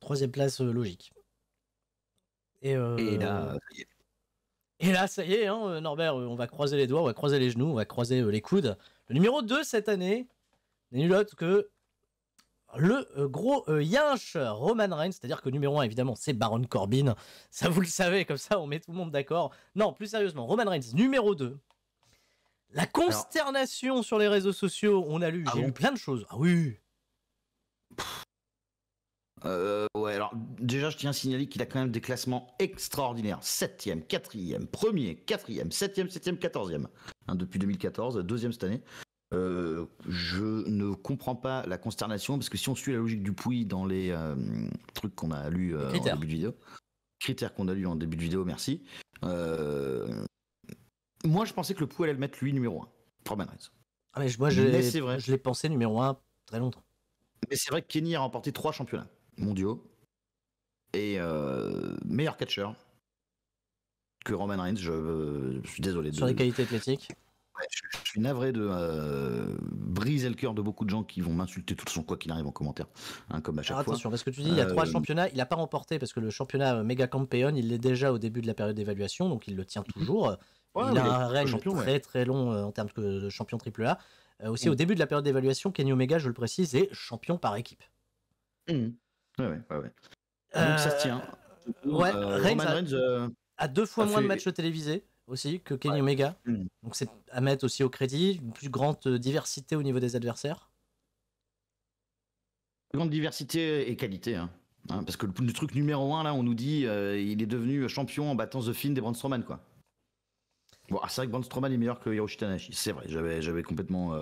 Speaker 2: Troisième place
Speaker 1: logique. Euh, et, là, ça y est. Hein, euh, Norbert, euh, on va croiser les doigts, on va croiser les genoux, on va croiser les coudes. Le numéro 2 cette année n'est autre que le gros euh, Roman Reigns. C'est-à-dire que numéro 1, évidemment, c'est Baron Corbin. Ça, vous le savez, comme ça, on met tout le monde d'accord. Non, plus sérieusement, Roman Reigns, numéro 2. La consternation sur les réseaux sociaux, on a lu, ah j'ai lu plein de choses. Ah oui.
Speaker 2: Euh, ouais, alors déjà, je tiens à signaler qu'il a quand même des classements extraordinaires. 7e, 4 quatrième, 1er, 4 7 7 14e. depuis 2014, deuxième cette année. Euh, je ne comprends pas la consternation parce que si on suit la logique du Pouy dans les euh, trucs qu'on a lu en début de vidéo, critères qu'on a lu en début de vidéo, merci. moi, je pensais que le Pouy allait le mettre lui numéro 1. Ben ah, mais moi, je, je l'ai pensé numéro 1 très longtemps. Mais c'est vrai que Kenny a remporté trois championnats mondiaux et euh, meilleur catcheur que Roman Reigns. Euh, je, suis désolé. De... Sur les qualités athlétiques je, suis navré de euh, briser le cœur de beaucoup de gens qui vont m'insulter tout son quoi qu'il arrive en commentaire, hein, comme à chaque fois. Attention, parce que tu dis, il y a trois championnats,
Speaker 1: il n'a pas remporté parce que le championnat Mega Campeon, il l'est déjà au début de la période d'évaluation, donc il le tient toujours. il a un règne très très long en termes de champion AAA. aussi, mm. au début de la période d'évaluation, Kenny Omega, je le précise, est champion par équipe. Mm. Ouais, ouais, ouais. Euh, Donc ça se tient. ouais, euh, Reigns euh, a, deux fois moins de matchs télévisés aussi que Kenny Omega. Hmm. Donc c'est à mettre aussi au crédit. Une plus grande diversité au niveau des adversaires.
Speaker 2: Grande diversité et qualité. Hein. hein parce que le, truc numéro un, là, on nous dit il est devenu champion en battant The Finn des Braun quoi. Bon, ah, c'est vrai que Braun est meilleur que Hiroshi Tanahashi. C'est vrai, j'avais, j'avais complètement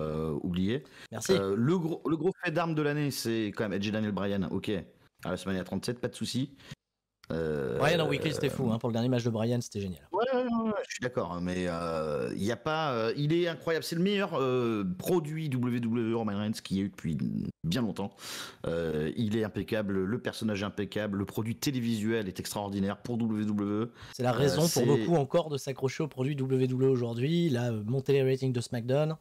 Speaker 2: oublié. Merci. le, gros, le gros fait d'armes de l'année, c'est quand même Edge Daniel Bryan, ok à 37, pas de souci. Brian en weekly, c'était fou. Hein. pour le dernier match de Brian, c'était génial. Ouais, je suis d'accord. Hein, mais il euh, y a pas. Euh, il est incroyable. C'est le meilleur euh, produit WWE Roman Reigns qu'il y a eu depuis bien longtemps. il est impeccable. Le personnage est impeccable. Le produit télévisuel est extraordinaire pour WWE. C'est la raison pour beaucoup
Speaker 1: encore de s'accrocher au produit WWE aujourd'hui. La montée les ratings de SmackDown.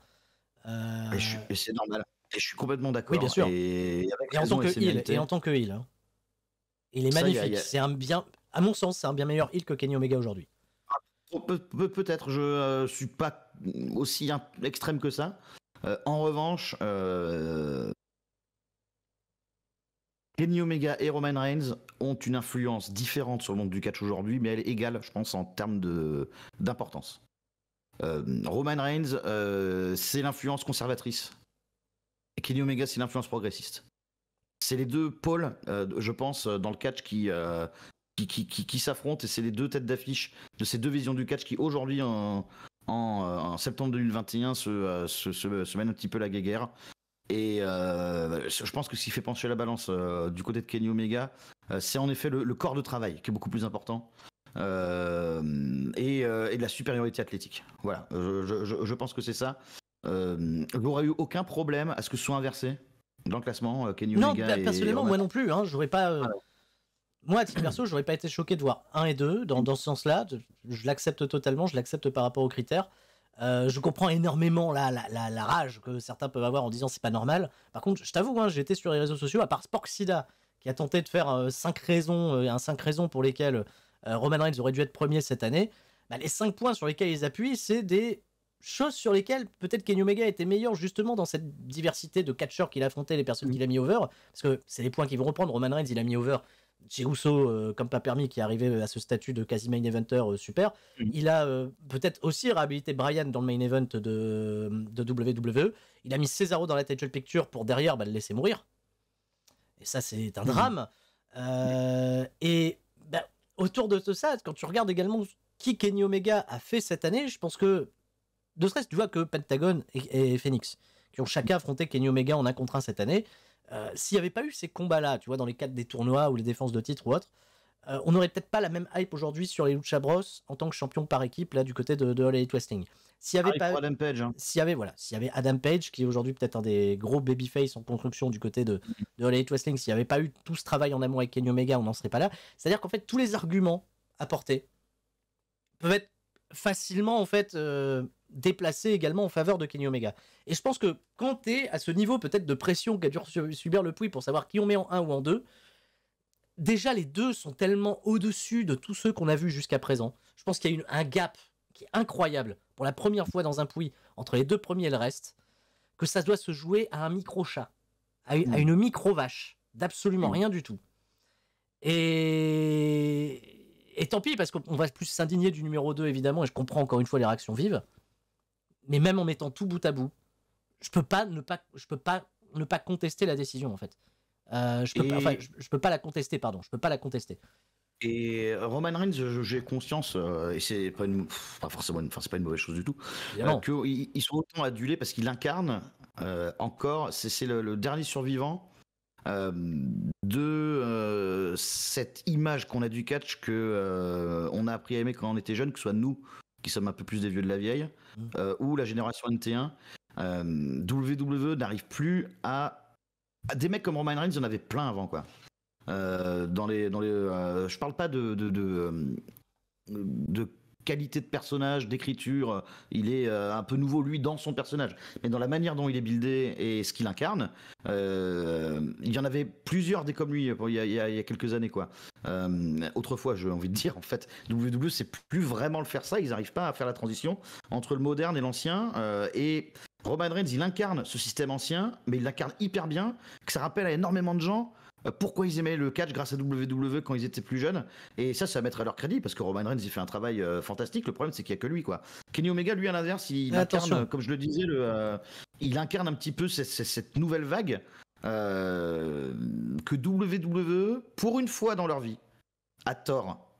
Speaker 1: Et,
Speaker 2: c'est normal. Et je suis complètement d'accord. Oui, bien sûr. Et, en tant que il, et en tant
Speaker 1: que hein. Il est magnifique. C'est un bien, à mon sens, c'est un bien meilleur heal que Kenny Omega aujourd'hui.
Speaker 2: Ah, peut-être, je euh, suis pas aussi extrême que ça. Euh, en revanche, euh, Kenny Omega et Roman Reigns ont une influence différente sur le monde du catch aujourd'hui, mais elle est égale, je pense, en termes d'importance. Roman Reigns, c'est l'influence conservatrice. Et Kenny Omega, c'est l'influence progressiste c'est les deux pôles, euh, je pense, euh, dans le catch euh, qui, qui, qui, qui, s'affrontent et c'est les deux têtes d'affiche de ces deux visions du catch qui aujourd'hui en, en, septembre 2021 se, se, se, mènent un petit peu la guéguerre. Et je pense que ce qui fait pencher la balance du côté de Kenny Omega, c'est en effet le, corps de travail qui est beaucoup plus important et, et, la supériorité athlétique. Voilà, je, je, je pense que c'est ça. Euh, eu aucun problème à ce que ce soit inversé dans le classement euh, Kenny Non, bah, personnellement, moi non
Speaker 1: plus. Hein, j'aurais pas. Euh, moi, à titre perso, j'aurais pas été choqué de voir 1 et 2 dans, dans ce sens-là. Je, l'accepte totalement, je l'accepte par rapport aux critères. Euh, je comprends énormément la, la, rage que certains peuvent avoir en disant c'est pas normal. Par contre, je t'avoue, hein, j'étais sur les réseaux sociaux, à part Sporksida, qui a tenté de faire 5 raisons, un 5 raisons pour lesquelles Roman Reigns aurait dû être premier cette année. Bah, les 5 points sur lesquels ils appuient, c'est des choses sur lesquelles peut-être Kenny Omega était meilleur justement dans cette diversité de catcheurs qu'il affrontait, les personnes mm. qu'il a mis over, parce que c'est les points qu'il vont reprendre. Roman Reigns, il a mis over Jey rousseau comme pas permis, qui est arrivé euh, à ce statut de quasi main eventer euh, super. Mm. Il a euh, peut-être aussi réhabilité Brian dans le main event de, de WWE. Il a mis Cesaro dans la title picture pour derrière bah, le laisser mourir. Et ça, c'est un mm. drame. et bah, autour de tout ça, quand tu regardes également qui Kenny Omega a fait cette année, je pense que de stress, tu vois que Pentagon et, Phoenix, qui ont chacun affronté Kenny Omega en un contre 1 cette année, euh, s'il n'y avait pas eu ces combats-là, tu vois, dans les cadres des tournois ou les défenses de titre ou autre, euh, on n'aurait peut-être pas la même hype aujourd'hui sur les Lucha Bros en tant que champion par équipe, là, du côté de, de Wrestling. S'il y avait ah, pas, Adam Page, hein. s'il y avait voilà, s'il y avait Adam Page qui est aujourd'hui peut-être un des gros babyface en construction du côté de, de All Wrestling, s'il n'y avait pas eu tout ce travail en amont avec Kenny Omega, on n'en serait pas là. C'est-à-dire qu'en fait tous les arguments apportés peuvent être facilement en fait euh, déplacé également en faveur de Kenny Omega. Et je pense que quand es à ce niveau peut-être de pression qu'a dû subir le Puy pour savoir qui on met en 1 ou en 2, déjà les deux sont tellement au-dessus de tous ceux qu'on a vus jusqu'à présent. Je pense qu'il y a eu un gap qui est incroyable pour la première fois dans un Puy entre les deux premiers et le reste, que ça doit se jouer à un micro-chat, à, une mm. micro-vache, d'absolument mm. rien du tout. Et et tant pis, parce qu'on va plus s'indigner du numéro 2, évidemment, et je comprends encore une fois les réactions vives mais même en mettant tout bout à bout, je peux pas ne pas, je peux pas ne pas contester la décision en fait. Euh, je, peux pas, je, peux pas la contester, pardon. Je peux pas la
Speaker 2: contester. Et euh, Roman Reigns, j'ai conscience, euh, et c'est pas, pas forcément, une, enfin c'est pas une mauvaise chose du tout, euh, qu'ils ils sont autant adulés parce qu'il incarne encore, c'est le, le, dernier survivant de cette image qu'on a du catch que on a appris à aimer quand on était jeune, que ce soit nous qui sommes un peu plus des vieux de la vieille, mmh. euh, ou la génération NT1, euh, WWE n'arrive plus à... Des mecs comme Roman Reigns, il en avait plein avant, quoi. Euh, dans les, dans les, euh, je parle pas de, de qualité de personnage, d'écriture. Euh, il est euh, un peu nouveau, lui, dans son personnage. Mais dans la manière dont il est buildé et ce qu'il incarne, euh, il y en avait plusieurs des comme lui il y a, quelques années. quoi. autrefois, j'ai envie de dire, en fait, WWE, c'est plus vraiment le faire ça. Ils n'arrivent pas à faire la transition entre le moderne et l'ancien. et Roman Reigns, il incarne ce système ancien, mais il l'incarne hyper bien, que ça rappelle à énormément de gens euh, pourquoi ils aimaient le catch grâce à WWE quand ils étaient plus jeunes. Et ça, ça va mettre à leur crédit parce que Roman Reigns, il fait un travail euh, fantastique. Le problème, c'est qu'il n'y a que lui, quoi. Kenny Omega, lui, à l'inverse, il incarne, comme je le disais, euh, il incarne un petit peu cette, nouvelle vague que WWE, pour une fois dans leur vie, a tort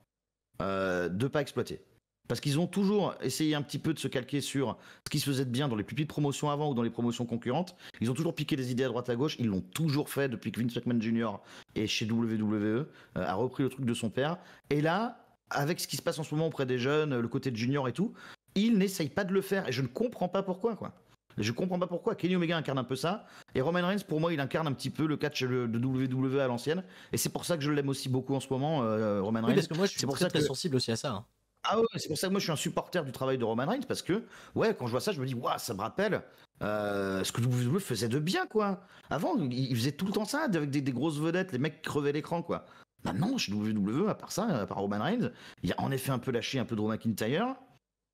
Speaker 2: de pas exploiter. Parce qu'ils ont toujours essayé un petit peu de se calquer sur ce qui se faisait de bien dans les pupilles de promotion avant ou dans les promotions concurrentes. Ils ont toujours piqué des idées à droite à gauche. Ils l'ont toujours fait depuis que Vince McMahon Jr. est chez WWE, euh, a repris le truc de son père. Et là, avec ce qui se passe en ce moment auprès des jeunes, le côté de Junior et tout, ils n'essayent pas de le faire. Et je ne comprends pas pourquoi, quoi. Je comprends pas pourquoi. Kenny Omega incarne un peu ça. Et Roman Reigns, pour moi, il incarne un petit peu le catch de WWE e à l'ancienne. Et c'est pour ça que je l'aime aussi beaucoup en ce moment, euh, Roman Reigns. Oui, parce que moi, je suis pour très, ça tu' es sensible aussi à ça. Hein. Ah ouais, c'est pour ça que moi je suis un supporter du travail de Roman Reigns parce que ouais, quand je vois ça, je me dis waouh, ça me rappelle euh, ce que WWE faisait de bien quoi. Avant, ils faisaient tout le temps ça avec des, grosses vedettes, les mecs crevaient l'écran quoi. Maintenant, chez WWE, à part ça, à part Roman Reigns, il y a en effet un peu lâché un peu de Roman McIntyre.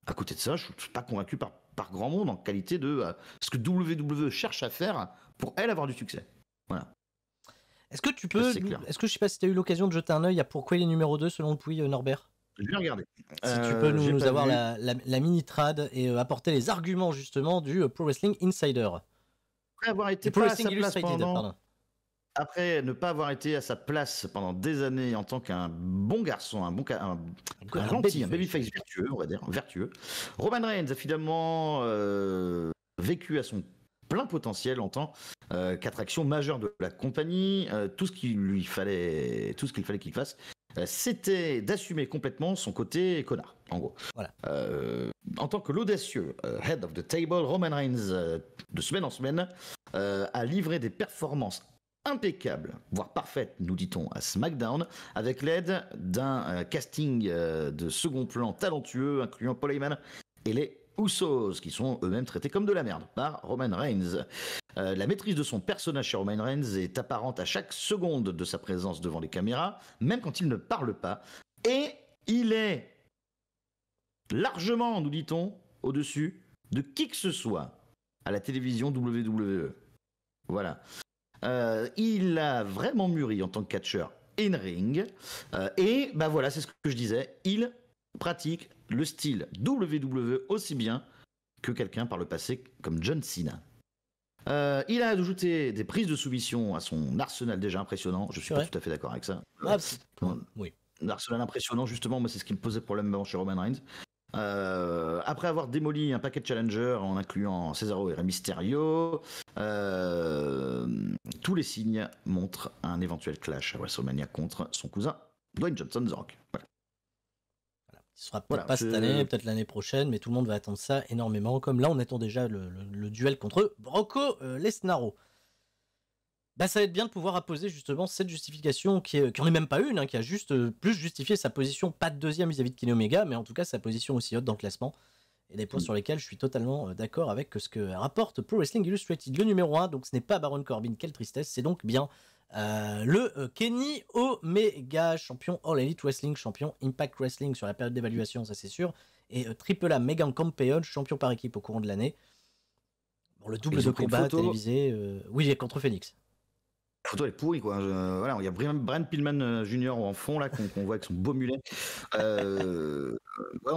Speaker 2: À côté de ça, je suis pas convaincu par, par grand monde en qualité de euh, ce que WWE cherche à faire pour elle avoir du succès. Voilà.
Speaker 1: Est-ce que tu peux. Est-ce que je sais pas si tu as eu l'occasion de jeter un œil à pourquoi il est numéro 2 selon le Pouille euh, Norbert regarder. Si tu euh, peux nous, avoir la, mini trad et
Speaker 2: euh, apporter les arguments
Speaker 1: justement du euh, Pro Wrestling Insider. Après avoir été à sa place pendant...
Speaker 2: Après ne pas avoir été à sa place pendant des années en tant qu'un bon garçon, un bon un, babyface. vertueux, on va dire, vertueux, Roman Reigns a finalement vécu à son plein potentiel en tant qu'attraction majeure de la compagnie, tout ce qu'il lui fallait, tout ce qu'il fallait qu'il fasse, euh, c'était d'assumer complètement son côté connard, en gros. Euh, en tant que l'audacieux euh, head of the table, Roman Reigns, de semaine en semaine, a livré des performances impeccables, voire parfaites, nous dit-on, à SmackDown, avec l'aide d'un casting de second plan talentueux, incluant Paul Heyman et les Usos, qui sont eux-mêmes traités comme de la merde par Roman Reigns. Euh, la maîtrise de son personnage chez Roman Reigns est apparente à chaque seconde de sa présence devant les caméras, même quand il ne parle pas. Et il est largement, nous dit-on, au-dessus de qui que ce soit à la télévision WWE. Voilà. Euh, il a vraiment mûri en tant que catcheur in-ring. Euh, et ben voilà, c'est ce que je disais. Il pratique le style WWE aussi bien que quelqu'un par le passé comme John Cena. Euh, il a ajouté des prises de soumission à son arsenal déjà impressionnant. Je suis pas tout à fait d'accord avec ça. L'arsenal ah, impressionnant, justement, mais c'est ce qui me posait problème avant chez Roman Reigns. Euh, après avoir démoli un paquet de challengers en incluant Cesaro et Rey Mysterio, euh, tous les signes montrent un éventuel clash à WrestleMania contre son cousin Dwayne Johnson The Voilà.
Speaker 1: Ce sera peut-être pas cette année, peut-être
Speaker 2: l'année prochaine, mais tout le
Speaker 1: monde va attendre ça énormément. Comme là, on attend déjà le, duel contre Brocco euh, Lesnaro. Bah, ça va être bien de pouvoir apposer justement cette justification qui, n'en qui est même pas une, hein, qui a juste euh, plus justifié sa position, pas de deuxième vis-à-vis de Kenny Omega, mais en tout cas sa position aussi haute dans le classement. Et des points mm. sur lesquels je suis totalement euh, d'accord avec ce que rapporte Pro Wrestling Illustrated. Le numéro 1, donc ce n'est pas Baron Corbin, quelle tristesse, c'est donc bien euh, le euh, Kenny Omega, champion All Elite Wrestling, champion Impact Wrestling sur la période d'évaluation, ça c'est sûr. Et euh, Triple A Megan Campeon, champion par équipe au courant de l'année. le double de combat télévisé.
Speaker 2: Oui, contre Phoenix. La photo elle est pourrie quoi. voilà, il y a Brian, Pillman Jr. en fond là qu'on voit avec son beau mulet. on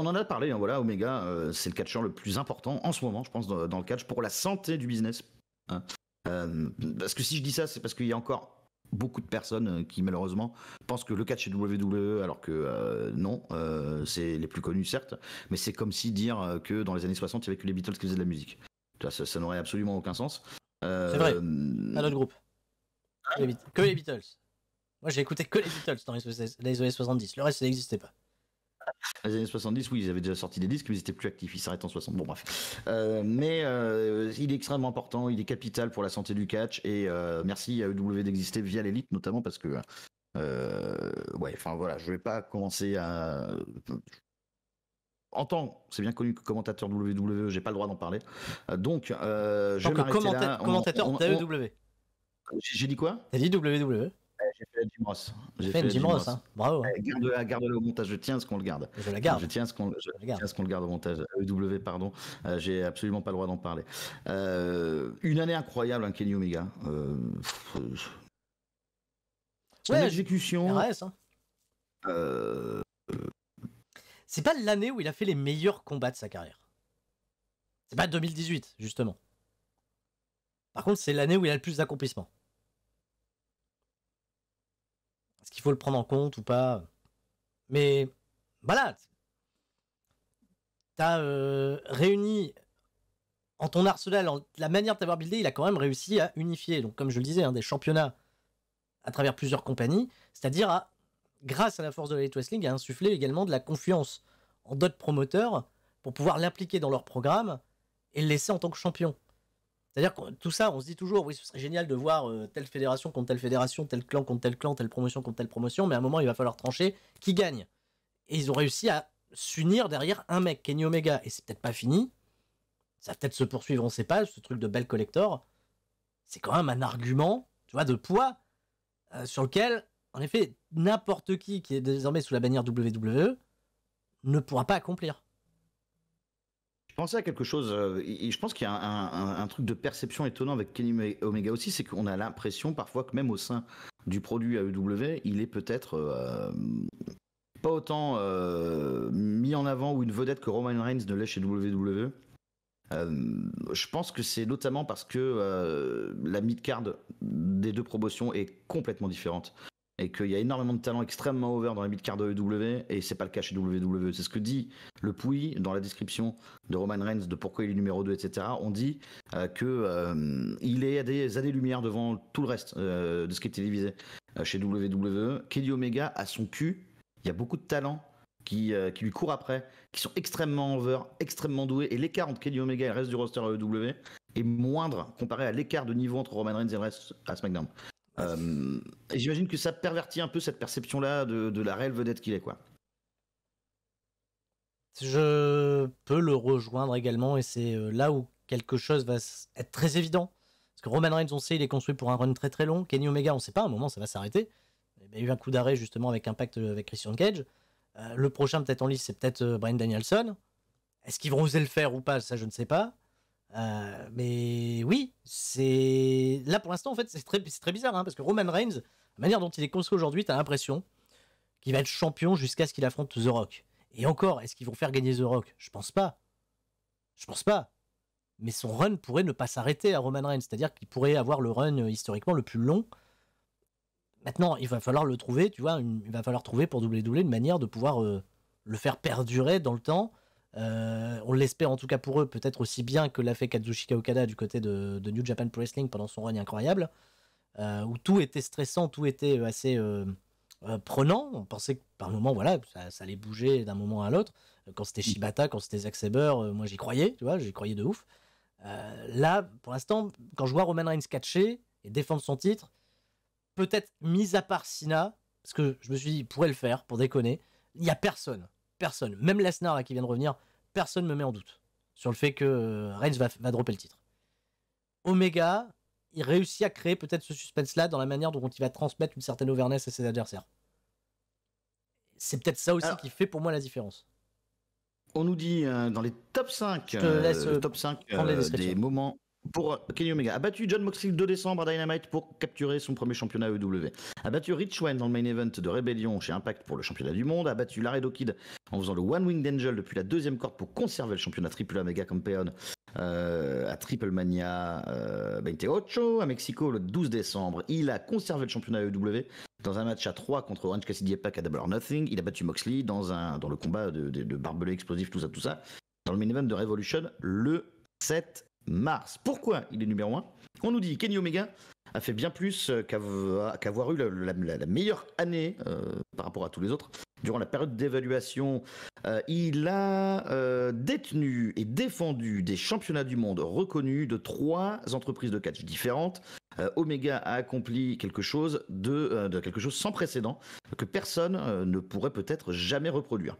Speaker 2: en a parlé. Hein, voilà, Omega, c'est le catcheur le plus important en ce moment, je pense, dans, le catch pour la santé du business. Hein. parce que si je dis ça, c'est parce qu'il y a encore beaucoup de personnes euh, qui malheureusement pensent que le catch est WWE alors que euh, non, euh, c'est les plus connus certes, mais c'est comme si dire que dans les années 60 il n'y avait que les Beatles qui faisaient de la musique. Ça, n'aurait absolument aucun sens. c'est vrai, un autre
Speaker 1: groupe. Que les Beatles. Moi j'ai écouté que les Beatles dans les
Speaker 2: années 70, le reste ça n'existait pas. Les années 70, oui, ils avaient déjà sorti des disques, mais ils étaient plus actifs. Ils s'arrêtent en 60. Bon, bref. Euh, mais euh, il est extrêmement important, il est capital pour la santé du catch. Et euh, merci à EW d'exister via l'élite, notamment parce que. ouais, enfin voilà, je vais pas commencer à. En tant, c'est bien connu que commentateur WWE, j'ai pas le droit d'en parler. Donc, je vais m'arrêter Commentateur WWE e. J'ai dit quoi T'as dit WWE j'ai fait, fait Jim hein. bravo. Eh, Garde-la euh, garde montage, je tiens à ce qu'on le garde. Je la garde. Je tiens à ce qu'on le garde au montage. EW, pardon, euh, j'ai absolument pas le droit d'en parler. Euh, une année incroyable, hein, Kenny Omega. Hein. Euh,
Speaker 1: C'est pas l'année où il a fait les meilleurs combats de sa carrière. C'est pas 2018, justement. Par contre, c'est l'année où il a le plus d'accomplissements. qu'il faut le prendre en compte ou pas Mais voilà, t'as as euh, réuni en ton arsenal, la manière d'avoir t'avoir buildé, il a quand même réussi à unifier, donc comme je le disais, hein, des championnats à travers plusieurs compagnies, c'est-à-dire à, grâce à la force de la late Wrestling, à insuffler également de la confiance en d'autres promoteurs pour pouvoir l'impliquer dans leur programme et le laisser en tant que champion. C'est-à-dire que tout ça, on se dit toujours, oui, ce serait génial de voir euh, telle fédération contre telle fédération, tel clan contre tel clan, telle promotion contre telle promotion, mais à un moment, il va falloir trancher qui gagne. Et ils ont réussi à s'unir derrière un mec, Kenny Omega, et c'est peut-être pas fini. Ça va peut-être se poursuivre, on sait pas, ce truc de Bell Collector. C'est quand même un argument, tu vois, de poids, euh, sur lequel, en effet, n'importe qui qui est désormais sous la bannière WWE ne pourra pas accomplir.
Speaker 2: Je pensais à quelque chose, euh, et je pense qu'il y a un, truc de perception étonnant avec Kenny Omega aussi, c'est qu'on a l'impression parfois que même au sein du produit AEW, il est peut-être euh, pas autant euh, mis en avant ou une vedette que Roman Reigns ne l'est chez WWE. je pense que c'est notamment parce que la mid-card des deux promotions est complètement différente et qu'il y a énormément de talents extrêmement over dans les mid-card de EW et c'est pas le cas chez WWE. C'est ce que dit le Pouy dans la description de Roman Reigns de pourquoi il est numéro 2, etc. On dit euh, que euh, il est à des années-lumière devant tout le reste euh, de ce qui est télévisé chez WWE. Kelly Omega a son cul, il y a beaucoup de talents qui, lui courent après, qui sont extrêmement over, extrêmement doués et l'écart entre Kelly Omega et le reste du roster WWE est moindre comparé à l'écart de niveau entre Roman Reigns et le reste à SmackDown. Euh, j'imagine que ça pervertit un peu cette perception-là de, la réelle vedette qu'il est, quoi.
Speaker 1: Je peux le rejoindre également, et c'est euh, là où quelque chose va être très évident. Parce que Roman Reigns, on sait, il est construit pour un run très très long. Kenny Omega, on sait pas, à un moment, ça va s'arrêter. Eh ben, il y a eu un coup d'arrêt justement avec Impact euh, avec Christian Cage. le prochain, peut-être en liste c'est peut-être Brian Danielson. Est-ce qu'ils vont oser le faire ou pas Ça, je ne sais pas. Euh, mais oui, c'est là pour l'instant en fait c'est très, très bizarre hein, parce que Roman Reigns, la manière dont il est construit aujourd'hui, t'as l'impression qu'il va être champion jusqu'à ce qu'il affronte The Rock. Et encore, est-ce qu'ils vont faire gagner The Rock Je pense pas. Je pense pas. Mais son run pourrait ne pas s'arrêter à Roman Reigns, c'est-à-dire qu'il pourrait avoir le run historiquement le plus long. Maintenant, il va falloir le trouver, tu vois, il va falloir trouver pour doubler doubler une manière de pouvoir euh, le faire perdurer dans le temps euh, on l'espère en tout cas pour eux, peut-être aussi bien que l'a fait Kazushika Okada du côté de, New Japan Pro Wrestling pendant son règne incroyable, euh, où tout était stressant, tout était euh, assez prenant. On pensait que par moment, voilà, ça, allait bouger d'un moment à l'autre. Quand c'était Shibata, quand c'était Zack Saber, moi j'y croyais, tu vois, j'y croyais de ouf. là, pour l'instant, quand je vois Roman Reigns catcher et défendre son titre, peut-être mis à part Sina, parce que je me suis dit, il pourrait le faire, pour déconner, il n'y a personne personne, même Lesnar qui vient de revenir, personne ne me met en doute sur le fait que euh, Reigns va, dropper le titre. Omega, il réussit à créer peut-être ce suspense-là dans la manière dont il va transmettre une certaine overness à ses adversaires.
Speaker 2: C'est peut-être ça aussi qui fait pour moi la différence. On nous dit euh, dans les top 5, euh, top 5 des moments pour Kenny Omega. A battu John Moxley le 2 décembre à Dynamite pour capturer son premier championnat EW. A battu Rich Wayne dans le main event de rébellion chez Impact pour le championnat du monde. A battu Laredo Kid en faisant le One Winged Angel depuis la deuxième corde pour conserver le championnat Triple Omega Campeon euh, à Triple Mania 28 euh, à Mexico le 12 décembre. Il a conservé le championnat EW dans un match à 3 contre Orange Cassidy et Pac à Double or Nothing. Il a battu Moxley dans, un, dans le combat de, de, de barbelés explosifs, tout ça, tout ça. Dans le main event de Revolution le 7 mars. Pourquoi il est numéro 1 On nous dit Kenny Omega a fait bien plus euh, qu'avoir eu la, meilleure année euh, par rapport à tous les autres. Durant la période d'évaluation, euh, il a détenu et défendu des championnats du monde reconnus de trois entreprises de catch différentes. Omega a accompli quelque chose de, quelque chose sans précédent que personne ne pourrait peut-être jamais reproduire.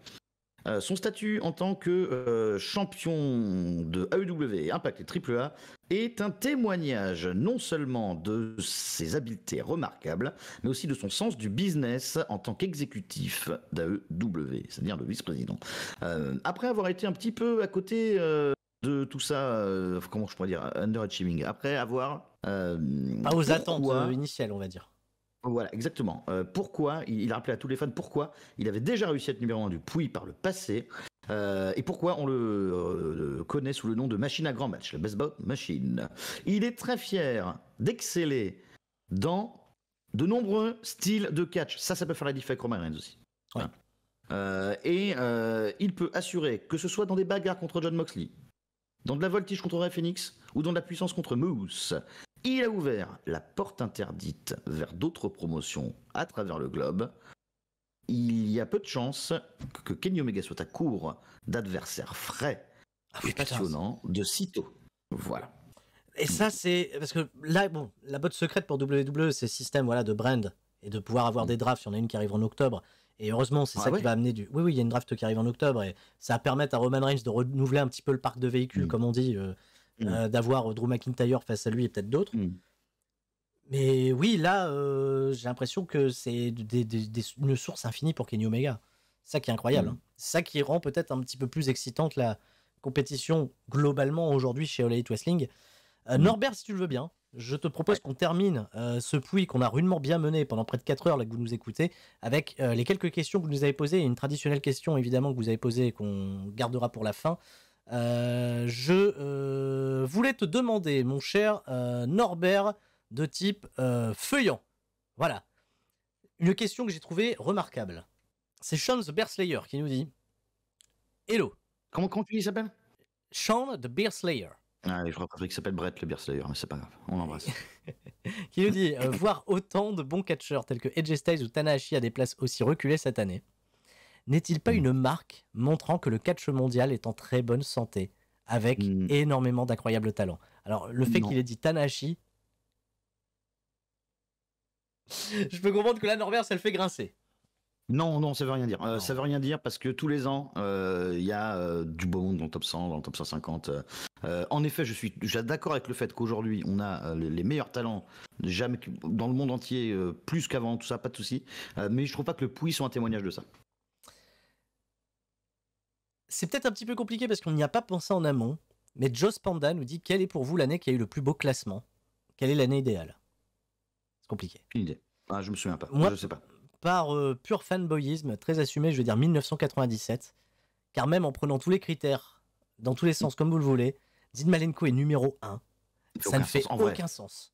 Speaker 2: Euh, son statut en tant que euh, champion de AEW, Impact et AAA est un témoignage non seulement de ses habiletés remarquables, mais aussi de son sens du business en tant qu'exécutif d'AEW, c'est-à-dire le vice-président. Euh, après avoir été un petit peu à côté de tout ça, comment je pourrais dire, underachieving, après avoir... Pas aux attentes initiales, on va dire. Voilà, exactement. Euh, pourquoi il, a rappelé à tous les fans pourquoi il avait déjà réussi à être numéro 1 du puits par le passé euh, et pourquoi on euh, le, connaît sous le nom de machine à grand match, la baseball Machine. Il est très fier d'exceller dans de nombreux styles de catch. Ça, ça peut faire la différence avec Roman Reigns aussi. Hein. et il peut assurer que ce soit dans des bagarres contre John Moxley, dans de la voltige contre Ray Phoenix ou dans de la puissance contre Moose. Il a ouvert la porte interdite vers d'autres promotions à travers le globe. Il y a peu de chances que Kenny Omega soit à court d'adversaires frais ah, passionnants de sitôt. Voilà.
Speaker 1: Et ça, c'est. Parce que là, bon, la botte secrète pour WWE, c'est le système voilà, de brand et de pouvoir avoir des drafts. Il y en a une qui arrive en octobre. Et heureusement, c'est bah ça qui va amener du. Oui, oui, il y a une draft qui arrive en octobre et ça va permettre à Roman Reigns de renouveler un petit peu le parc de véhicules, mm. comme on dit. Euh, Mm. Euh, d'avoir euh, Drew McIntyre face à lui et peut-être d'autres. Mm. Mais oui, là, euh, j'ai l'impression que c'est une source infinie pour Kenny Omega. Ça qui est incroyable. Mm. Hein. Ça qui rend peut-être un petit peu plus excitante la compétition globalement aujourd'hui chez Elite Wrestling. Norbert, si tu le veux bien, je te propose qu'on termine ce puits qu'on a rudement bien mené pendant près de 4 heures là, que vous nous écoutez, avec les quelques questions que vous nous avez posées, et une traditionnelle question évidemment que vous avez posée qu'on gardera pour la fin, euh, je euh, voulais te demander, mon cher euh, Norbert, de type feuillant. Voilà. Une question que j'ai trouvée remarquable. C'est Sean the Bear qui nous dit Hello. Comment, tu dis s'appelle Sean the Bear
Speaker 2: ah, je crois qu'il s'appelle Brett le Bear mais c'est pas grave, on l'embrasse.
Speaker 1: qui nous dit Voir autant de bons catcheurs tels que Edge Styles ou Tanahashi à des places aussi reculées cette année n'est-il pas mmh. une marque montrant que le catch mondial est en très bonne santé, avec mmh. énormément d'incroyables talents Alors, le fait qu'il ait dit Tanahashi, je peux comprendre que la Norvège, le fait grincer.
Speaker 2: Non, non, ça veut rien dire. Euh, ça veut rien dire parce que tous les ans, euh, il y a euh, du beau monde dans le top 100, dans le top 150. en effet, je suis d'accord avec le fait qu'aujourd'hui, on a les meilleurs talents jamais dans le monde entier, plus qu'avant, tout ça, pas de souci. mais je trouve pas que le Pouilly soit un témoignage de ça c'est peut-être un petit peu compliqué parce qu'on n'y a pas pensé en
Speaker 1: amont, mais Joe Panda nous dit quelle est pour vous l'année qui a eu le plus beau classement Quelle est l'année idéale
Speaker 2: C'est compliqué. Une idée. Ah, je me souviens pas. Moi, je sais pas.
Speaker 1: Par euh, pur fanboyisme, très assumé, je veux dire 1997. Car même en prenant tous les critères, dans tous les sens, comme vous le voulez, Dean Malenko est numéro 1.
Speaker 2: Ça ne fait aucun
Speaker 1: sens.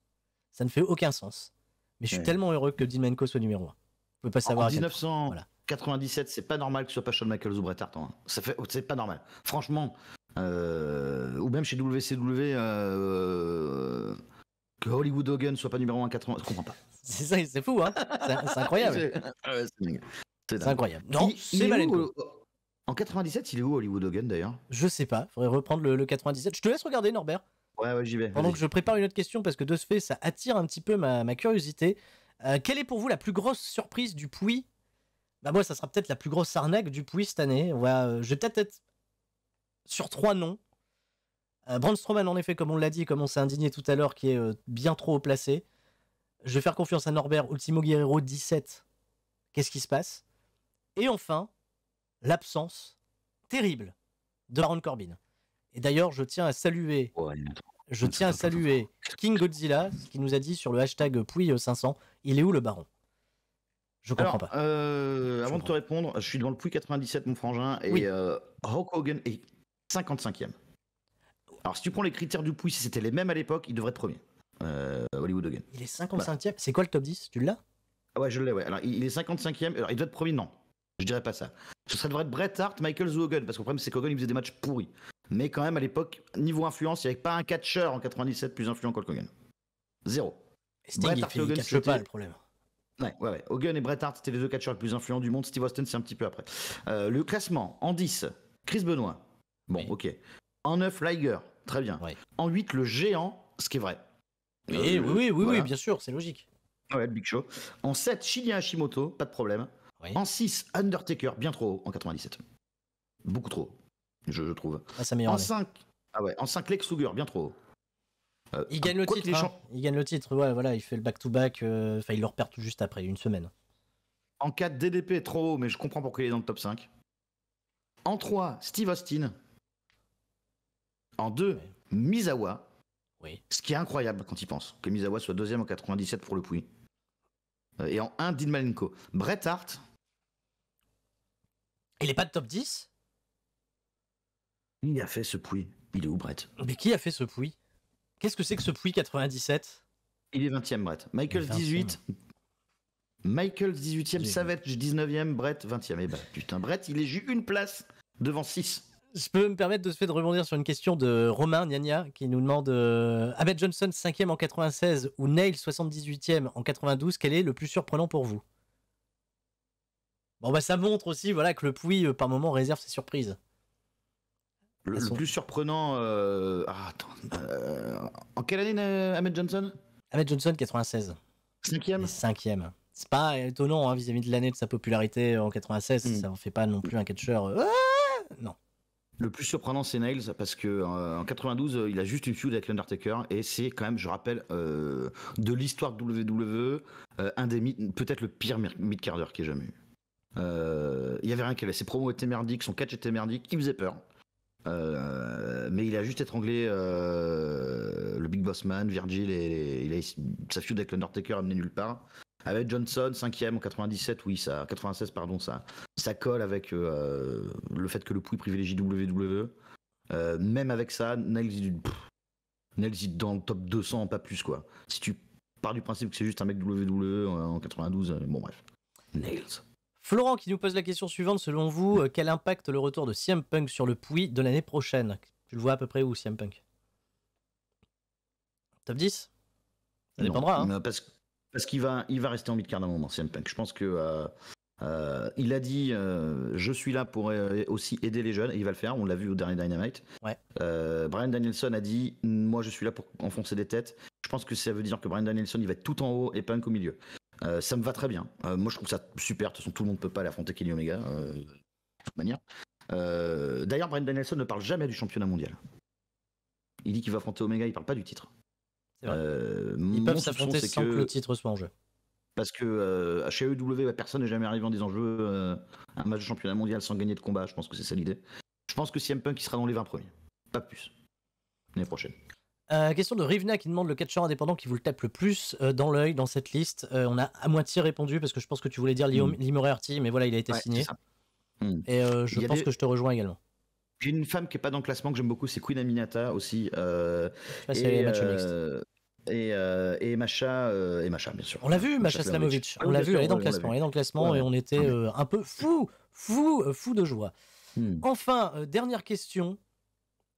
Speaker 1: Ça ne fait aucun sens. Mais je suis tellement heureux que Dean Malenko soit numéro 1. ne peux pas savoir. 1900...
Speaker 2: voilà. 97, c'est pas normal que ce soit pas Sean Michaels ou Bret Hart. Hein. Ça fait, c'est pas normal. Franchement, euh, ou même chez WCW, euh, que Hollywood Hogan soit pas numéro 1 je comprends pas.
Speaker 1: c'est ça, c'est fou, hein. C'est incroyable.
Speaker 2: Ah c'est incroyable. Non, c'est euh, En 97, il est où Hollywood Hogan d'ailleurs Je sais pas, faudrait
Speaker 1: reprendre le, 97. Je te laisse regarder Norbert. Ouais, ouais, j'y vais. Pendant que je prépare une autre question, parce que de ce fait, ça attire un petit peu ma, curiosité. quelle est pour vous la plus grosse surprise du puits bah moi, ça sera peut-être la plus grosse arnaque du Pouy cette année. Euh, je vais peut-être être sur trois noms. Euh, Brandstroman, en effet, comme on l'a dit, comme on s'est indigné tout à l'heure, qui est euh, bien trop haut placé. Je vais faire confiance à Norbert, Ultimo Guerrero 17. Qu'est-ce qui se passe Et enfin, l'absence terrible de Baron Corbin. Et d'ailleurs, je tiens à saluer, je tiens à saluer King Godzilla, qui nous a dit sur le hashtag pouy 500, il est où le baron je comprends Alors,
Speaker 2: pas. Euh, avant de te répondre, je suis devant le Puy 97, mon frangin, et euh, Hogan est 55e. Alors, si tu prends les critères du Puy, si c'était les mêmes à l'époque, il devrait être premier. Euh, Hollywood Hogan. Il
Speaker 1: est 55e
Speaker 2: C'est quoi le top 10 Tu l'as Ah ouais, je l'ai, ouais. Alors, il est 55e. Alors, il doit être premier, non. Je dirais pas ça. Ce serait devrait être Bret Hart, Michael Hogan, parce que le problème, c'est qu'Hogan, il faisait des matchs pourris. Mais quand même, à l'époque, niveau influence, il n'y avait pas un catcheur en 97 plus influent qu'Hulk Hogan. Zéro. Sting, Bret Hart, il Hogan, pas le problème. Ouais, ouais, Hogan et Bret Hart, c'était les deux catcheurs les plus influents du monde. Steve Austin, c'est un petit peu après. Euh, le classement, en 10, Chris Benoit. Bon, ok. En 9, Liger. Très bien. En 8, le géant, ce qui est vrai. oui, euh, oui, oui, oui, bien sûr, c'est logique. Ouais, Big Show. En 7, Shinya Hashimoto, pas de problème. En 6, Undertaker, bien trop haut, en 97. Beaucoup trop haut, je, trouve. Ah, ça en 5, ah ouais, en 5, Lex Luger, bien trop haut. Euh, il gagne le titre. Hein.
Speaker 1: Il gagne le titre. Ouais, voilà,
Speaker 2: il fait le back-to-back. Euh, il le repère tout juste après, une semaine. En 4, DDP trop haut, mais je comprends pourquoi il est dans le top 5. En 3, Steve Austin. En 2, Misawa. Oui. Ce qui est incroyable quand il pense que Misawa soit deuxième en 97 pour le puy. Euh, et en 1, Dean Malenko. Bret Hart. Il est pas de top 10 Il a fait ce puy. Il est où, Brett? Mais qui a fait ce Puy Qu'est-ce que c'est que ce puits 97 Il est 20e, Brett. Michael 18. Michael 18e, Savage 19e, Brett 20e. Et bah putain, Brett, il est juste une place devant 6. Je peux me permettre de se faire de rebondir sur une
Speaker 1: question de Romain niania qui nous demande euh, Abed Johnson 5e en 96 ou Neil 78e en 92, quel est le plus surprenant pour vous Bon bah ça montre aussi voilà que le Pouy euh, par moment réserve ses surprises.
Speaker 2: Le, plus surprenant. Euh, ah, euh, en quelle année euh, Ahmed Johnson Ahmed Johnson,
Speaker 1: 96. Cinquième. cinquième. C'est pas étonnant hein, vis-à-vis de l'année de sa popularité en 96. Hmm. Ça en fait pas non plus un catcheur. Ah,
Speaker 2: non. Le plus surprenant, c'est Nails, parce que en 92, il a juste une feud avec l'Undertaker, et c'est quand même, je rappelle, de l'histoire de WWE, un des peut-être le pire mid-carder qu'il ait jamais eu. Il y avait rien qu'elle, ses promos étaient merdiques, son catch était merdique, il faisait peur. Euh, mais il a juste étranglé euh, le Big Boss Man, Virgil et, il a, sa feud avec a mené nulle part. Avec Johnson, 5ème en 97, oui, ça, 96, pardon, ça, ça colle avec euh, le fait que le Pouy privilégie WWE. même avec ça, Nails, est dans le top 200, pas plus quoi. Si tu pars du principe que c'est juste un mec WWE en 92, bon bref. Nails. Florent qui nous pose
Speaker 1: la question suivante. Selon vous, euh, quel impact le retour de CM Punk sur le puits de l'année prochaine Tu le vois à peu près où, CM Punk Top 10 Ça dépendra.
Speaker 2: Hein. Parce, qu'il va, il va rester en mid-card un moment, CM Punk. Je pense que. Euh, euh, il a dit Je suis là pour aussi aider les jeunes, et il va le faire, on l'a vu au dernier Dynamite. Brian Danielson a dit Moi, je suis là pour enfoncer des têtes. Je pense que ça veut dire que Brian Danielson, il va être tout en haut et Punk au milieu. Euh, ça me va très bien. Euh, moi, je trouve ça super. De toute façon, tout le monde ne peut pas affronter Kelly Omega, euh, de toute manière. D'ailleurs, Brian Danielson ne parle jamais du championnat mondial. Il dit qu'il va affronter Omega, il ne parle pas du titre. Ils peuvent s'affronter sans que... le titre soit en jeu. Parce que chez EW, bah, personne n'est jamais arrivé en des enjeux, veux un match de championnat mondial sans gagner de combat. Je pense que c'est ça l'idée. Je pense que CM Punk il sera dans les 20 premiers. Pas plus. L'année prochaine.
Speaker 1: Euh, question de Rivna qui demande le catcheur indépendant qui vous le tape le plus euh, dans l'œil dans cette liste. Euh, on a à moitié répondu parce que je pense que tu voulais dire Liam mm. mais voilà, il a été signé. Hmm. Et je pense que je te rejoins également.
Speaker 2: J'ai une femme qui n'est pas dans le classement que j'aime beaucoup, c'est Queen Aminata aussi. et, et, Macha, et Macha, bien sûr. On l'a vu, Macha, Slamovic. Ah on l'a vu, elle est dans le classement. Elle est dans le classement et on était ah
Speaker 1: un peu fou, fou, fou de joie. Hmm. Enfin, dernière question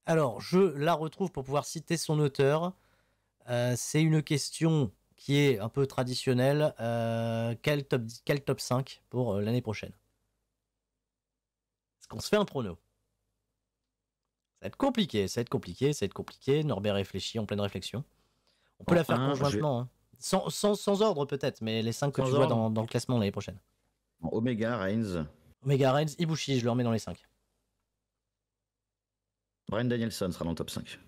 Speaker 1: alors, je la retrouve pour pouvoir citer son auteur. Euh, c'est une question qui est un peu traditionnelle. Euh, quel, top, quel top 5 pour euh, l'année prochaine Est-ce qu'on se fait un prono Ça va être compliqué, ça va être compliqué, ça va être compliqué. Norbert réfléchit en pleine réflexion.
Speaker 3: On peut la faire conjointement, hein.
Speaker 1: sans, ordre peut-être, mais les 5 que tu vois dans, le classement l'année prochaine. Omega Reigns. Omega Reigns, Ibushi, je le remets dans les 5.
Speaker 2: Brian Danielson sera dans le top 5.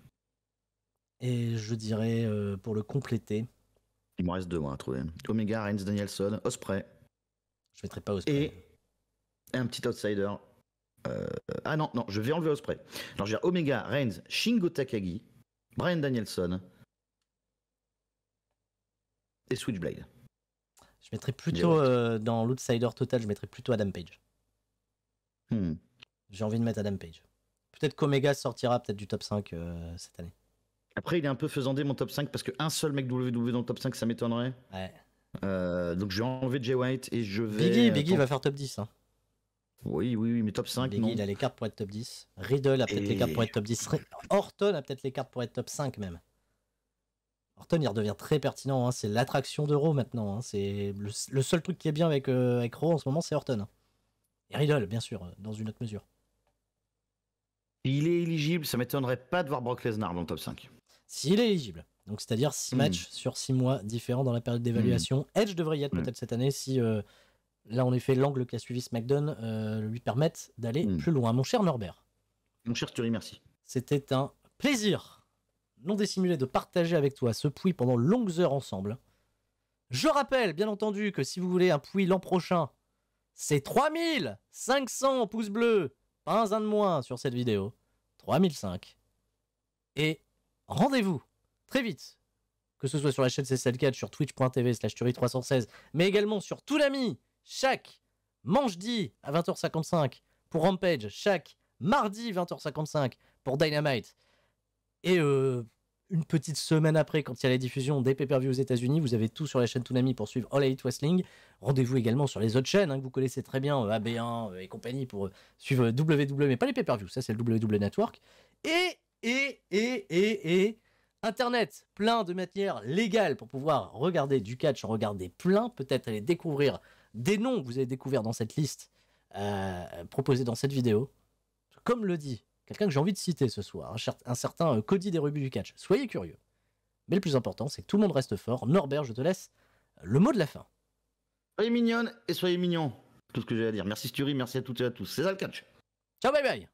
Speaker 1: Et je dirais, euh, pour le compléter.
Speaker 2: Il me reste deux, moi, à trouver. Omega, Reigns, Danielson, Osprey. Je mettrai pas Osprey. Et un petit outsider. Euh, ah non, non, je vais enlever Osprey. Alors, je vais Omega, Reigns, Shingo Takagi, Brian Danielson
Speaker 1: et Switchblade. Je mettrai plutôt euh, dans l'outsider total, je mettrais plutôt Adam Page.
Speaker 2: Hmm. J'ai envie de mettre
Speaker 1: Adam Page peut-être qu'Omega sortira peut-être du top
Speaker 2: 5 euh, cette année. Après, il est un peu faisandé mon top 5 parce qu'un seul mec WW e dans le top 5, ça m'étonnerait. Euh, donc je vais enlever Jay White et je vais. Biggie, Biggie va faire top 10. Hein. Oui, oui, mais top 5. Biggie, il a les
Speaker 1: cartes pour être top 10.
Speaker 2: Riddle a peut-être les cartes pour être top 10.
Speaker 1: Orton a peut-être les cartes pour être top 5 même. Orton, il redevient très pertinent. Hein. C'est l'attraction d'Euro maintenant. Hein. C'est le, seul truc qui est bien avec, euh, avec Raw en ce moment, c'est Orton. Et Riddle, bien sûr, dans une autre mesure.
Speaker 2: Il est éligible, ça m'étonnerait pas de voir Brock Lesnar dans le top 5.
Speaker 1: S'il est éligible. Donc, c'est-à-dire 6 hmm. matchs sur 6 mois différents dans la période d'évaluation. Hmm. Edge devrait y être hmm. peut-être cette année si, euh, là, en effet, l'angle qu'a suivi SmackDown euh, lui permette d'aller plus loin. Mon cher Norbert.
Speaker 2: Mon cher Turi, merci.
Speaker 1: C'était un plaisir non dissimulé de partager avec toi ce puits pendant longues heures ensemble. Je rappelle, bien entendu, que si vous voulez un puits l'an prochain, c'est 3500 pouces bleus pas un de moins sur cette vidéo. 3005. Et rendez-vous très vite, que ce soit sur la chaîne CSL4, sur twitch.tv slash 316, mais également sur tout l'ami, chaque dit à 20h55 pour Rampage, chaque mardi 20h55 pour Dynamite. Et euh, une petite semaine après, quand il y a la diffusion des pay-per-view aux États-Unis, vous avez tout sur la chaîne Toonami pour suivre All Elite Wrestling. Rendez-vous également sur les autres chaînes hein, que vous connaissez très bien, euh, AB1 euh, et compagnie, pour euh, suivre WWE, mais pas les pay per views ça c'est le WWE Network. Et, et, et, et, Internet, plein de matières légales pour pouvoir regarder du catch, en regarder plein, peut-être aller découvrir des noms que vous avez découverts dans cette liste euh, proposée dans cette vidéo. Comme le dit Quelqu'un que j'ai envie de citer ce soir, un certain euh, Cody des rubis du catch. Soyez curieux. Mais le plus important, c'est que tout le monde reste fort. Norbert, je te
Speaker 2: laisse le mot de la fin. Soyez mignonne et soyez mignon. Tout ce que j'ai à dire. Merci Sturie, merci à toutes et à tous. C'est ça le catch. Ciao, bye bye.